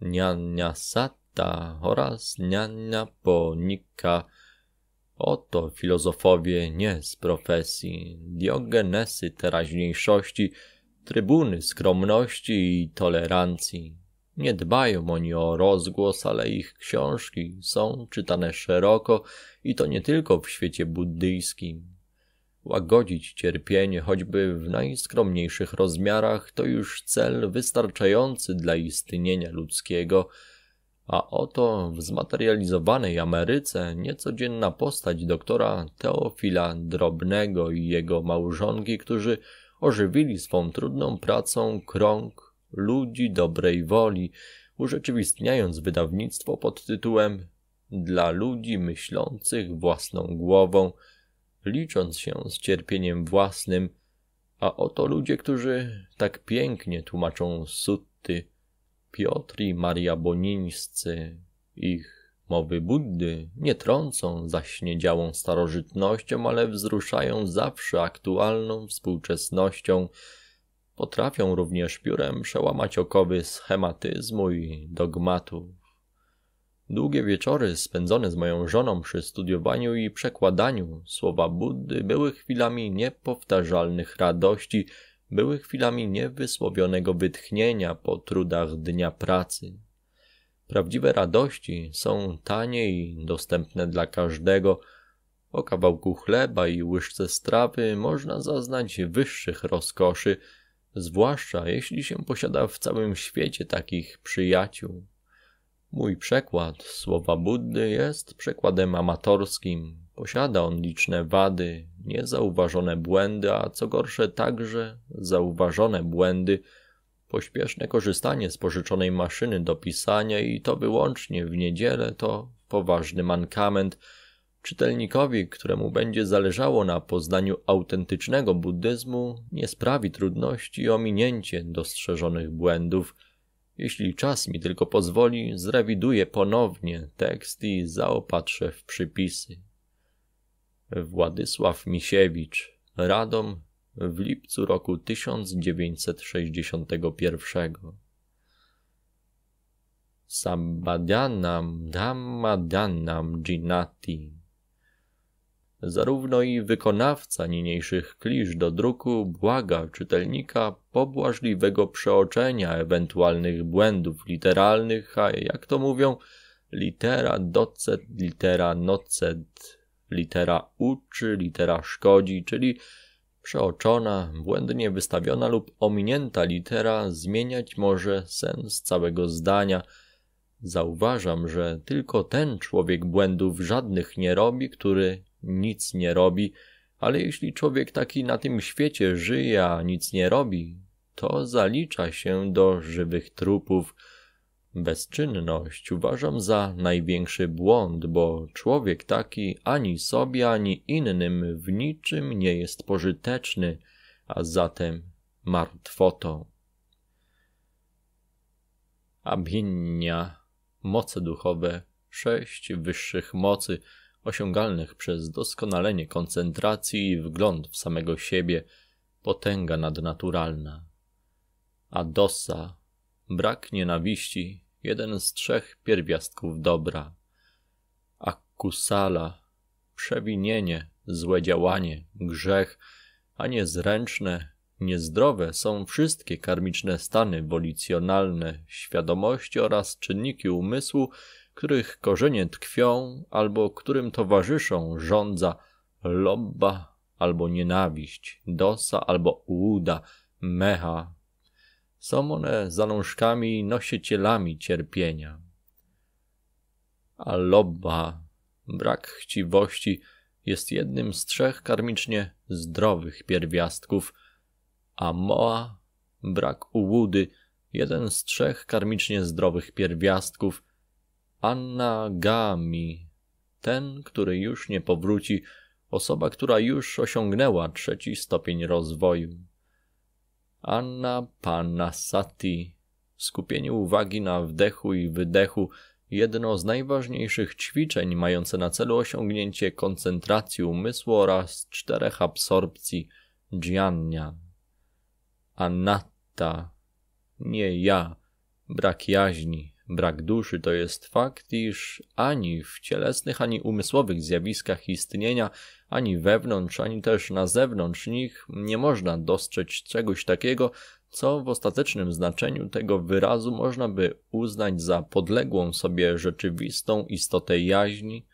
S1: Nyanya Satta oraz Nyanya Ponika. Oto filozofowie nie z profesji, diogenesy teraźniejszości – Trybuny skromności i tolerancji. Nie dbają oni o rozgłos, ale ich książki są czytane szeroko i to nie tylko w świecie buddyjskim. Łagodzić cierpienie, choćby w najskromniejszych rozmiarach, to już cel wystarczający dla istnienia ludzkiego, a oto w zmaterializowanej Ameryce niecodzienna postać doktora Teofila Drobnego i jego małżonki, którzy ożywili swą trudną pracą krąg ludzi dobrej woli, urzeczywistniając wydawnictwo pod tytułem Dla ludzi myślących własną głową, licząc się z cierpieniem własnym, a oto ludzie, którzy tak pięknie tłumaczą sutty, Piotr i Maria Bonińscy, ich Mowy Buddy nie trącą zaśniedziałą starożytnością, ale wzruszają zawsze aktualną współczesnością. Potrafią również piórem przełamać okowy schematyzmu i dogmatów. Długie wieczory spędzone z moją żoną przy studiowaniu i przekładaniu słowa Buddy były chwilami niepowtarzalnych radości, były chwilami niewysłowionego wytchnienia po trudach dnia pracy. Prawdziwe radości są tanie i dostępne dla każdego. O kawałku chleba i łyżce strawy można zaznać wyższych rozkoszy, zwłaszcza jeśli się posiada w całym świecie takich przyjaciół. Mój przekład słowa Buddy jest przekładem amatorskim. Posiada on liczne wady, niezauważone błędy, a co gorsze także zauważone błędy – Pośpieszne korzystanie z pożyczonej maszyny do pisania i to wyłącznie w niedzielę to poważny mankament. Czytelnikowi, któremu będzie zależało na poznaniu autentycznego buddyzmu, nie sprawi trudności ominięcie dostrzeżonych błędów. Jeśli czas mi tylko pozwoli, zrewiduję ponownie tekst i zaopatrzę w przypisy. Władysław Misiewicz, Radom, w lipcu roku 1961. Sabadanam Dhammadanam Jinati. Zarówno i wykonawca niniejszych klisz do druku błaga czytelnika pobłażliwego przeoczenia ewentualnych błędów literalnych, a jak to mówią, litera docet, litera nocet, litera uczy, litera szkodzi, czyli Przeoczona, błędnie wystawiona lub ominięta litera zmieniać może sens całego zdania. Zauważam, że tylko ten człowiek błędów żadnych nie robi, który nic nie robi, ale jeśli człowiek taki na tym świecie żyje, a nic nie robi, to zalicza się do żywych trupów. Bezczynność uważam za największy błąd, bo człowiek taki ani sobie, ani innym w niczym nie jest pożyteczny, a zatem martwotą. Abhinnia, moce duchowe, sześć wyższych mocy, osiągalnych przez doskonalenie koncentracji i wgląd w samego siebie, potęga nadnaturalna. Adosa, Brak nienawiści, jeden z trzech pierwiastków dobra. Akusala, przewinienie, złe działanie, grzech, a niezręczne, niezdrowe są wszystkie karmiczne stany wolicjonalne, świadomości oraz czynniki umysłu, których korzenie tkwią albo którym towarzyszą rządza lobba albo nienawiść, dosa albo uda, mecha, są one zanążkami, i nosicielami cierpienia. A lobba, brak chciwości, jest jednym z trzech karmicznie zdrowych pierwiastków, a moa, brak ułudy, jeden z trzech karmicznie zdrowych pierwiastków, Anna Gami, ten, który już nie powróci, osoba, która już osiągnęła trzeci stopień rozwoju. Anna Panasati. Sati. Skupienie uwagi na wdechu i wydechu jedno z najważniejszych ćwiczeń mające na celu osiągnięcie koncentracji umysłu oraz czterech absorpcji dziannia. Anatta, nie ja, brak jaźni, Brak duszy to jest fakt, iż ani w cielesnych, ani umysłowych zjawiskach istnienia, ani wewnątrz, ani też na zewnątrz nich nie można dostrzec czegoś takiego, co w ostatecznym znaczeniu tego wyrazu można by uznać za podległą sobie rzeczywistą istotę jaźni,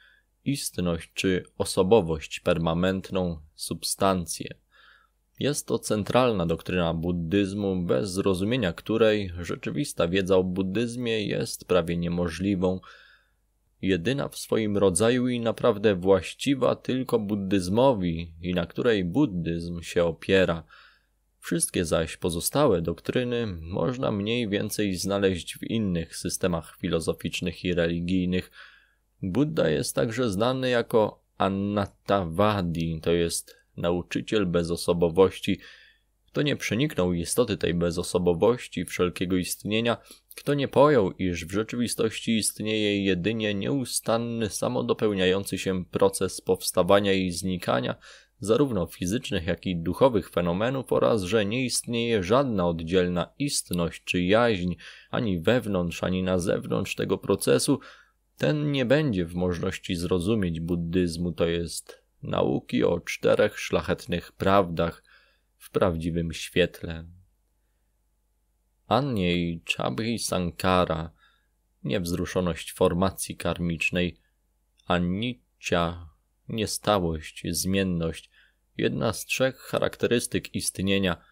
S1: istność czy osobowość permanentną, substancję. Jest to centralna doktryna buddyzmu, bez zrozumienia której rzeczywista wiedza o buddyzmie jest prawie niemożliwą. Jedyna w swoim rodzaju i naprawdę właściwa tylko buddyzmowi i na której buddyzm się opiera. Wszystkie zaś pozostałe doktryny można mniej więcej znaleźć w innych systemach filozoficznych i religijnych. Buddha jest także znany jako Annattavadi, to jest nauczyciel bezosobowości. Kto nie przeniknął istoty tej bezosobowości, wszelkiego istnienia, kto nie pojął, iż w rzeczywistości istnieje jedynie nieustanny, samodopełniający się proces powstawania i znikania, zarówno fizycznych, jak i duchowych fenomenów, oraz że nie istnieje żadna oddzielna istność czy jaźń, ani wewnątrz, ani na zewnątrz tego procesu, ten nie będzie w możności zrozumieć buddyzmu, to jest nauki o czterech szlachetnych prawdach w prawdziwym świetle. Annie i Chabhi Sankara, niewzruszoność formacji karmicznej, anicia, niestałość, zmienność, jedna z trzech charakterystyk istnienia,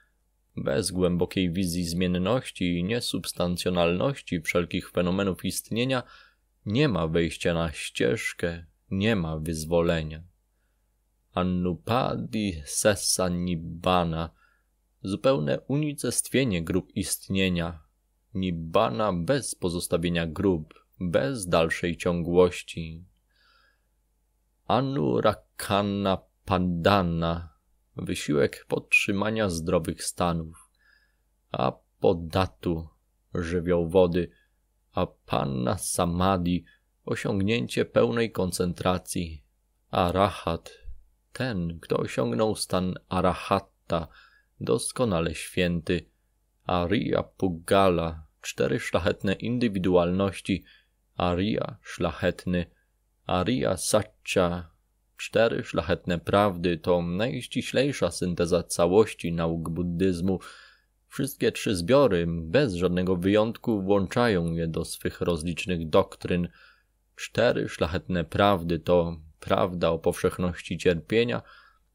S1: bez głębokiej wizji zmienności i niesubstancjonalności wszelkich fenomenów istnienia, nie ma wejścia na ścieżkę, nie ma wyzwolenia. Anupadi Sessa Nibbana, zupełne unicestwienie grup istnienia, Nibbana bez pozostawienia grup, bez dalszej ciągłości. Anurakana Padana, wysiłek podtrzymania zdrowych stanów, a podatu, żywioł wody, a panna samadhi, osiągnięcie pełnej koncentracji, A rahat, ten, kto osiągnął stan arahatta, doskonale święty, Arya Pugala, cztery szlachetne indywidualności, Arya szlachetny, Arya Satcha, cztery szlachetne prawdy to najściślejsza synteza całości nauk buddyzmu. Wszystkie trzy zbiory, bez żadnego wyjątku, włączają je do swych rozlicznych doktryn. Cztery szlachetne prawdy to prawda o powszechności cierpienia,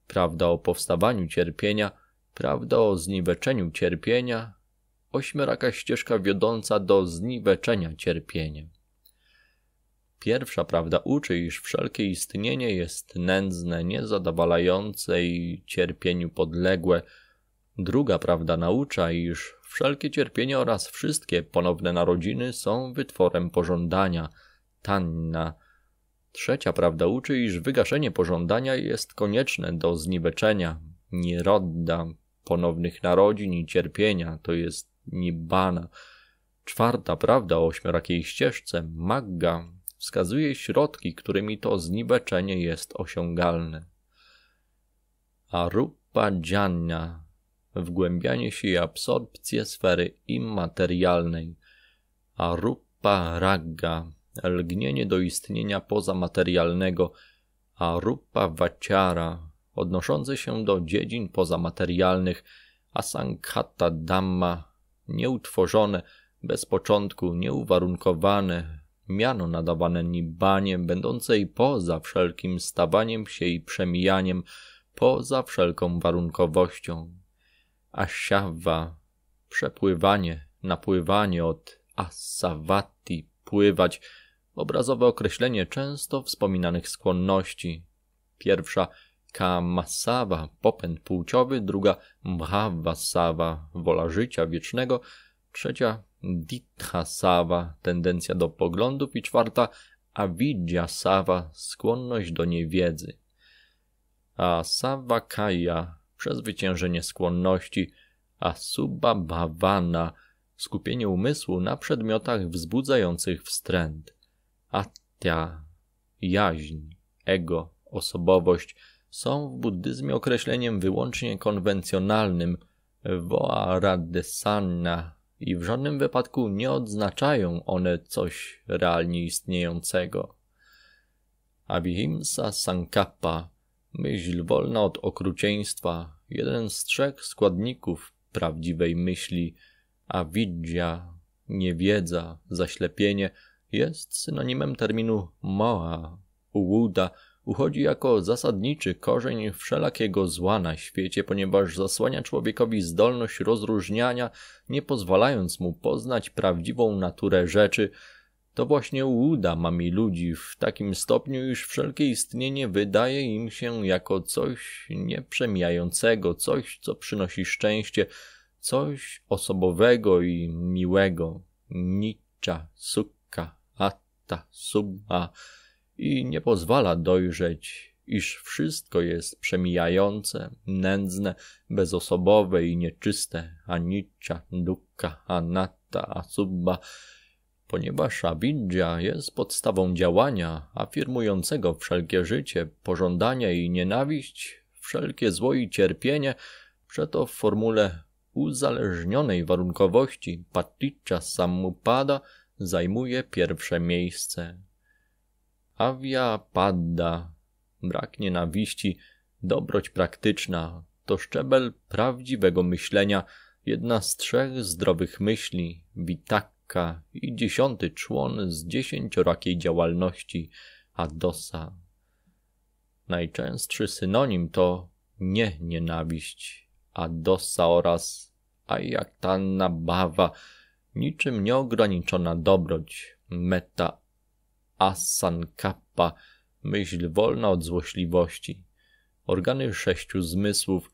S1: prawda o powstawaniu cierpienia, prawda o zniweczeniu cierpienia, ośmioraka ścieżka wiodąca do zniweczenia cierpienia. Pierwsza prawda uczy, iż wszelkie istnienie jest nędzne, niezadowalające i cierpieniu podległe. Druga prawda naucza, iż wszelkie cierpienie oraz wszystkie ponowne narodziny są wytworem pożądania, tanna, Trzecia prawda uczy, iż wygaszenie pożądania jest konieczne do zniweczenia, nierodda, ponownych narodzin i cierpienia, to jest nibbana. Czwarta prawda o ośmiorakiej ścieżce, magga, wskazuje środki, którymi to zniweczenie jest osiągalne. Arupa dzianna, wgłębianie się i absorpcję sfery immaterialnej. Arupa ragga, lgnienie do istnienia pozamaterialnego, a rupa vaciara odnoszące się do dziedzin pozamaterialnych, sankhata dhamma, nieutworzone, bez początku, nieuwarunkowane, miano nadawane nibbanie, będącej poza wszelkim stawaniem się i przemijaniem, poza wszelką warunkowością. Asiawa, przepływanie, napływanie od asavati, pływać, Obrazowe określenie często wspominanych skłonności. Pierwsza kamasawa, popęd płciowy, druga mhavasawa, wola życia wiecznego, trzecia dithasawa, tendencja do poglądów i czwarta avidyasawa, skłonność do niewiedzy. A savakaya, przezwyciężenie skłonności, a subabhavana, skupienie umysłu na przedmiotach wzbudzających wstręt. Atya, jaźń, ego, osobowość są w buddyzmie określeniem wyłącznie konwencjonalnym voa radde i w żadnym wypadku nie odznaczają one coś realnie istniejącego. Abhimsa Sankappa, myśl wolna od okrucieństwa, jeden z trzech składników prawdziwej myśli, a widja, niewiedza, zaślepienie – jest synonimem terminu moa. Łuda uchodzi jako zasadniczy korzeń wszelakiego zła na świecie, ponieważ zasłania człowiekowi zdolność rozróżniania, nie pozwalając mu poznać prawdziwą naturę rzeczy. To właśnie łuda mami ludzi w takim stopniu, iż wszelkie istnienie wydaje im się jako coś nieprzemijającego, coś, co przynosi szczęście, coś osobowego i miłego. Nicza, sukces ta suma i nie pozwala dojrzeć, iż wszystko jest przemijające, nędzne, bezosobowe i nieczyste, anicca, dukka, anatta, asubba, ponieważ avidja jest podstawą działania afirmującego wszelkie życie, pożądania i nienawiść, wszelkie zło i cierpienie, przeto w formule uzależnionej warunkowości paticca samupada – zajmuje pierwsze miejsce. Avia padda, brak nienawiści, dobroć praktyczna to szczebel prawdziwego myślenia, jedna z trzech zdrowych myśli, witakka i dziesiąty człon z dziesięciorakiej działalności, adosa. Najczęstszy synonim to nie nienawiść, adosa oraz ajaktanna bawa, niczym nieograniczona dobroć, meta asankappa, myśl wolna od złośliwości, organy sześciu zmysłów,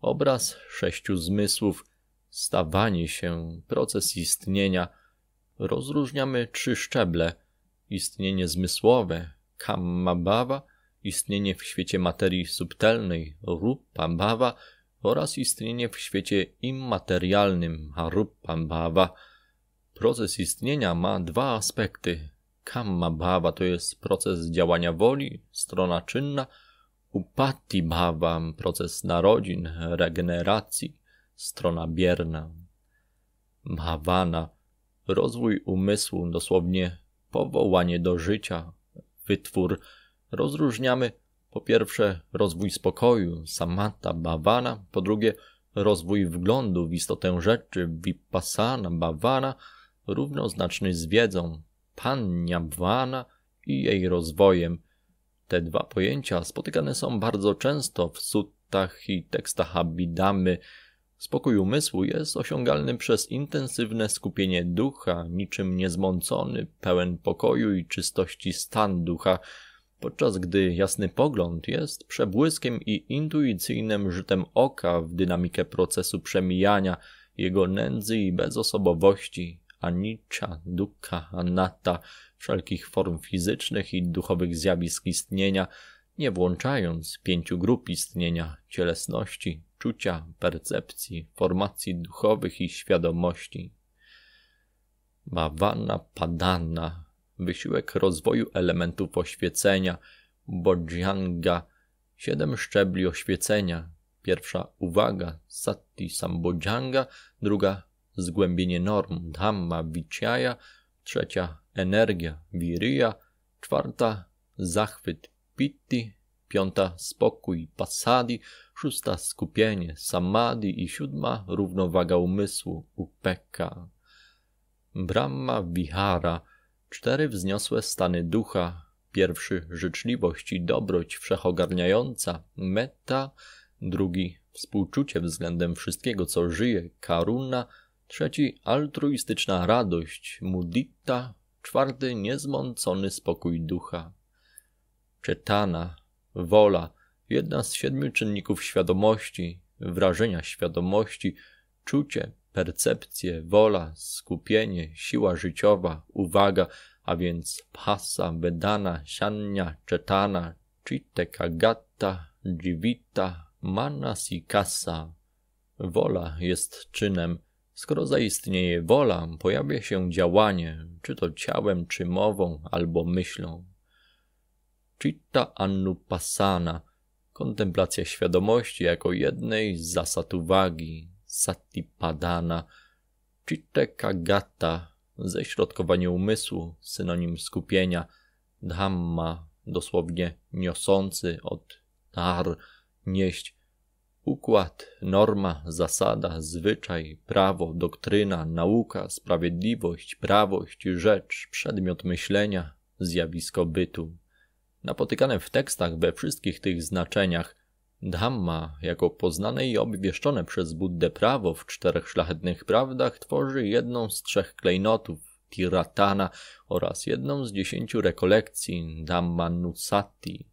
S1: obraz sześciu zmysłów, stawanie się, proces istnienia. Rozróżniamy trzy szczeble: istnienie zmysłowe, kamma bhava, istnienie w świecie materii subtelnej, rupa bhava oraz istnienie w świecie immaterialnym, rupa bhava. Proces istnienia ma dwa aspekty. Kamma bhava to jest proces działania woli, strona czynna, upatti bhava, proces narodzin, regeneracji, strona bierna. Bhavana, rozwój umysłu, dosłownie powołanie do życia, wytwór. Rozróżniamy po pierwsze rozwój spokoju, samata bhavana, po drugie rozwój wglądu w istotę rzeczy, vipassana bhavana, równoznaczny z wiedzą, pannia bwana i jej rozwojem. Te dwa pojęcia spotykane są bardzo często w suttach i tekstach Abidamy. Spokój umysłu jest osiągalny przez intensywne skupienie ducha, niczym niezmącony, pełen pokoju i czystości stan ducha, podczas gdy jasny pogląd jest przebłyskiem i intuicyjnym rzutem oka w dynamikę procesu przemijania, jego nędzy i bezosobowości, anicza, dukkha, anatta, wszelkich form fizycznych i duchowych zjawisk istnienia, nie włączając pięciu grup istnienia cielesności, czucia, percepcji, formacji duchowych i świadomości. Bhavana Padanna, wysiłek rozwoju elementów oświecenia, Bodhianga, siedem szczebli oświecenia, pierwsza uwaga, Sati Sambodjanga, druga zgłębienie norm Dhamma Vichaya, trzecia energia Viriya, czwarta zachwyt Pitti, piąta spokój Pasadi, szósta skupienie Samadhi i siódma równowaga umysłu Upeka. Brahma Vihara, cztery wzniosłe stany ducha, pierwszy życzliwość i dobroć wszechogarniająca, metta drugi współczucie względem wszystkiego, co żyje, karuna, trzeci altruistyczna radość, mudita, czwarty niezmącony spokój ducha. Czetana, wola, jedna z siedmiu czynników świadomości, wrażenia świadomości, czucie, percepcje, wola, skupienie, siła życiowa, uwaga, a więc pasa, bedana, siannia, czetana, chitteka, gatta, dzivita, manas i kasa. Wola jest czynem, Skoro zaistnieje wola, pojawia się działanie, czy to ciałem, czy mową, albo myślą. Citta anupasana, kontemplacja świadomości jako jednej z zasad uwagi, satipadana, citte kagata, ześrodkowanie umysłu, synonim skupienia, dhamma, dosłownie niosący od tar, nieść, Układ, norma, zasada, zwyczaj, prawo, doktryna, nauka, sprawiedliwość, prawość, rzecz, przedmiot myślenia, zjawisko bytu. Napotykane w tekstach we wszystkich tych znaczeniach, Dhamma, jako poznane i obwieszczone przez Buddę prawo w czterech szlachetnych prawdach, tworzy jedną z trzech klejnotów, Tiratana, oraz jedną z dziesięciu rekolekcji, Dhammanusati.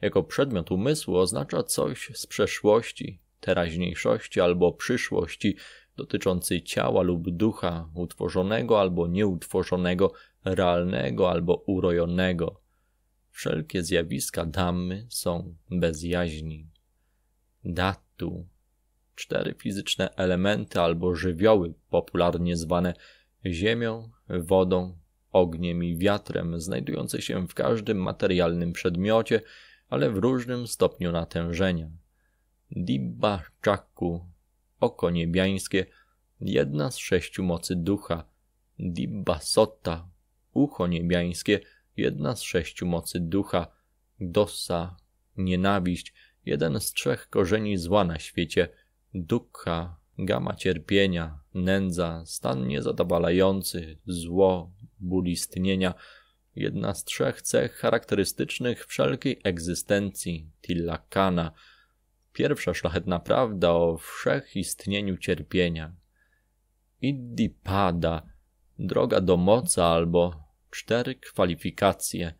S1: Jako przedmiot umysłu oznacza coś z przeszłości, teraźniejszości albo przyszłości dotyczący ciała lub ducha utworzonego albo nieutworzonego, realnego albo urojonego. Wszelkie zjawiska damy są bez jaźni. Datu. Cztery fizyczne elementy albo żywioły, popularnie zwane ziemią, wodą, ogniem i wiatrem, znajdujące się w każdym materialnym przedmiocie, ale w różnym stopniu natężenia. Dibba Czaku, oko niebiańskie, jedna z sześciu mocy ducha. Dibba Sota, ucho niebiańskie, jedna z sześciu mocy ducha. Dosa, nienawiść, jeden z trzech korzeni zła na świecie. Dukha, gama cierpienia, nędza, stan niezadowalający, zło, ból istnienia – jedna z trzech cech charakterystycznych wszelkiej egzystencji Tillakana. Pierwsza szlachetna prawda o wszechistnieniu cierpienia. Iddipada, droga do moca albo cztery kwalifikacje.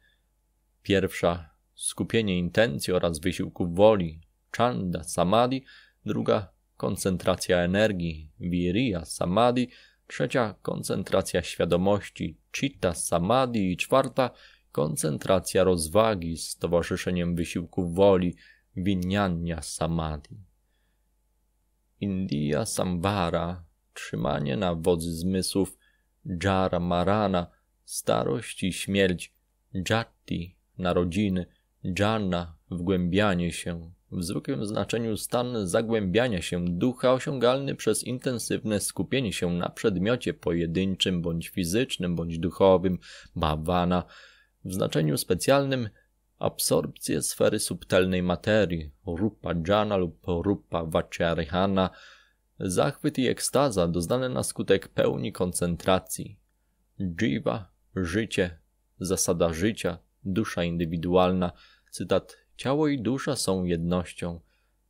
S1: Pierwsza skupienie intencji oraz wysiłku woli, chanda, samadhi, druga koncentracja energii, virya samadhi, trzecia koncentracja świadomości, chitta samadhi i czwarta koncentracja rozwagi z towarzyszeniem wysiłku woli, winyania samadhi. India Sambara, trzymanie na wodzy zmysłów, Jara Marana, starość i śmierć, Jati, narodziny, Jana, wgłębianie się, w zwykłym znaczeniu stan zagłębiania się ducha osiągalny przez intensywne skupienie się na przedmiocie pojedynczym bądź fizycznym bądź duchowym, bhavana, w znaczeniu specjalnym absorpcję sfery subtelnej materii, rupa jhana lub rupa vacharihana, zachwyt i ekstaza doznane na skutek pełni koncentracji. Jiva, życie, zasada życia, dusza indywidualna, cytat Ciało i dusza są jednością.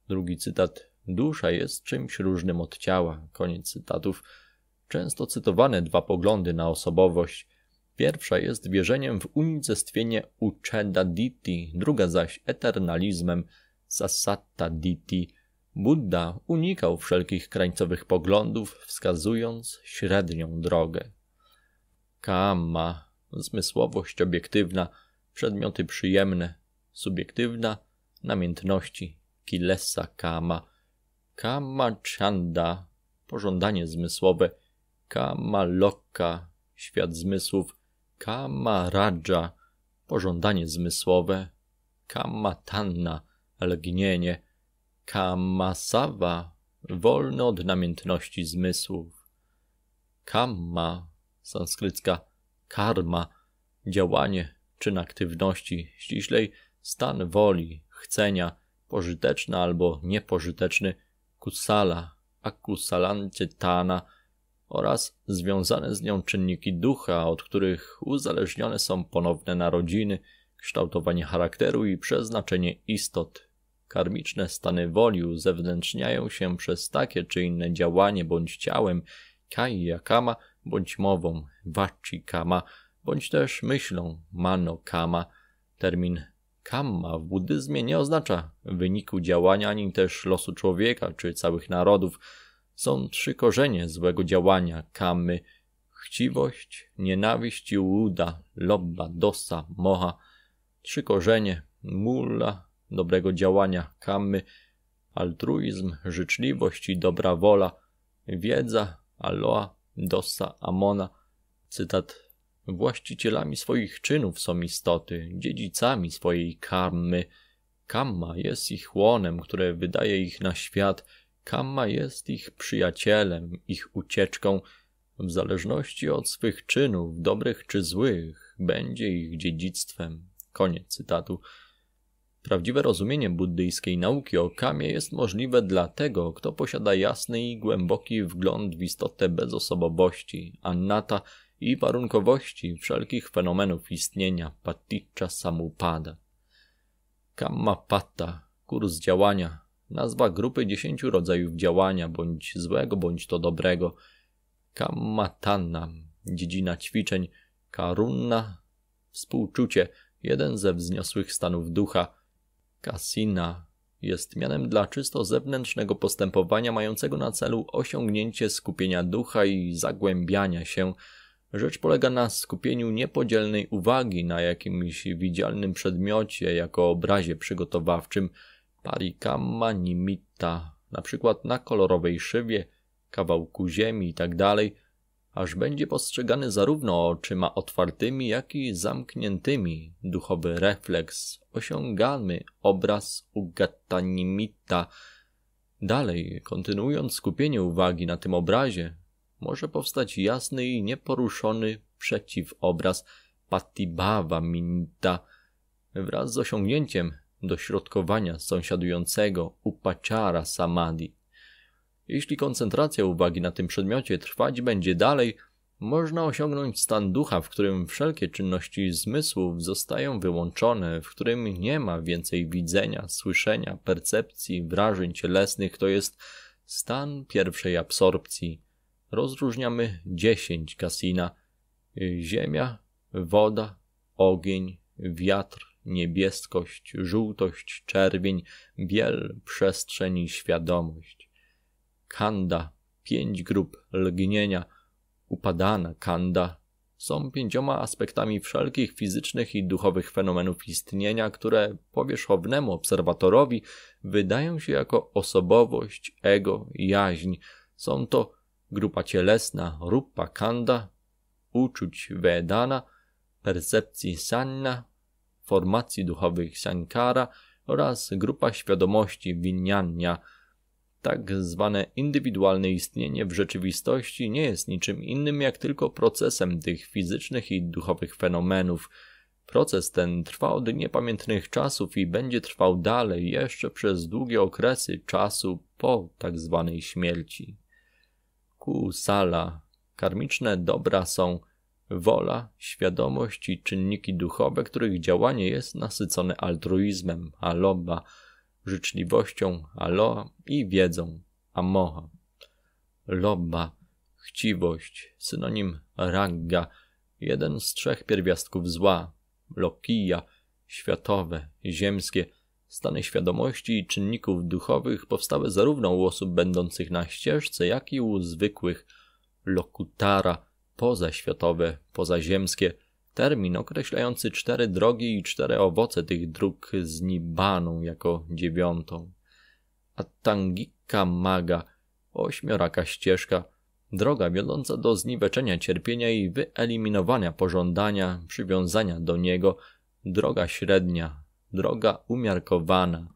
S1: Drugi cytat. Dusza jest czymś różnym od ciała. Koniec cytatów. Często cytowane dwa poglądy na osobowość. Pierwsza jest wierzeniem w unicestwienie uceda diti. druga zaś eternalizmem Sasatta diti. Buddha unikał wszelkich krańcowych poglądów, wskazując średnią drogę. Kama, zmysłowość obiektywna, przedmioty przyjemne, subiektywna namiętności kilesa kama, kama chanda, pożądanie zmysłowe, kama lokka, świat zmysłów, kama raja, pożądanie zmysłowe, kama tanna, lgnienie, kamasawa, wolne od namiętności zmysłów. Kamma, sanskrycka karma, działanie, czyn aktywności, ściślej stan woli, chcenia, pożyteczny albo niepożyteczny, kusala, akusalantytana oraz związane z nią czynniki ducha, od których uzależnione są ponowne narodziny, kształtowanie charakteru i przeznaczenie istot. Karmiczne stany woli uzewnętrzniają się przez takie czy inne działanie bądź ciałem, kama bądź mową, kama bądź też myślą, mano kama. Termin Kamma w buddyzmie nie oznacza wyniku działania ani też losu człowieka czy całych narodów. Są trzy korzenie złego działania kamy: chciwość, nienawiść i uda, lobba, dosa, moha. Trzy korzenie mulla dobrego działania kamy, altruizm, życzliwość i dobra wola, wiedza, aloa, dosa, amona. Cytat Właścicielami swoich czynów są istoty, dziedzicami swojej karmy. Kamma jest ich łonem, które wydaje ich na świat. Kamma jest ich przyjacielem, ich ucieczką. W zależności od swych czynów, dobrych czy złych, będzie ich dziedzictwem. Koniec cytatu. Prawdziwe rozumienie buddyjskiej nauki o kamie jest możliwe dla tego, kto posiada jasny i głęboki wgląd w istotę bezosobowości, annata, i warunkowości wszelkich fenomenów istnienia Paticza samupada. Kamma patta, kurs działania, nazwa grupy dziesięciu rodzajów działania, bądź złego, bądź to dobrego. Kammatanna, dziedzina ćwiczeń, karunna, współczucie, jeden ze wzniosłych stanów ducha. Kasina jest mianem dla czysto zewnętrznego postępowania mającego na celu osiągnięcie skupienia ducha i zagłębiania się – Rzecz polega na skupieniu niepodzielnej uwagi na jakimś widzialnym przedmiocie jako obrazie przygotowawczym parikama nimitta, na przykład na kolorowej szywie, kawałku ziemi itd., tak aż będzie postrzegany zarówno oczyma otwartymi, jak i zamkniętymi. Duchowy refleks, osiągamy obraz nimitta. Dalej, kontynuując skupienie uwagi na tym obrazie, może powstać jasny i nieporuszony przeciwobraz Patibhava Minta wraz z osiągnięciem dośrodkowania sąsiadującego upaciara samadhi. Jeśli koncentracja uwagi na tym przedmiocie trwać będzie dalej, można osiągnąć stan ducha, w którym wszelkie czynności zmysłów zostają wyłączone, w którym nie ma więcej widzenia, słyszenia, percepcji, wrażeń cielesnych, to jest stan pierwszej absorpcji rozróżniamy 10 kasina: ziemia, woda, ogień, wiatr, niebieskość, żółtość, czerwień, biel, przestrzeń i świadomość. Kanda, pięć grup lgnienia, upadana kanda są pięcioma aspektami wszelkich fizycznych i duchowych fenomenów istnienia, które powierzchownemu obserwatorowi wydają się jako osobowość, ego, jaźń. Są to grupa cielesna rupa kanda, uczuć vedana, percepcji sanna, formacji duchowych sankara oraz grupa świadomości winyania. Tak zwane indywidualne istnienie w rzeczywistości nie jest niczym innym jak tylko procesem tych fizycznych i duchowych fenomenów. Proces ten trwa od niepamiętnych czasów i będzie trwał dalej jeszcze przez długie okresy czasu po tak zwanej śmierci kusala. Karmiczne dobra są wola, świadomość i czynniki duchowe, których działanie jest nasycone altruizmem, aloba, życzliwością, alo i wiedzą, amoha. lobba, chciwość, synonim ragga, jeden z trzech pierwiastków zła, lokija, światowe, ziemskie – Stany świadomości i czynników duchowych powstały zarówno u osób będących na ścieżce, jak i u zwykłych lokutara pozaświatowe, pozaziemskie. Termin określający cztery drogi i cztery owoce tych dróg z Nibaną jako dziewiątą. Atangika maga, ośmioraka ścieżka, droga wiodąca do zniweczenia cierpienia i wyeliminowania pożądania, przywiązania do niego, droga średnia, droga umiarkowana,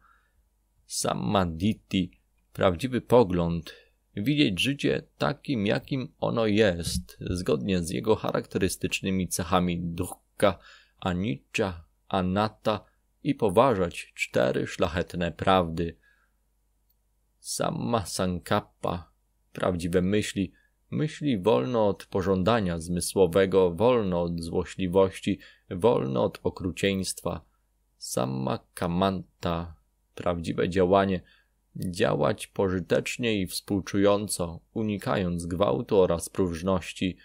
S1: samaditi, prawdziwy pogląd, widzieć życie takim, jakim ono jest, zgodnie z jego charakterystycznymi cechami dukka, anicza, anata i poważać cztery szlachetne prawdy. Sama sankappa, prawdziwe myśli, myśli wolno od pożądania zmysłowego, wolno od złośliwości, wolno od okrucieństwa – kamanta prawdziwe działanie, działać pożytecznie i współczująco, unikając gwałtu oraz próżności.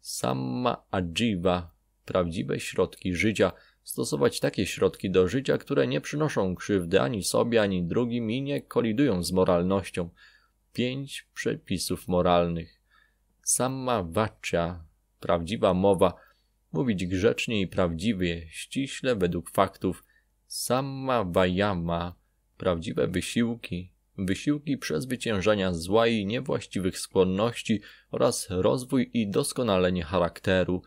S1: Sama Ajiva, prawdziwe środki życia, stosować takie środki do życia, które nie przynoszą krzywdy ani sobie, ani drugim i nie kolidują z moralnością. Pięć przepisów moralnych. Sama Vacha, prawdziwa mowa, mówić grzecznie i prawdziwie, ściśle według faktów – Sama Wajama, prawdziwe wysiłki, wysiłki przezwyciężania zła i niewłaściwych skłonności oraz rozwój i doskonalenie charakteru.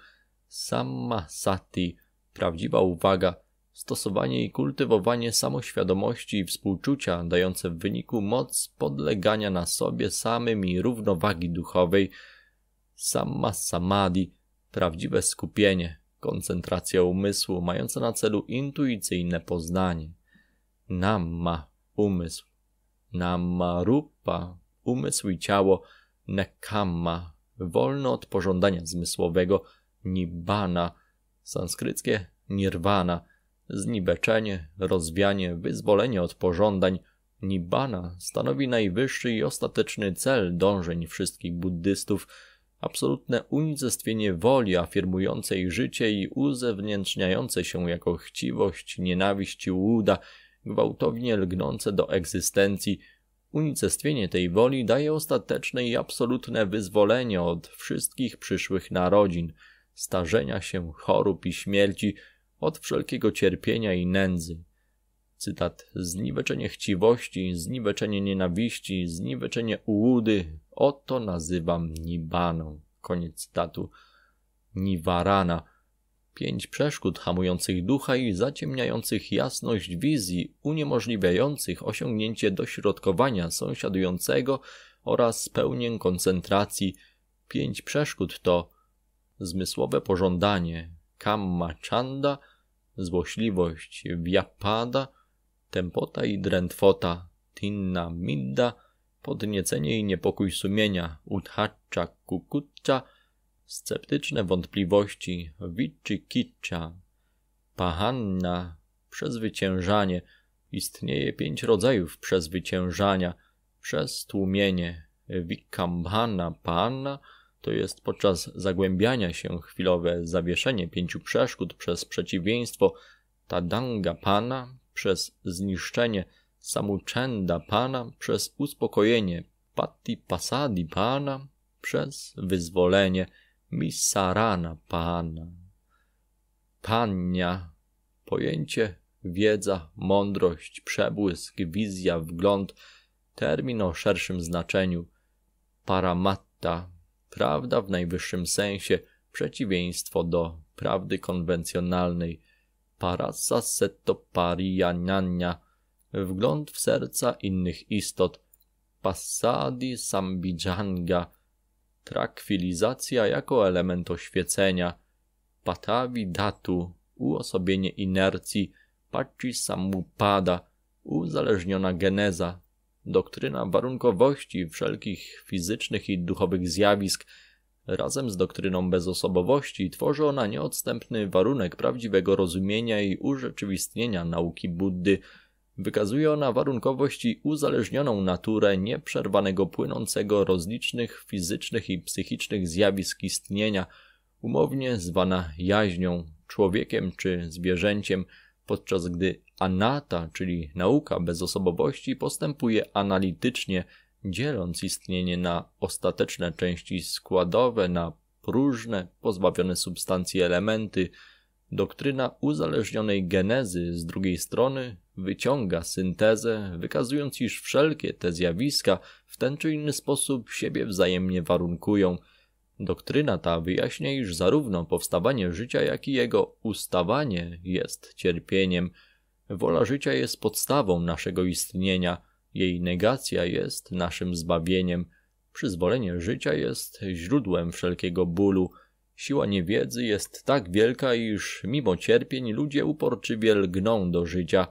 S1: Sama Sati, prawdziwa uwaga, stosowanie i kultywowanie samoświadomości i współczucia, dające w wyniku moc podlegania na sobie samym i równowagi duchowej. Sama Samadhi, prawdziwe skupienie, koncentracja umysłu mająca na celu intuicyjne poznanie. Namma umysł, namma rupa umysł i ciało, nekamma wolno od pożądania zmysłowego, nibbana sanskryckie nirvana zniweczenie, rozwianie, wyzwolenie od pożądań. Nibbana stanowi najwyższy i ostateczny cel dążeń wszystkich buddystów – absolutne unicestwienie woli afirmującej życie i uzewnętrzniające się jako chciwość, nienawiść i łuda, gwałtownie lgnące do egzystencji. Unicestwienie tej woli daje ostateczne i absolutne wyzwolenie od wszystkich przyszłych narodzin, starzenia się, chorób i śmierci, od wszelkiego cierpienia i nędzy cytat, zniweczenie chciwości, zniweczenie nienawiści, zniweczenie ułudy, oto nazywam Nibaną. Koniec cytatu. Niwarana. Pięć przeszkód hamujących ducha i zaciemniających jasność wizji, uniemożliwiających osiągnięcie dośrodkowania sąsiadującego oraz pełnię koncentracji. Pięć przeszkód to zmysłowe pożądanie, kamma chanda, złośliwość, wiapada – Tempota i drętwota, tinna midda, podniecenie i niepokój sumienia, uthacza kukucza, sceptyczne wątpliwości, wiczy kicza, pahanna, przezwyciężanie. Istnieje pięć rodzajów przezwyciężania, przez tłumienie, panna, to jest podczas zagłębiania się chwilowe zawieszenie pięciu przeszkód przez przeciwieństwo tadanga pana, przez zniszczenie Samuchenda Pana, przez uspokojenie Patti Pasadi Pana, przez wyzwolenie Misarana Pana. Pania, pojęcie, wiedza, mądrość, przebłysk, wizja, wgląd, termin o szerszym znaczeniu, paramatta, prawda w najwyższym sensie, przeciwieństwo do prawdy konwencjonalnej, parasa setoparianiania, wgląd w serca innych istot, passadi sambijanga, trakwilizacja jako element oświecenia, patavi datu, uosobienie inercji, paci samupada, uzależniona geneza, doktryna warunkowości wszelkich fizycznych i duchowych zjawisk, Razem z doktryną bezosobowości tworzy ona nieodstępny warunek prawdziwego rozumienia i urzeczywistnienia nauki Buddy. Wykazuje ona warunkowość i uzależnioną naturę nieprzerwanego płynącego rozlicznych fizycznych i psychicznych zjawisk istnienia, umownie zwana jaźnią, człowiekiem czy zwierzęciem, podczas gdy anata, czyli nauka bezosobowości, postępuje analitycznie – dzieląc istnienie na ostateczne części składowe, na próżne, pozbawione substancji elementy, doktryna uzależnionej genezy z drugiej strony wyciąga syntezę, wykazując, iż wszelkie te zjawiska w ten czy inny sposób siebie wzajemnie warunkują. Doktryna ta wyjaśnia, iż zarówno powstawanie życia, jak i jego ustawanie jest cierpieniem. Wola życia jest podstawą naszego istnienia – jej negacja jest naszym zbawieniem, przyzwolenie życia jest źródłem wszelkiego bólu. Siła niewiedzy jest tak wielka, iż mimo cierpień ludzie uporczywie lgną do życia.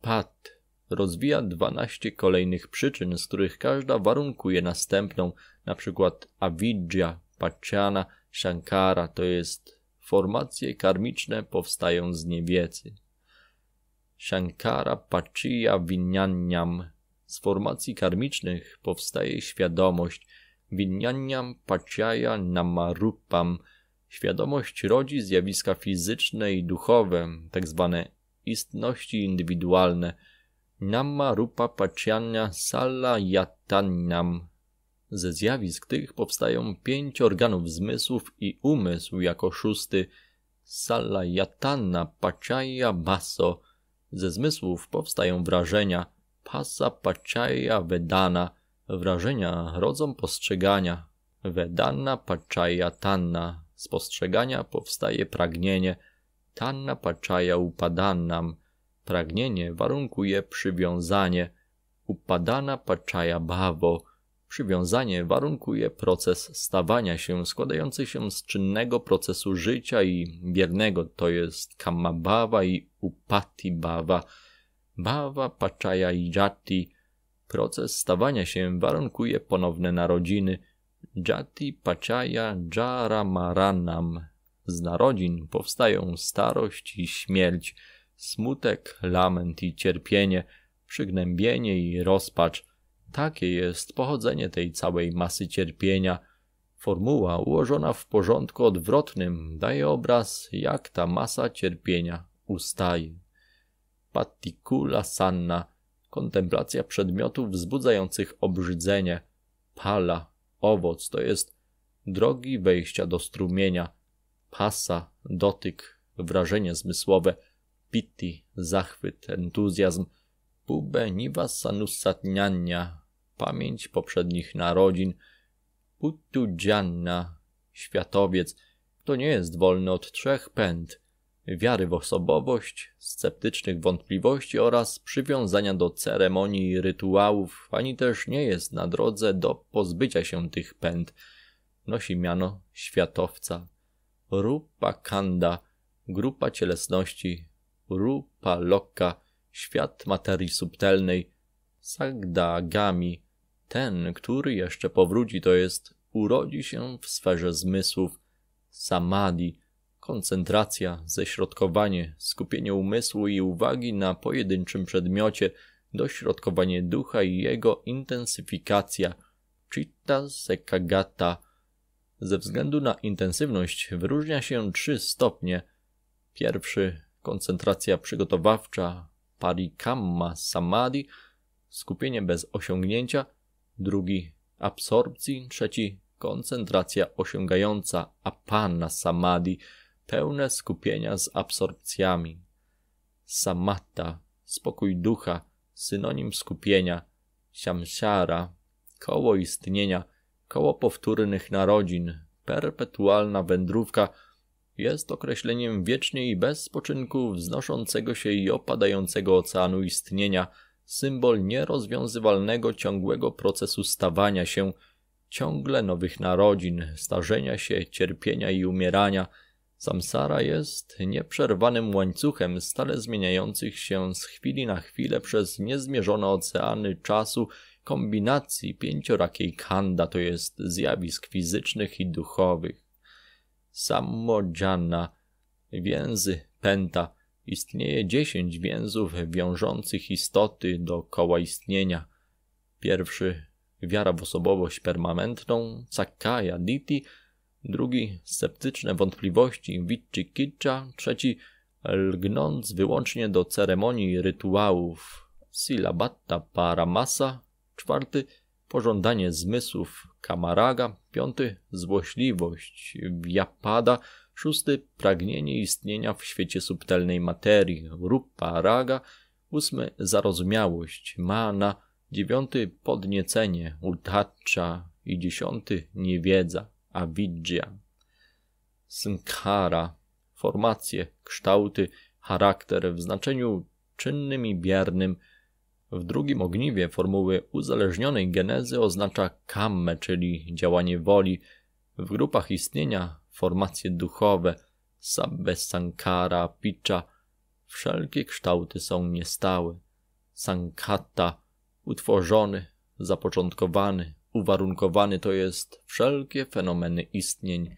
S1: Pat rozwija dwanaście kolejnych przyczyn, z których każda warunkuje następną, na przykład avidja, paciana, shankara, to jest formacje karmiczne powstają z niewiedzy. Shankara Pachiya Vinyanyam z formacji karmicznych powstaje świadomość Vinyanyam Paciaya Namarupam. Świadomość rodzi zjawiska fizyczne i duchowe, tzw. Tak istności indywidualne. Namarupa Pacianya Sala Yatannam. Ze zjawisk tych powstają pięć organów zmysłów i umysł jako szósty. Sala Yatanna Paciaya Baso. Ze zmysłów powstają wrażenia – pasa pasapaczaja vedana, wrażenia rodzą postrzegania. Vedana paczaja tanna, z postrzegania powstaje pragnienie, tanna paczaja upadannam, pragnienie warunkuje przywiązanie, upadana paczaja bhavo, przywiązanie warunkuje proces stawania się składający się z czynnego procesu życia i biernego, to jest kamabhava i upatibhava, Bhava Paczaya i Jati. Proces stawania się warunkuje ponowne narodziny. Jati Paczaya Jaramaranam. Z narodzin powstają starość i śmierć, smutek, lament i cierpienie, przygnębienie i rozpacz. Takie jest pochodzenie tej całej masy cierpienia – Formuła ułożona w porządku odwrotnym daje obraz, jak ta masa cierpienia ustaje patikula sanna, kontemplacja przedmiotów wzbudzających obrzydzenie. Pala, owoc, to jest drogi wejścia do strumienia, pasa, dotyk, wrażenie zmysłowe, piti zachwyt, entuzjazm, pubeniwa sanussatniania, pamięć poprzednich narodzin, putudzianna, światowiec, to nie jest wolny od trzech pęd, wiary w osobowość, sceptycznych wątpliwości oraz przywiązania do ceremonii i rytuałów, ani też nie jest na drodze do pozbycia się tych pęd. Nosi miano światowca, rupa kanda, grupa cielesności, rupa lokka, świat materii subtelnej, sagdagami. Ten, który jeszcze powróci, to jest urodzi się w sferze zmysłów, samadhi, Koncentracja, ześrodkowanie, skupienie umysłu i uwagi na pojedynczym przedmiocie, dośrodkowanie ducha i jego intensyfikacja, chitta sekagata. Ze względu na intensywność wyróżnia się trzy stopnie. Pierwszy koncentracja przygotowawcza, parikamma samadhi, skupienie bez osiągnięcia, drugi absorpcji, trzeci koncentracja osiągająca apana samadhi, pełne skupienia z absorpcjami. Samatta, spokój ducha, synonim skupienia, siamsiara, koło istnienia, koło powtórnych narodzin, perpetualna wędrówka jest określeniem wiecznie i bez spoczynku wznoszącego się i opadającego oceanu istnienia, symbol nierozwiązywalnego ciągłego procesu stawania się, ciągle nowych narodzin, starzenia się, cierpienia i umierania – Samsara jest nieprzerwanym łańcuchem stale zmieniających się z chwili na chwilę przez niezmierzone oceany czasu kombinacji pięciorakiej kanda, to jest zjawisk fizycznych i duchowych. Samodziana, więzy penta, istnieje dziesięć więzów wiążących istoty do koła istnienia. Pierwszy wiara w osobowość permanentną, Sakaya Diti, drugi sceptyczne wątpliwości Witchy trzeci lgnąc wyłącznie do ceremonii rytuałów Silabatta Paramasa, czwarty pożądanie zmysłów Kamaraga, piąty złośliwość Wyapada, szósty pragnienie istnienia w świecie subtelnej materii Rupa Raga, ósmy zarozumiałość Mana, dziewiąty podniecenie Uddhacza i dziesiąty niewiedza avidya, sankhara, formacje, kształty, charakter w znaczeniu czynnym i biernym. W drugim ogniwie formuły uzależnionej genezy oznacza kammę, czyli działanie woli. W grupach istnienia formacje duchowe, sabbe sankara, picza, wszelkie kształty są niestałe. Sankata, utworzony, zapoczątkowany, uwarunkowany to jest wszelkie fenomeny istnień.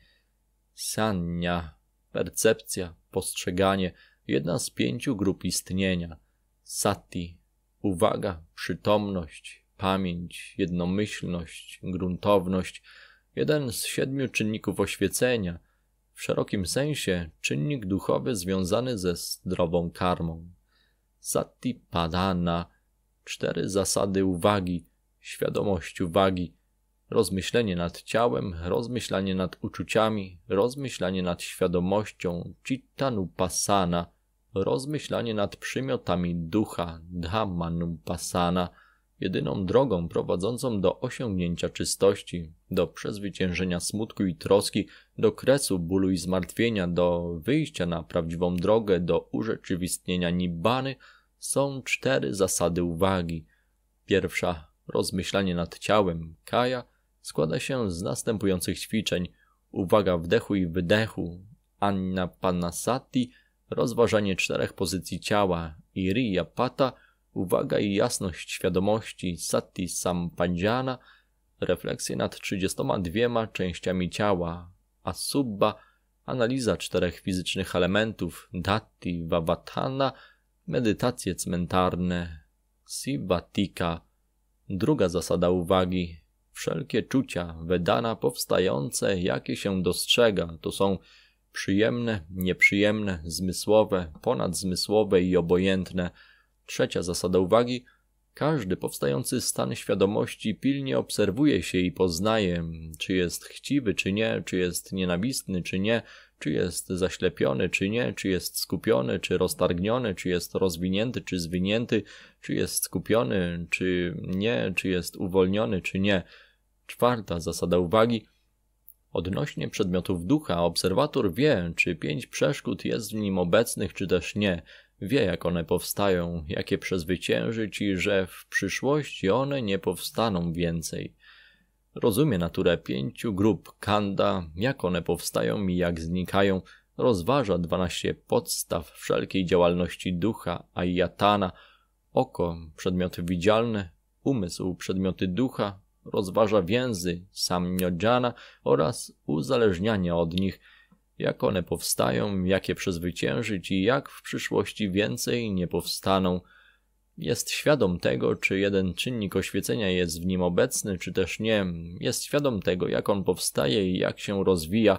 S1: Sanya, percepcja, postrzeganie, jedna z pięciu grup istnienia. Sati, uwaga, przytomność, pamięć, jednomyślność, gruntowność, jeden z siedmiu czynników oświecenia, w szerokim sensie czynnik duchowy związany ze zdrową karmą. Sati padana, cztery zasady uwagi, świadomość uwagi, rozmyślenie nad ciałem, rozmyślanie nad uczuciami, rozmyślanie nad świadomością, cittanupassana, rozmyślanie nad przymiotami ducha, dhammanupassana, jedyną drogą prowadzącą do osiągnięcia czystości, do przezwyciężenia smutku i troski, do kresu bólu i zmartwienia, do wyjścia na prawdziwą drogę, do urzeczywistnienia nibany, są cztery zasady uwagi. Pierwsza Rozmyślanie nad ciałem Kaja składa się z następujących ćwiczeń. Uwaga wdechu i wydechu, Anna Panasati, rozważanie czterech pozycji ciała, Iriya Pata, uwaga i jasność świadomości, Sati Sampanjana, refleksje nad 32 częściami ciała, Asubba, analiza czterech fizycznych elementów, Dati Vavatana, medytacje cmentarne, Sivatika, Druga zasada uwagi. Wszelkie czucia, wedana powstające, jakie się dostrzega, to są przyjemne, nieprzyjemne, zmysłowe, ponadzmysłowe i obojętne. Trzecia zasada uwagi każdy powstający stan świadomości pilnie obserwuje się i poznaje, czy jest chciwy, czy nie, czy jest nienawistny, czy nie, czy jest zaślepiony, czy nie, czy jest skupiony, czy roztargniony, czy jest rozwinięty, czy zwinięty, czy jest skupiony, czy nie, czy jest uwolniony, czy nie. Czwarta zasada uwagi. Odnośnie przedmiotów ducha, obserwator wie, czy pięć przeszkód jest w nim obecnych, czy też nie wie jak one powstają, jak je przezwyciężyć i że w przyszłości one nie powstaną więcej. Rozumie naturę pięciu grup Kanda, jak one powstają i jak znikają, rozważa dwanaście podstaw wszelkiej działalności ducha, ajatana, oko, przedmioty widzialne, umysł, przedmioty ducha, rozważa więzy, samyodziana oraz uzależniania od nich – jak one powstają, jak je przezwyciężyć i jak w przyszłości więcej nie powstaną. Jest świadom tego, czy jeden czynnik oświecenia jest w nim obecny, czy też nie. Jest świadom tego, jak on powstaje i jak się rozwija.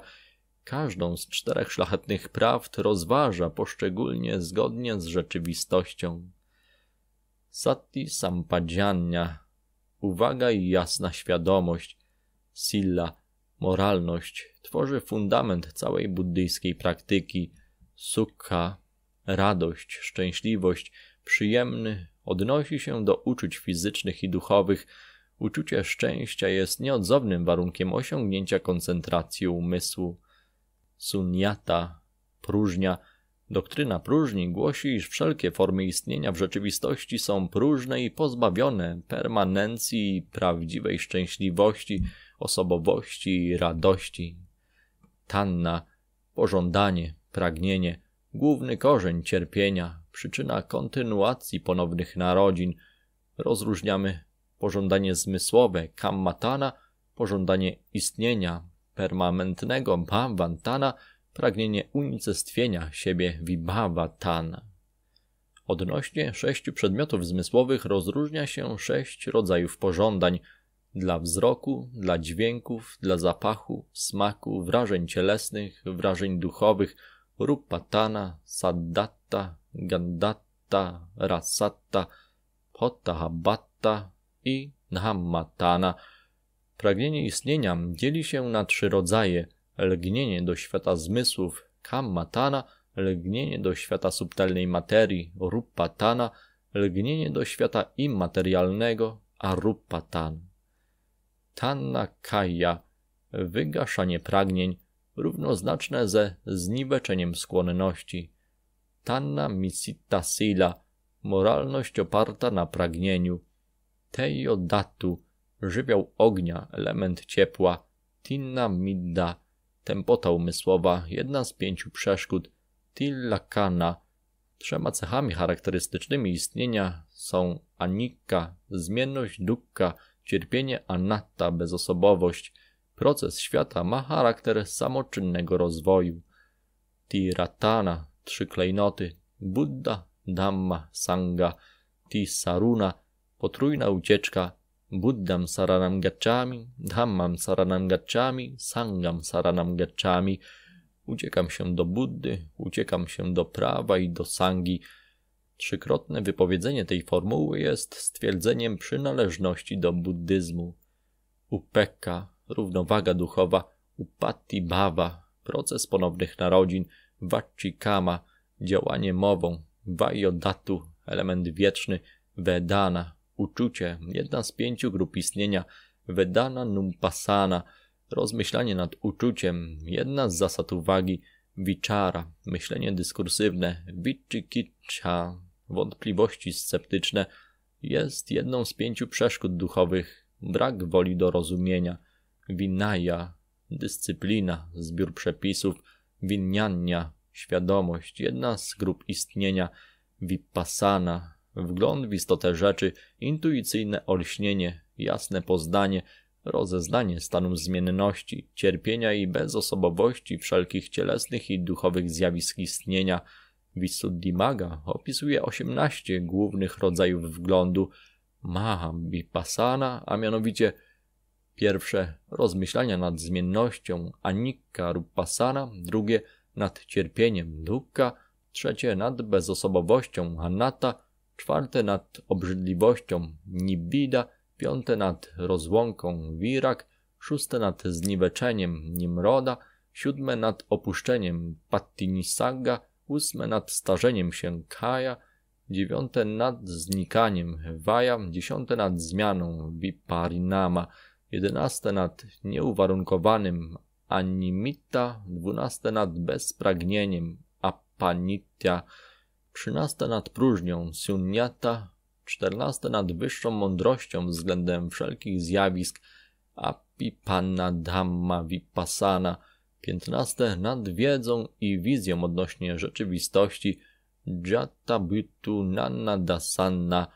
S1: Każdą z czterech szlachetnych prawd rozważa poszczególnie zgodnie z rzeczywistością. Sati Sampadziania Uwaga i jasna świadomość. Silla Moralność tworzy fundament całej buddyjskiej praktyki. Sukha, radość, szczęśliwość, przyjemny odnosi się do uczuć fizycznych i duchowych. Uczucie szczęścia jest nieodzownym warunkiem osiągnięcia koncentracji umysłu. Sunyata, próżnia. Doktryna próżni głosi, iż wszelkie formy istnienia w rzeczywistości są próżne i pozbawione permanencji i prawdziwej szczęśliwości osobowości, radości. Tanna, pożądanie, pragnienie, główny korzeń cierpienia, przyczyna kontynuacji ponownych narodzin. Rozróżniamy pożądanie zmysłowe, kammatana, pożądanie istnienia, permanentnego bhavantana, pragnienie unicestwienia siebie vibhavatana. Odnośnie sześciu przedmiotów zmysłowych rozróżnia się sześć rodzajów pożądań – dla wzroku, dla dźwięków, dla zapachu, smaku, wrażeń cielesnych, wrażeń duchowych, rupatana, saddatta, gandatta, rasatta, potahabatta i nhammatana. Pragnienie istnienia dzieli się na trzy rodzaje. Lgnienie do świata zmysłów, kammatana, lgnienie do świata subtelnej materii, rupatana, lgnienie do świata immaterialnego, arupatana. Tanakaya, wygaszanie pragnień, równoznaczne ze zniweczeniem skłonności. Tanna misita sila, moralność oparta na pragnieniu. Tejo datu, żywioł ognia, element ciepła. Tinna midda, tempota umysłowa, jedna z pięciu przeszkód. Tillakana, trzema cechami charakterystycznymi istnienia są anika, zmienność dukka, cierpienie anatta, bezosobowość, proces świata ma charakter samoczynnego rozwoju. Tiratana, trzy klejnoty, Buddha, Dhamma, Sangha, Tisaruna, potrójna ucieczka, Buddham Saranam Gacchami, Dhammam Saranam Gacchami, Sangam Saranam Gacchami. Uciekam się do Buddy, uciekam się do prawa i do Sangi, Trzykrotne wypowiedzenie tej formuły jest stwierdzeniem przynależności do buddyzmu. Upeka, równowaga duchowa, upati bhava, proces ponownych narodzin, vachikama, działanie mową, vajodatu, element wieczny, vedana, uczucie, jedna z pięciu grup istnienia, vedana numpasana, rozmyślanie nad uczuciem, jedna z zasad uwagi, wichara, myślenie dyskursywne, vichikicha, wątpliwości sceptyczne, jest jedną z pięciu przeszkód duchowych brak woli do rozumienia, winaja, dyscyplina, zbiór przepisów, winiania, świadomość, jedna z grup istnienia, vipassana, wgląd w istotę rzeczy, intuicyjne olśnienie, jasne poznanie, rozeznanie stanu zmienności, cierpienia i bezosobowości wszelkich cielesnych i duchowych zjawisk istnienia – Visuddhimagga opisuje 18 głównych rodzajów wglądu Mahabipasana, a mianowicie pierwsze rozmyślania nad zmiennością Anikka Rupasana, drugie nad cierpieniem Lukka; trzecie nad bezosobowością Anatta, czwarte nad obrzydliwością Nibida, piąte nad rozłąką Wirak, szóste nad zniweczeniem Nimroda, siódme nad opuszczeniem Pattinisagga, ósme nad starzeniem się Kaja, dziewiąte nad znikaniem Waja, dziesiąte nad zmianą Viparinama, jedenaste nad nieuwarunkowanym Animita, dwunaste nad bezpragnieniem Apanitya, trzynaste nad próżnią Sunyata, czternaste nad wyższą mądrością względem wszelkich zjawisk Apipanadhamma Vipassana, 15. Nad wiedzą i wizją odnośnie rzeczywistości bhutu Nanna Dasanna.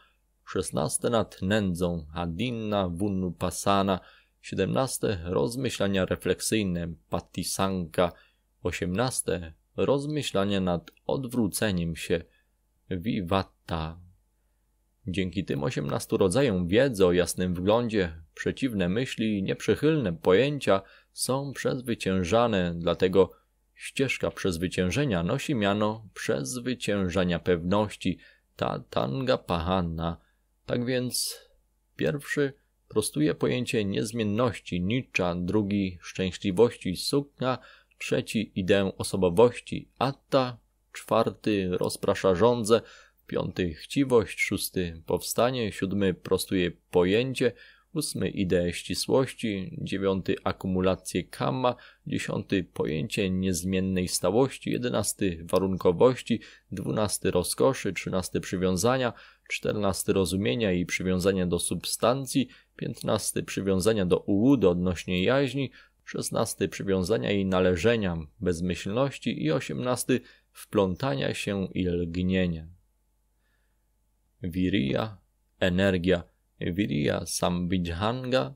S1: 16. Nad nędzą adina Vunnupasana. 17. Rozmyślania refleksyjne Patisanka. 18. Rozmyślania nad odwróceniem się Vivatta. Dzięki tym 18 rodzajom wiedzy o jasnym wglądzie, przeciwne myśli i nieprzychylne pojęcia – są przezwyciężane, dlatego ścieżka przezwyciężenia nosi miano przezwyciężania pewności, ta tanga pahanna. Tak więc pierwszy prostuje pojęcie niezmienności, nicza, drugi szczęśliwości, sukna, trzeci ideę osobowości, atta, czwarty rozprasza żądzę, piąty chciwość, szósty powstanie, siódmy prostuje pojęcie, ósmy ideę ścisłości, dziewiąty akumulację kamma, dziesiąty pojęcie niezmiennej stałości, jedenasty warunkowości, dwunasty rozkoszy, trzynasty przywiązania, czternasty rozumienia i przywiązania do substancji, piętnasty przywiązania do ułudy odnośnie jaźni, szesnasty przywiązania i należenia, bezmyślności i osiemnasty wplątania się i lgnienia. Wiriya, energia, Virya Sambidhanga,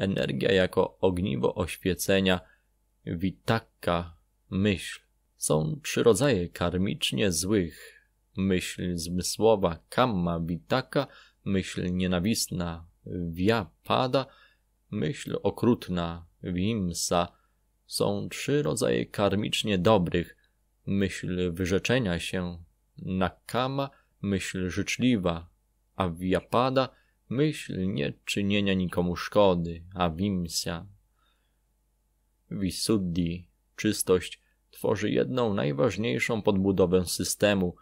S1: energia jako ogniwo oświecenia, Vitakka, myśl. Są trzy rodzaje karmicznie złych. Myśl zmysłowa, kamma, vitakka myśl nienawistna, viapada, myśl okrutna, vimsa. Są trzy rodzaje karmicznie dobrych. Myśl wyrzeczenia się, nakama, myśl życzliwa, aviapada, Myśl nie czynienia nikomu szkody, a wimsja. Visuddhi, czystość, tworzy jedną najważniejszą podbudowę systemu.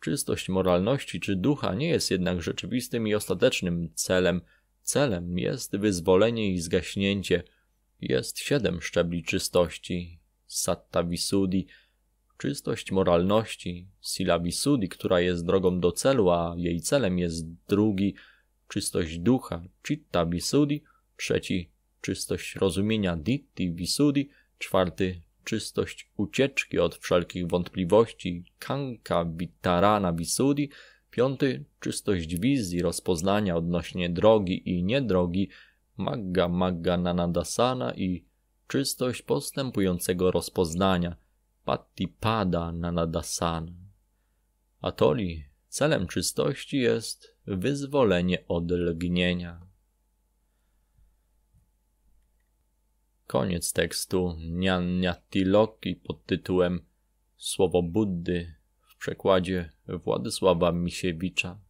S1: Czystość moralności czy ducha nie jest jednak rzeczywistym i ostatecznym celem. Celem jest wyzwolenie i zgaśnięcie. Jest siedem szczebli czystości. Satta Visuddhi, czystość moralności, Sila Visuddhi, która jest drogą do celu, a jej celem jest drugi – czystość ducha, citta visudi, trzeci czystość rozumienia, ditti visudi, czwarty czystość ucieczki od wszelkich wątpliwości, kanka vitarana visudi, piąty czystość wizji, rozpoznania odnośnie drogi i niedrogi, magga magga nanadasana i czystość postępującego rozpoznania, patipada nanadasana. Atoli, celem czystości jest wyzwolenie od lgnienia. Koniec tekstu Nyanyatiloki pod tytułem Słowo Buddy w przekładzie Władysława Misiewicza.